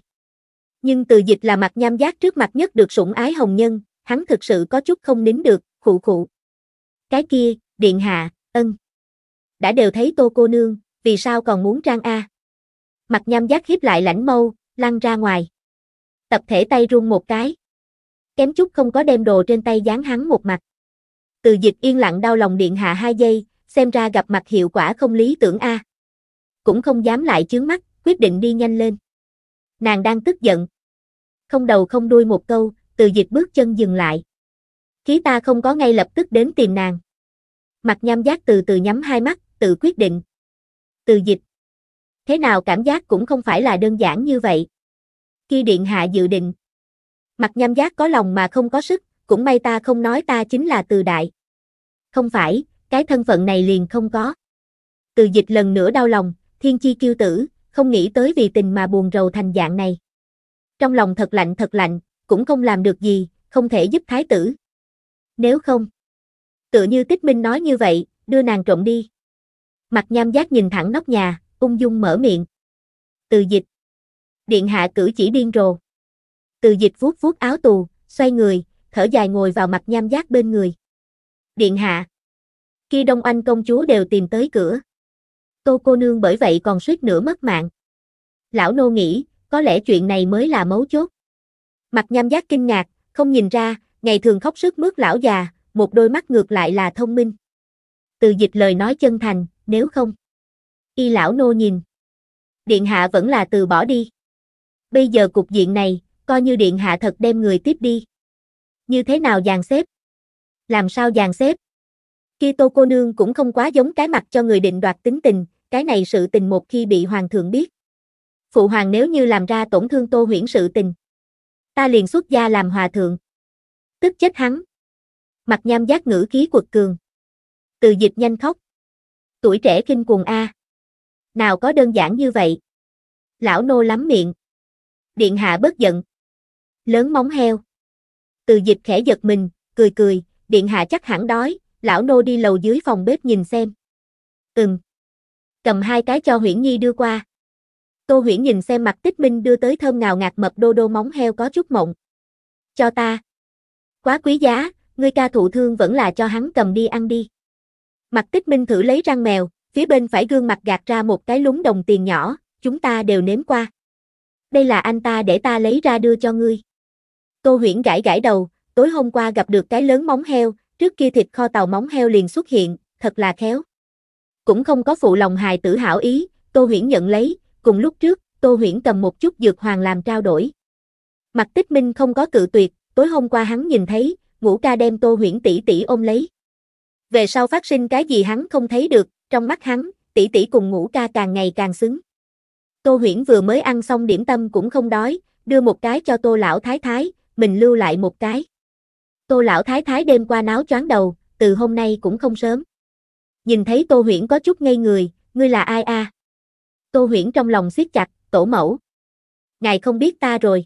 Nhưng từ dịch là mặt nham giác trước mặt nhất được sủng ái hồng nhân, hắn thực sự có chút không nín được, khụ khụ. Cái kia, Điện Hạ, ân. Đã đều thấy tô cô nương, vì sao còn muốn trang A? mặt nham giác hiếp lại lãnh mâu, lăn ra ngoài. Tập thể tay run một cái. Kém chút không có đem đồ trên tay dán hắn một mặt. Từ dịch yên lặng đau lòng điện hạ hai giây, xem ra gặp mặt hiệu quả không lý tưởng A. Cũng không dám lại chướng mắt, quyết định đi nhanh lên. Nàng đang tức giận. Không đầu không đuôi một câu, từ dịch bước chân dừng lại. Khí ta không có ngay lập tức đến tìm nàng. Mặt nham giác từ từ nhắm hai mắt, tự quyết định. Từ dịch, thế nào cảm giác cũng không phải là đơn giản như vậy. Khi điện hạ dự định, mặt nham giác có lòng mà không có sức, cũng may ta không nói ta chính là từ đại. Không phải, cái thân phận này liền không có. Từ dịch lần nữa đau lòng, thiên chi kiêu tử, không nghĩ tới vì tình mà buồn rầu thành dạng này. Trong lòng thật lạnh thật lạnh, cũng không làm được gì, không thể giúp thái tử. Nếu không, tựa như tích minh nói như vậy, đưa nàng trộm đi. Mặt nham giác nhìn thẳng nóc nhà, ung dung mở miệng. Từ dịch. Điện hạ cử chỉ điên rồ. Từ dịch vuốt vuốt áo tù, xoay người, thở dài ngồi vào mặt nham giác bên người. Điện hạ. Khi đông anh công chúa đều tìm tới cửa. Tô cô nương bởi vậy còn suýt nữa mất mạng. Lão nô nghĩ, có lẽ chuyện này mới là mấu chốt. Mặt nham giác kinh ngạc, không nhìn ra, ngày thường khóc sức mướt lão già, một đôi mắt ngược lại là thông minh. Từ dịch lời nói chân thành, nếu không y lão nô nhìn. Điện hạ vẫn là từ bỏ đi. Bây giờ cục diện này, coi như điện hạ thật đem người tiếp đi. Như thế nào dàn xếp? Làm sao dàn xếp? Kia tô cô nương cũng không quá giống cái mặt cho người định đoạt tính tình, cái này sự tình một khi bị hoàng thượng biết. Phụ hoàng nếu như làm ra tổn thương tô huyễn sự tình. Ta liền xuất gia làm hòa thượng. Tức chết hắn. Mặt nham giác ngữ khí quật cường. Từ dịch nhanh khóc. Tuổi trẻ kinh cuồng A. Nào có đơn giản như vậy. Lão nô lắm miệng. Điện hạ bất giận. Lớn móng heo. Từ dịch khẽ giật mình, cười cười, điện hạ chắc hẳn đói, lão nô đi lầu dưới phòng bếp nhìn xem. Ừm. Cầm hai cái cho Huyễn Nhi đưa qua. Tô Huyễn nhìn xem mặt tích minh đưa tới thơm ngào ngạt mập đô đô móng heo có chút mộng. Cho ta. Quá quý giá, ngươi ca thụ thương vẫn là cho hắn cầm đi ăn đi. Mặt tích minh thử lấy răng mèo, Phía bên phải gương mặt gạt ra một cái lúng đồng tiền nhỏ, chúng ta đều nếm qua. Đây là anh ta để ta lấy ra đưa cho ngươi. Tô huyễn gãi gãi đầu, tối hôm qua gặp được cái lớn móng heo, trước kia thịt kho tàu móng heo liền xuất hiện, thật là khéo. Cũng không có phụ lòng hài tử hảo ý, Tô huyễn nhận lấy, cùng lúc trước, Tô huyễn cầm một chút dược hoàng làm trao đổi. Mặt tích minh không có cự tuyệt, tối hôm qua hắn nhìn thấy, ngũ ca đem Tô huyễn tỷ tỷ ôm lấy. Về sau phát sinh cái gì hắn không thấy được, trong mắt hắn, tỷ tỷ cùng ngũ ca càng ngày càng xứng. Tô Huyễn vừa mới ăn xong điểm tâm cũng không đói, đưa một cái cho Tô lão thái thái, mình lưu lại một cái. Tô lão thái thái đêm qua náo choáng đầu, từ hôm nay cũng không sớm. Nhìn thấy Tô Huyễn có chút ngây người, ngươi là ai a? Tô Huyễn trong lòng siết chặt, tổ mẫu. Ngài không biết ta rồi.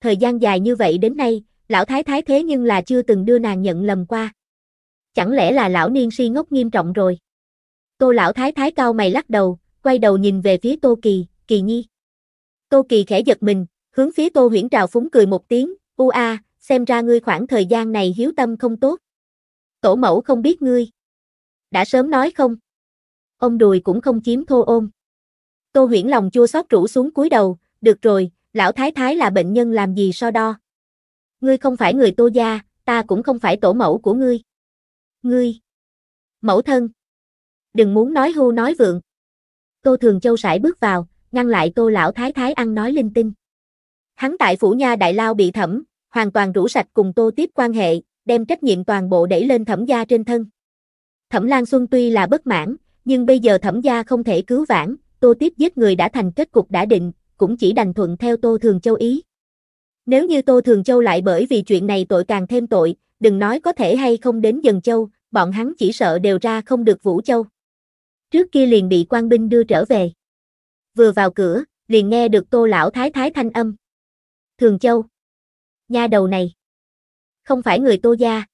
Thời gian dài như vậy đến nay, lão thái thái thế nhưng là chưa từng đưa nàng nhận lầm qua. Chẳng lẽ là lão niên si ngốc nghiêm trọng rồi? Tô lão thái thái cao mày lắc đầu, quay đầu nhìn về phía Tô Kỳ, Kỳ Nhi. Tô Kỳ khẽ giật mình, hướng phía Tô Huyễn Trào phúng cười một tiếng, "U a, xem ra ngươi khoảng thời gian này hiếu tâm không tốt. Tổ mẫu không biết ngươi. Đã sớm nói không?" Ông đùi cũng không chiếm thô ôm. Tô Huyễn lòng chua xót rủ xuống cúi đầu, "Được rồi, lão thái thái là bệnh nhân làm gì so đo. Ngươi không phải người Tô gia, ta cũng không phải tổ mẫu của ngươi." "Ngươi?" "Mẫu thân." đừng muốn nói hưu nói vượng. Tô Thường Châu sải bước vào, ngăn lại Tô Lão Thái Thái ăn nói linh tinh. Hắn tại phủ nha đại lao bị thẩm, hoàn toàn rủ sạch cùng Tô Tiếp quan hệ, đem trách nhiệm toàn bộ đẩy lên thẩm gia trên thân. Thẩm Lan Xuân tuy là bất mãn, nhưng bây giờ thẩm gia không thể cứu vãn, Tô Tiếp giết người đã thành kết cục đã định, cũng chỉ đành thuận theo Tô Thường Châu ý. Nếu như Tô Thường Châu lại bởi vì chuyện này tội càng thêm tội, đừng nói có thể hay không đến Dần Châu, bọn hắn chỉ sợ đều ra không được Vũ Châu trước kia liền bị quan binh đưa trở về. Vừa vào cửa, liền nghe được tô lão thái thái thanh âm. Thường Châu. Nha đầu này. Không phải người tô gia.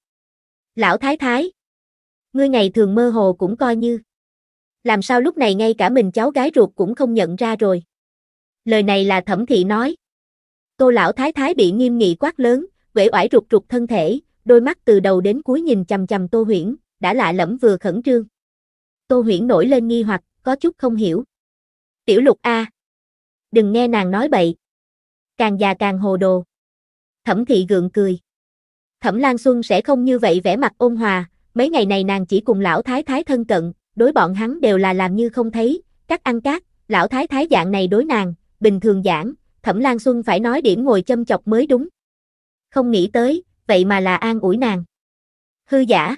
Lão thái thái. Ngươi ngày thường mơ hồ cũng coi như. Làm sao lúc này ngay cả mình cháu gái ruột cũng không nhận ra rồi. Lời này là thẩm thị nói. Tô lão thái thái bị nghiêm nghị quát lớn, uể oải rụt rụt thân thể, đôi mắt từ đầu đến cuối nhìn chằm chằm Tô Huyễn, đã lạ lẫm vừa khẩn trương. Tô Huyễn nổi lên nghi hoặc, có chút không hiểu. Tiểu lục A. Đừng nghe nàng nói bậy. Càng già càng hồ đồ. Thẩm thị gượng cười. Thẩm Lan Xuân sẽ không như vậy vẻ mặt ôn hòa, mấy ngày này nàng chỉ cùng lão thái thái thân cận, đối bọn hắn đều là làm như không thấy, các ăn cát, lão thái thái dạng này đối nàng, bình thường giảng, Thẩm Lan Xuân phải nói điểm ngồi châm chọc mới đúng. Không nghĩ tới, vậy mà là an ủi nàng. Hư giả.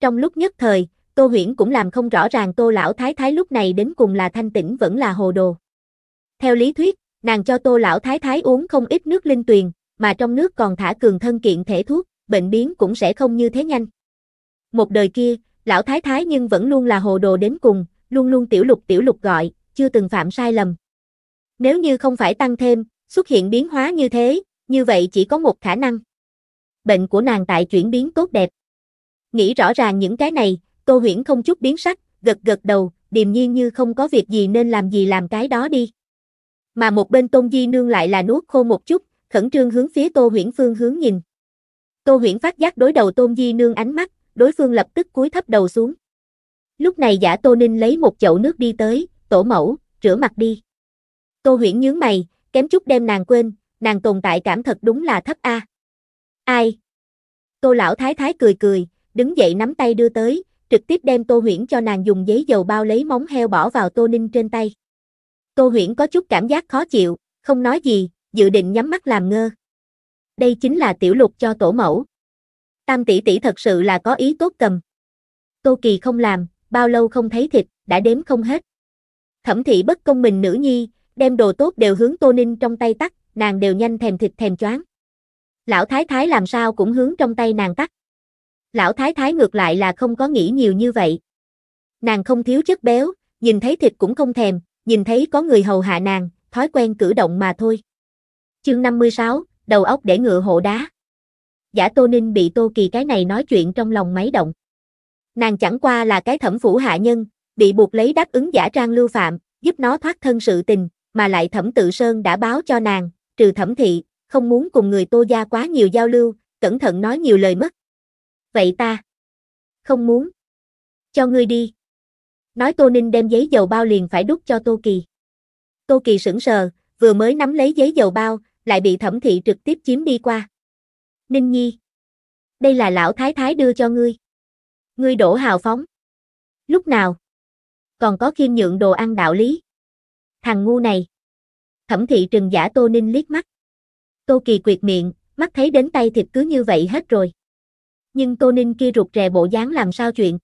Trong lúc nhất thời, Tô Huyễn cũng làm không rõ ràng Tô Lão Thái Thái lúc này đến cùng là thanh tĩnh vẫn là hồ đồ. Theo lý thuyết, nàng cho Tô Lão Thái Thái uống không ít nước linh tuyền, mà trong nước còn thả cường thân kiện thể thuốc, bệnh biến cũng sẽ không như thế nhanh. Một đời kia, Lão Thái Thái nhưng vẫn luôn là hồ đồ đến cùng, luôn luôn tiểu lục tiểu lục gọi, chưa từng phạm sai lầm. Nếu như không phải tăng thêm, xuất hiện biến hóa như thế, như vậy chỉ có một khả năng. Bệnh của nàng tại chuyển biến tốt đẹp. Nghĩ rõ ràng những cái này, Tô Huyễn không chút biến sắc, gật gật đầu, điềm nhiên như không có việc gì nên làm gì làm cái đó đi. Mà một bên Tôn Di Nương lại là nuốt khô một chút, khẩn trương hướng phía Tô Huyễn phương hướng nhìn. Tô Huyễn phát giác đối đầu Tôn Di Nương ánh mắt, đối phương lập tức cúi thấp đầu xuống. Lúc này giả Tô Ninh lấy một chậu nước đi tới, tổ mẫu, rửa mặt đi. Tô Huyễn nhướng mày, kém chút đem nàng quên, nàng tồn tại cảm thật đúng là thấp a. Ai? Tô lão thái thái cười cười, đứng dậy nắm tay đưa tới, trực tiếp đem Tô Huyễn cho nàng dùng giấy dầu bao lấy móng heo bỏ vào Tô Ninh trên tay. Tô Huyễn có chút cảm giác khó chịu, không nói gì, dự định nhắm mắt làm ngơ. Đây chính là tiểu lục cho tổ mẫu. Tam tỷ tỷ thật sự là có ý tốt cầm. Tô Kỳ không làm, bao lâu không thấy thịt, đã đếm không hết. Thẩm thị bất công mình nữ nhi, đem đồ tốt đều hướng Tô Ninh trong tay tắt, nàng đều nhanh thèm thịt thèm choáng. Lão thái thái làm sao cũng hướng trong tay nàng tắt lão thái thái ngược lại là không có nghĩ nhiều như vậy. Nàng không thiếu chất béo, nhìn thấy thịt cũng không thèm, nhìn thấy có người hầu hạ nàng, thói quen cử động mà thôi. Chương 56, đầu óc để ngựa hộ đá. Giả Tô Ninh bị Tô Kỳ cái này nói chuyện trong lòng máy động. Nàng chẳng qua là cái thẩm phủ hạ nhân, bị buộc lấy đáp ứng giả trang lưu phạm, giúp nó thoát thân sự tình, mà lại thẩm tự Sơn đã báo cho nàng, trừ thẩm thị, không muốn cùng người Tô gia quá nhiều giao lưu, cẩn thận nói nhiều lời mất vậy ta không muốn. Cho ngươi đi. Nói Tô Ninh đem giấy dầu bao liền phải đút cho Tô Kỳ. Tô Kỳ sững sờ, vừa mới nắm lấy giấy dầu bao, lại bị thẩm thị trực tiếp chiếm đi qua. Ninh Nhi. Đây là lão thái thái đưa cho ngươi. Ngươi đổ hào phóng. Lúc nào? Còn có khiêm nhượng đồ ăn đạo lý. Thằng ngu này. Thẩm thị trừng giả Tô Ninh liếc mắt. Tô Kỳ quyệt miệng, mắt thấy đến tay thịt cứ như vậy hết rồi nhưng Tô Ninh kia rụt rè bộ dáng làm sao chuyện.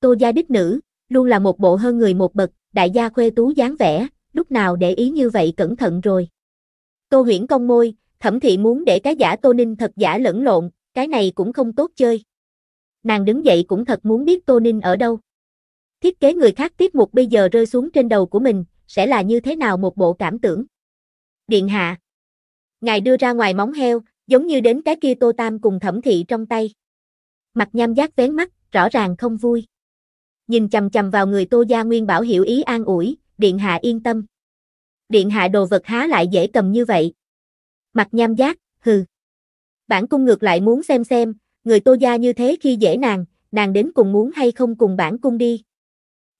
Tô gia đích nữ, luôn là một bộ hơn người một bậc, đại gia khuê tú dáng vẻ, lúc nào để ý như vậy cẩn thận rồi. Tô huyển cong môi, thẩm thị muốn để cái giả Tô Ninh thật giả lẫn lộn, cái này cũng không tốt chơi. Nàng đứng dậy cũng thật muốn biết Tô Ninh ở đâu. Thiết kế người khác tiếp mục bây giờ rơi xuống trên đầu của mình, sẽ là như thế nào một bộ cảm tưởng. Điện hạ. Ngài đưa ra ngoài móng heo, giống như đến cái kia Tô Tam cùng thẩm thị trong tay mặt nham giác vén mắt, rõ ràng không vui. Nhìn chầm chầm vào người Tô Gia Nguyên Bảo hiểu ý an ủi, Điện Hạ yên tâm. Điện Hạ đồ vật há lại dễ cầm như vậy. Mặt nham giác, hừ. Bản cung ngược lại muốn xem xem, người Tô Gia như thế khi dễ nàng, nàng đến cùng muốn hay không cùng bản cung đi.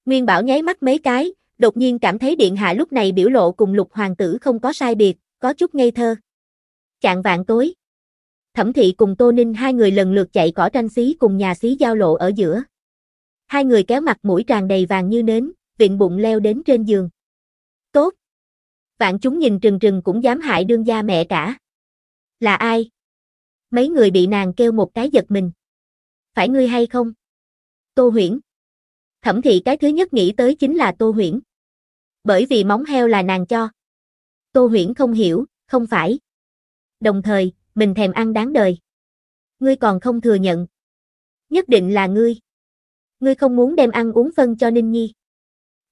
Nguyên Bảo nháy mắt mấy cái, đột nhiên cảm thấy Điện Hạ lúc này biểu lộ cùng lục hoàng tử không có sai biệt, có chút ngây thơ. Chạng vạn tối. Thẩm Thị cùng Tô Ninh hai người lần lượt chạy cỏ tranh xí cùng nhà xí giao lộ ở giữa. Hai người kéo mặt mũi tràn đầy vàng như nến, viện bụng leo đến trên giường. Tốt! Vạn chúng nhìn trừng trừng cũng dám hại đương gia mẹ cả. Là ai? Mấy người bị nàng kêu một cái giật mình. Phải ngươi hay không? Tô Huyễn. Thẩm thị cái thứ nhất nghĩ tới chính là Tô Huyễn. Bởi vì móng heo là nàng cho. Tô Huyễn không hiểu, không phải. Đồng thời, mình thèm ăn đáng đời. Ngươi còn không thừa nhận. Nhất định là ngươi. Ngươi không muốn đem ăn uống phân cho Ninh Nhi.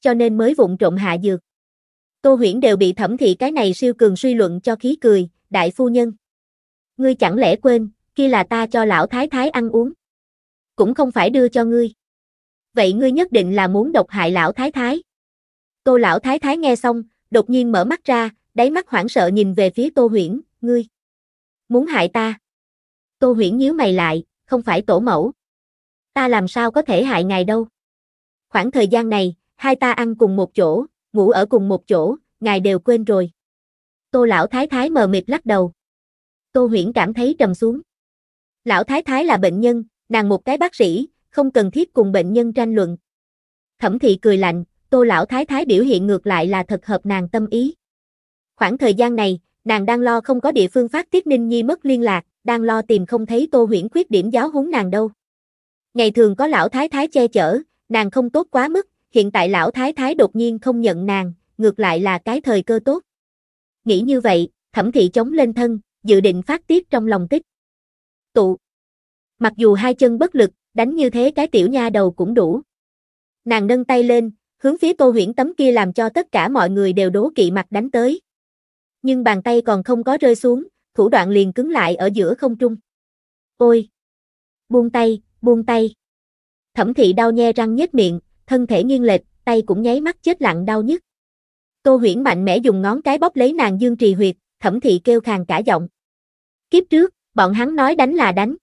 Cho nên mới vụng trộm hạ dược. Tô Huyễn đều bị thẩm thị cái này siêu cường suy luận cho khí cười, đại phu nhân. Ngươi chẳng lẽ quên, kia là ta cho lão thái thái ăn uống. Cũng không phải đưa cho ngươi. Vậy ngươi nhất định là muốn độc hại lão thái thái. Tô lão thái thái nghe xong, đột nhiên mở mắt ra, đáy mắt hoảng sợ nhìn về phía Tô Huyễn, ngươi muốn hại ta. Tô huyển nhíu mày lại, không phải tổ mẫu. Ta làm sao có thể hại ngài đâu. Khoảng thời gian này, hai ta ăn cùng một chỗ, ngủ ở cùng một chỗ, ngài đều quên rồi. Tô lão thái thái mờ mịt lắc đầu. Tô huyển cảm thấy trầm xuống. Lão thái thái là bệnh nhân, nàng một cái bác sĩ, không cần thiết cùng bệnh nhân tranh luận. Thẩm thị cười lạnh, tô lão thái thái biểu hiện ngược lại là thật hợp nàng tâm ý. Khoảng thời gian này, Nàng đang lo không có địa phương phát tiết Ninh Nhi mất liên lạc, đang lo tìm không thấy Tô Huyễn khuyết điểm giáo huấn nàng đâu. Ngày thường có lão thái thái che chở, nàng không tốt quá mức, hiện tại lão thái thái đột nhiên không nhận nàng, ngược lại là cái thời cơ tốt. Nghĩ như vậy, thẩm thị chống lên thân, dự định phát tiết trong lòng tích. Tụ. Mặc dù hai chân bất lực, đánh như thế cái tiểu nha đầu cũng đủ. Nàng nâng tay lên, hướng phía tô huyễn tấm kia làm cho tất cả mọi người đều đố kỵ mặt đánh tới nhưng bàn tay còn không có rơi xuống, thủ đoạn liền cứng lại ở giữa không trung. Ôi! Buông tay, buông tay! Thẩm thị đau nhe răng nhếch miệng, thân thể nghiêng lệch, tay cũng nháy mắt chết lặng đau nhức. Tô huyễn mạnh mẽ dùng ngón cái bóp lấy nàng dương trì huyệt, thẩm thị kêu khàn cả giọng. Kiếp trước, bọn hắn nói đánh là đánh.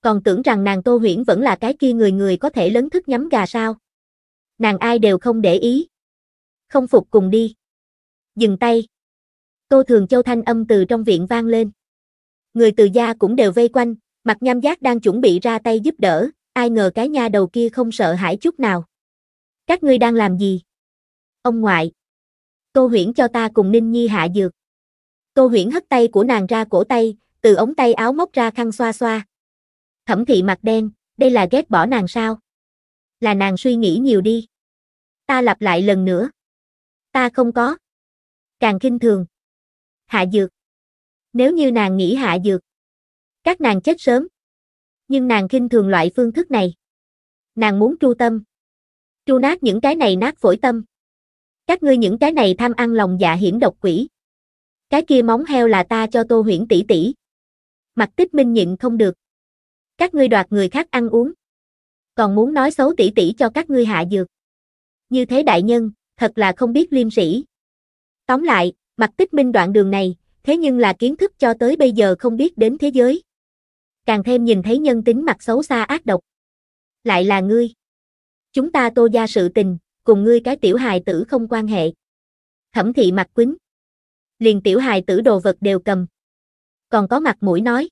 Còn tưởng rằng nàng Tô huyễn vẫn là cái kia người người có thể lớn thức nhắm gà sao. Nàng ai đều không để ý. Không phục cùng đi. Dừng tay. Tô Thường Châu thanh âm từ trong viện vang lên. Người từ gia cũng đều vây quanh, mặt nham giác đang chuẩn bị ra tay giúp đỡ, ai ngờ cái nha đầu kia không sợ hãi chút nào. Các ngươi đang làm gì? Ông ngoại. Tô Huyễn cho ta cùng Ninh Nhi hạ dược. Tô Huyễn hất tay của nàng ra cổ tay, từ ống tay áo móc ra khăn xoa xoa. Thẩm thị mặt đen, đây là ghét bỏ nàng sao? Là nàng suy nghĩ nhiều đi. Ta lặp lại lần nữa. Ta không có. Càng kinh thường. Hạ Dược. Nếu như nàng nghĩ Hạ Dược, các nàng chết sớm. Nhưng nàng khinh thường loại phương thức này. Nàng muốn chu tâm. chu nát những cái này nát phổi tâm. Các ngươi những cái này tham ăn lòng dạ hiểm độc quỷ. Cái kia móng heo là ta cho Tô Huyễn tỷ tỷ. Mặt Tích Minh nhịn không được. Các ngươi đoạt người khác ăn uống, còn muốn nói xấu tỷ tỷ cho các ngươi hạ dược. Như thế đại nhân, thật là không biết liêm sĩ. Tóm lại, Mặt tích minh đoạn đường này, thế nhưng là kiến thức cho tới bây giờ không biết đến thế giới. Càng thêm nhìn thấy nhân tính mặt xấu xa ác độc. Lại là ngươi. Chúng ta tô gia sự tình, cùng ngươi cái tiểu hài tử không quan hệ. Thẩm thị mặt quýnh. Liền tiểu hài tử đồ vật đều cầm. Còn có mặt mũi nói.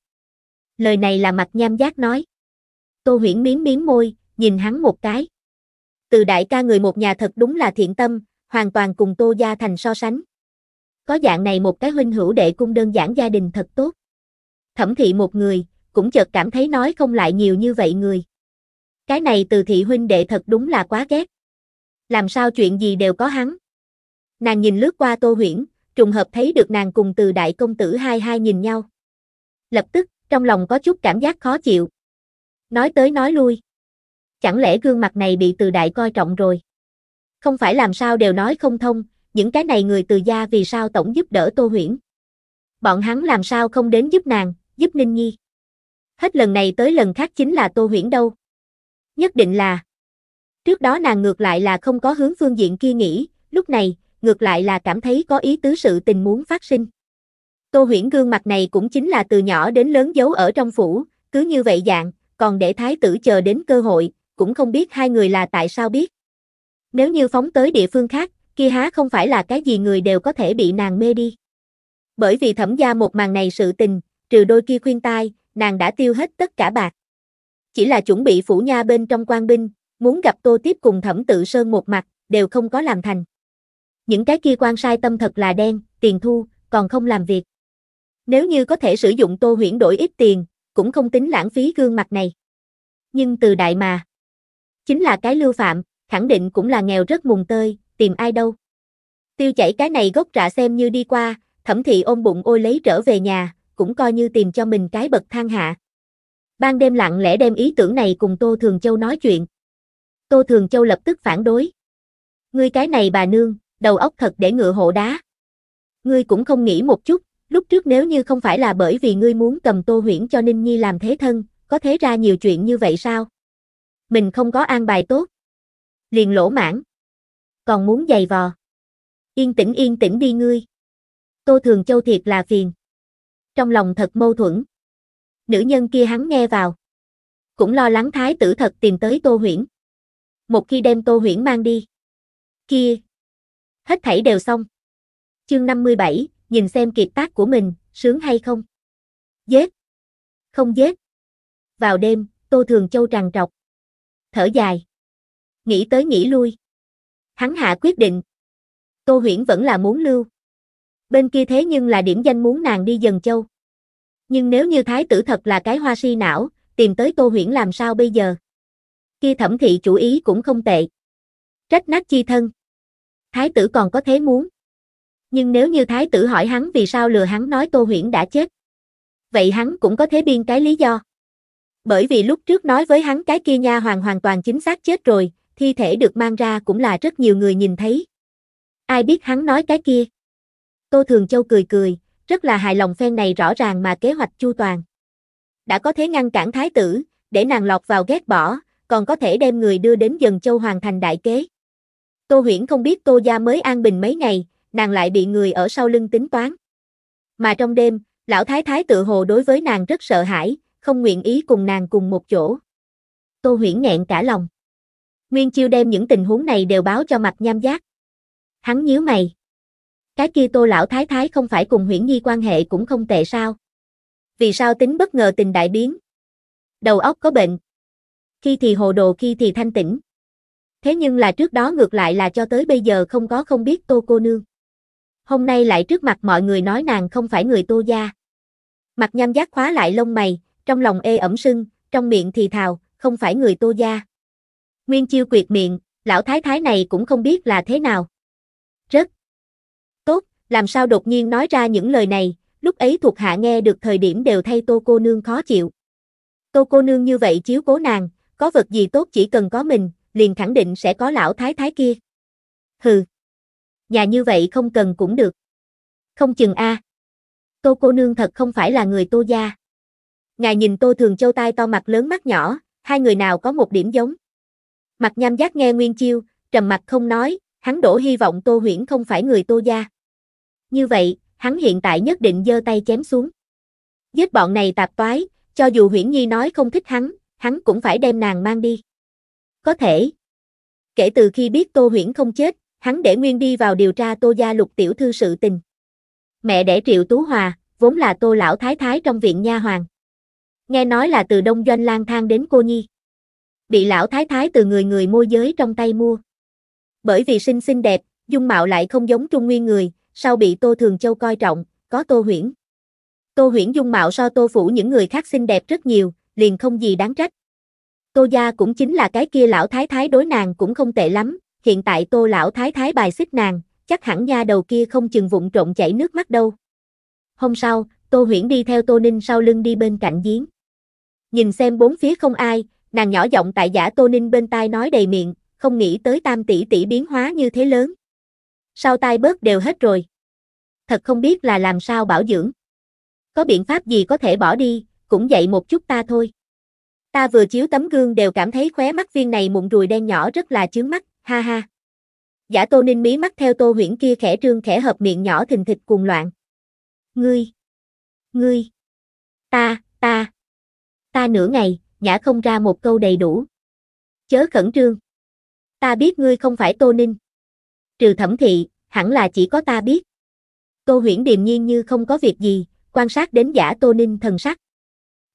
Lời này là mặt nham giác nói. Tô huyển miếm miếm môi, nhìn hắn một cái. Từ đại ca người một nhà thật đúng là thiện tâm, hoàn toàn cùng tô gia thành so sánh có dạng này một cái huynh hữu đệ cung đơn giản gia đình thật tốt. Thẩm thị một người, cũng chợt cảm thấy nói không lại nhiều như vậy người. Cái này từ thị huynh đệ thật đúng là quá ghét. Làm sao chuyện gì đều có hắn. Nàng nhìn lướt qua Tô Huyển, trùng hợp thấy được nàng cùng từ đại công tử hai hai nhìn nhau. Lập tức, trong lòng có chút cảm giác khó chịu. Nói tới nói lui. Chẳng lẽ gương mặt này bị từ đại coi trọng rồi? Không phải làm sao đều nói không thông, những cái này người từ gia vì sao tổng giúp đỡ Tô Huyễn. Bọn hắn làm sao không đến giúp nàng, giúp Ninh Nhi. Hết lần này tới lần khác chính là Tô Huyễn đâu. Nhất định là. Trước đó nàng ngược lại là không có hướng phương diện kia nghĩ, lúc này, ngược lại là cảm thấy có ý tứ sự tình muốn phát sinh. Tô Huyễn gương mặt này cũng chính là từ nhỏ đến lớn giấu ở trong phủ, cứ như vậy dạng, còn để thái tử chờ đến cơ hội, cũng không biết hai người là tại sao biết. Nếu như phóng tới địa phương khác, kia há không phải là cái gì người đều có thể bị nàng mê đi. Bởi vì thẩm gia một màn này sự tình, trừ đôi kia khuyên tai, nàng đã tiêu hết tất cả bạc. Chỉ là chuẩn bị phủ nha bên trong quan binh, muốn gặp tô tiếp cùng thẩm tự sơn một mặt, đều không có làm thành. Những cái kia quan sai tâm thật là đen, tiền thu, còn không làm việc. Nếu như có thể sử dụng tô huyển đổi ít tiền, cũng không tính lãng phí gương mặt này. Nhưng từ đại mà, chính là cái lưu phạm, khẳng định cũng là nghèo rất mùng tơi, tìm ai đâu. Tiêu chảy cái này gốc rạ xem như đi qua, thẩm thị ôm bụng ôi lấy trở về nhà, cũng coi như tìm cho mình cái bậc thang hạ. Ban đêm lặng lẽ đem ý tưởng này cùng Tô Thường Châu nói chuyện. Tô Thường Châu lập tức phản đối. Ngươi cái này bà nương, đầu óc thật để ngựa hộ đá. Ngươi cũng không nghĩ một chút, lúc trước nếu như không phải là bởi vì ngươi muốn cầm Tô Huyễn cho Ninh Nhi làm thế thân, có thế ra nhiều chuyện như vậy sao? Mình không có an bài tốt. Liền lỗ mãn còn muốn giày vò. Yên tĩnh yên tĩnh đi ngươi. Tô Thường Châu thiệt là phiền. Trong lòng thật mâu thuẫn. Nữ nhân kia hắn nghe vào. Cũng lo lắng thái tử thật tìm tới Tô Huyển. Một khi đem Tô Huyển mang đi. Kia. Hết thảy đều xong. Chương 57, nhìn xem kiệt tác của mình, sướng hay không. Dết. Không dết. Vào đêm, Tô Thường Châu tràn trọc. Thở dài. Nghĩ tới nghĩ lui. Hắn hạ quyết định. Tô Huyễn vẫn là muốn lưu. Bên kia thế nhưng là điểm danh muốn nàng đi dần châu. Nhưng nếu như thái tử thật là cái hoa si não, tìm tới Tô Huyễn làm sao bây giờ? Kia thẩm thị chủ ý cũng không tệ. Trách nát chi thân. Thái tử còn có thế muốn. Nhưng nếu như thái tử hỏi hắn vì sao lừa hắn nói Tô Huyễn đã chết. Vậy hắn cũng có thế biên cái lý do. Bởi vì lúc trước nói với hắn cái kia nha hoàng hoàn toàn chính xác chết rồi, thi thể được mang ra cũng là rất nhiều người nhìn thấy. Ai biết hắn nói cái kia? Tô Thường Châu cười cười, rất là hài lòng phen này rõ ràng mà kế hoạch chu toàn. Đã có thế ngăn cản thái tử, để nàng lọt vào ghét bỏ, còn có thể đem người đưa đến dần châu hoàn thành đại kế. Tô Huyển không biết Tô Gia mới an bình mấy ngày, nàng lại bị người ở sau lưng tính toán. Mà trong đêm, lão thái thái tự hồ đối với nàng rất sợ hãi, không nguyện ý cùng nàng cùng một chỗ. Tô Huyển nghẹn cả lòng. Nguyên Chiêu đem những tình huống này đều báo cho mặt nham giác. Hắn nhíu mày. Cái kia tô lão thái thái không phải cùng huyển nhi quan hệ cũng không tệ sao. Vì sao tính bất ngờ tình đại biến? Đầu óc có bệnh. Khi thì hồ đồ khi thì thanh tĩnh. Thế nhưng là trước đó ngược lại là cho tới bây giờ không có không biết tô cô nương. Hôm nay lại trước mặt mọi người nói nàng không phải người tô gia. Mặt nham giác khóa lại lông mày, trong lòng ê ẩm sưng, trong miệng thì thào, không phải người tô gia. Nguyên Chiêu quyệt miệng, lão thái thái này cũng không biết là thế nào. Rất tốt, làm sao đột nhiên nói ra những lời này, lúc ấy thuộc hạ nghe được thời điểm đều thay tô cô nương khó chịu. Tô cô nương như vậy chiếu cố nàng, có vật gì tốt chỉ cần có mình, liền khẳng định sẽ có lão thái thái kia. Hừ, nhà như vậy không cần cũng được. Không chừng a. Tô cô nương thật không phải là người tô gia. Ngài nhìn Tô Thường Châu tai to mặt lớn mắt nhỏ, hai người nào có một điểm giống. Mặt nham giác nghe Nguyên Chiêu, trầm mặt không nói, hắn đổ hy vọng Tô Huyễn không phải người Tô gia. Như vậy, hắn hiện tại nhất định giơ tay chém xuống. Giết bọn này tạp toái, cho dù Huyễn Nhi nói không thích hắn, hắn cũng phải đem nàng mang đi. Có thể. Kể từ khi biết Tô Huyễn không chết, hắn để Nguyên đi vào điều tra Tô gia Lục tiểu thư sự tình. Mẹ đẻ Triệu Tú Hòa, vốn là Tô lão thái thái trong viện nha hoàng. Nghe nói là từ Đông Doanh lang thang đến cô nhi bị lão thái thái từ người người môi giới trong tay mua. Bởi vì xinh xinh đẹp, dung mạo lại không giống trung nguyên người, sau bị Tô Thường Châu coi trọng, có Tô Huyễn. Tô Huyễn dung mạo so Tô Phủ những người khác xinh đẹp rất nhiều, liền không gì đáng trách. Tô gia cũng chính là cái kia lão thái thái đối nàng cũng không tệ lắm, hiện tại Tô lão thái thái bài xích nàng, chắc hẳn nha đầu kia không chừng vụng trộn chảy nước mắt đâu. Hôm sau, Tô Huyễn đi theo Tô Ninh sau lưng đi bên cạnh giếng. Nhìn xem bốn phía không ai, Nàng nhỏ giọng tại giả Tô Ninh bên tai nói đầy miệng, không nghĩ tới tam tỷ tỷ biến hóa như thế lớn. Sau tai bớt đều hết rồi. Thật không biết là làm sao bảo dưỡng. Có biện pháp gì có thể bỏ đi, cũng dậy một chút ta thôi. Ta vừa chiếu tấm gương đều cảm thấy khóe mắt viên này mụn ruồi đen nhỏ rất là chướng mắt, ha ha. Giả Tô Ninh mí mắt theo Tô Huyễn kia khẽ trương khẽ hợp miệng nhỏ thình thịch cuồng loạn. Ngươi, ngươi, ta, ta, ta nửa ngày nhả không ra một câu đầy đủ. Chớ khẩn trương. Ta biết ngươi không phải Tô Ninh. Trừ thẩm thị, hẳn là chỉ có ta biết. Tô huyễn điềm nhiên như không có việc gì, quan sát đến giả Tô Ninh thần sắc.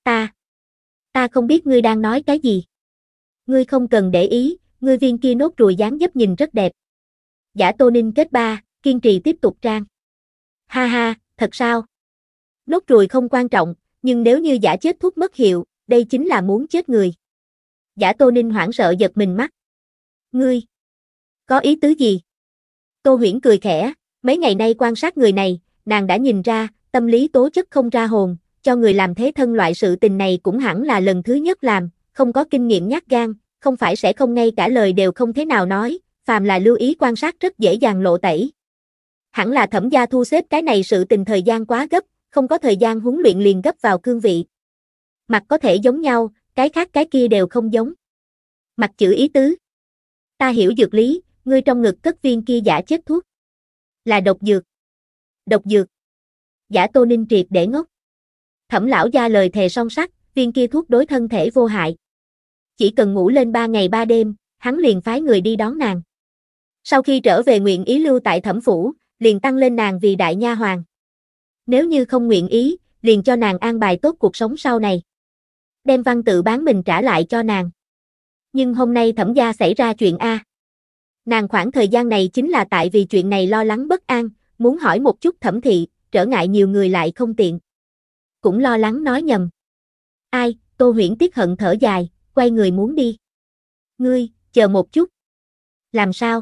Ta. Ta không biết ngươi đang nói cái gì. Ngươi không cần để ý, ngươi viên kia nốt ruồi dáng dấp nhìn rất đẹp. Giả Tô Ninh kết ba, kiên trì tiếp tục trang. Ha ha, thật sao? Nốt ruồi không quan trọng, nhưng nếu như giả chết thuốc mất hiệu, đây chính là muốn chết người. Giả Tô Ninh hoảng sợ giật mình mắt. Ngươi, có ý tứ gì? Tô Huyễn cười khẽ, mấy ngày nay quan sát người này, nàng đã nhìn ra, tâm lý tố chất không ra hồn, cho người làm thế thân loại sự tình này cũng hẳn là lần thứ nhất làm, không có kinh nghiệm nhát gan, không phải sẽ không ngay cả lời đều không thế nào nói, phàm là lưu ý quan sát rất dễ dàng lộ tẩy. Hẳn là thẩm gia thu xếp cái này sự tình thời gian quá gấp, không có thời gian huấn luyện liền gấp vào cương vị, mặt có thể giống nhau, cái khác cái kia đều không giống. Mặt chữ ý tứ. Ta hiểu dược lý, ngươi trong ngực cất viên kia giả chết thuốc. Là độc dược. Độc dược. Giả tô ninh triệt để ngốc. Thẩm lão ra lời thề son sắt, viên kia thuốc đối thân thể vô hại. Chỉ cần ngủ lên ba ngày ba đêm, hắn liền phái người đi đón nàng. Sau khi trở về nguyện ý lưu tại thẩm phủ, liền tăng lên nàng vì đại nha hoàng. Nếu như không nguyện ý, liền cho nàng an bài tốt cuộc sống sau này đem văn tự bán mình trả lại cho nàng. Nhưng hôm nay thẩm gia xảy ra chuyện A. Nàng khoảng thời gian này chính là tại vì chuyện này lo lắng bất an, muốn hỏi một chút thẩm thị, trở ngại nhiều người lại không tiện. Cũng lo lắng nói nhầm. Ai, Tô Huyễn tiếc hận thở dài, quay người muốn đi. Ngươi, chờ một chút. Làm sao?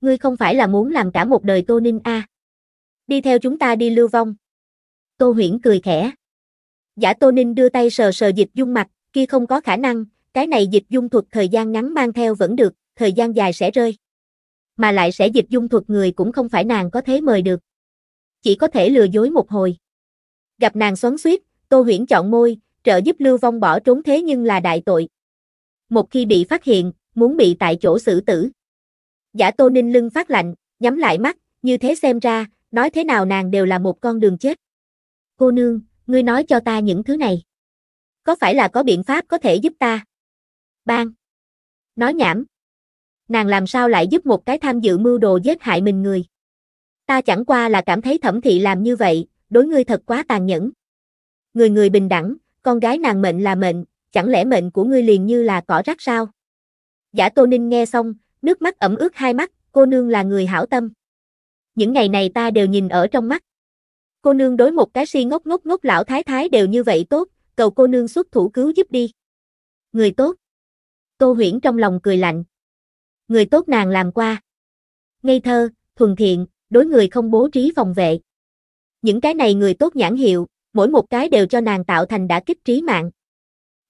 Ngươi không phải là muốn làm cả một đời Tô Ninh A. Đi theo chúng ta đi lưu vong. Tô Huyễn cười khẽ. Giả Tô Ninh đưa tay sờ sờ dịch dung mặt, kia không có khả năng, cái này dịch dung thuật thời gian ngắn mang theo vẫn được, thời gian dài sẽ rơi. Mà lại sẽ dịch dung thuật người cũng không phải nàng có thế mời được. Chỉ có thể lừa dối một hồi. Gặp nàng xoắn suýt, Tô Huyển chọn môi, trợ giúp Lưu Vong bỏ trốn thế nhưng là đại tội. Một khi bị phát hiện, muốn bị tại chỗ xử tử. Giả Tô Ninh lưng phát lạnh, nhắm lại mắt, như thế xem ra, nói thế nào nàng đều là một con đường chết. Cô nương, ngươi nói cho ta những thứ này. Có phải là có biện pháp có thể giúp ta? Bang. Nói nhảm. Nàng làm sao lại giúp một cái tham dự mưu đồ giết hại mình người? Ta chẳng qua là cảm thấy thẩm thị làm như vậy, đối ngươi thật quá tàn nhẫn. Người người bình đẳng, con gái nàng mệnh là mệnh, chẳng lẽ mệnh của ngươi liền như là cỏ rác sao? Giả Tô Ninh nghe xong, nước mắt ẩm ướt hai mắt, cô nương là người hảo tâm. Những ngày này ta đều nhìn ở trong mắt cô nương đối một cái si ngốc ngốc ngốc lão thái thái đều như vậy tốt, cầu cô nương xuất thủ cứu giúp đi. Người tốt. Tô huyễn trong lòng cười lạnh. Người tốt nàng làm qua. Ngây thơ, thuần thiện, đối người không bố trí phòng vệ. Những cái này người tốt nhãn hiệu, mỗi một cái đều cho nàng tạo thành đã kích trí mạng.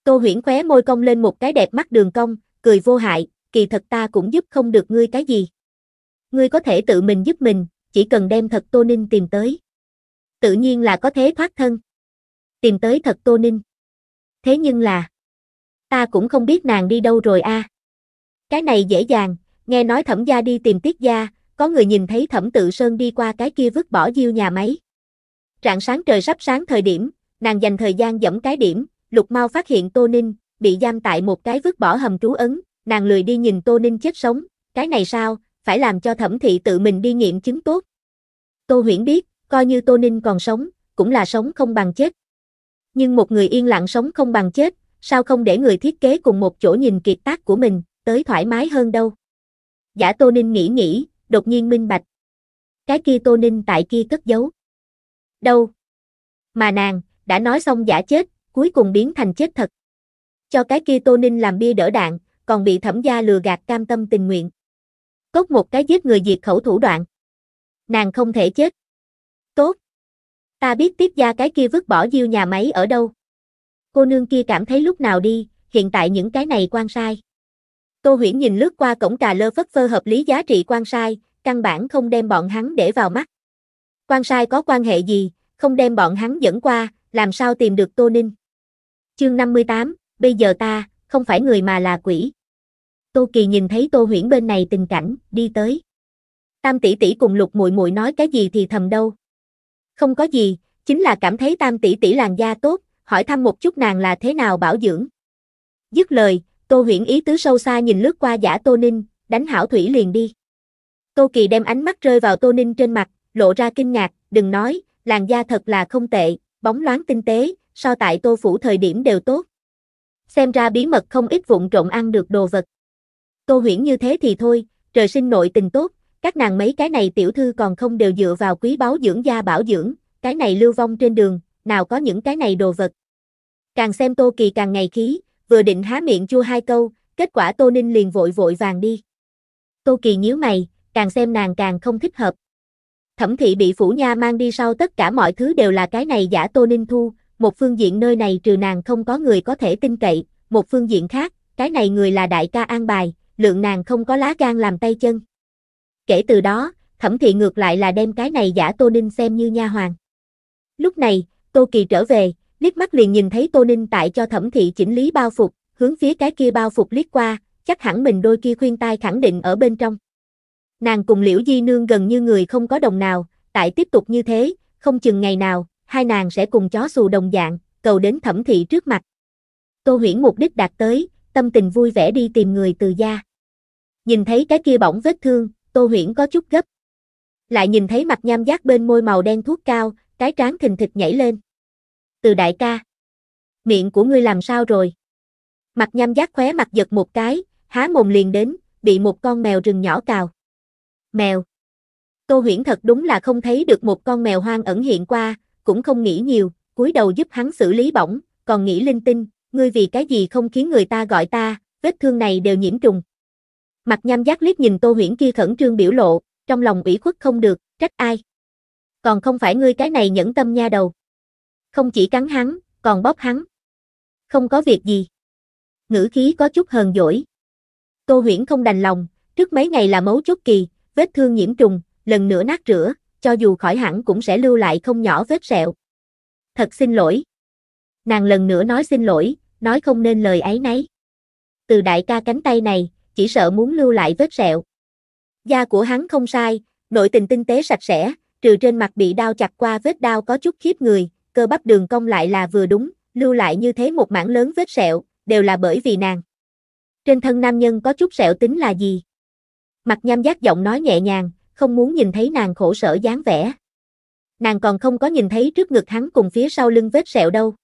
Tô huyễn khóe môi cong lên một cái đẹp mắt đường cong, cười vô hại, kỳ thật ta cũng giúp không được ngươi cái gì. Ngươi có thể tự mình giúp mình, chỉ cần đem thật Tô Ninh tìm tới tự nhiên là có thế thoát thân. Tìm tới thật Tô Ninh. Thế nhưng là, ta cũng không biết nàng đi đâu rồi a. Cái này dễ dàng, nghe nói thẩm gia đi tìm tiết gia, có người nhìn thấy thẩm tự sơn đi qua cái kia vứt bỏ diêu nhà máy. Trạng sáng trời sắp sáng thời điểm, nàng dành thời gian dẫm cái điểm, lục mau phát hiện Tô Ninh, bị giam tại một cái vứt bỏ hầm trú ấn, nàng lười đi nhìn Tô Ninh chết sống, cái này sao, phải làm cho thẩm thị tự mình đi nghiệm chứng tốt. Tô Huyển biết, coi như Tô Ninh còn sống, cũng là sống không bằng chết. Nhưng một người yên lặng sống không bằng chết, sao không để người thiết kế cùng một chỗ nhìn kiệt tác của mình, tới thoải mái hơn đâu. Giả Tô Ninh nghĩ nghĩ, đột nhiên minh bạch. Cái kia Tô Ninh tại kia cất giấu. Đâu? Mà nàng, đã nói xong giả chết, cuối cùng biến thành chết thật. Cho cái kia Tô Ninh làm bia đỡ đạn, còn bị thẩm gia lừa gạt cam tâm tình nguyện. Cốt một cái giết người diệt khẩu thủ đoạn. Nàng không thể chết. Tốt. Ta biết tiếp gia cái kia vứt bỏ diêu nhà máy ở đâu. Cô nương kia cảm thấy lúc nào đi, hiện tại những cái này quan sai. Tô Huyển nhìn lướt qua cổng cà lơ phất phơ hợp lý giá trị quan sai, căn bản không đem bọn hắn để vào mắt. Quan sai có quan hệ gì, không đem bọn hắn dẫn qua, làm sao tìm được Tô Ninh. Chương 58, bây giờ ta, không phải người mà là quỷ. Tô Kỳ nhìn thấy Tô Huyển bên này tình cảnh, đi tới. Tam tỷ tỷ cùng Lục Muội Muội nói cái gì thì thầm đâu. Không có gì, chính là cảm thấy tam tỷ tỷ làn da tốt, hỏi thăm một chút nàng là thế nào bảo dưỡng. Dứt lời, Tô Huyễn ý tứ sâu xa nhìn lướt qua giả Tô Ninh, đánh hảo thủy liền đi. Tô Kỳ đem ánh mắt rơi vào Tô Ninh trên mặt, lộ ra kinh ngạc, đừng nói, làn da thật là không tệ, bóng loáng tinh tế, so tại Tô Phủ thời điểm đều tốt. Xem ra bí mật không ít vụn trộn ăn được đồ vật. Tô Huyễn như thế thì thôi, trời sinh nội tình tốt, các nàng mấy cái này tiểu thư còn không đều dựa vào quý báu dưỡng gia bảo dưỡng, cái này lưu vong trên đường, nào có những cái này đồ vật. Càng xem Tô Kỳ càng ngày khí, vừa định há miệng chua hai câu, kết quả Tô Ninh liền vội vội vàng đi. Tô Kỳ nhíu mày, càng xem nàng càng không thích hợp. Thẩm thị bị phủ nha mang đi sau tất cả mọi thứ đều là cái này giả Tô Ninh thu, một phương diện nơi này trừ nàng không có người có thể tin cậy, một phương diện khác, cái này người là đại ca an bài, lượng nàng không có lá gan làm tay chân. Kể từ đó, thẩm thị ngược lại là đem cái này giả Tô Ninh xem như nha hoàng. Lúc này, Tô Kỳ trở về, liếc mắt liền nhìn thấy Tô Ninh tại cho thẩm thị chỉnh lý bao phục, hướng phía cái kia bao phục liếc qua, chắc hẳn mình đôi kia khuyên tai khẳng định ở bên trong. Nàng cùng Liễu Di Nương gần như người không có đồng nào, tại tiếp tục như thế, không chừng ngày nào, hai nàng sẽ cùng chó xù đồng dạng, cầu đến thẩm thị trước mặt. Tô Huyễn mục đích đạt tới, tâm tình vui vẻ đi tìm người từ gia. Nhìn thấy cái kia bỏng vết thương, Tô Huyễn có chút gấp. Lại nhìn thấy mặt nham giác bên môi màu đen thuốc cao, cái trán thình thịch nhảy lên. Từ đại ca. Miệng của ngươi làm sao rồi? Mặt nham giác khóe mặt giật một cái, há mồm liền đến, bị một con mèo rừng nhỏ cào. Mèo. Tô Huyễn thật đúng là không thấy được một con mèo hoang ẩn hiện qua, cũng không nghĩ nhiều, cúi đầu giúp hắn xử lý bỏng, còn nghĩ linh tinh, ngươi vì cái gì không khiến người ta gọi ta, vết thương này đều nhiễm trùng. Mặt nham giác liếc nhìn Tô Huyễn kia khẩn trương biểu lộ, trong lòng ủy khuất không được, trách ai. Còn không phải ngươi cái này nhẫn tâm nha đầu. Không chỉ cắn hắn, còn bóp hắn. Không có việc gì. Ngữ khí có chút hờn dỗi. Tô Huyễn không đành lòng, trước mấy ngày là mấu chốt kỳ, vết thương nhiễm trùng, lần nữa nát rửa, cho dù khỏi hẳn cũng sẽ lưu lại không nhỏ vết sẹo. Thật xin lỗi. Nàng lần nữa nói xin lỗi, nói không nên lời ấy nấy. Từ đại ca cánh tay này, chỉ sợ muốn lưu lại vết sẹo. Da của hắn không sai, nội tình tinh tế sạch sẽ, trừ trên mặt bị đau chặt qua vết đau có chút khiếp người, cơ bắp đường cong lại là vừa đúng, lưu lại như thế một mảng lớn vết sẹo, đều là bởi vì nàng. Trên thân nam nhân có chút sẹo tính là gì? Mặt nham giác giọng nói nhẹ nhàng, không muốn nhìn thấy nàng khổ sở dáng vẻ. Nàng còn không có nhìn thấy trước ngực hắn cùng phía sau lưng vết sẹo đâu.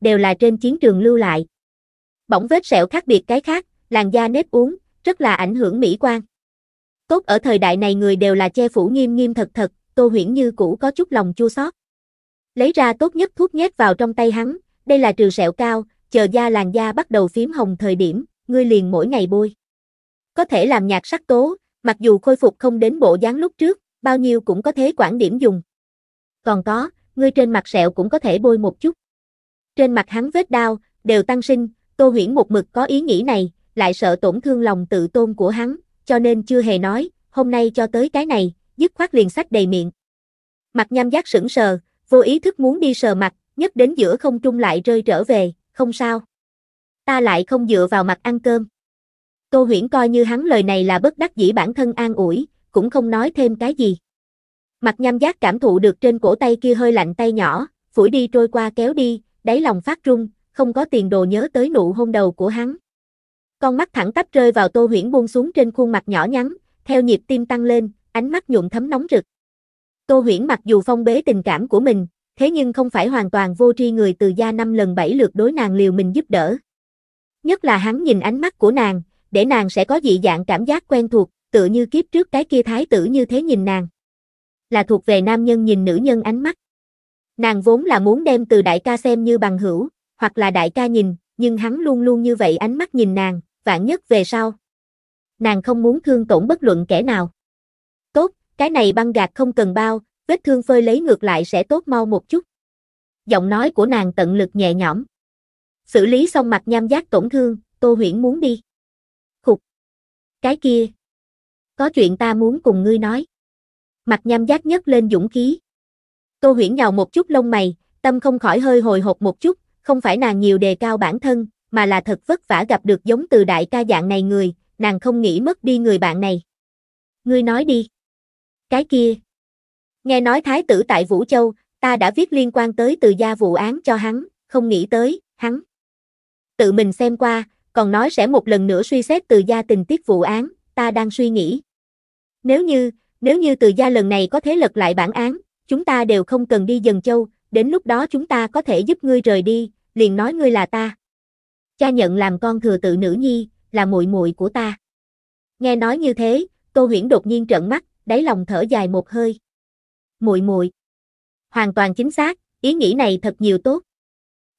Đều là trên chiến trường lưu lại. Bỗng vết sẹo khác biệt cái khác, làn da nếp uống, rất là ảnh hưởng mỹ quan. Tốt ở thời đại này người đều là che phủ nghiêm nghiêm thật thật, Tô Huyễn như cũ có chút lòng chua xót. Lấy ra tốt nhất thuốc nhét vào trong tay hắn, đây là trừ sẹo cao, chờ da làn da bắt đầu phím hồng thời điểm, ngươi liền mỗi ngày bôi. Có thể làm nhạt sắc tố, mặc dù khôi phục không đến bộ dáng lúc trước, bao nhiêu cũng có thế quản điểm dùng. Còn có, ngươi trên mặt sẹo cũng có thể bôi một chút. Trên mặt hắn vết đau, đều tăng sinh, Tô Huyễn một mực có ý nghĩ này, lại sợ tổn thương lòng tự tôn của hắn, cho nên chưa hề nói, hôm nay cho tới cái này, dứt khoát liền sách đầy miệng. Mặt nham giác sững sờ, vô ý thức muốn đi sờ mặt, nhất đến giữa không trung lại rơi trở về, không sao. Ta lại không dựa vào mặt ăn cơm. Tô huyển coi như hắn lời này là bất đắc dĩ bản thân an ủi, cũng không nói thêm cái gì. Mặt nham giác cảm thụ được trên cổ tay kia hơi lạnh tay nhỏ, phủi đi trôi qua kéo đi, đáy lòng phát trung, không có tiền đồ nhớ tới nụ hôn đầu của hắn. Con mắt thẳng tắp rơi vào Tô Huyễn buông xuống trên khuôn mặt nhỏ nhắn, theo nhịp tim tăng lên, ánh mắt nhuộm thấm nóng rực. Tô Huyễn mặc dù phong bế tình cảm của mình, thế nhưng không phải hoàn toàn vô tri người từ gia năm lần bảy lượt đối nàng liều mình giúp đỡ. Nhất là hắn nhìn ánh mắt của nàng, để nàng sẽ có dị dạng cảm giác quen thuộc, tự như kiếp trước cái kia thái tử như thế nhìn nàng. Là thuộc về nam nhân nhìn nữ nhân ánh mắt. Nàng vốn là muốn đem từ đại ca xem như bằng hữu, hoặc là đại ca nhìn, nhưng hắn luôn luôn như vậy ánh mắt nhìn nàng, vạn nhất về sau. Nàng không muốn thương tổn bất luận kẻ nào. Tốt, cái này băng gạc không cần bao, vết thương phơi lấy ngược lại sẽ tốt mau một chút. Giọng nói của nàng tận lực nhẹ nhõm. Xử lý xong mặt nham giác tổn thương, Tô Huyển muốn đi. Khục. Cái kia. Có chuyện ta muốn cùng ngươi nói. Mặt nham giác nhất lên dũng khí. Tô Huyển nhào một chút lông mày, tâm không khỏi hơi hồi hộp một chút, không phải nàng nhiều đề cao bản thân, mà là thật vất vả gặp được giống từ đại ca dạng này người, nàng không nghĩ mất đi người bạn này. Ngươi nói đi. Cái kia. Nghe nói thái tử tại Vũ Châu, ta đã viết liên quan tới từ gia vụ án cho hắn, không nghĩ tới, hắn. Tự mình xem qua, còn nói sẽ một lần nữa suy xét từ gia tình tiết vụ án, ta đang suy nghĩ. Nếu như, nếu như từ gia lần này có thế lật lại bản án, chúng ta đều không cần đi dần châu, đến lúc đó chúng ta có thể giúp ngươi rời đi, liền nói ngươi là ta cha nhận làm con thừa tự nữ nhi, là muội muội của ta. Nghe nói như thế, Tô Huyễn đột nhiên trợn mắt, đáy lòng thở dài một hơi. Muội muội. Hoàn toàn chính xác, ý nghĩ này thật nhiều tốt.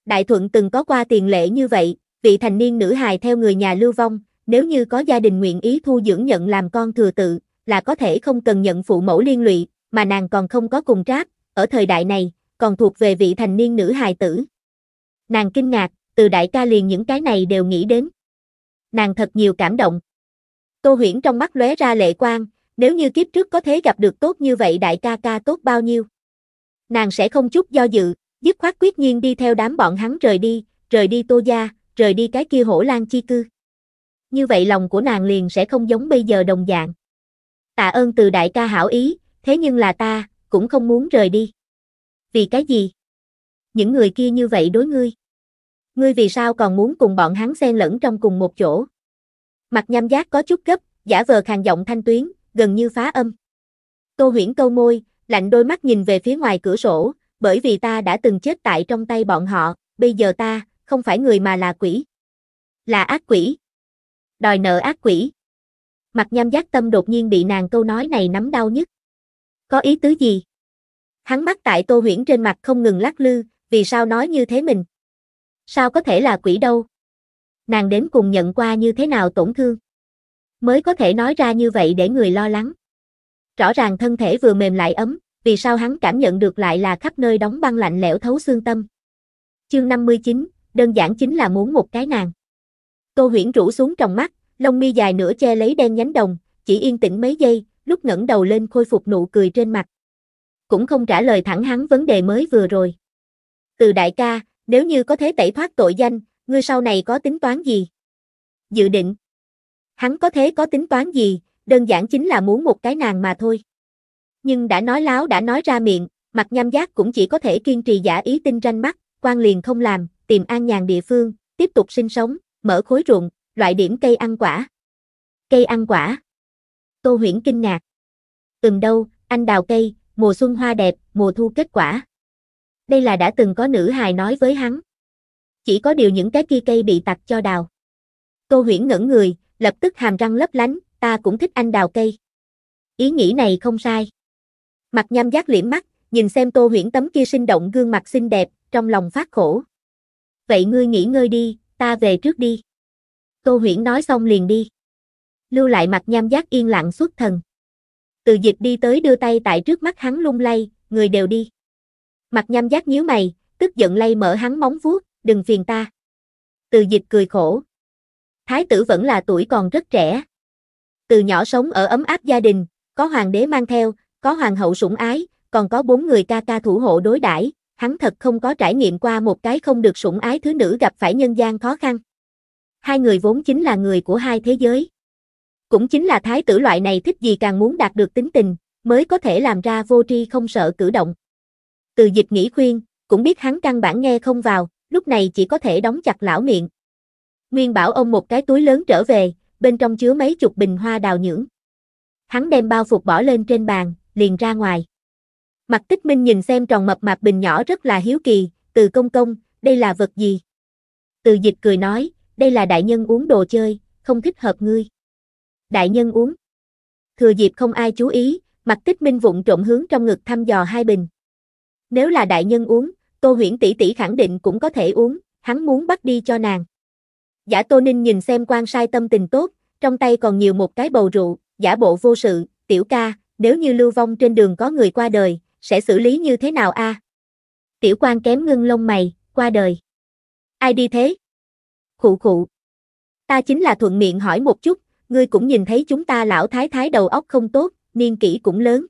Đại Thuận từng có qua tiền lệ như vậy, vị thành niên nữ hài theo người nhà lưu vong, nếu như có gia đình nguyện ý thu dưỡng nhận làm con thừa tự, là có thể không cần nhận phụ mẫu liên lụy, mà nàng còn không có cùng tráp, ở thời đại này, còn thuộc về vị thành niên nữ hài tử. Nàng kinh ngạc, từ đại ca liền những cái này đều nghĩ đến. Nàng thật nhiều cảm động. Tô Huyễn trong mắt lóe ra lệ quang, nếu như kiếp trước có thể gặp được tốt như vậy đại ca ca tốt bao nhiêu. Nàng sẽ không chút do dự, dứt khoát quyết nhiên đi theo đám bọn hắn rời đi, rời đi Tô gia, rời đi cái kia hổ lan chi cư. Như vậy lòng của nàng liền sẽ không giống bây giờ đồng dạng. Tạ ơn từ đại ca hảo ý, thế nhưng là ta, cũng không muốn rời đi. Vì cái gì? Những người kia như vậy đối ngươi ngươi vì sao còn muốn cùng bọn hắn xen lẫn trong cùng một chỗ. Mặt nham giác có chút gấp, giả vờ khàn giọng thanh tuyến, gần như phá âm. Tô huyển câu môi, lạnh đôi mắt nhìn về phía ngoài cửa sổ, bởi vì ta đã từng chết tại trong tay bọn họ, bây giờ ta, không phải người mà là quỷ. Là ác quỷ. Đòi nợ ác quỷ. Mặt nham giác tâm đột nhiên bị nàng câu nói này nắm đau nhất. Có ý tứ gì? Hắn mắt tại tô huyển trên mặt không ngừng lắc lư, vì sao nói như thế mình? sao có thể là quỷ đâu? Nàng đến cùng nhận qua như thế nào tổn thương? Mới có thể nói ra như vậy để người lo lắng. Rõ ràng thân thể vừa mềm lại ấm, vì sao hắn cảm nhận được lại là khắp nơi đóng băng lạnh lẽo thấu xương tâm. Chương 59, đơn giản chính là muốn một cái nàng. Tô Huyễn rũ xuống trong mắt, lông mi dài nửa che lấy đen nhánh đồng, chỉ yên tĩnh mấy giây, lúc ngẩng đầu lên khôi phục nụ cười trên mặt. Cũng không trả lời thẳng hắn vấn đề mới vừa rồi. Từ đại ca, nếu như có thể tẩy thoát tội danh, ngươi sau này có tính toán gì? Dự định. Hắn có thế có tính toán gì, đơn giản chính là muốn một cái nàng mà thôi. Nhưng đã nói láo đã nói ra miệng, mặt nham giác cũng chỉ có thể kiên trì giả ý tinh ranh mắt, quan liền không làm, tìm an nhàn địa phương, tiếp tục sinh sống, mở khối ruộng, loại điểm cây ăn quả. Cây ăn quả. Tô Huyễn kinh ngạc. từng đâu, anh đào cây, mùa xuân hoa đẹp, mùa thu kết quả đây là đã từng có nữ hài nói với hắn. Chỉ có điều những cái kia cây bị tặc cho đào. Tô huyển ngẩn người, lập tức hàm răng lấp lánh, ta cũng thích anh đào cây. Ý nghĩ này không sai. Mặt nham giác liễm mắt, nhìn xem tô huyển tấm kia sinh động gương mặt xinh đẹp, trong lòng phát khổ. Vậy ngươi nghỉ ngơi đi, ta về trước đi. Tô huyển nói xong liền đi. Lưu lại mặt nham giác yên lặng suốt thần. Từ dịch đi tới đưa tay tại trước mắt hắn lung lay, người đều đi. Mặt nham giác nhíu mày, tức giận lay mở hắn móng vuốt, đừng phiền ta. Từ dịch cười khổ. Thái tử vẫn là tuổi còn rất trẻ. Từ nhỏ sống ở ấm áp gia đình, có hoàng đế mang theo, có hoàng hậu sủng ái, còn có bốn người ca ca thủ hộ đối đãi, hắn thật không có trải nghiệm qua một cái không được sủng ái thứ nữ gặp phải nhân gian khó khăn. Hai người vốn chính là người của hai thế giới. Cũng chính là thái tử loại này thích gì càng muốn đạt được tính tình, mới có thể làm ra vô tri không sợ cử động. Từ dịch nghĩ khuyên, cũng biết hắn căn bản nghe không vào, lúc này chỉ có thể đóng chặt lão miệng. Nguyên bảo ông một cái túi lớn trở về, bên trong chứa mấy chục bình hoa đào nhưỡng. Hắn đem bao phục bỏ lên trên bàn, liền ra ngoài. Mặt tích minh nhìn xem tròn mập mạp bình nhỏ rất là hiếu kỳ, từ công công, đây là vật gì? Từ dịch cười nói, đây là đại nhân uống đồ chơi, không thích hợp ngươi. Đại nhân uống. Thừa dịp không ai chú ý, mặt tích minh vụng trộm hướng trong ngực thăm dò hai bình. Nếu là đại nhân uống, Tô huyễn tỷ tỷ khẳng định cũng có thể uống, hắn muốn bắt đi cho nàng. Giả Tô Ninh nhìn xem quan sai tâm tình tốt, trong tay còn nhiều một cái bầu rượu, giả bộ vô sự, tiểu ca, nếu như lưu vong trên đường có người qua đời, sẽ xử lý như thế nào a? Tiểu quan kém ngưng lông mày, qua đời. Ai đi thế? Khụ khụ. Ta chính là thuận miệng hỏi một chút, ngươi cũng nhìn thấy chúng ta lão thái thái đầu óc không tốt, niên kỷ cũng lớn.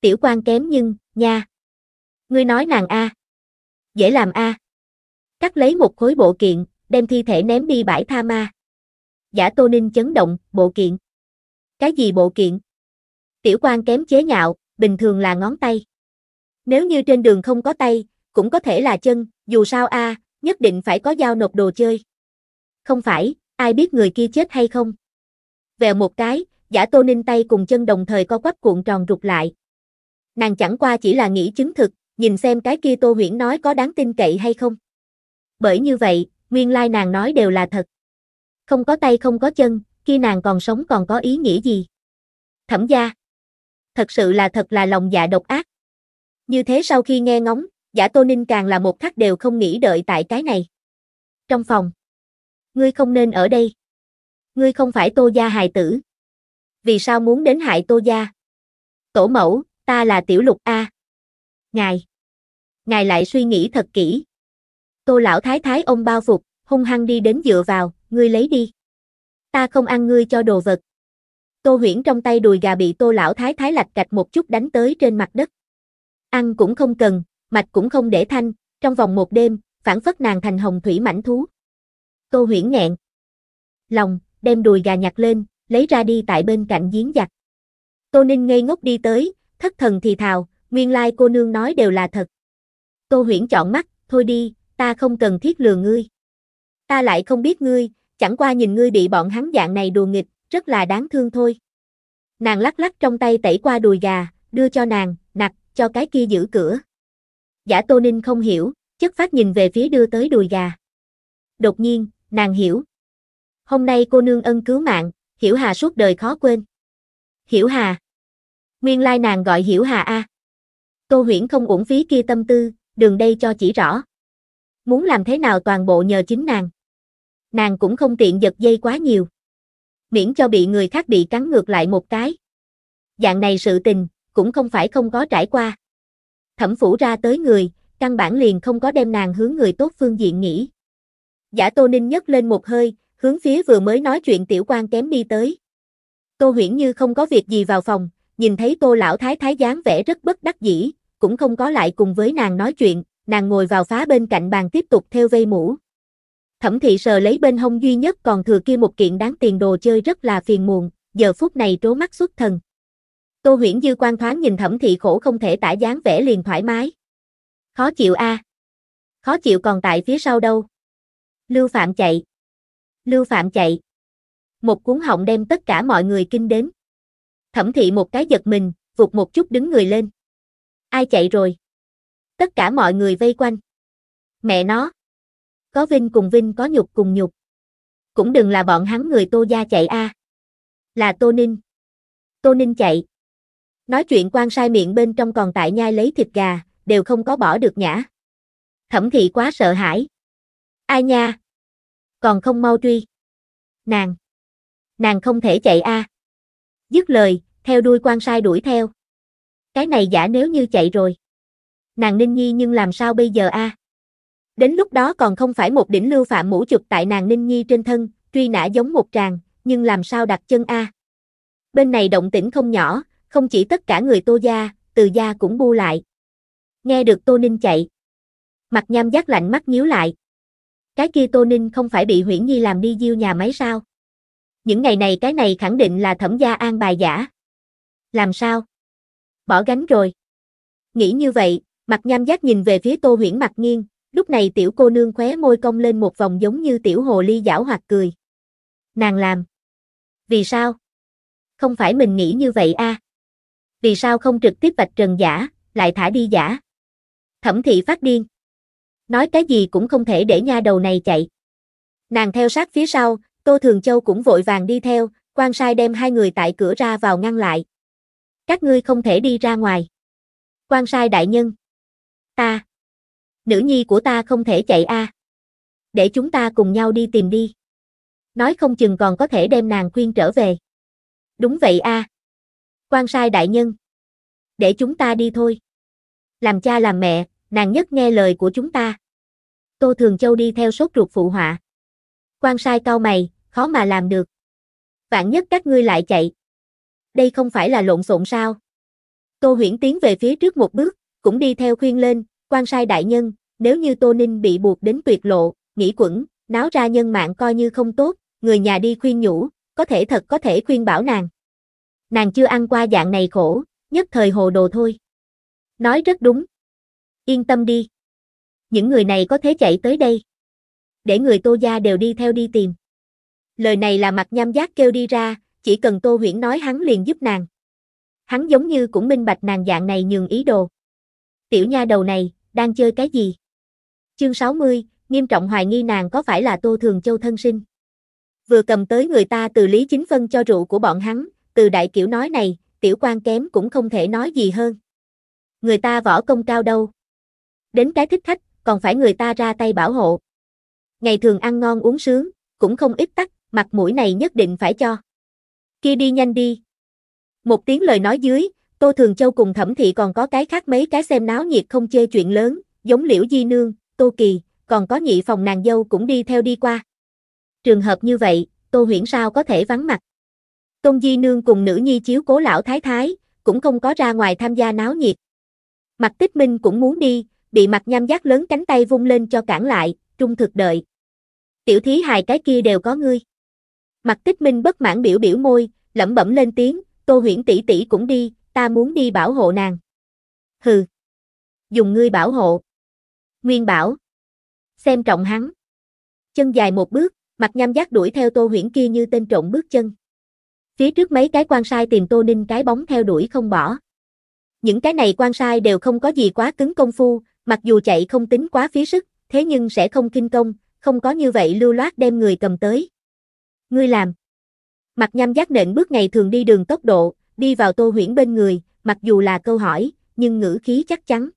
Tiểu quan kém nhưng, nha. Ngươi nói nàng a. Dễ làm a. Cắt lấy một khối bộ kiện, đem thi thể ném đi bãi tha ma. Giả Tô Ninh chấn động, bộ kiện. Cái gì bộ kiện? Tiểu quan kém chế nhạo, bình thường là ngón tay. Nếu như trên đường không có tay, cũng có thể là chân, dù sao a, nhất định phải có dao nộp đồ chơi. Không phải, ai biết người kia chết hay không? Vèo một cái, giả Tô Ninh tay cùng chân đồng thời co quắp cuộn tròn rụt lại. Nàng chẳng qua chỉ là nghĩ chứng thực, nhìn xem cái kia Tô Huyễn nói có đáng tin cậy hay không. Bởi như vậy, nguyên lai nàng nói đều là thật. Không có tay không có chân, khi nàng còn sống còn có ý nghĩa gì? Thẩm gia. Thật sự là thật là lòng dạ độc ác. Như thế sau khi nghe ngóng, giả Tô Ninh càng là một khắc đều không nghĩ đợi tại cái này. Trong phòng. Ngươi không nên ở đây. Ngươi không phải Tô gia hài tử. Vì sao muốn đến hại Tô gia? Tổ mẫu, ta là Tiểu Lục A. Ngài ngài lại suy nghĩ thật kỹ. Tô lão thái thái ông bao phục, hung hăng đi đến dựa vào, ngươi lấy đi. Ta không ăn ngươi cho đồ vật. Tô huyễn trong tay đùi gà bị tô lão thái thái lạch cạch một chút đánh tới trên mặt đất. Ăn cũng không cần, mạch cũng không để thanh, trong vòng một đêm, phản phất nàng thành hồng thủy mảnh thú. Tô huyễn nghẹn. Lòng, đem đùi gà nhặt lên, lấy ra đi tại bên cạnh giếng giặt. Tô Ninh ngây ngốc đi tới, thất thần thì thào, nguyên lai cô nương nói đều là thật. Tô Huyễn chọn mắt, thôi đi, ta không cần thiết lừa ngươi. Ta lại không biết ngươi, chẳng qua nhìn ngươi bị bọn hắn dạng này đùa nghịch, rất là đáng thương thôi. Nàng lắc lắc trong tay tẩy qua đùi gà, đưa cho nàng, nặc, cho cái kia giữ cửa. Giả Tô Ninh không hiểu, chất phát nhìn về phía đưa tới đùi gà. Đột nhiên, nàng hiểu. Hôm nay cô nương ân cứu mạng, hiểu hà suốt đời khó quên. Hiểu hà. Nguyên lai nàng gọi hiểu hà a. À. Tô Huyễn không uổng phí kia tâm tư, đường đây cho chỉ rõ. Muốn làm thế nào toàn bộ nhờ chính nàng. Nàng cũng không tiện giật dây quá nhiều. Miễn cho bị người khác bị cắn ngược lại một cái. Dạng này sự tình, cũng không phải không có trải qua. Thẩm phủ ra tới người, căn bản liền không có đem nàng hướng người tốt phương diện nghĩ. Giả Tô Ninh nhấc lên một hơi, hướng phía vừa mới nói chuyện tiểu quan kém đi tới. Tô Huyễn Như không có việc gì vào phòng, nhìn thấy Tô lão thái thái dáng vẻ rất bất đắc dĩ, cũng không có lại cùng với nàng nói chuyện, nàng ngồi vào phá bên cạnh bàn tiếp tục theo vây mũ. Thẩm thị sờ lấy bên hông duy nhất còn thừa kia một kiện đáng tiền đồ chơi rất là phiền muộn, giờ phút này trố mắt xuất thần. Tô huyễn dư quan thoáng nhìn thẩm thị khổ không thể tả dáng vẻ liền thoải mái. Khó chịu a Khó chịu còn tại phía sau đâu? Lưu Phạm chạy. Lưu Phạm chạy. Một cuốn họng đem tất cả mọi người kinh đến. Thẩm thị một cái giật mình, vụt một chút đứng người lên. Ai chạy rồi? Tất cả mọi người vây quanh. Mẹ nó. Có vinh cùng vinh có nhục cùng nhục. Cũng đừng là bọn hắn người tô gia chạy a. Là tô ninh. Tô ninh chạy. Nói chuyện quan sai miệng bên trong còn tại nhai lấy thịt gà, đều không có bỏ được nhã. Thẩm thị quá sợ hãi. Ai nha? Còn không mau truy. Nàng. Nàng không thể chạy a. Dứt lời, theo đuôi quan sai đuổi theo. Cái này giả nếu như chạy rồi. Nàng Ninh Nhi nhưng làm sao bây giờ a? Đến lúc đó còn không phải một đỉnh lưu phạm mũ chụp tại nàng Ninh Nhi trên thân, truy nã giống một tràng, nhưng làm sao đặt chân a? Bên này động tĩnh không nhỏ, không chỉ tất cả người Tô gia, Từ gia cũng bu lại. Nghe được Tô Ninh chạy, mặt nham giác lạnh mắt nhíu lại. Cái kia Tô Ninh không phải bị Huyễn Nhi làm đi diêu nhà máy sao? Những ngày này cái này khẳng định là thẩm gia an bài giả. Làm sao? bỏ gánh rồi. Nghĩ như vậy, mặt nham giác nhìn về phía tô huyển mặt nghiêng, lúc này tiểu cô nương khóe môi cong lên một vòng giống như tiểu hồ ly giảo hoặc cười. Nàng làm. Vì sao? Không phải mình nghĩ như vậy a Vì sao không trực tiếp vạch trần giả, lại thả đi giả? Thẩm thị phát điên. Nói cái gì cũng không thể để nha đầu này chạy. Nàng theo sát phía sau, Tô Thường Châu cũng vội vàng đi theo, quan sai đem hai người tại cửa ra vào ngăn lại các ngươi không thể đi ra ngoài. Quan sai đại nhân. Ta. Nữ nhi của ta không thể chạy a. À. Để chúng ta cùng nhau đi tìm đi. Nói không chừng còn có thể đem nàng khuyên trở về. Đúng vậy a. À. Quan sai đại nhân. Để chúng ta đi thôi. Làm cha làm mẹ, nàng nhất nghe lời của chúng ta. Tô Thường Châu đi theo sốt ruột phụ họa. Quan sai cao mày, khó mà làm được. Vạn nhất các ngươi lại chạy đây không phải là lộn xộn sao? Tô Huyễn tiến về phía trước một bước, cũng đi theo khuyên lên, quan sai đại nhân, nếu như Tô Ninh bị buộc đến tuyệt lộ, nghĩ quẩn, náo ra nhân mạng coi như không tốt, người nhà đi khuyên nhủ, có thể thật có thể khuyên bảo nàng. Nàng chưa ăn qua dạng này khổ, nhất thời hồ đồ thôi. Nói rất đúng. Yên tâm đi. Những người này có thể chạy tới đây. Để người tô gia đều đi theo đi tìm. Lời này là mặt nham giác kêu đi ra, chỉ cần Tô Huyễn nói hắn liền giúp nàng. Hắn giống như cũng minh bạch nàng dạng này nhường ý đồ. Tiểu nha đầu này, đang chơi cái gì? Chương 60, nghiêm trọng hoài nghi nàng có phải là Tô Thường Châu thân sinh. Vừa cầm tới người ta từ lý chính phân cho rượu của bọn hắn, từ đại kiểu nói này, tiểu quan kém cũng không thể nói gì hơn. Người ta võ công cao đâu. Đến cái thích khách, còn phải người ta ra tay bảo hộ. Ngày thường ăn ngon uống sướng, cũng không ít tắc, mặt mũi này nhất định phải cho kia đi nhanh đi. Một tiếng lời nói dưới, Tô Thường Châu cùng thẩm thị còn có cái khác mấy cái xem náo nhiệt không chê chuyện lớn, giống liễu di nương, Tô Kỳ, còn có nhị phòng nàng dâu cũng đi theo đi qua. Trường hợp như vậy, Tô Huyển sao có thể vắng mặt. Tôn Di Nương cùng nữ nhi chiếu cố lão thái thái, cũng không có ra ngoài tham gia náo nhiệt. Mặt tích minh cũng muốn đi, bị mặt nham giác lớn cánh tay vung lên cho cản lại, trung thực đợi. Tiểu thí hài cái kia đều có ngươi. Mặt tích minh bất mãn biểu biểu môi, lẩm bẩm lên tiếng, tô huyển tỷ tỷ cũng đi, ta muốn đi bảo hộ nàng. Hừ. Dùng ngươi bảo hộ. Nguyên bảo. Xem trọng hắn. Chân dài một bước, mặt nham giác đuổi theo tô huyển kia như tên trộm bước chân. Phía trước mấy cái quan sai tìm tô ninh cái bóng theo đuổi không bỏ. Những cái này quan sai đều không có gì quá cứng công phu, mặc dù chạy không tính quá phí sức, thế nhưng sẽ không kinh công, không có như vậy lưu loát đem người cầm tới. Ngươi làm. Mặt nham giác nện bước ngày thường đi đường tốc độ, đi vào Tô Huyễn bên người, mặc dù là câu hỏi, nhưng ngữ khí chắc chắn.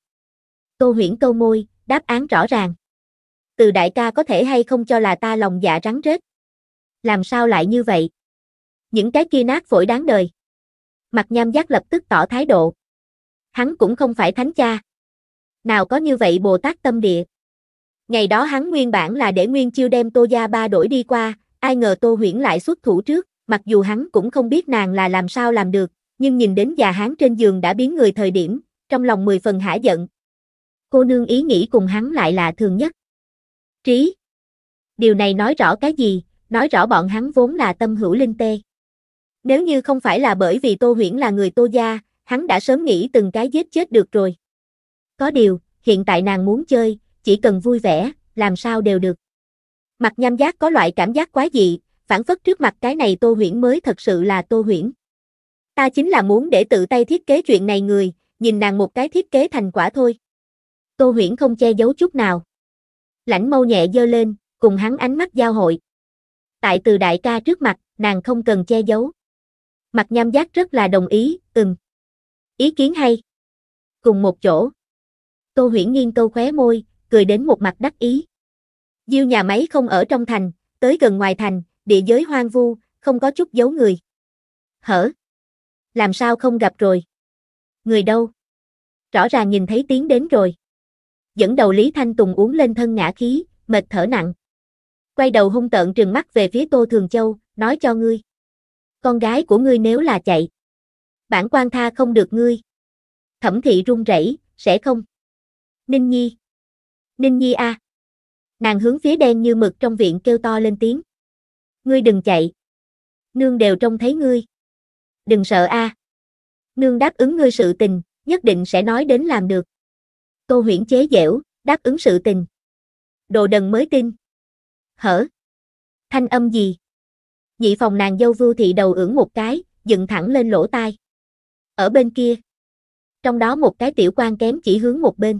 Tô Huyễn câu môi, đáp án rõ ràng. Từ đại ca có thể hay không cho là ta lòng dạ rắn rết. Làm sao lại như vậy? Những cái kia nát phổi đáng đời. Mặt nham giác lập tức tỏ thái độ. Hắn cũng không phải thánh cha. Nào có như vậy Bồ Tát tâm địa. Ngày đó hắn nguyên bản là để Nguyên Chiêu đem Tô Gia Ba đổi đi qua, Ai ngờ Tô Huyễn lại xuất thủ trước, mặc dù hắn cũng không biết nàng là làm sao làm được, nhưng nhìn đến già hắn trên giường đã biến người thời điểm, trong lòng mười phần hả giận. Cô nương ý nghĩ cùng hắn lại là thường nhất. Trí. Điều này nói rõ cái gì, nói rõ bọn hắn vốn là tâm hữu linh tê. Nếu như không phải là bởi vì Tô Huyễn là người Tô gia, hắn đã sớm nghĩ từng cái giết chết được rồi. Có điều, hiện tại nàng muốn chơi, chỉ cần vui vẻ, làm sao đều được. Mặt nham giác có loại cảm giác quá dị, phản phất trước mặt cái này Tô Huyễn mới thật sự là Tô Huyễn. Ta chính là muốn để tự tay thiết kế chuyện này người, nhìn nàng một cái thiết kế thành quả thôi. Tô Huyễn không che giấu chút nào. Lãnh mâu nhẹ dơ lên, cùng hắn ánh mắt giao hội. Tại từ đại ca trước mặt, nàng không cần che giấu. Mặt nham giác rất là đồng ý, ừm. Ý kiến hay. Cùng một chỗ. Tô Huyễn nghiêng câu khóe môi, cười đến một mặt đắc ý. Diêu nhà máy không ở trong thành, tới gần ngoài thành, địa giới hoang vu, không có chút giấu người. Hở? Làm sao không gặp rồi? Người đâu? Rõ ràng nhìn thấy tiếng đến rồi. Dẫn đầu Lý Thanh Tùng uống lên thân ngã khí, mệt thở nặng. Quay đầu hung tợn trừng mắt về phía Tô Thường Châu, nói cho ngươi. Con gái của ngươi nếu là chạy. Bản quan tha không được ngươi. Thẩm thị run rẩy, sẽ không. Ninh Nhi. Ninh Nhi a. À. Nàng hướng phía đen như mực trong viện kêu to lên tiếng. Ngươi đừng chạy. Nương đều trông thấy ngươi. Đừng sợ a. Nương đáp ứng ngươi sự tình, nhất định sẽ nói đến làm được. Tô huyển chế dẻo, đáp ứng sự tình. Đồ đần mới tin. Hở? Thanh âm gì? Nhị phòng nàng dâu vưu thị đầu ưỡng một cái, dựng thẳng lên lỗ tai. Ở bên kia. Trong đó một cái tiểu quan kém chỉ hướng một bên.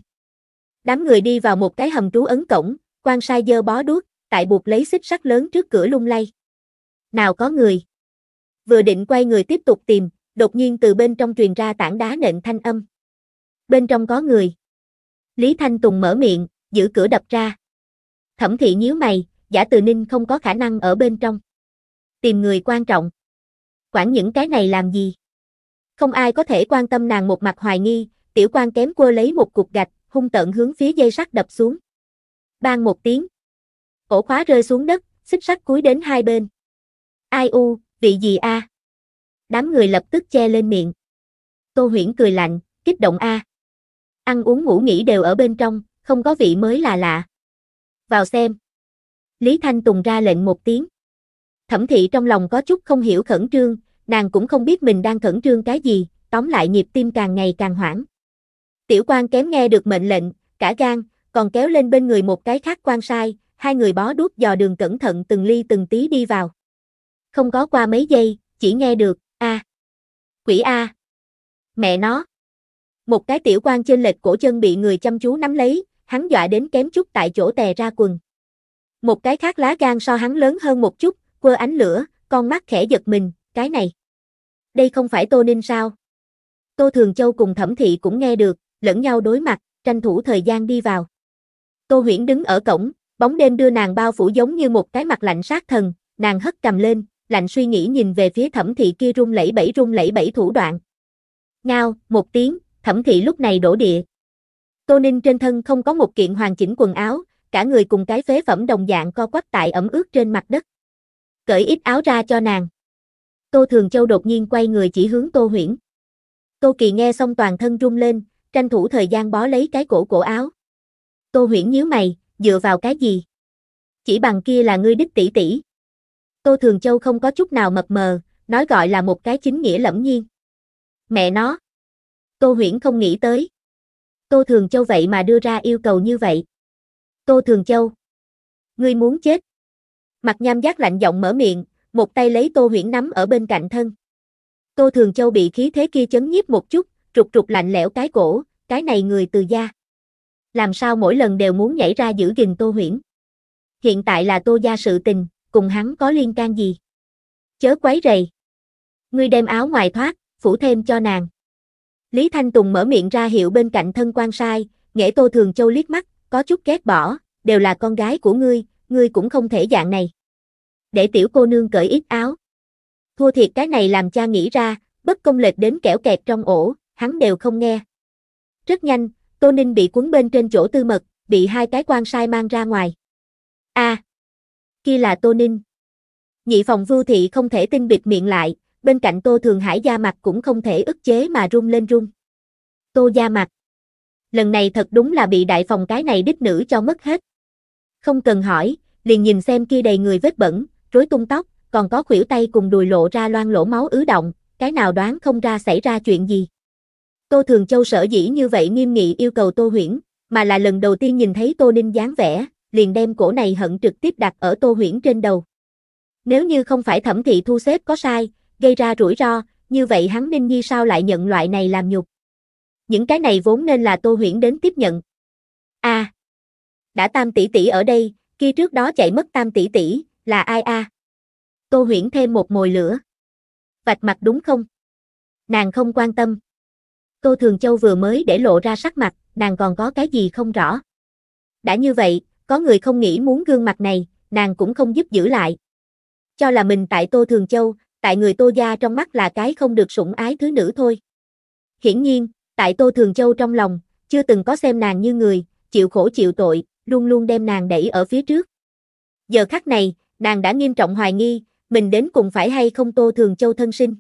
Đám người đi vào một cái hầm trú ấn cổng, quan sai dơ bó đuốc, tại buộc lấy xích sắt lớn trước cửa lung lay. Nào có người. Vừa định quay người tiếp tục tìm, đột nhiên từ bên trong truyền ra tảng đá nện thanh âm. Bên trong có người. Lý Thanh Tùng mở miệng, giữ cửa đập ra. Thẩm thị nhíu mày, giả từ ninh không có khả năng ở bên trong. Tìm người quan trọng. Quản những cái này làm gì? Không ai có thể quan tâm nàng một mặt hoài nghi, tiểu quan kém quơ lấy một cục gạch, hung tận hướng phía dây sắt đập xuống. Bang một tiếng. Ổ khóa rơi xuống đất, xích sắt cúi đến hai bên. Ai u, vị gì a? Đám người lập tức che lên miệng. Tô huyển cười lạnh, kích động a. Ăn uống ngủ nghỉ đều ở bên trong, không có vị mới là lạ. Vào xem. Lý Thanh Tùng ra lệnh một tiếng. Thẩm thị trong lòng có chút không hiểu khẩn trương, nàng cũng không biết mình đang khẩn trương cái gì, tóm lại nhịp tim càng ngày càng hoảng. Tiểu quan kém nghe được mệnh lệnh, cả gan, còn kéo lên bên người một cái khác quan sai, hai người bó đuốc dò đường cẩn thận từng ly từng tí đi vào. Không có qua mấy giây, chỉ nghe được, a Quỷ a Mẹ nó. Một cái tiểu quan trên lệch cổ chân bị người chăm chú nắm lấy, hắn dọa đến kém chút tại chỗ tè ra quần. Một cái khác lá gan so hắn lớn hơn một chút, quơ ánh lửa, con mắt khẽ giật mình, cái này. Đây không phải Tô Ninh sao? Tô Thường Châu cùng Thẩm Thị cũng nghe được, lẫn nhau đối mặt, tranh thủ thời gian đi vào. Tô Huyễn đứng ở cổng, bóng đêm đưa nàng bao phủ giống như một cái mặt lạnh sát thần, nàng hất cầm lên, lạnh suy nghĩ nhìn về phía thẩm thị kia rung lẫy bẫy rung lẫy bẫy thủ đoạn. Ngao, một tiếng, thẩm thị lúc này đổ địa. Tô Ninh trên thân không có một kiện hoàn chỉnh quần áo, cả người cùng cái phế phẩm đồng dạng co quắp tại ẩm ướt trên mặt đất. Cởi ít áo ra cho nàng. Tô Thường Châu đột nhiên quay người chỉ hướng Tô Huyễn. Tô Kỳ nghe xong toàn thân rung lên, tranh thủ thời gian bó lấy cái cổ cổ áo. Tô Huyễn nhíu mày, dựa vào cái gì? Chỉ bằng kia là ngươi đích tỷ tỷ. Tô Thường Châu không có chút nào mập mờ, nói gọi là một cái chính nghĩa lẫm nhiên. Mẹ nó. Tô Huyễn không nghĩ tới. Tô Thường Châu vậy mà đưa ra yêu cầu như vậy. Tô Thường Châu. Ngươi muốn chết. Mặt nham giác lạnh giọng mở miệng, một tay lấy Tô Huyễn nắm ở bên cạnh thân. Tô Thường Châu bị khí thế kia chấn nhiếp một chút, trục trục lạnh lẽo cái cổ, cái này người từ gia làm sao mỗi lần đều muốn nhảy ra giữ gìn Tô Huyễn. Hiện tại là Tô gia sự tình, cùng hắn có liên can gì? Chớ quấy rầy. Ngươi đem áo ngoài thoát, phủ thêm cho nàng. Lý Thanh Tùng mở miệng ra hiệu bên cạnh thân quan sai, nghệ Tô Thường Châu liếc mắt, có chút ghét bỏ, đều là con gái của ngươi, ngươi cũng không thể dạng này. Để tiểu cô nương cởi ít áo. Thua thiệt cái này làm cha nghĩ ra, bất công lệch đến kẻo kẹt trong ổ, hắn đều không nghe. Rất nhanh, Tô Ninh bị cuốn bên trên chỗ tư mật, bị hai cái quan sai mang ra ngoài. A, kia là Tô Ninh. Nhị phòng Vưu thị không thể tin bịt miệng lại, bên cạnh Tô Thường Hải da mặt cũng không thể ức chế mà run lên run. Tô da mặt. Lần này thật đúng là bị đại phòng cái này đích nữ cho mất hết. Không cần hỏi, liền nhìn xem kia đầy người vết bẩn, rối tung tóc, còn có khuỷu tay cùng đùi lộ ra loang lỗ máu ứ động, cái nào đoán không ra xảy ra chuyện gì. Tô Thường Châu sở dĩ như vậy nghiêm nghị yêu cầu Tô Huyễn, mà là lần đầu tiên nhìn thấy Tô Ninh dáng vẻ, liền đem cổ này hận trực tiếp đặt ở Tô Huyễn trên đầu. Nếu như không phải thẩm thị thu xếp có sai, gây ra rủi ro, như vậy hắn Ninh Nhi sao lại nhận loại này làm nhục. Những cái này vốn nên là Tô Huyễn đến tiếp nhận. A, à, đã Tam tỷ tỷ ở đây, kia trước đó chạy mất Tam tỷ tỷ, là ai a? Tô Huyễn thêm một mồi lửa. Vạch mặt đúng không? Nàng không quan tâm. Tô Thường Châu vừa mới để lộ ra sắc mặt, nàng còn có cái gì không rõ. Đã như vậy, có người không nghĩ muốn gương mặt này, nàng cũng không giúp giữ lại. Cho là mình tại Tô Thường Châu, tại người Tô Gia trong mắt là cái không được sủng ái thứ nữ thôi. Hiển nhiên, tại Tô Thường Châu trong lòng, chưa từng có xem nàng như người, chịu khổ chịu tội, luôn luôn đem nàng đẩy ở phía trước. Giờ khắc này, nàng đã nghiêm trọng hoài nghi, mình đến cùng phải hay không Tô Thường Châu thân sinh.